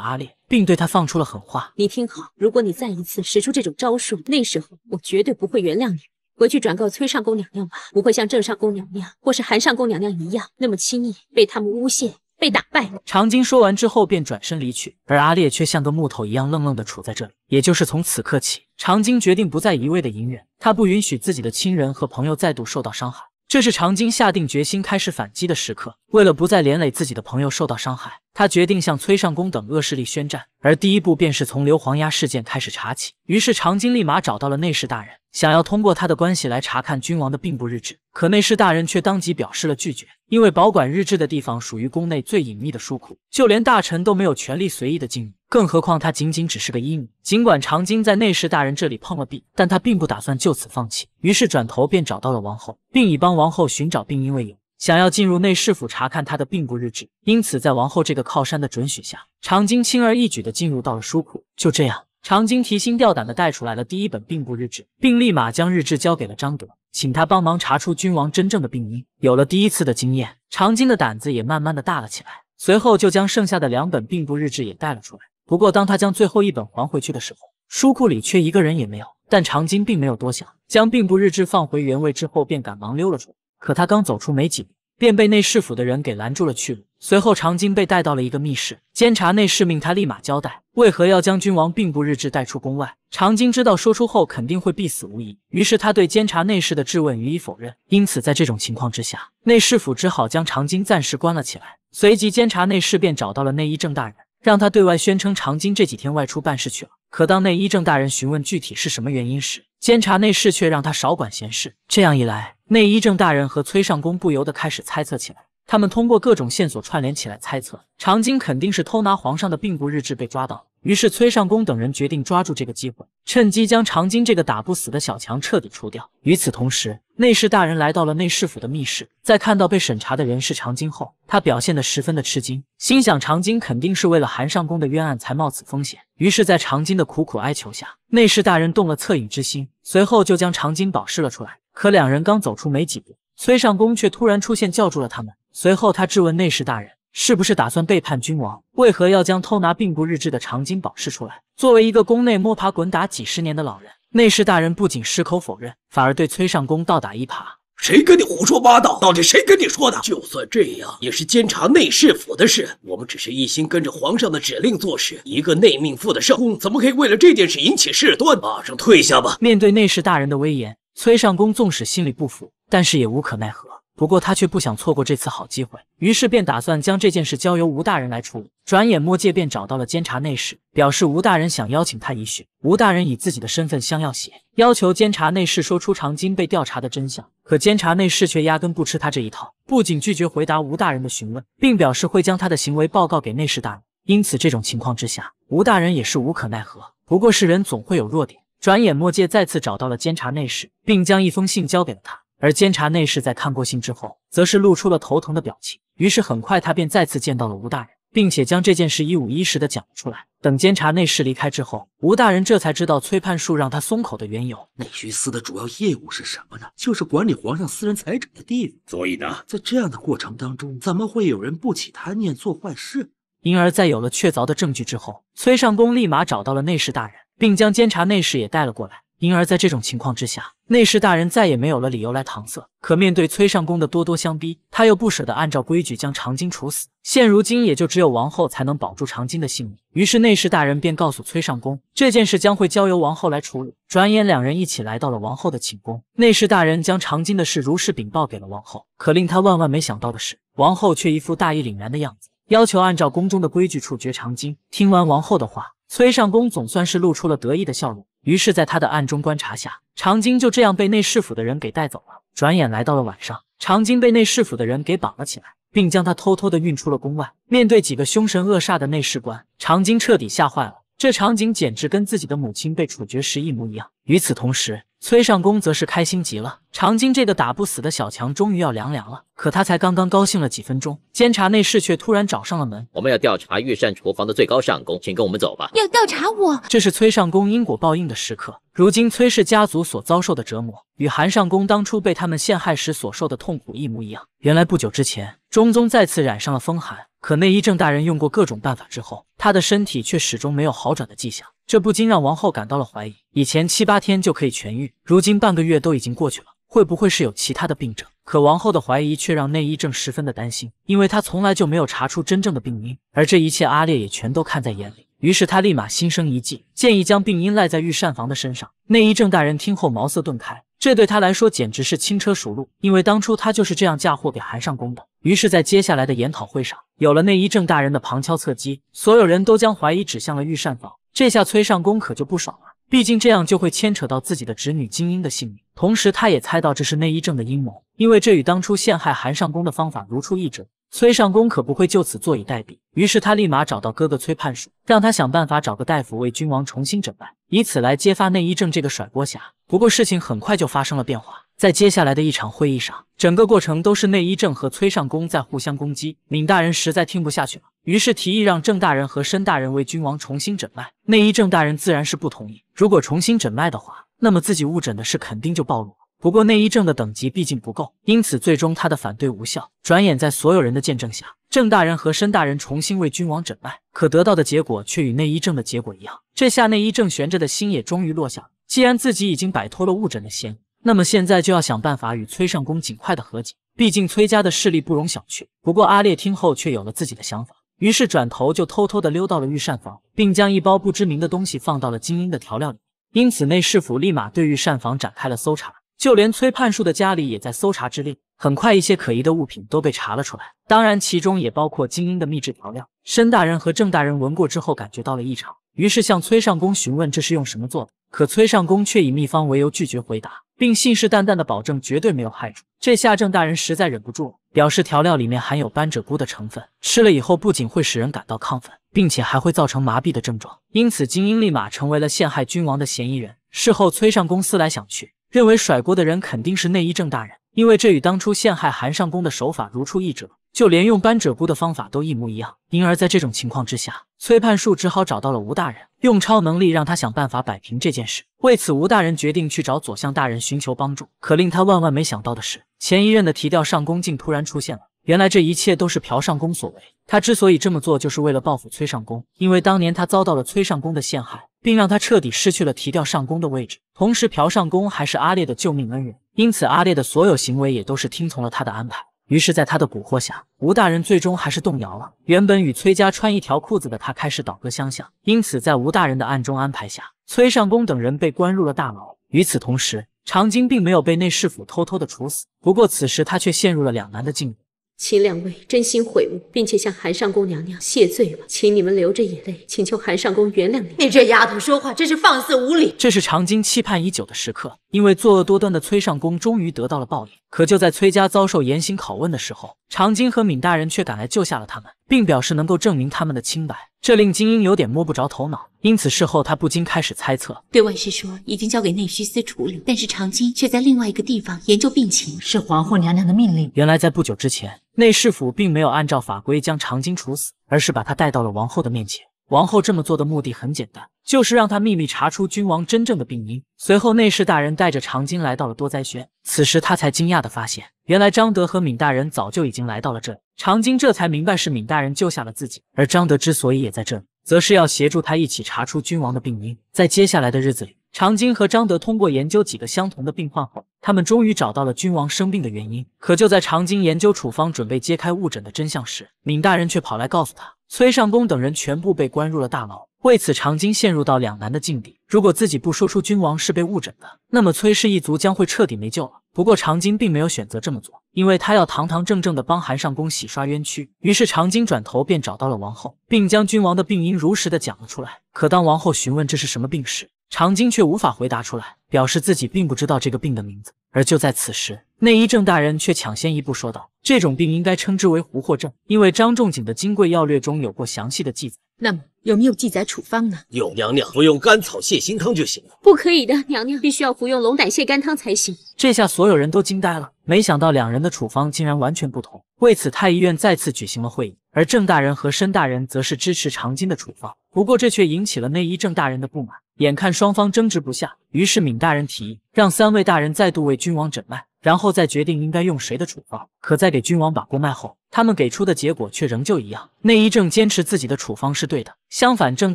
阿烈。并对他放出了狠话：“你听好，如果你再一次使出这种招数，那时候我绝对不会原谅你。回去转告崔尚宫娘娘吧，不会像郑尚宫娘娘或是韩尚宫娘娘一样，那么轻易被他们诬陷、被打败。”长今说完之后便转身离去，而阿烈却像个木头一样愣愣地杵在这里。也就是从此刻起，长今决定不再一味的隐忍，他不允许自己的亲人和朋友再度受到伤害。这是长今下定决心开始反击的时刻。为了不再连累自己的朋友受到伤害。他决定向崔尚宫等恶势力宣战，而第一步便是从硫磺压事件开始查起。于是长今立马找到了内侍大人，想要通过他的关系来查看君王的病不日志。可内侍大人却当即表示了拒绝，因为保管日志的地方属于宫内最隐秘的书库，就连大臣都没有权利随意的进入，更何况他仅仅只是个医女。尽管长今在内侍大人这里碰了壁，但他并不打算就此放弃，于是转头便找到了王后，并已帮王后寻找病因为由。想要进入内侍府查看他的病部日志，因此在王后这个靠山的准许下，长今轻而易举地进入到了书库。就这样，长今提心吊胆地带出来了第一本病部日志，并立马将日志交给了张德，请他帮忙查出君王真正的病因。有了第一次的经验，长今的胆子也慢慢的大了起来。随后就将剩下的两本病部日志也带了出来。不过当他将最后一本还回去的时候，书库里却一个人也没有。但长今并没有多想，将病部日志放回原位之后，便赶忙溜了出来。可他刚走出没几步，便被内侍府的人给拦住了去路。随后，长今被带到了一个密室，监察内侍命他立马交代，为何要将君王并部日志带出宫外。长今知道说出后肯定会必死无疑，于是他对监察内侍的质问予以否认。因此，在这种情况之下，内侍府只好将长今暂时关了起来。随即，监察内侍便找到了内医郑大人，让他对外宣称长今这几天外出办事去了。可当内医郑大人询问具体是什么原因时，监察内侍却让他少管闲事。这样一来。内医正大人和崔尚宫不由得开始猜测起来，他们通过各种线索串联起来猜测，长今肯定是偷拿皇上的病故日志被抓到。于是崔尚宫等人决定抓住这个机会，趁机将长今这个打不死的小强彻底除掉。与此同时，内侍大人来到了内侍府的密室，在看到被审查的人是长今后，他表现得十分的吃惊，心想长今肯定是为了韩尚宫的冤案才冒此风险。于是，在长今的苦苦哀求下，内侍大人动了恻隐之心，随后就将长今保释了出来。可两人刚走出没几步，崔尚宫却突然出现，叫住了他们。随后他质问内侍大人：“是不是打算背叛君王？为何要将偷拿并不日志的长金保释出来？”作为一个宫内摸爬滚打几十年的老人，内侍大人不仅矢口否认，反而对崔尚宫倒打一耙：“谁跟你胡说八道？到底谁跟你说的？就算这样，也是监察内侍府的事，我们只是一心跟着皇上的指令做事。一个内命妇的圣宫，怎么可以为了这件事引起事端？马上退下吧！”面对内侍大人的威严。崔尚宫纵使心里不服，但是也无可奈何。不过他却不想错过这次好机会，于是便打算将这件事交由吴大人来处理。转眼莫介便找到了监察内侍，表示吴大人想邀请他一叙。吴大人以自己的身份相要挟，要求监察内侍说出长津被调查的真相。可监察内侍却压根不吃他这一套，不仅拒绝回答吴大人的询问，并表示会将他的行为报告给内侍大人。因此这种情况之下，吴大人也是无可奈何。不过，是人总会有弱点。转眼，莫介再次找到了监察内侍，并将一封信交给了他。而监察内侍在看过信之后，则是露出了头疼的表情。于是，很快他便再次见到了吴大人，并且将这件事一五一十的讲了出来。等监察内侍离开之后，吴大人这才知道崔判书让他松口的缘由。内虚司的主要业务是什么呢？就是管理皇上私人财产的地方。所以呢，在这样的过程当中，怎么会有人不起贪念做坏事？因而，在有了确凿的证据之后，崔尚公立马找到了内侍大人。并将监察内侍也带了过来。因而，在这种情况之下，内侍大人再也没有了理由来搪塞。可面对崔上宫的咄咄相逼，他又不舍得按照规矩将长今处死。现如今，也就只有王后才能保住长今的性命。于是，内侍大人便告诉崔上宫，这件事将会交由王后来处理。转眼，两人一起来到了王后的寝宫。内侍大人将长今的事如实禀报给了王后。可令他万万没想到的是，王后却一副大义凛然的样子，要求按照宫中的规矩处决长今。听完王后的话。崔尚宫总算是露出了得意的笑容，于是，在他的暗中观察下，长今就这样被内侍府的人给带走了。转眼来到了晚上，长今被内侍府的人给绑了起来，并将他偷偷的运出了宫外。面对几个凶神恶煞的内侍官，长今彻底吓坏了，这场景简直跟自己的母亲被处决时一模一样。与此同时，崔尚宫则是开心极了，长今这个打不死的小强终于要凉凉了。可他才刚刚高兴了几分钟，监察内侍却突然找上了门。我们要调查御膳厨房的最高上宫，请跟我们走吧。要调查我？这是崔尚宫因果报应的时刻。如今崔氏家族所遭受的折磨，与韩尚宫当初被他们陷害时所受的痛苦一模一样。原来不久之前，中宗再次染上了风寒，可内医正大人用过各种办法之后，他的身体却始终没有好转的迹象。这不禁让王后感到了怀疑。以前七八天就可以痊愈，如今半个月都已经过去了，会不会是有其他的病症？可王后的怀疑却让内医正十分的担心，因为他从来就没有查出真正的病因。而这一切，阿烈也全都看在眼里。于是他立马心生一计，建议将病因赖在御膳房的身上。内医正大人听后茅塞顿开，这对他来说简直是轻车熟路，因为当初他就是这样嫁祸给韩上宫的。于是，在接下来的研讨会上，有了内医正大人的旁敲侧击，所有人都将怀疑指向了御膳房。这下崔尚宫可就不爽了，毕竟这样就会牵扯到自己的侄女金英的性命。同时，他也猜到这是内医正的阴谋，因为这与当初陷害韩尚宫的方法如出一辙。崔尚宫可不会就此坐以待毙，于是他立马找到哥哥崔判署，让他想办法找个大夫为君王重新诊脉，以此来揭发内医正这个甩锅侠。不过事情很快就发生了变化。在接下来的一场会议上，整个过程都是内医正和崔尚公在互相攻击。闵大人实在听不下去了，于是提议让郑大人和申大人为君王重新诊脉。内医正大人自然是不同意，如果重新诊脉的话，那么自己误诊的事肯定就暴露。了。不过内医正的等级毕竟不够，因此最终他的反对无效。转眼在所有人的见证下，郑大人和申大人重新为君王诊脉，可得到的结果却与内医正的结果一样。这下内医正悬着的心也终于落下，既然自己已经摆脱了误诊的嫌疑。那么现在就要想办法与崔尚宫尽快的和解，毕竟崔家的势力不容小觑。不过阿烈听后却有了自己的想法，于是转头就偷偷的溜到了御膳房，并将一包不知名的东西放到了精英的调料里。因此内侍府立马对御膳房展开了搜查，就连崔判树的家里也在搜查之列。很快，一些可疑的物品都被查了出来，当然其中也包括精英的秘制调料。申大人和郑大人闻过之后，感觉到了异常，于是向崔尚宫询问这是用什么做的，可崔尚宫却以秘方为由拒绝回答。并信誓旦旦地保证绝对没有害处。这下郑大人实在忍不住了，表示调料里面含有斑褶菇的成分，吃了以后不仅会使人感到亢奋，并且还会造成麻痹的症状。因此，精英立马成为了陷害君王的嫌疑人。事后，崔尚宫思来想去，认为甩锅的人肯定是内医郑大人，因为这与当初陷害韩尚宫的手法如出一辙。就连用斑者菇的方法都一模一样，因而，在这种情况之下，崔判树只好找到了吴大人，用超能力让他想办法摆平这件事。为此，吴大人决定去找左相大人寻求帮助。可令他万万没想到的是，前一任的提调上宫竟突然出现了。原来，这一切都是朴上宫所为。他之所以这么做，就是为了报复崔上宫，因为当年他遭到了崔上宫的陷害，并让他彻底失去了提调上宫的位置。同时，朴上宫还是阿烈的救命恩人，因此阿烈的所有行为也都是听从了他的安排。于是，在他的蛊惑下，吴大人最终还是动摇了。原本与崔家穿一条裤子的他，开始倒戈相向。因此，在吴大人的暗中安排下，崔尚宫等人被关入了大牢。与此同时，长津并没有被内侍府偷偷的处死。不过，此时他却陷入了两难的境地。请两位真心悔悟，并且向韩尚宫娘娘谢罪吧。请你们流着眼泪，请求韩尚宫原谅你。你这丫头说话真是放肆无礼！这是长今期盼已久的时刻，因为作恶多端的崔尚宫终于得到了报应。可就在崔家遭受严刑拷问的时候，长津和闵大人却赶来救下了他们，并表示能够证明他们的清白，这令金英有点摸不着头脑。因此事后他不禁开始猜测，对外是说已经交给内需司处理，但是长津却在另外一个地方研究病情，是皇后娘娘的命令。原来在不久之前，内侍府并没有按照法规将长津处死，而是把他带到了王后的面前。王后这么做的目的很简单，就是让他秘密查出君王真正的病因。随后，内侍大人带着长今来到了多灾轩，此时他才惊讶的发现，原来张德和闵大人早就已经来到了这里。长今这才明白是闵大人救下了自己，而张德之所以也在这里，则是要协助他一起查出君王的病因。在接下来的日子里，长今和张德通过研究几个相同的病患后，他们终于找到了君王生病的原因。可就在长今研究处方，准备揭开误诊的真相时，闵大人却跑来告诉他。崔尚宫等人全部被关入了大牢，为此长今陷入到两难的境地。如果自己不说出君王是被误诊的，那么崔氏一族将会彻底没救了。不过长今并没有选择这么做，因为他要堂堂正正的帮韩尚宫洗刷冤屈。于是长今转头便找到了王后，并将君王的病因如实的讲了出来。可当王后询问这是什么病时，长今却无法回答出来，表示自己并不知道这个病的名字。而就在此时，内医郑大人却抢先一步说道：“这种病应该称之为狐惑症，因为张仲景的《金匮要略》中有过详细的记载。那么有没有记载处方呢？”“有，娘娘服用甘草泻心汤就行了。”“不可以的，娘娘必须要服用龙胆泻肝汤才行。”这下所有人都惊呆了，没想到两人的处方竟然完全不同。为此，太医院再次举行了会议，而郑大人和申大人则是支持长今的处方，不过这却引起了内医郑大人的不满。眼看双方争执不下，于是闵大人提议让三位大人再度为君王诊脉，然后再决定应该用谁的处方。可在给君王把过脉后，他们给出的结果却仍旧一样。内医正坚持自己的处方是对的，相反，郑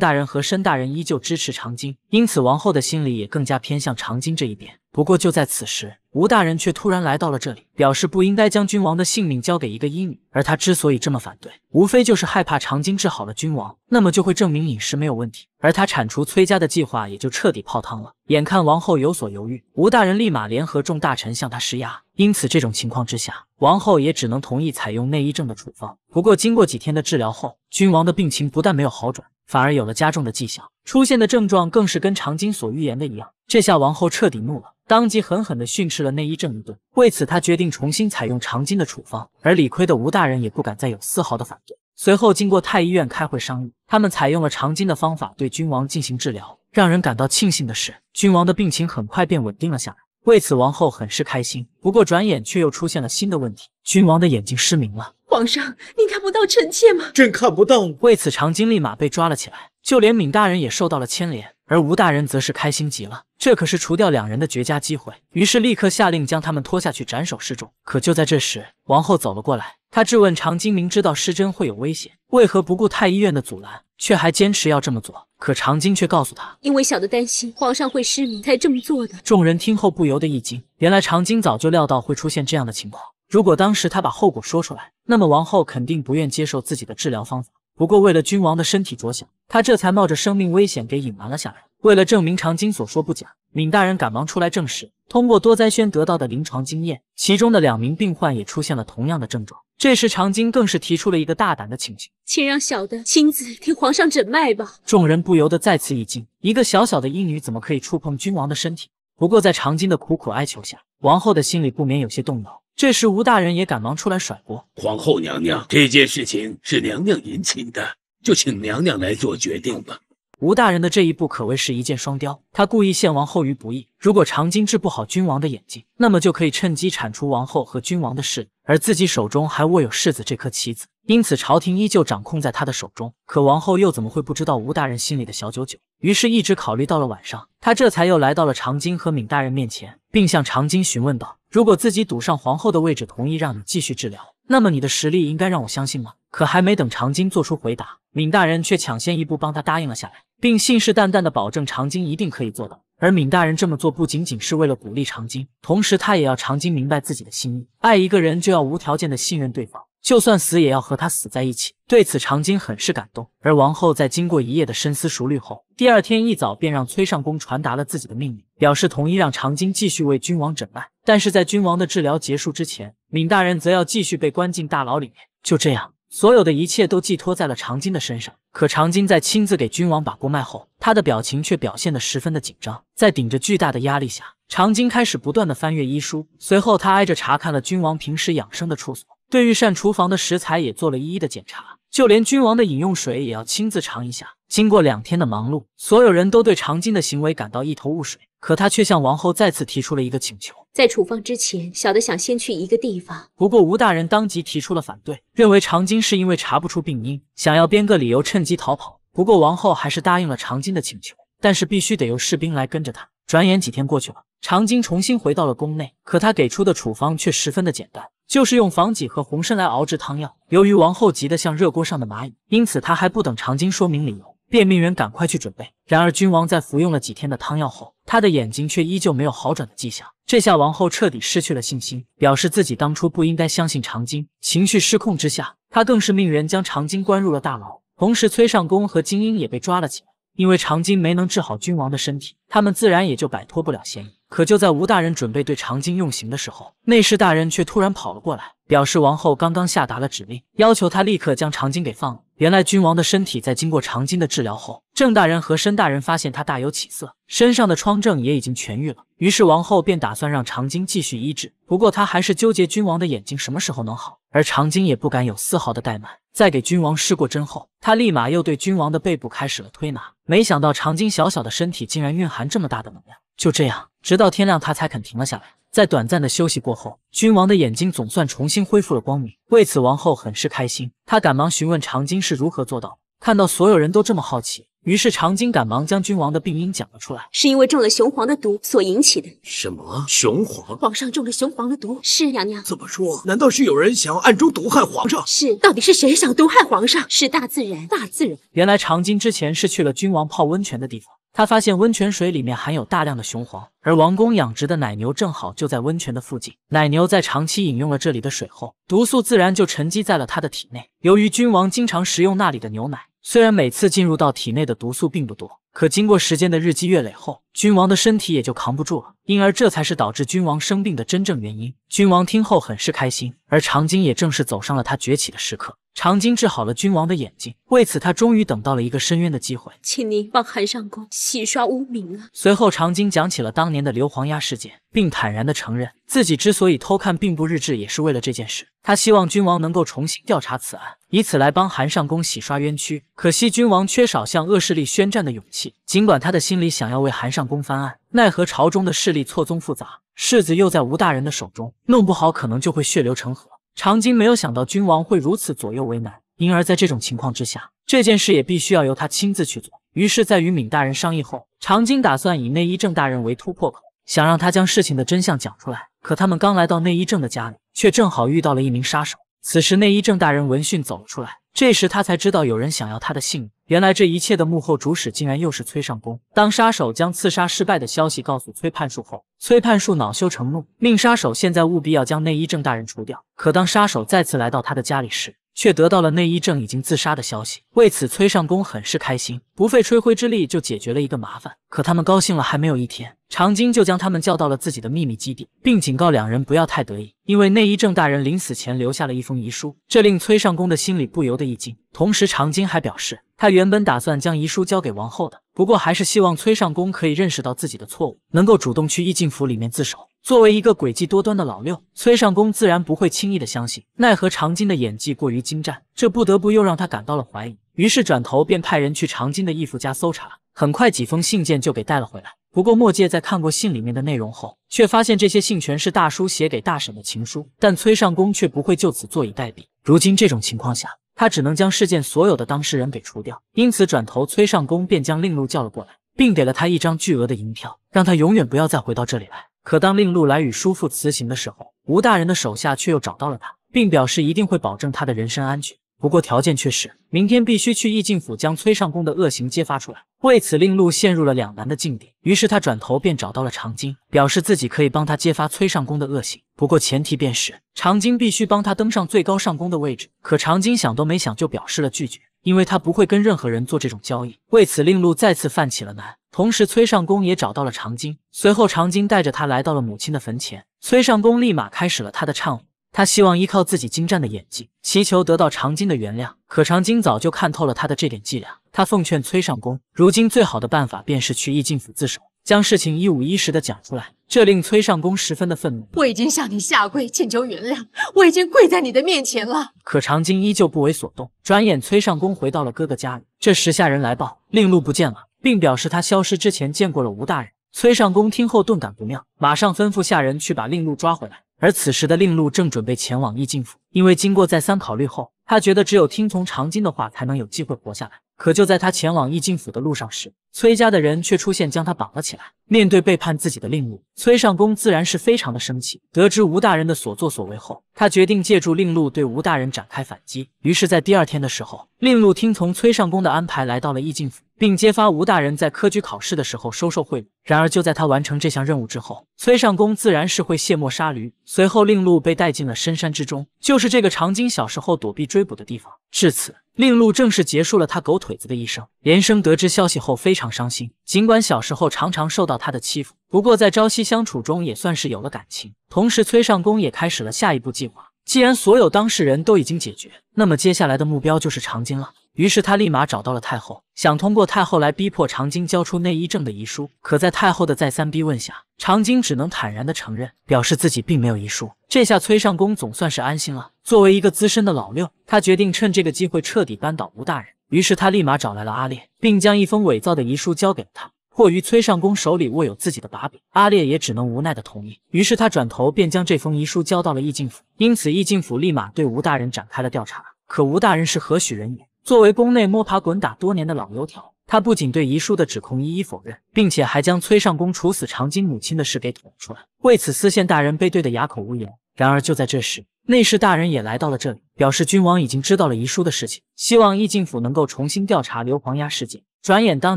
大人和申大人依旧支持长今，因此王后的心里也更加偏向长今这一边。不过，就在此时，吴大人却突然来到了这里，表示不应该将君王的性命交给一个医女。而他之所以这么反对，无非就是害怕长今治好了君王，那么就会证明饮食没有问题，而他铲除崔家的计划也就彻底泡汤了。眼看王后有所犹豫，吴大人立马联合众大臣向他施压，因此这种情况之下，王后也只能同意采用内医症的处方。不过，经过几天的治疗后，君王的病情不但没有好转，反而有了加重的迹象，出现的症状更是跟长今所预言的一样。这下王后彻底怒了，当即狠狠的训斥了内医正一顿。为此，她决定重新采用长金的处方，而理亏的吴大人也不敢再有丝毫的反对。随后，经过太医院开会商议，他们采用了长金的方法对君王进行治疗。让人感到庆幸的是，君王的病情很快便稳定了下来。为此，王后很是开心。不过，转眼却又出现了新的问题，君王的眼睛失明了。皇上，您看不到臣妾吗？朕看不到。为此，长金立马被抓了起来，就连闵大人也受到了牵连。而吴大人则是开心极了，这可是除掉两人的绝佳机会，于是立刻下令将他们拖下去斩首示众。可就在这时，王后走了过来，她质问长今明知道失真会有危险，为何不顾太医院的阻拦，却还坚持要这么做？”可长今却告诉他：“因为小的担心皇上会失明，才这么做的。”众人听后不由得一惊，原来长今早就料到会出现这样的情况。如果当时他把后果说出来，那么王后肯定不愿接受自己的治疗方法。不过，为了君王的身体着想，他这才冒着生命危险给隐瞒了下来。为了证明长今所说不假，闵大人赶忙出来证实。通过多灾轩得到的临床经验，其中的两名病患也出现了同样的症状。这时，长今更是提出了一个大胆的请求，请让小的亲自听皇上诊脉吧。众人不由得再次一惊：一个小小的医女，怎么可以触碰君王的身体？不过，在长津的苦苦哀求下，王后的心里不免有些动摇。这时，吴大人也赶忙出来甩锅：“皇后娘娘，这件事情是娘娘引起的，就请娘娘来做决定吧。”吴大人的这一步可谓是一箭双雕，他故意陷王后于不义。如果长津治不好君王的眼睛，那么就可以趁机铲除王后和君王的势力，而自己手中还握有世子这颗棋子，因此朝廷依旧掌控在他的手中。可王后又怎么会不知道吴大人心里的小九九？于是，一直考虑到了晚上，他这才又来到了长今和闵大人面前，并向长今询问道：“如果自己赌上皇后的位置，同意让你继续治疗，那么你的实力应该让我相信吗？”可还没等长今做出回答，闵大人却抢先一步帮他答应了下来，并信誓旦旦的保证长今一定可以做到。而闵大人这么做，不仅仅是为了鼓励长今，同时他也要长今明白自己的心意：爱一个人，就要无条件的信任对方。就算死也要和他死在一起。对此，长津很是感动。而王后在经过一夜的深思熟虑后，第二天一早便让崔尚宫传达了自己的命令，表示同意让长津继续为君王诊脉。但是在君王的治疗结束之前，闵大人则要继续被关进大牢里面。就这样，所有的一切都寄托在了长津的身上。可长津在亲自给君王把过脉后，他的表情却表现得十分的紧张。在顶着巨大的压力下，长津开始不断的翻阅医书。随后，他挨着查看了君王平时养生的处所。对御膳厨房的食材也做了一一的检查，就连君王的饮用水也要亲自尝一下。经过两天的忙碌，所有人都对长今的行为感到一头雾水，可他却向王后再次提出了一个请求：在处方之前，小的想先去一个地方。不过吴大人当即提出了反对，认为长今是因为查不出病因，想要编个理由趁机逃跑。不过王后还是答应了长今的请求，但是必须得由士兵来跟着他。转眼几天过去了，长今重新回到了宫内，可他给出的处方却十分的简单。就是用防己和红参来熬制汤药。由于王后急得像热锅上的蚂蚁，因此他还不等长津说明理由，便命人赶快去准备。然而，君王在服用了几天的汤药后，他的眼睛却依旧没有好转的迹象。这下王后彻底失去了信心，表示自己当初不应该相信长津。情绪失控之下，她更是命人将长津关入了大牢，同时崔尚宫和金英也被抓了起来。因为长津没能治好君王的身体，他们自然也就摆脱不了嫌疑。可就在吴大人准备对长今用刑的时候，内侍大人却突然跑了过来，表示王后刚刚下达了指令，要求他立刻将长今给放了。原来君王的身体在经过长今的治疗后，郑大人和申大人发现他大有起色，身上的疮症也已经痊愈了。于是王后便打算让长今继续医治，不过他还是纠结君王的眼睛什么时候能好。而长今也不敢有丝毫的怠慢，在给君王施过针后，他立马又对君王的背部开始了推拿。没想到长今小小的身体竟然蕴含这么大的能量，就这样。直到天亮，他才肯停了下来。在短暂的休息过后，君王的眼睛总算重新恢复了光明。为此，王后很是开心，她赶忙询问长今是如何做到。看到所有人都这么好奇。于是长津赶忙将君王的病因讲了出来，是因为中了雄黄的毒所引起的。什么雄黄？皇上中了雄黄的毒？是娘娘。怎么说，难道是有人想要暗中毒害皇上？是，到底是谁想毒害皇上？是大自然，大自然。原来长津之前是去了君王泡温泉的地方，他发现温泉水里面含有大量的雄黄，而王宫养殖的奶牛正好就在温泉的附近，奶牛在长期饮用了这里的水后，毒素自然就沉积在了他的体内。由于君王经常食用那里的牛奶。虽然每次进入到体内的毒素并不多。可经过时间的日积月累后，君王的身体也就扛不住了，因而这才是导致君王生病的真正原因。君王听后很是开心，而长津也正式走上了他崛起的时刻。长津治好了君王的眼睛，为此他终于等到了一个伸冤的机会。请您帮韩上宫洗刷污名啊！随后，长津讲起了当年的硫磺鸭事件，并坦然地承认自己之所以偷看病部日志，也是为了这件事。他希望君王能够重新调查此案，以此来帮韩上宫洗刷冤屈。可惜君王缺少向恶势力宣战的勇气。尽管他的心里想要为韩尚宫翻案，奈何朝中的势力错综复杂，世子又在吴大人的手中，弄不好可能就会血流成河。长今没有想到君王会如此左右为难，因而，在这种情况之下，这件事也必须要由他亲自去做。于是，在与闵大人商议后，长今打算以内医正大人为突破口，想让他将事情的真相讲出来。可他们刚来到内医正的家里，却正好遇到了一名杀手。此时内伊正大人闻讯走了出来，这时他才知道有人想要他的性命。原来这一切的幕后主使竟然又是崔尚宫。当杀手将刺杀失败的消息告诉崔判树后，崔判树恼羞成怒，命杀手现在务必要将内伊正大人除掉。可当杀手再次来到他的家里时，却得到了内衣正已经自杀的消息，为此崔尚宫很是开心，不费吹灰之力就解决了一个麻烦。可他们高兴了还没有一天，长津就将他们叫到了自己的秘密基地，并警告两人不要太得意，因为内衣正大人临死前留下了一封遗书，这令崔尚宫的心里不由得一惊。同时，长津还表示，他原本打算将遗书交给王后的，不过还是希望崔尚宫可以认识到自己的错误，能够主动去逸静府里面自首。作为一个诡计多端的老六，崔尚宫自然不会轻易的相信。奈何长金的演技过于精湛，这不得不又让他感到了怀疑。于是转头便派人去长金的义父家搜查，很快几封信件就给带了回来。不过莫介在看过信里面的内容后，却发现这些信全是大叔写给大婶的情书。但崔尚宫却不会就此坐以待毙。如今这种情况下，他只能将事件所有的当事人给除掉。因此转头，崔尚宫便将令禄叫了过来，并给了他一张巨额的银票，让他永远不要再回到这里来。可当令路来与叔父辞行的时候，吴大人的手下却又找到了他，并表示一定会保证他的人身安全。不过条件却是明天必须去义境府将崔尚宫的恶行揭发出来。为此，令路陷入了两难的境地。于是他转头便找到了长今，表示自己可以帮他揭发崔尚宫的恶行，不过前提便是长今必须帮他登上最高尚宫的位置。可长今想都没想就表示了拒绝。因为他不会跟任何人做这种交易，为此令路再次犯起了难。同时，崔尚宫也找到了长今，随后长今带着他来到了母亲的坟前。崔尚宫立马开始了他的忏悔，他希望依靠自己精湛的演技，祈求得到长今的原谅。可长今早就看透了他的这点伎俩，他奉劝崔尚宫，如今最好的办法便是去义境府自首，将事情一五一十的讲出来。这令崔上公十分的愤怒。我已经向你下跪请求原谅，我已经跪在你的面前了。可长今依旧不为所动。转眼，崔上公回到了哥哥家里。这时下人来报，令禄不见了，并表示他消失之前见过了吴大人。崔上公听后顿感不妙，马上吩咐下人去把令禄抓回来。而此时的令禄正准备前往易静府，因为经过再三考虑后，他觉得只有听从长今的话，才能有机会活下来。可就在他前往易静府的路上时，崔家的人却出现，将他绑了起来。面对背叛自己的令路，崔上公自然是非常的生气。得知吴大人的所作所为后，他决定借助令路对吴大人展开反击。于是，在第二天的时候，令路听从崔上公的安排，来到了易境府。并揭发吴大人在科举考试的时候收受贿赂。然而就在他完成这项任务之后，崔尚宫自然是会卸磨杀驴，随后令禄被带进了深山之中，就是这个长津小时候躲避追捕的地方。至此，令禄正式结束了他狗腿子的一生。连生得知消息后非常伤心，尽管小时候常常受到他的欺负，不过在朝夕相处中也算是有了感情。同时，崔尚宫也开始了下一步计划。既然所有当事人都已经解决，那么接下来的目标就是长今了。于是他立马找到了太后，想通过太后来逼迫长今交出内医证的遗书。可在太后的再三逼问下，长今只能坦然的承认，表示自己并没有遗书。这下崔尚宫总算是安心了。作为一个资深的老六，他决定趁这个机会彻底扳倒吴大人。于是他立马找来了阿烈，并将一封伪造的遗书交给了他。迫于崔尚宫手里握有自己的把柄，阿烈也只能无奈的同意。于是他转头便将这封遗书交到了易静府，因此易静府立马对吴大人展开了调查。可吴大人是何许人也？作为宫内摸爬滚打多年的老油条，他不仅对遗书的指控一一否认，并且还将崔尚宫处死长今母亲的事给捅出来。为此，司宪大人被怼的哑口无言。然而就在这时，内侍大人也来到了这里，表示君王已经知道了遗书的事情，希望易静府能够重新调查硫磺压事件。转眼，当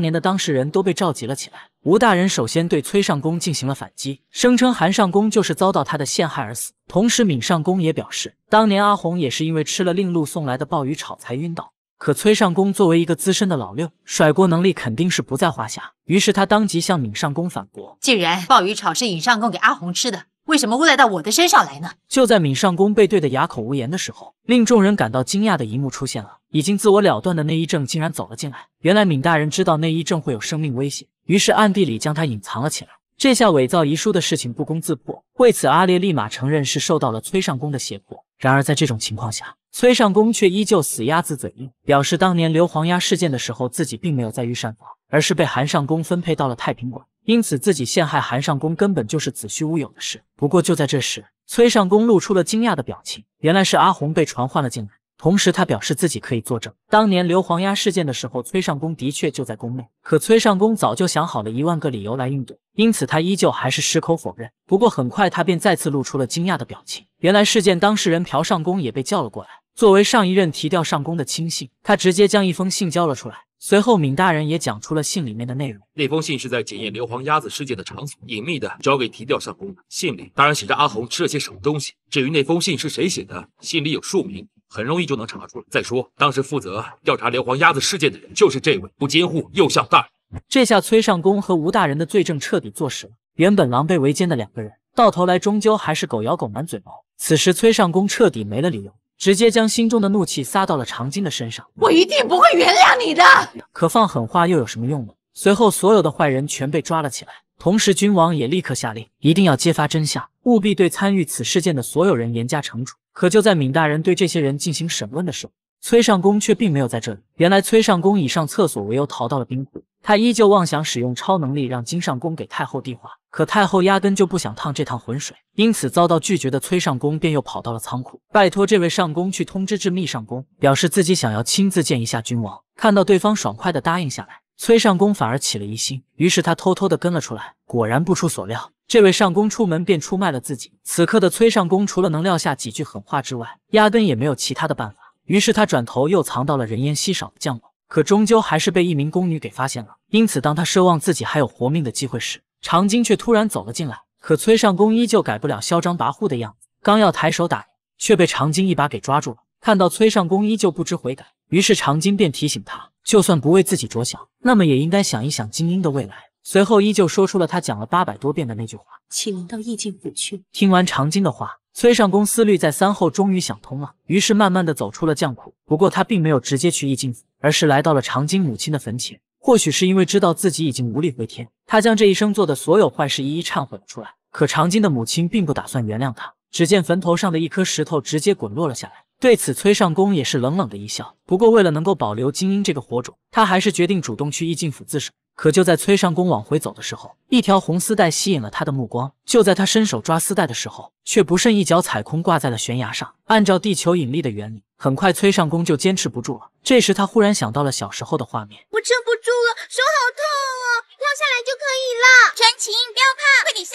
年的当事人都被召集了起来。吴大人首先对崔上公进行了反击，声称韩上公就是遭到他的陷害而死。同时，闵上公也表示，当年阿红也是因为吃了令禄送来的鲍鱼炒才晕倒。可崔上公作为一个资深的老六，甩锅能力肯定是不在话下。于是他当即向闵上公反驳：“既然鲍鱼炒是尹上公给阿红吃的，为什么会赖到我的身上来呢？”就在闵上公被怼得哑口无言的时候，令众人感到惊讶的一幕出现了。已经自我了断的内衣正竟然走了进来。原来闵大人知道内衣正会有生命危险，于是暗地里将他隐藏了起来。这下伪造遗书的事情不攻自破。为此，阿烈立马承认是受到了崔尚宫的胁迫。然而在这种情况下，崔尚宫却依旧死鸭子嘴硬，表示当年硫磺鸭事件的时候自己并没有在御膳房，而是被韩尚宫分配到了太平馆，因此自己陷害韩尚宫根本就是子虚乌有的事。不过就在这时，崔尚宫露出了惊讶的表情，原来是阿红被传唤了进来。同时，他表示自己可以作证，当年硫磺鸭事件的时候，崔尚宫的确就在宫内。可崔尚宫早就想好了一万个理由来应对，因此他依旧还是矢口否认。不过很快，他便再次露出了惊讶的表情。原来事件当事人朴尚宫也被叫了过来，作为上一任提调上宫的亲信，他直接将一封信交了出来。随后，闵大人也讲出了信里面的内容。那封信是在检验硫磺鸭子事件的场所隐秘的交给提调上宫的。信里当然写着阿红吃了些什么东西。至于那封信是谁写的，信里有署名。很容易就能查出来。再说，当时负责调查连皇鸭子事件的人就是这位不监护右相大人。这下崔尚宫和吴大人的罪证彻底坐实了。原本狼狈为奸的两个人，到头来终究还是狗咬狗，满嘴毛。此时崔尚宫彻底没了理由，直接将心中的怒气撒到了长今的身上。我一定不会原谅你的。可放狠话又有什么用呢？随后，所有的坏人全被抓了起来。同时，君王也立刻下令，一定要揭发真相，务必对参与此事件的所有人严加惩处。可就在闵大人对这些人进行审问的时候，崔尚宫却并没有在这里。原来崔尚宫以上厕所为由逃到了冰湖，他依旧妄想使用超能力让金尚宫给太后递话，可太后压根就不想趟这趟浑水，因此遭到拒绝的崔尚宫便又跑到了仓库，拜托这位上宫去通知致密上宫，表示自己想要亲自见一下君王。看到对方爽快的答应下来，崔尚宫反而起了疑心，于是他偷偷的跟了出来，果然不出所料。这位上宫出门便出卖了自己，此刻的崔上宫除了能撂下几句狠话之外，压根也没有其他的办法。于是他转头又藏到了人烟稀少的巷口，可终究还是被一名宫女给发现了。因此，当他奢望自己还有活命的机会时，长今却突然走了进来。可崔上宫依旧改不了嚣张跋扈的样子，刚要抬手打人，却被长今一把给抓住了。看到崔上宫依旧不知悔改，于是长今便提醒他，就算不为自己着想，那么也应该想一想金英的未来。随后依旧说出了他讲了八百多遍的那句话：“请您到意境府去？”听完长今的话，崔尚宫思虑再三后，终于想通了，于是慢慢的走出了匠库。不过他并没有直接去意境府，而是来到了长今母亲的坟前。或许是因为知道自己已经无力回天，他将这一生做的所有坏事一一忏悔了出来。可长今的母亲并不打算原谅他，只见坟头上的一颗石头直接滚落了下来。对此，崔尚宫也是冷冷的一笑。不过，为了能够保留金鹰这个火种，他还是决定主动去意境府自首。可就在崔尚宫往回走的时候，一条红丝带吸引了他的目光。就在他伸手抓丝带的时候，却不慎一脚踩空，挂在了悬崖上。按照地球引力的原理，很快崔尚宫就坚持不住了。这时，他忽然想到了小时候的画面：我撑不住了，手好痛哦，跳下来就可以了。陈情，不要怕，快点下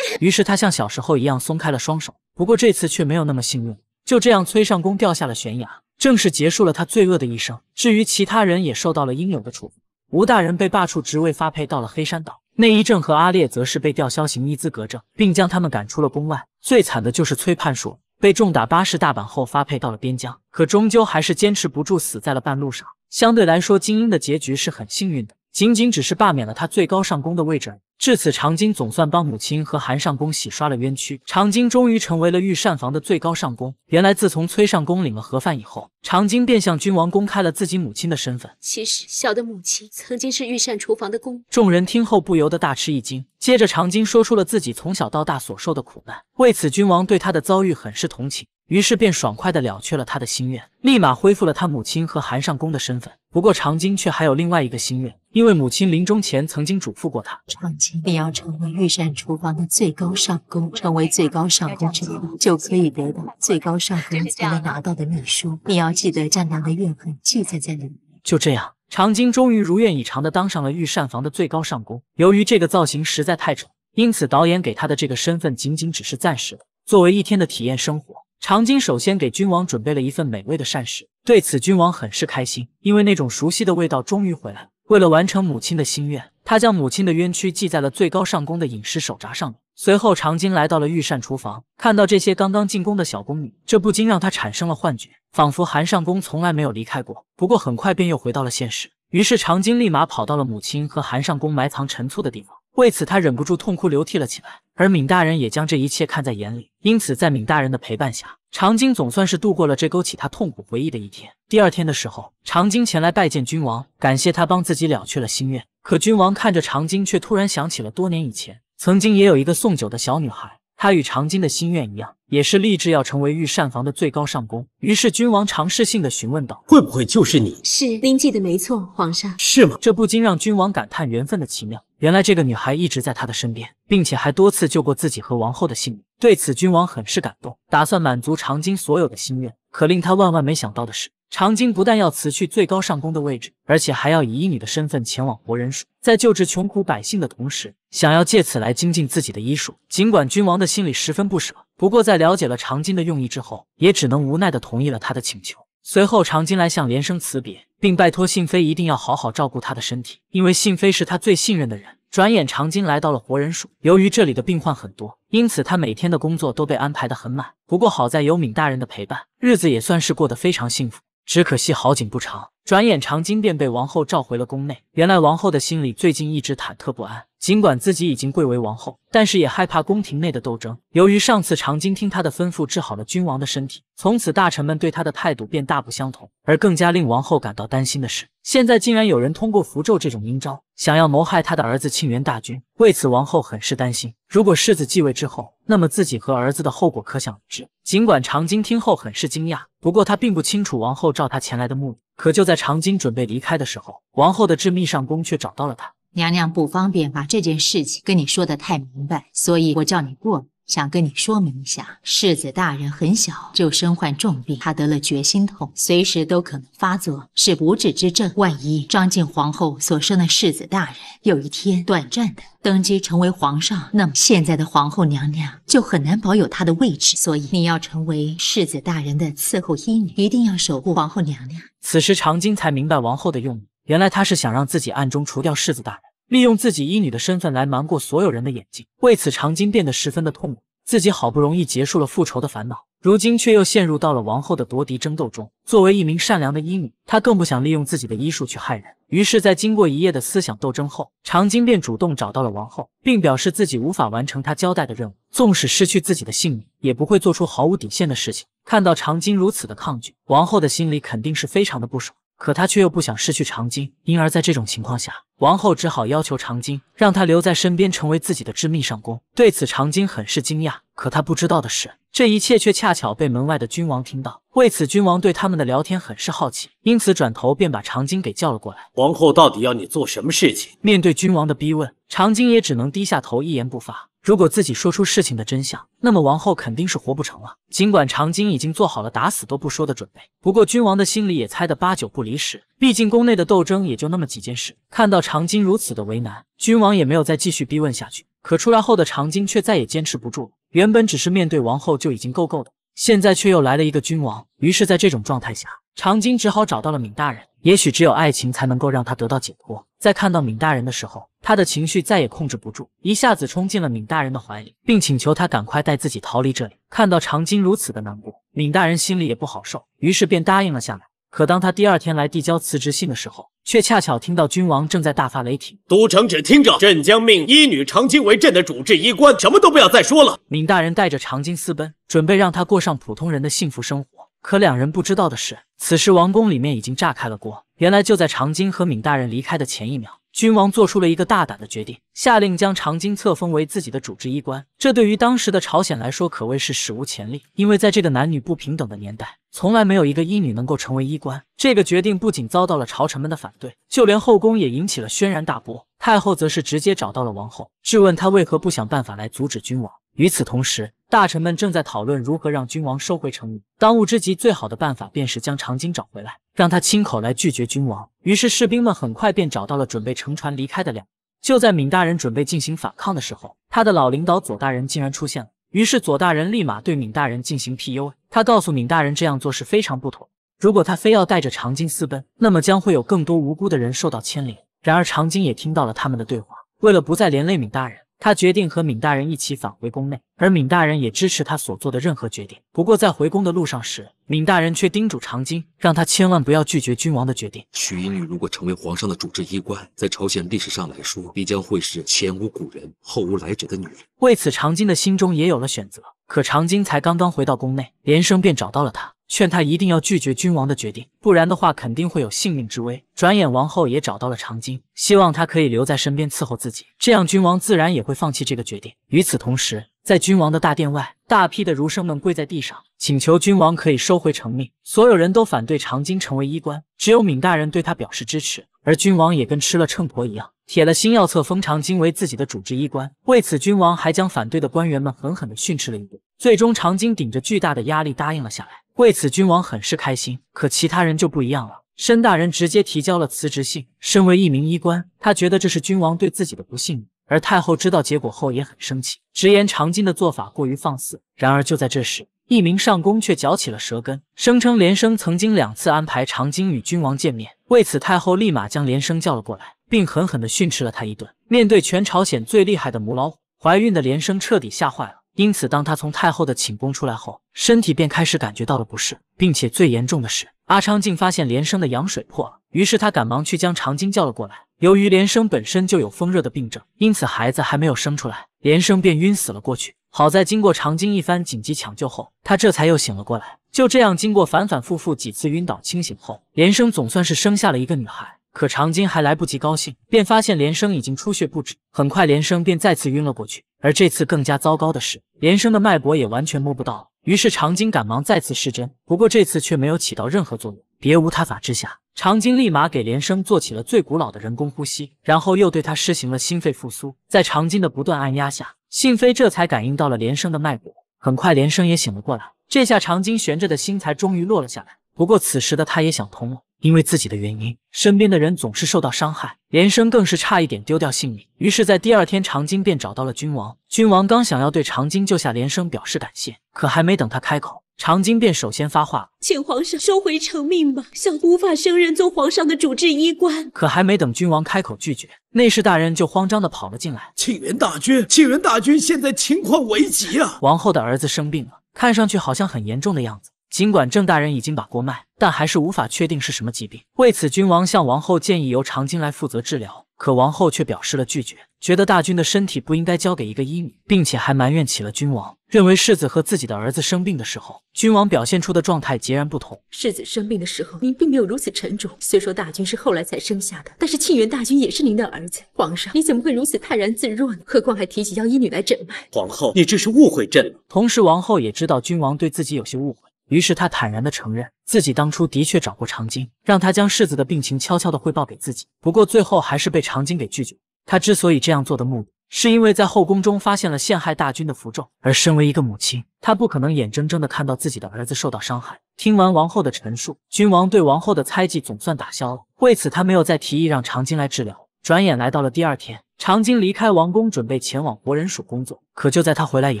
来！一二。于是他像小时候一样松开了双手。不过这次却没有那么幸运，就这样崔尚宫掉下了悬崖，正式结束了他罪恶的一生。至于其他人也受到了应有的处罚，吴大人被罢黜职位，发配到了黑山岛；内伊正和阿烈则是被吊销行医资格证，并将他们赶出了宫外。最惨的就是崔判署，被重打八十大板后发配到了边疆，可终究还是坚持不住，死在了半路上。相对来说，精英的结局是很幸运的，仅仅只是罢免了他最高尚宫的位置而已。至此，长今总算帮母亲和韩上宫洗刷了冤屈。长今终于成为了御膳房的最高上宫。原来，自从崔上宫领了盒饭以后，长今便向君王公开了自己母亲的身份。其实，小的母亲曾经是御膳厨房的宫。众人听后不由得大吃一惊。接着，长今说出了自己从小到大所受的苦难。为此，君王对他的遭遇很是同情，于是便爽快的了却了他的心愿，立马恢复了他母亲和韩上宫的身份。不过，长今却还有另外一个心愿。因为母亲临终前曾经嘱咐过他，长今，你要成为御膳厨房的最高上宫，成为最高上宫之后，就可以得到最高上宫才能拿到的秘书。你要记得将娘的怨恨记载在里面。就这样，长今终于如愿以偿地当上了御膳房的最高上宫。由于这个造型实在太丑，因此导演给他的这个身份仅仅只是暂时的，作为一天的体验生活。长今首先给君王准备了一份美味的膳食，对此君王很是开心，因为那种熟悉的味道终于回来了。为了完成母亲的心愿，他将母亲的冤屈记在了最高上宫的饮食手札上。随后，长今来到了御膳厨房，看到这些刚刚进宫的小宫女，这不禁让她产生了幻觉，仿佛韩上宫从来没有离开过。不过，很快便又回到了现实。于是，长今立马跑到了母亲和韩上宫埋藏陈醋的地方，为此她忍不住痛哭流涕了起来。而闵大人也将这一切看在眼里，因此在闵大人的陪伴下。长津总算是度过了这勾起他痛苦回忆的一天。第二天的时候，长津前来拜见君王，感谢他帮自己了却了心愿。可君王看着长津，却突然想起了多年以前，曾经也有一个送酒的小女孩，她与长津的心愿一样，也是立志要成为御膳房的最高上宫。于是君王尝试性的询问道：“会不会就是你？是您记得没错，皇上。”“是吗？”这不禁让君王感叹缘分的奇妙。原来这个女孩一直在他的身边，并且还多次救过自己和王后的性命。对此，君王很是感动，打算满足长津所有的心愿。可令他万万没想到的是，长津不但要辞去最高上宫的位置，而且还要以医女的身份前往活人署，在救治穷苦百姓的同时，想要借此来精进自己的医术。尽管君王的心里十分不舍，不过在了解了长津的用意之后，也只能无奈的同意了他的请求。随后，长津来向连生辞别，并拜托信妃一定要好好照顾他的身体，因为信妃是他最信任的人。转眼长津来到了活人署，由于这里的病患很多，因此他每天的工作都被安排的很满。不过好在有敏大人的陪伴，日子也算是过得非常幸福。只可惜好景不长，转眼长津便被王后召回了宫内。原来王后的心里最近一直忐忑不安。尽管自己已经贵为王后，但是也害怕宫廷内的斗争。由于上次长今听他的吩咐治好了君王的身体，从此大臣们对他的态度便大不相同。而更加令王后感到担心的是，现在竟然有人通过符咒这种阴招想要谋害他的儿子庆元大君。为此，王后很是担心。如果世子继位之后，那么自己和儿子的后果可想而知。尽管长今听后很是惊讶，不过他并不清楚王后召他前来的目的。可就在长今准备离开的时候，王后的致密上宫却找到了他。娘娘不方便把这件事情跟你说的太明白，所以我叫你过来，想跟你说明一下，世子大人很小就身患重病，他得了绝心痛，随时都可能发作，是不治之症。万一张静皇后所生的世子大人有一天短暂的登基成为皇上，那么现在的皇后娘娘就很难保有她的位置，所以你要成为世子大人的伺候医女，一定要守护皇后娘娘。此时长今才明白王后的用意。原来他是想让自己暗中除掉世子大人，利用自己医女的身份来瞒过所有人的眼睛。为此，长今变得十分的痛苦。自己好不容易结束了复仇的烦恼，如今却又陷入到了王后的夺嫡争斗中。作为一名善良的医女，她更不想利用自己的医术去害人。于是，在经过一夜的思想斗争后，长今便主动找到了王后，并表示自己无法完成他交代的任务，纵使失去自己的性命，也不会做出毫无底线的事情。看到长今如此的抗拒，王后的心里肯定是非常的不爽。可他却又不想失去长今，因而，在这种情况下，王后只好要求长今让他留在身边，成为自己的致密上宫。对此，长今很是惊讶。可他不知道的是，这一切却恰巧被门外的君王听到。为此，君王对他们的聊天很是好奇，因此转头便把长今给叫了过来。王后到底要你做什么事情？面对君王的逼问，长今也只能低下头，一言不发。如果自己说出事情的真相，那么王后肯定是活不成了。尽管长今已经做好了打死都不说的准备，不过君王的心里也猜得八九不离十。毕竟宫内的斗争也就那么几件事。看到长今如此的为难，君王也没有再继续逼问下去。可出来后的长今却再也坚持不住了。原本只是面对王后就已经够够的，现在却又来了一个君王。于是，在这种状态下，长今只好找到了闵大人。也许只有爱情才能够让他得到解脱。在看到闵大人的时候，他的情绪再也控制不住，一下子冲进了闵大人的怀里，并请求他赶快带自己逃离这里。看到长今如此的难过，闵大人心里也不好受，于是便答应了下来。可当他第二天来递交辞职信的时候，却恰巧听到君王正在大发雷霆：“都城只听着，朕将命医女长今为朕的主治医官，什么都不要再说了。”闵大人带着长今私奔，准备让他过上普通人的幸福生活。可两人不知道的是，此时王宫里面已经炸开了锅。原来就在长津和闵大人离开的前一秒，君王做出了一个大胆的决定，下令将长津册封为自己的主治医官。这对于当时的朝鲜来说可谓是史无前例，因为在这个男女不平等的年代，从来没有一个医女能够成为医官。这个决定不仅遭到了朝臣们的反对，就连后宫也引起了轩然大波。太后则是直接找到了王后，质问她为何不想办法来阻止君王。与此同时，大臣们正在讨论如何让君王收回成命。当务之急，最好的办法便是将长津找回来，让他亲口来拒绝君王。于是，士兵们很快便找到了准备乘船离开的两就在闵大人准备进行反抗的时候，他的老领导左大人竟然出现了。于是，左大人立马对闵大人进行 PUA，他告诉闵大人这样做是非常不妥。如果他非要带着长津私奔，那么将会有更多无辜的人受到牵连。然而，长津也听到了他们的对话。为了不再连累闵大人，他决定和闵大人一起返回宫内，而闵大人也支持他所做的任何决定。不过在回宫的路上时，闵大人却叮嘱长今，让他千万不要拒绝君王的决定。许衣女如果成为皇上的主治医官，在朝鲜历史上来说，必将会是前无古人后无来者的女人。为此，长今的心中也有了选择。可长今才刚刚回到宫内，连生便找到了他。劝他一定要拒绝君王的决定，不然的话肯定会有性命之危。转眼王后也找到了长今，希望他可以留在身边伺候自己，这样君王自然也会放弃这个决定。与此同时，在君王的大殿外，大批的儒生们跪在地上请求君王可以收回成命。所有人都反对长今成为医官，只有闵大人对他表示支持。而君王也跟吃了秤砣一样，铁了心要册封长今为自己的主治医官。为此，君王还将反对的官员们狠狠地训斥了一顿。最终，长今顶着巨大的压力答应了下来。为此，君王很是开心，可其他人就不一样了。申大人直接提交了辞职信。身为一名医官，他觉得这是君王对自己的不信任。而太后知道结果后也很生气，直言长今的做法过于放肆。然而，就在这时，一名上宫却嚼起了舌根，声称连生曾经两次安排长今与君王见面。为此，太后立马将连生叫了过来，并狠狠地训斥了他一顿。面对全朝鲜最厉害的母老虎，怀孕的连生彻底吓坏了。因此，当他从太后的寝宫出来后，身体便开始感觉到了不适，并且最严重的是，阿昌竟发现连生的羊水破了。于是他赶忙去将长经叫了过来。由于连生本身就有风热的病症，因此孩子还没有生出来，连生便晕死了过去。好在经过长经一番紧急抢救后，他这才又醒了过来。就这样，经过反反复复几次晕倒清醒后，连生总算是生下了一个女孩。可长今还来不及高兴，便发现连生已经出血不止。很快，连生便再次晕了过去。而这次更加糟糕的是，连生的脉搏也完全摸不到了。于是长今赶忙再次施针，不过这次却没有起到任何作用。别无他法之下，长今立马给连生做起了最古老的人工呼吸，然后又对他施行了心肺复苏。在长今的不断按压下，信飞这才感应到了连生的脉搏。很快，连生也醒了过来。这下长今悬着的心才终于落了下来。不过此时的他也想通了。因为自己的原因，身边的人总是受到伤害，连生更是差一点丢掉性命。于是，在第二天，长津便找到了君王。君王刚想要对长津救下连生表示感谢，可还没等他开口，长津便首先发话：“请皇上收回成命吧，小无法胜任做皇上的主治医官。”可还没等君王开口拒绝，内侍大人就慌张的跑了进来：“庆元大军，庆元大军现在情况危急啊！王后的儿子生病了，看上去好像很严重的样子。”尽管郑大人已经把过脉，但还是无法确定是什么疾病。为此，君王向王后建议由长津来负责治疗，可王后却表示了拒绝，觉得大军的身体不应该交给一个医女，并且还埋怨起了君王，认为世子和自己的儿子生病的时候，君王表现出的状态截然不同。世子生病的时候，您并没有如此沉着。虽说大军是后来才生下的，但是庆元大军也是您的儿子。皇上，你怎么会如此泰然自若呢？何况还提起要医女来诊脉。皇后，你这是误会朕了。同时，王后也知道君王对自己有些误会。于是他坦然的承认，自己当初的确找过长津，让他将世子的病情悄悄的汇报给自己。不过最后还是被长津给拒绝。他之所以这样做的目的，是因为在后宫中发现了陷害大军的符咒，而身为一个母亲，他不可能眼睁睁的看到自己的儿子受到伤害。听完王后的陈述，君王对王后的猜忌总算打消了。为此，他没有再提议让长津来治疗。转眼来到了第二天。长今离开王宫，准备前往博人署工作。可就在他回来以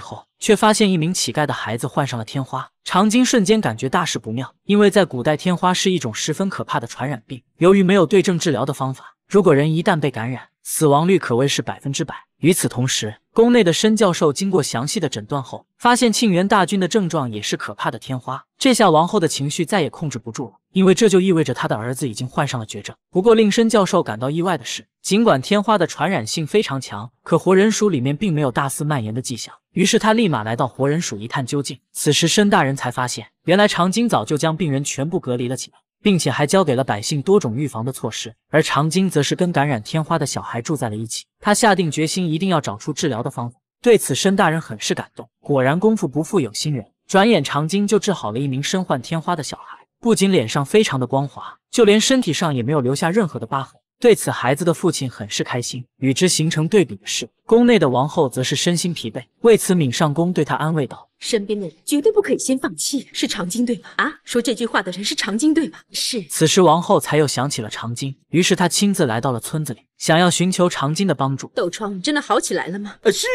后，却发现一名乞丐的孩子患上了天花。长今瞬间感觉大事不妙，因为在古代，天花是一种十分可怕的传染病。由于没有对症治疗的方法，如果人一旦被感染，死亡率可谓是百分之百。与此同时，宫内的申教授经过详细的诊断后，发现庆元大军的症状也是可怕的天花。这下王后的情绪再也控制不住了，因为这就意味着她的儿子已经患上了绝症。不过令申教授感到意外的是，尽管天花的传染性非常强，可活人鼠里面并没有大肆蔓延的迹象。于是他立马来到活人鼠一探究竟。此时申大人才发现，原来长今早就将病人全部隔离了起来。并且还教给了百姓多种预防的措施，而长今则是跟感染天花的小孩住在了一起。他下定决心，一定要找出治疗的方法。对此，申大人很是感动。果然，功夫不负有心人，转眼长今就治好了一名身患天花的小孩，不仅脸上非常的光滑，就连身体上也没有留下任何的疤痕。对此，孩子的父亲很是开心。与之形成对比的是，宫内的王后则是身心疲惫。为此，闵上宫对她安慰道：“身边的人绝对不可以先放弃。”是长今对吗？啊，说这句话的人是长今对吗？是。此时，王后才又想起了长今，于是她亲自来到了村子里，想要寻求长今的帮助。痘疮真的好起来了吗？呃，是。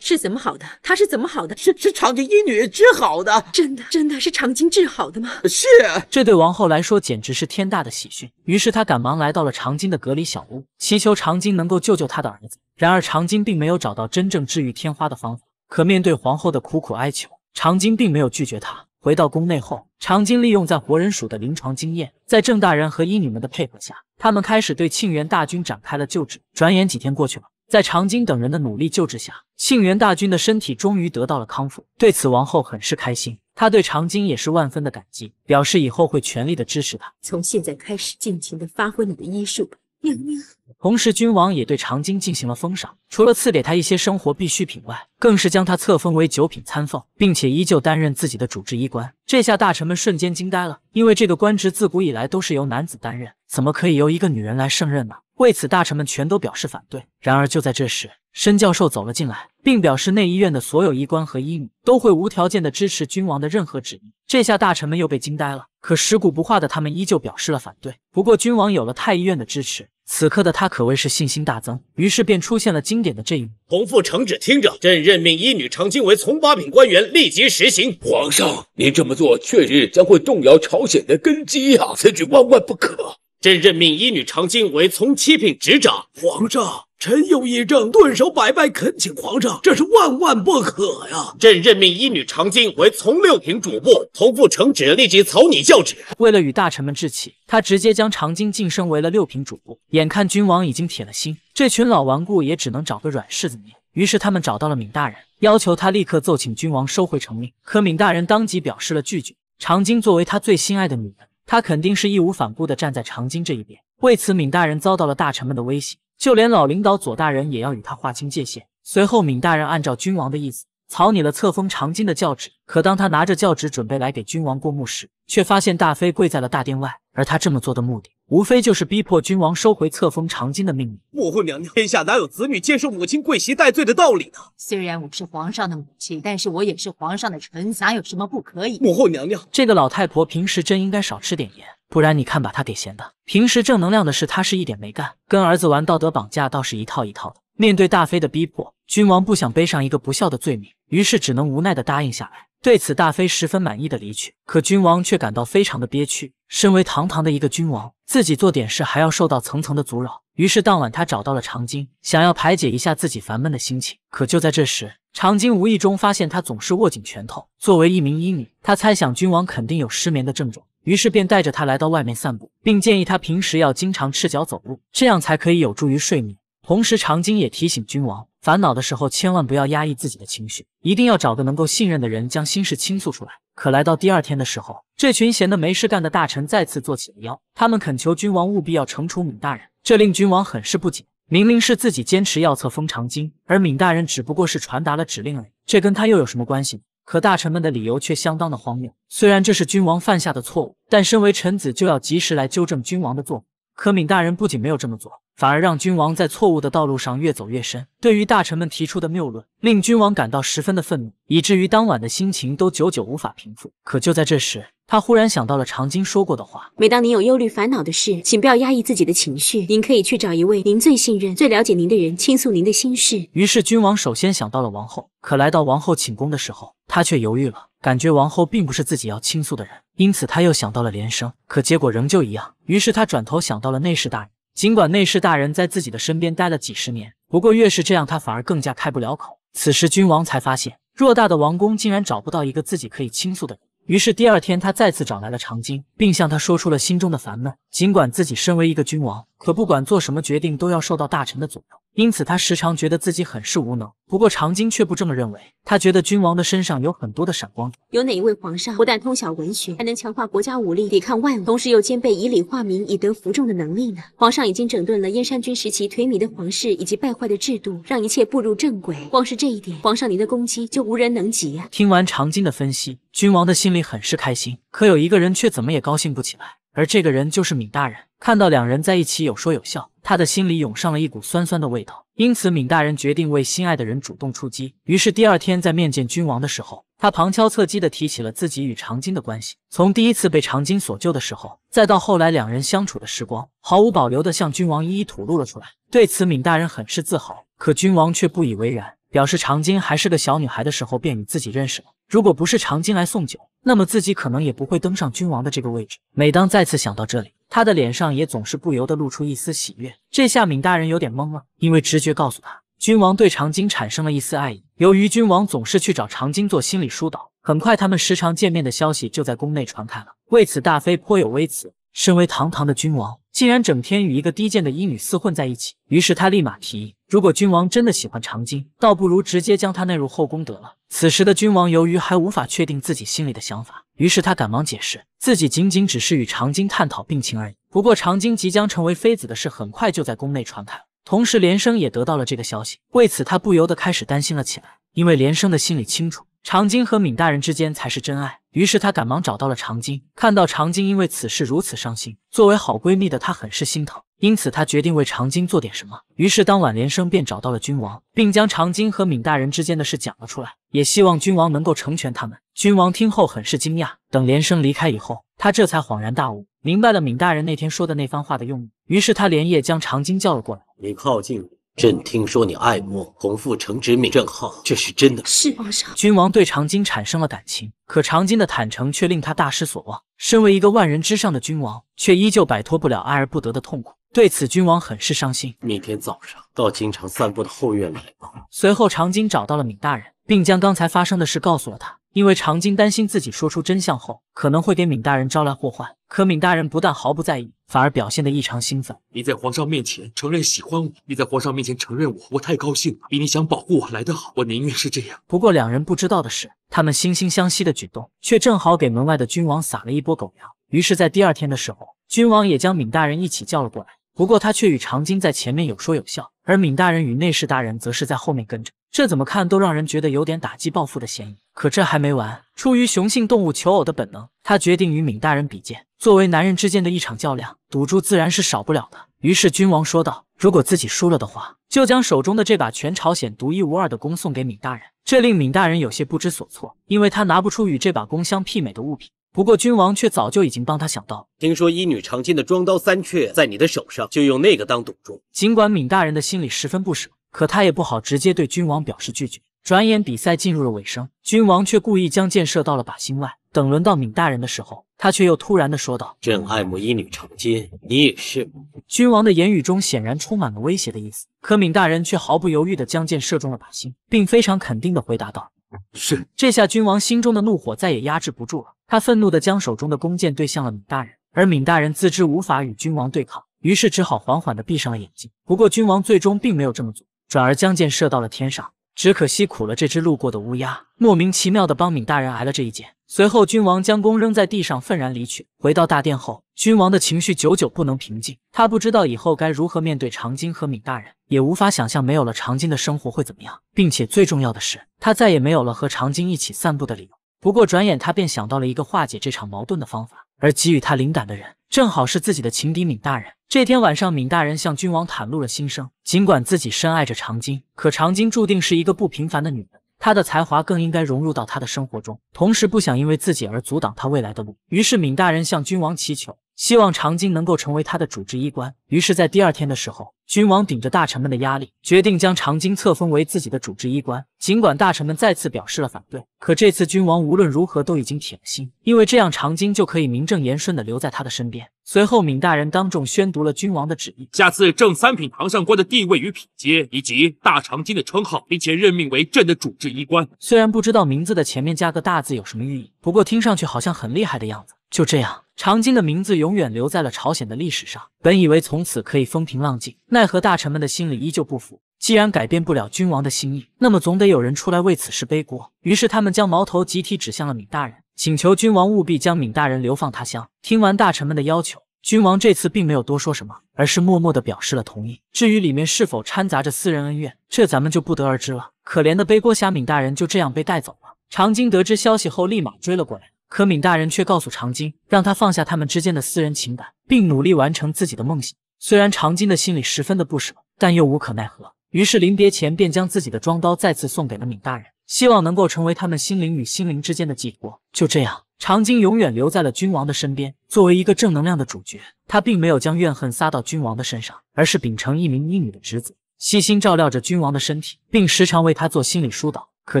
是怎么好的？他是怎么好的？是是长今医女治好的。真的真的，是长今治好的吗？是。这对王后来说简直是天大的喜讯。于是她赶忙来到了长今的隔离小屋，祈求长今能够救救她。他的儿子，然而长今并没有找到真正治愈天花的方法。可面对皇后的苦苦哀求，长今并没有拒绝他。回到宫内后，长今利用在活人署的临床经验，在郑大人和医女们的配合下，他们开始对庆元大军展开了救治。转眼几天过去了，在长今等人的努力救治下，庆元大军的身体终于得到了康复。对此，王后很是开心，她对长今也是万分的感激，表示以后会全力的支持他。从现在开始，尽情的发挥你的医术吧。同时，君王也对长今进行了封赏，除了赐给他一些生活必需品外，更是将他册封为九品参奉，并且依旧担任自己的主治医官。这下大臣们瞬间惊呆了，因为这个官职自古以来都是由男子担任，怎么可以由一个女人来胜任呢？为此，大臣们全都表示反对。然而，就在这时，申教授走了进来，并表示内医院的所有医官和医女都会无条件的支持君王的任何指意。这下大臣们又被惊呆了，可食古不化的他们依旧表示了反对。不过君王有了太医院的支持，此刻的他可谓是信心大增，于是便出现了经典的阵幕：同父城旨，听着，朕任命医女长京为从八品官员，立即实行。皇上，您这么做确实将会动摇朝鲜的根基啊！此举万万不可。朕任命医女长京为从七品执掌。”皇上。臣有一正，顿首百拜，恳请皇上，这是万万不可呀！朕任命一女长京为从六品主簿，从父成旨立即草拟教旨。为了与大臣们置气，他直接将长京晋升为了六品主簿。眼看君王已经铁了心，这群老顽固也只能找个软柿子捏。于是他们找到了闵大人，要求他立刻奏请君王收回成命。可闵大人当即表示了拒绝。长京作为他最心爱的女人，他肯定是义无反顾的站在长京这一边。为此，闵大人遭到了大臣们的威胁。就连老领导左大人也要与他划清界限。随后，闵大人按照君王的意思草拟了册封长今的教旨。可当他拿着教旨准备来给君王过目时，却发现大妃跪在了大殿外，而他这么做的目的，无非就是逼迫君王收回册封长今的命令。母后娘娘，天下哪有子女接受母亲跪席戴罪的道理呢？虽然我是皇上的母亲，但是我也是皇上的臣，哪有什么不可以？母后娘娘，这个老太婆平时真应该少吃点盐。不然你看，把他给闲的。平时正能量的事他是一点没干，跟儿子玩道德绑架倒是一套一套的。面对大飞的逼迫，君王不想背上一个不孝的罪名，于是只能无奈的答应下来。对此，大飞十分满意的离去。可君王却感到非常的憋屈。身为堂堂的一个君王，自己做点事还要受到层层的阻扰。于是当晚，他找到了长津，想要排解一下自己烦闷的心情。可就在这时，长津无意中发现他总是握紧拳头。作为一名医女，她猜想君王肯定有失眠的症状。于是便带着他来到外面散步，并建议他平时要经常赤脚走路，这样才可以有助于睡眠。同时，长今也提醒君王，烦恼的时候千万不要压抑自己的情绪，一定要找个能够信任的人将心事倾诉出来。可来到第二天的时候，这群闲得没事干的大臣再次做起了妖，他们恳求君王务必要惩处闵大人，这令君王很是不解。明明是自己坚持要册封长今，而闵大人只不过是传达了指令而已，这跟他又有什么关系？可大臣们的理由却相当的荒谬。虽然这是君王犯下的错误，但身为臣子就要及时来纠正君王的错误。可闵大人不仅没有这么做，反而让君王在错误的道路上越走越深。对于大臣们提出的谬论，令君王感到十分的愤怒，以至于当晚的心情都久久无法平复。可就在这时，他忽然想到了长今说过的话：“每当你有忧虑烦恼的事，请不要压抑自己的情绪，您可以去找一位您最信任、最了解您的人倾诉您的心事。”于是君王首先想到了王后，可来到王后寝宫的时候，他却犹豫了，感觉王后并不是自己要倾诉的人。因此他又想到了连生，可结果仍旧一样。于是他转头想到了内侍大人，尽管内侍大人在自己的身边待了几十年，不过越是这样，他反而更加开不了口。此时君王才发现，偌大的王宫竟然找不到一个自己可以倾诉的人。于是第二天，他再次找来了长今，并向他说出了心中的烦闷。尽管自己身为一个君王。可不管做什么决定，都要受到大臣的左右，因此他时常觉得自己很是无能。不过长今却不这么认为，他觉得君王的身上有很多的闪光点。有哪一位皇上不但通晓文学，还能强化国家武力，抵抗外物，同时又兼备以礼化民、以德服众的能力呢？皇上已经整顿了燕山君时期颓靡的皇室以及败坏的制度，让一切步入正轨。光是这一点，皇上您的功绩就无人能及啊！听完长今的分析，君王的心里很是开心。可有一个人却怎么也高兴不起来。而这个人就是闵大人。看到两人在一起有说有笑，他的心里涌上了一股酸酸的味道。因此，闵大人决定为心爱的人主动出击。于是，第二天在面见君王的时候，他旁敲侧击地提起了自己与长今的关系。从第一次被长今所救的时候，再到后来两人相处的时光，毫无保留地向君王一一吐露了出来。对此，闵大人很是自豪。可君王却不以为然，表示长今还是个小女孩的时候便与自己认识了。如果不是长今来送酒，那么自己可能也不会登上君王的这个位置。每当再次想到这里，他的脸上也总是不由得露出一丝喜悦。这下闵大人有点懵了，因为直觉告诉他，君王对长今产生了一丝爱意。由于君王总是去找长今做心理疏导，很快他们时常见面的消息就在宫内传开了。为此，大妃颇有微词，身为堂堂的君王，竟然整天与一个低贱的医女厮混在一起。于是他立马提议。如果君王真的喜欢长今，倒不如直接将她纳入后宫得了。此时的君王由于还无法确定自己心里的想法，于是他赶忙解释自己仅仅只是与长今探讨病情而已。不过长今即将成为妃子的事很快就在宫内传开，同时连生也得到了这个消息，为此他不由得开始担心了起来，因为连生的心里清楚，长今和闵大人之间才是真爱。于是她赶忙找到了长今，看到长今因为此事如此伤心，作为好闺蜜的她很是心疼，因此她决定为长今做点什么。于是当晚连生便找到了君王，并将长今和闵大人之间的事讲了出来，也希望君王能够成全他们。君王听后很是惊讶，等连生离开以后，他这才恍然大悟，明白了闵大人那天说的那番话的用意。于是他连夜将长今叫了过来，你靠近我。朕听说你爱慕洪复城之命，正好这是真的。是皇上，君王对长今产生了感情，可长今的坦诚却令他大失所望。身为一个万人之上的君王，却依旧摆脱不了爱而不得的痛苦。对此，君王很是伤心。明天早上到京城散步的后院来。随后，长今找到了闵大人，并将刚才发生的事告诉了他。因为长津担心自己说出真相后可能会给闵大人招来祸患，可闵大人不但毫不在意，反而表现得异常兴奋。你在皇上面前承认喜欢我，你在皇上面前承认我，我太高兴了，比你想保护我来得好。我宁愿是这样。不过两人不知道的是，他们惺惺相惜的举动却正好给门外的君王撒了一波狗粮。于是，在第二天的时候，君王也将闵大人一起叫了过来。不过他却与长津在前面有说有笑，而闵大人与内侍大人则是在后面跟着。这怎么看都让人觉得有点打击报复的嫌疑。可这还没完，出于雄性动物求偶的本能，他决定与闵大人比剑。作为男人之间的一场较量，赌注自然是少不了的。于是君王说道：“如果自己输了的话，就将手中的这把全朝鲜独一无二的弓送给闵大人。”这令闵大人有些不知所措，因为他拿不出与这把弓相媲美的物品。不过君王却早就已经帮他想到，听说一女长剑的装刀三雀在你的手上，就用那个当赌注。尽管闵大人的心里十分不舍，可他也不好直接对君王表示拒绝。转眼比赛进入了尾声，君王却故意将箭射到了靶心外。等轮到闵大人的时候，他却又突然的说道：“朕爱慕一女成金，你也是。”君王的言语中显然充满了威胁的意思，可闵大人却毫不犹豫的将箭射中了靶心，并非常肯定的回答道：“是。”这下君王心中的怒火再也压制不住了，他愤怒的将手中的弓箭对向了闵大人，而闵大人自知无法与君王对抗，于是只好缓缓的闭上了眼睛。不过君王最终并没有这么做，转而将箭射到了天上。只可惜，苦了这只路过的乌鸦，莫名其妙的帮闵大人挨了这一箭。随后，君王将弓扔在地上，愤然离去。回到大殿后，君王的情绪久久不能平静。他不知道以后该如何面对长今和闵大人，也无法想象没有了长今的生活会怎么样。并且最重要的是，他再也没有了和长今一起散步的理由。不过，转眼他便想到了一个化解这场矛盾的方法。而给予他灵感的人，正好是自己的情敌闵大人。这天晚上，闵大人向君王袒露了心声。尽管自己深爱着长今，可长今注定是一个不平凡的女人，她的才华更应该融入到她的生活中。同时，不想因为自己而阻挡她未来的路。于是，闵大人向君王祈求。希望长津能够成为他的主治医官。于是，在第二天的时候，君王顶着大臣们的压力，决定将长津册封为自己的主治医官。尽管大臣们再次表示了反对，可这次君王无论如何都已经铁了心，因为这样长津就可以名正言顺的留在他的身边。随后，闵大人当众宣读了君王的旨意：下次正三品堂上官的地位与品阶，以及大长津的称号，并且任命为朕的主治医官。虽然不知道名字的前面加个大字有什么寓意，不过听上去好像很厉害的样子。就这样。长津的名字永远留在了朝鲜的历史上。本以为从此可以风平浪静，奈何大臣们的心里依旧不服。既然改变不了君王的心意，那么总得有人出来为此事背锅。于是他们将矛头集体指向了闵大人，请求君王务必将闵大人流放他乡。听完大臣们的要求，君王这次并没有多说什么，而是默默的表示了同意。至于里面是否掺杂着私人恩怨，这咱们就不得而知了。可怜的背锅侠闵大人就这样被带走了。长津得知消息后，立马追了过来。可闵大人却告诉长津，让他放下他们之间的私人情感，并努力完成自己的梦想。虽然长津的心里十分的不舍，但又无可奈何，于是临别前便将自己的装刀再次送给了闵大人，希望能够成为他们心灵与心灵之间的寄托。就这样，长津永远留在了君王的身边。作为一个正能量的主角，他并没有将怨恨撒到君王的身上，而是秉承一名医女的职责，悉心照料着君王的身体，并时常为他做心理疏导。可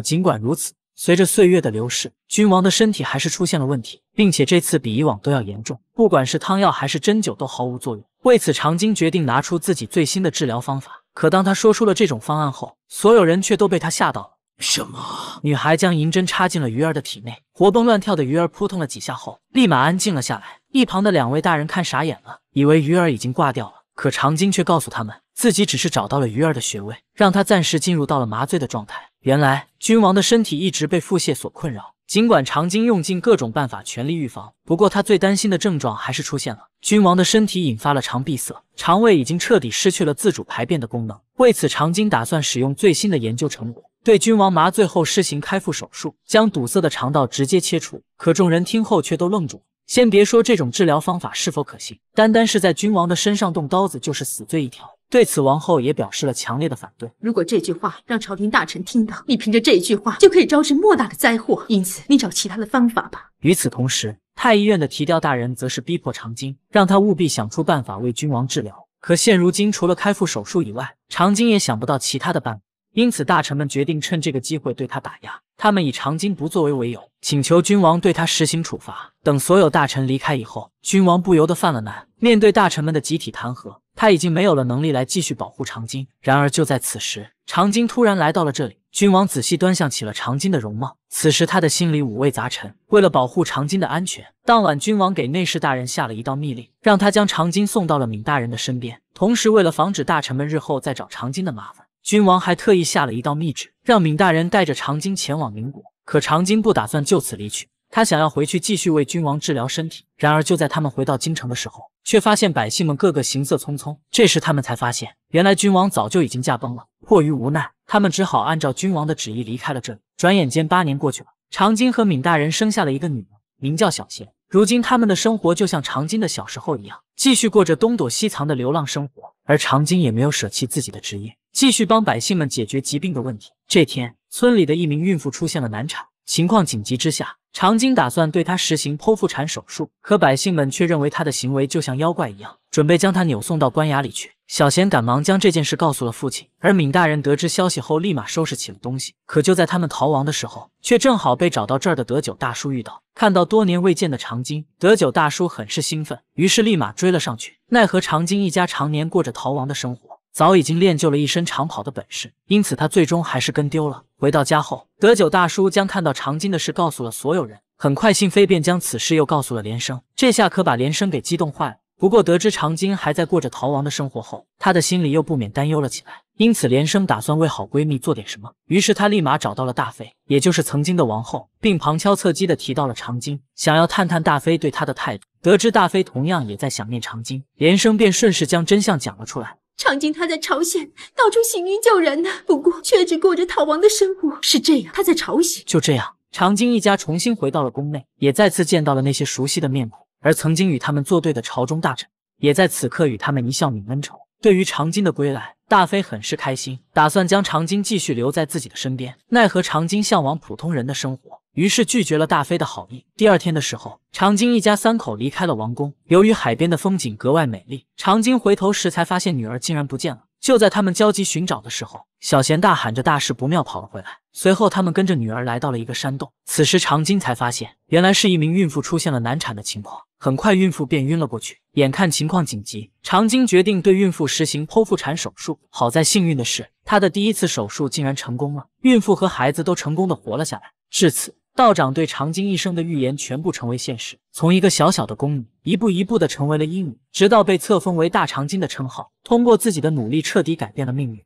尽管如此，随着岁月的流逝，君王的身体还是出现了问题，并且这次比以往都要严重。不管是汤药还是针灸都毫无作用。为此，长今决定拿出自己最新的治疗方法。可当他说出了这种方案后，所有人却都被他吓到了。什么？女孩将银针插进了鱼儿的体内，活蹦乱跳的鱼儿扑通了几下后，立马安静了下来。一旁的两位大人看傻眼了，以为鱼儿已经挂掉了。可长今却告诉他们，自己只是找到了鱼儿的穴位，让他暂时进入到了麻醉的状态。原来君王的身体一直被腹泻所困扰，尽管长津用尽各种办法全力预防，不过他最担心的症状还是出现了。君王的身体引发了肠闭塞，肠胃已经彻底失去了自主排便的功能。为此，长津打算使用最新的研究成果，对君王麻醉后施行开腹手术，将堵塞的肠道直接切除。可众人听后却都愣住，先别说这种治疗方法是否可行，单单是在君王的身上动刀子就是死罪一条。对此，王后也表示了强烈的反对。如果这句话让朝廷大臣听到，你凭着这一句话就可以招致莫大的灾祸，因此你找其他的方法吧。与此同时，太医院的提调大人则是逼迫长今，让他务必想出办法为君王治疗。可现如今，除了开腹手术以外，长今也想不到其他的办法。因此，大臣们决定趁这个机会对他打压。他们以长今不作为为由，请求君王对他实行处罚。等所有大臣离开以后，君王不由得犯了难，面对大臣们的集体弹劾。他已经没有了能力来继续保护长今。然而就在此时，长今突然来到了这里。君王仔细端详起了长今的容貌，此时他的心里五味杂陈。为了保护长今的安全，当晚君王给内侍大人下了一道密令，让他将长今送到了闵大人的身边。同时，为了防止大臣们日后再找长今的麻烦，君王还特意下了一道密旨，让闵大人带着长今前往宁国。可长今不打算就此离去。他想要回去继续为君王治疗身体，然而就在他们回到京城的时候，却发现百姓们个个行色匆匆。这时他们才发现，原来君王早就已经驾崩了。迫于无奈，他们只好按照君王的旨意离开了这里。转眼间八年过去了，长今和闵大人生下了一个女儿，名叫小贤。如今他们的生活就像长今的小时候一样，继续过着东躲西藏的流浪生活。而长今也没有舍弃自己的职业，继续帮百姓们解决疾病的问题。这天，村里的一名孕妇出现了难产，情况紧急之下。长津打算对他实行剖腹产手术，可百姓们却认为他的行为就像妖怪一样，准备将他扭送到官衙里去。小贤赶忙将这件事告诉了父亲，而闵大人得知消息后，立马收拾起了东西。可就在他们逃亡的时候，却正好被找到这儿的德九大叔遇到。看到多年未见的长津，德九大叔很是兴奋，于是立马追了上去。奈何长津一家常年过着逃亡的生活。早已经练就了一身长跑的本事，因此他最终还是跟丢了。回到家后，德九大叔将看到长今的事告诉了所有人。很快，信飞便将此事又告诉了连生，这下可把连生给激动坏了。不过，得知长今还在过着逃亡的生活后，他的心里又不免担忧了起来。因此，连生打算为好闺蜜做点什么。于是，他立马找到了大飞，也就是曾经的王后，并旁敲侧击的提到了长今。想要探探大飞对他的态度。得知大飞同样也在想念长今，连生便顺势将真相讲了出来。长今他在朝鲜到处行医救人呢，不过却只过着逃亡的生活。是这样，他在朝鲜，就这样，长今一家重新回到了宫内，也再次见到了那些熟悉的面孔，而曾经与他们作对的朝中大臣，也在此刻与他们一笑泯恩仇。对于长今的归来，大妃很是开心，打算将长今继续留在自己的身边，奈何长今向往普通人的生活。于是拒绝了大飞的好意。第二天的时候，长津一家三口离开了王宫。由于海边的风景格外美丽，长津回头时才发现女儿竟然不见了。就在他们焦急寻找的时候，小贤大喊着“大事不妙”跑了回来。随后，他们跟着女儿来到了一个山洞。此时，长津才发现，原来是一名孕妇出现了难产的情况。很快，孕妇便晕了过去。眼看情况紧急，长津决定对孕妇实行剖腹产手术。好在幸运的是，他的第一次手术竟然成功了，孕妇和孩子都成功的活了下来。至此。道长对长今一生的预言全部成为现实，从一个小小的宫女，一步一步的成为了医女，直到被册封为大长今的称号，通过自己的努力彻底改变了命运。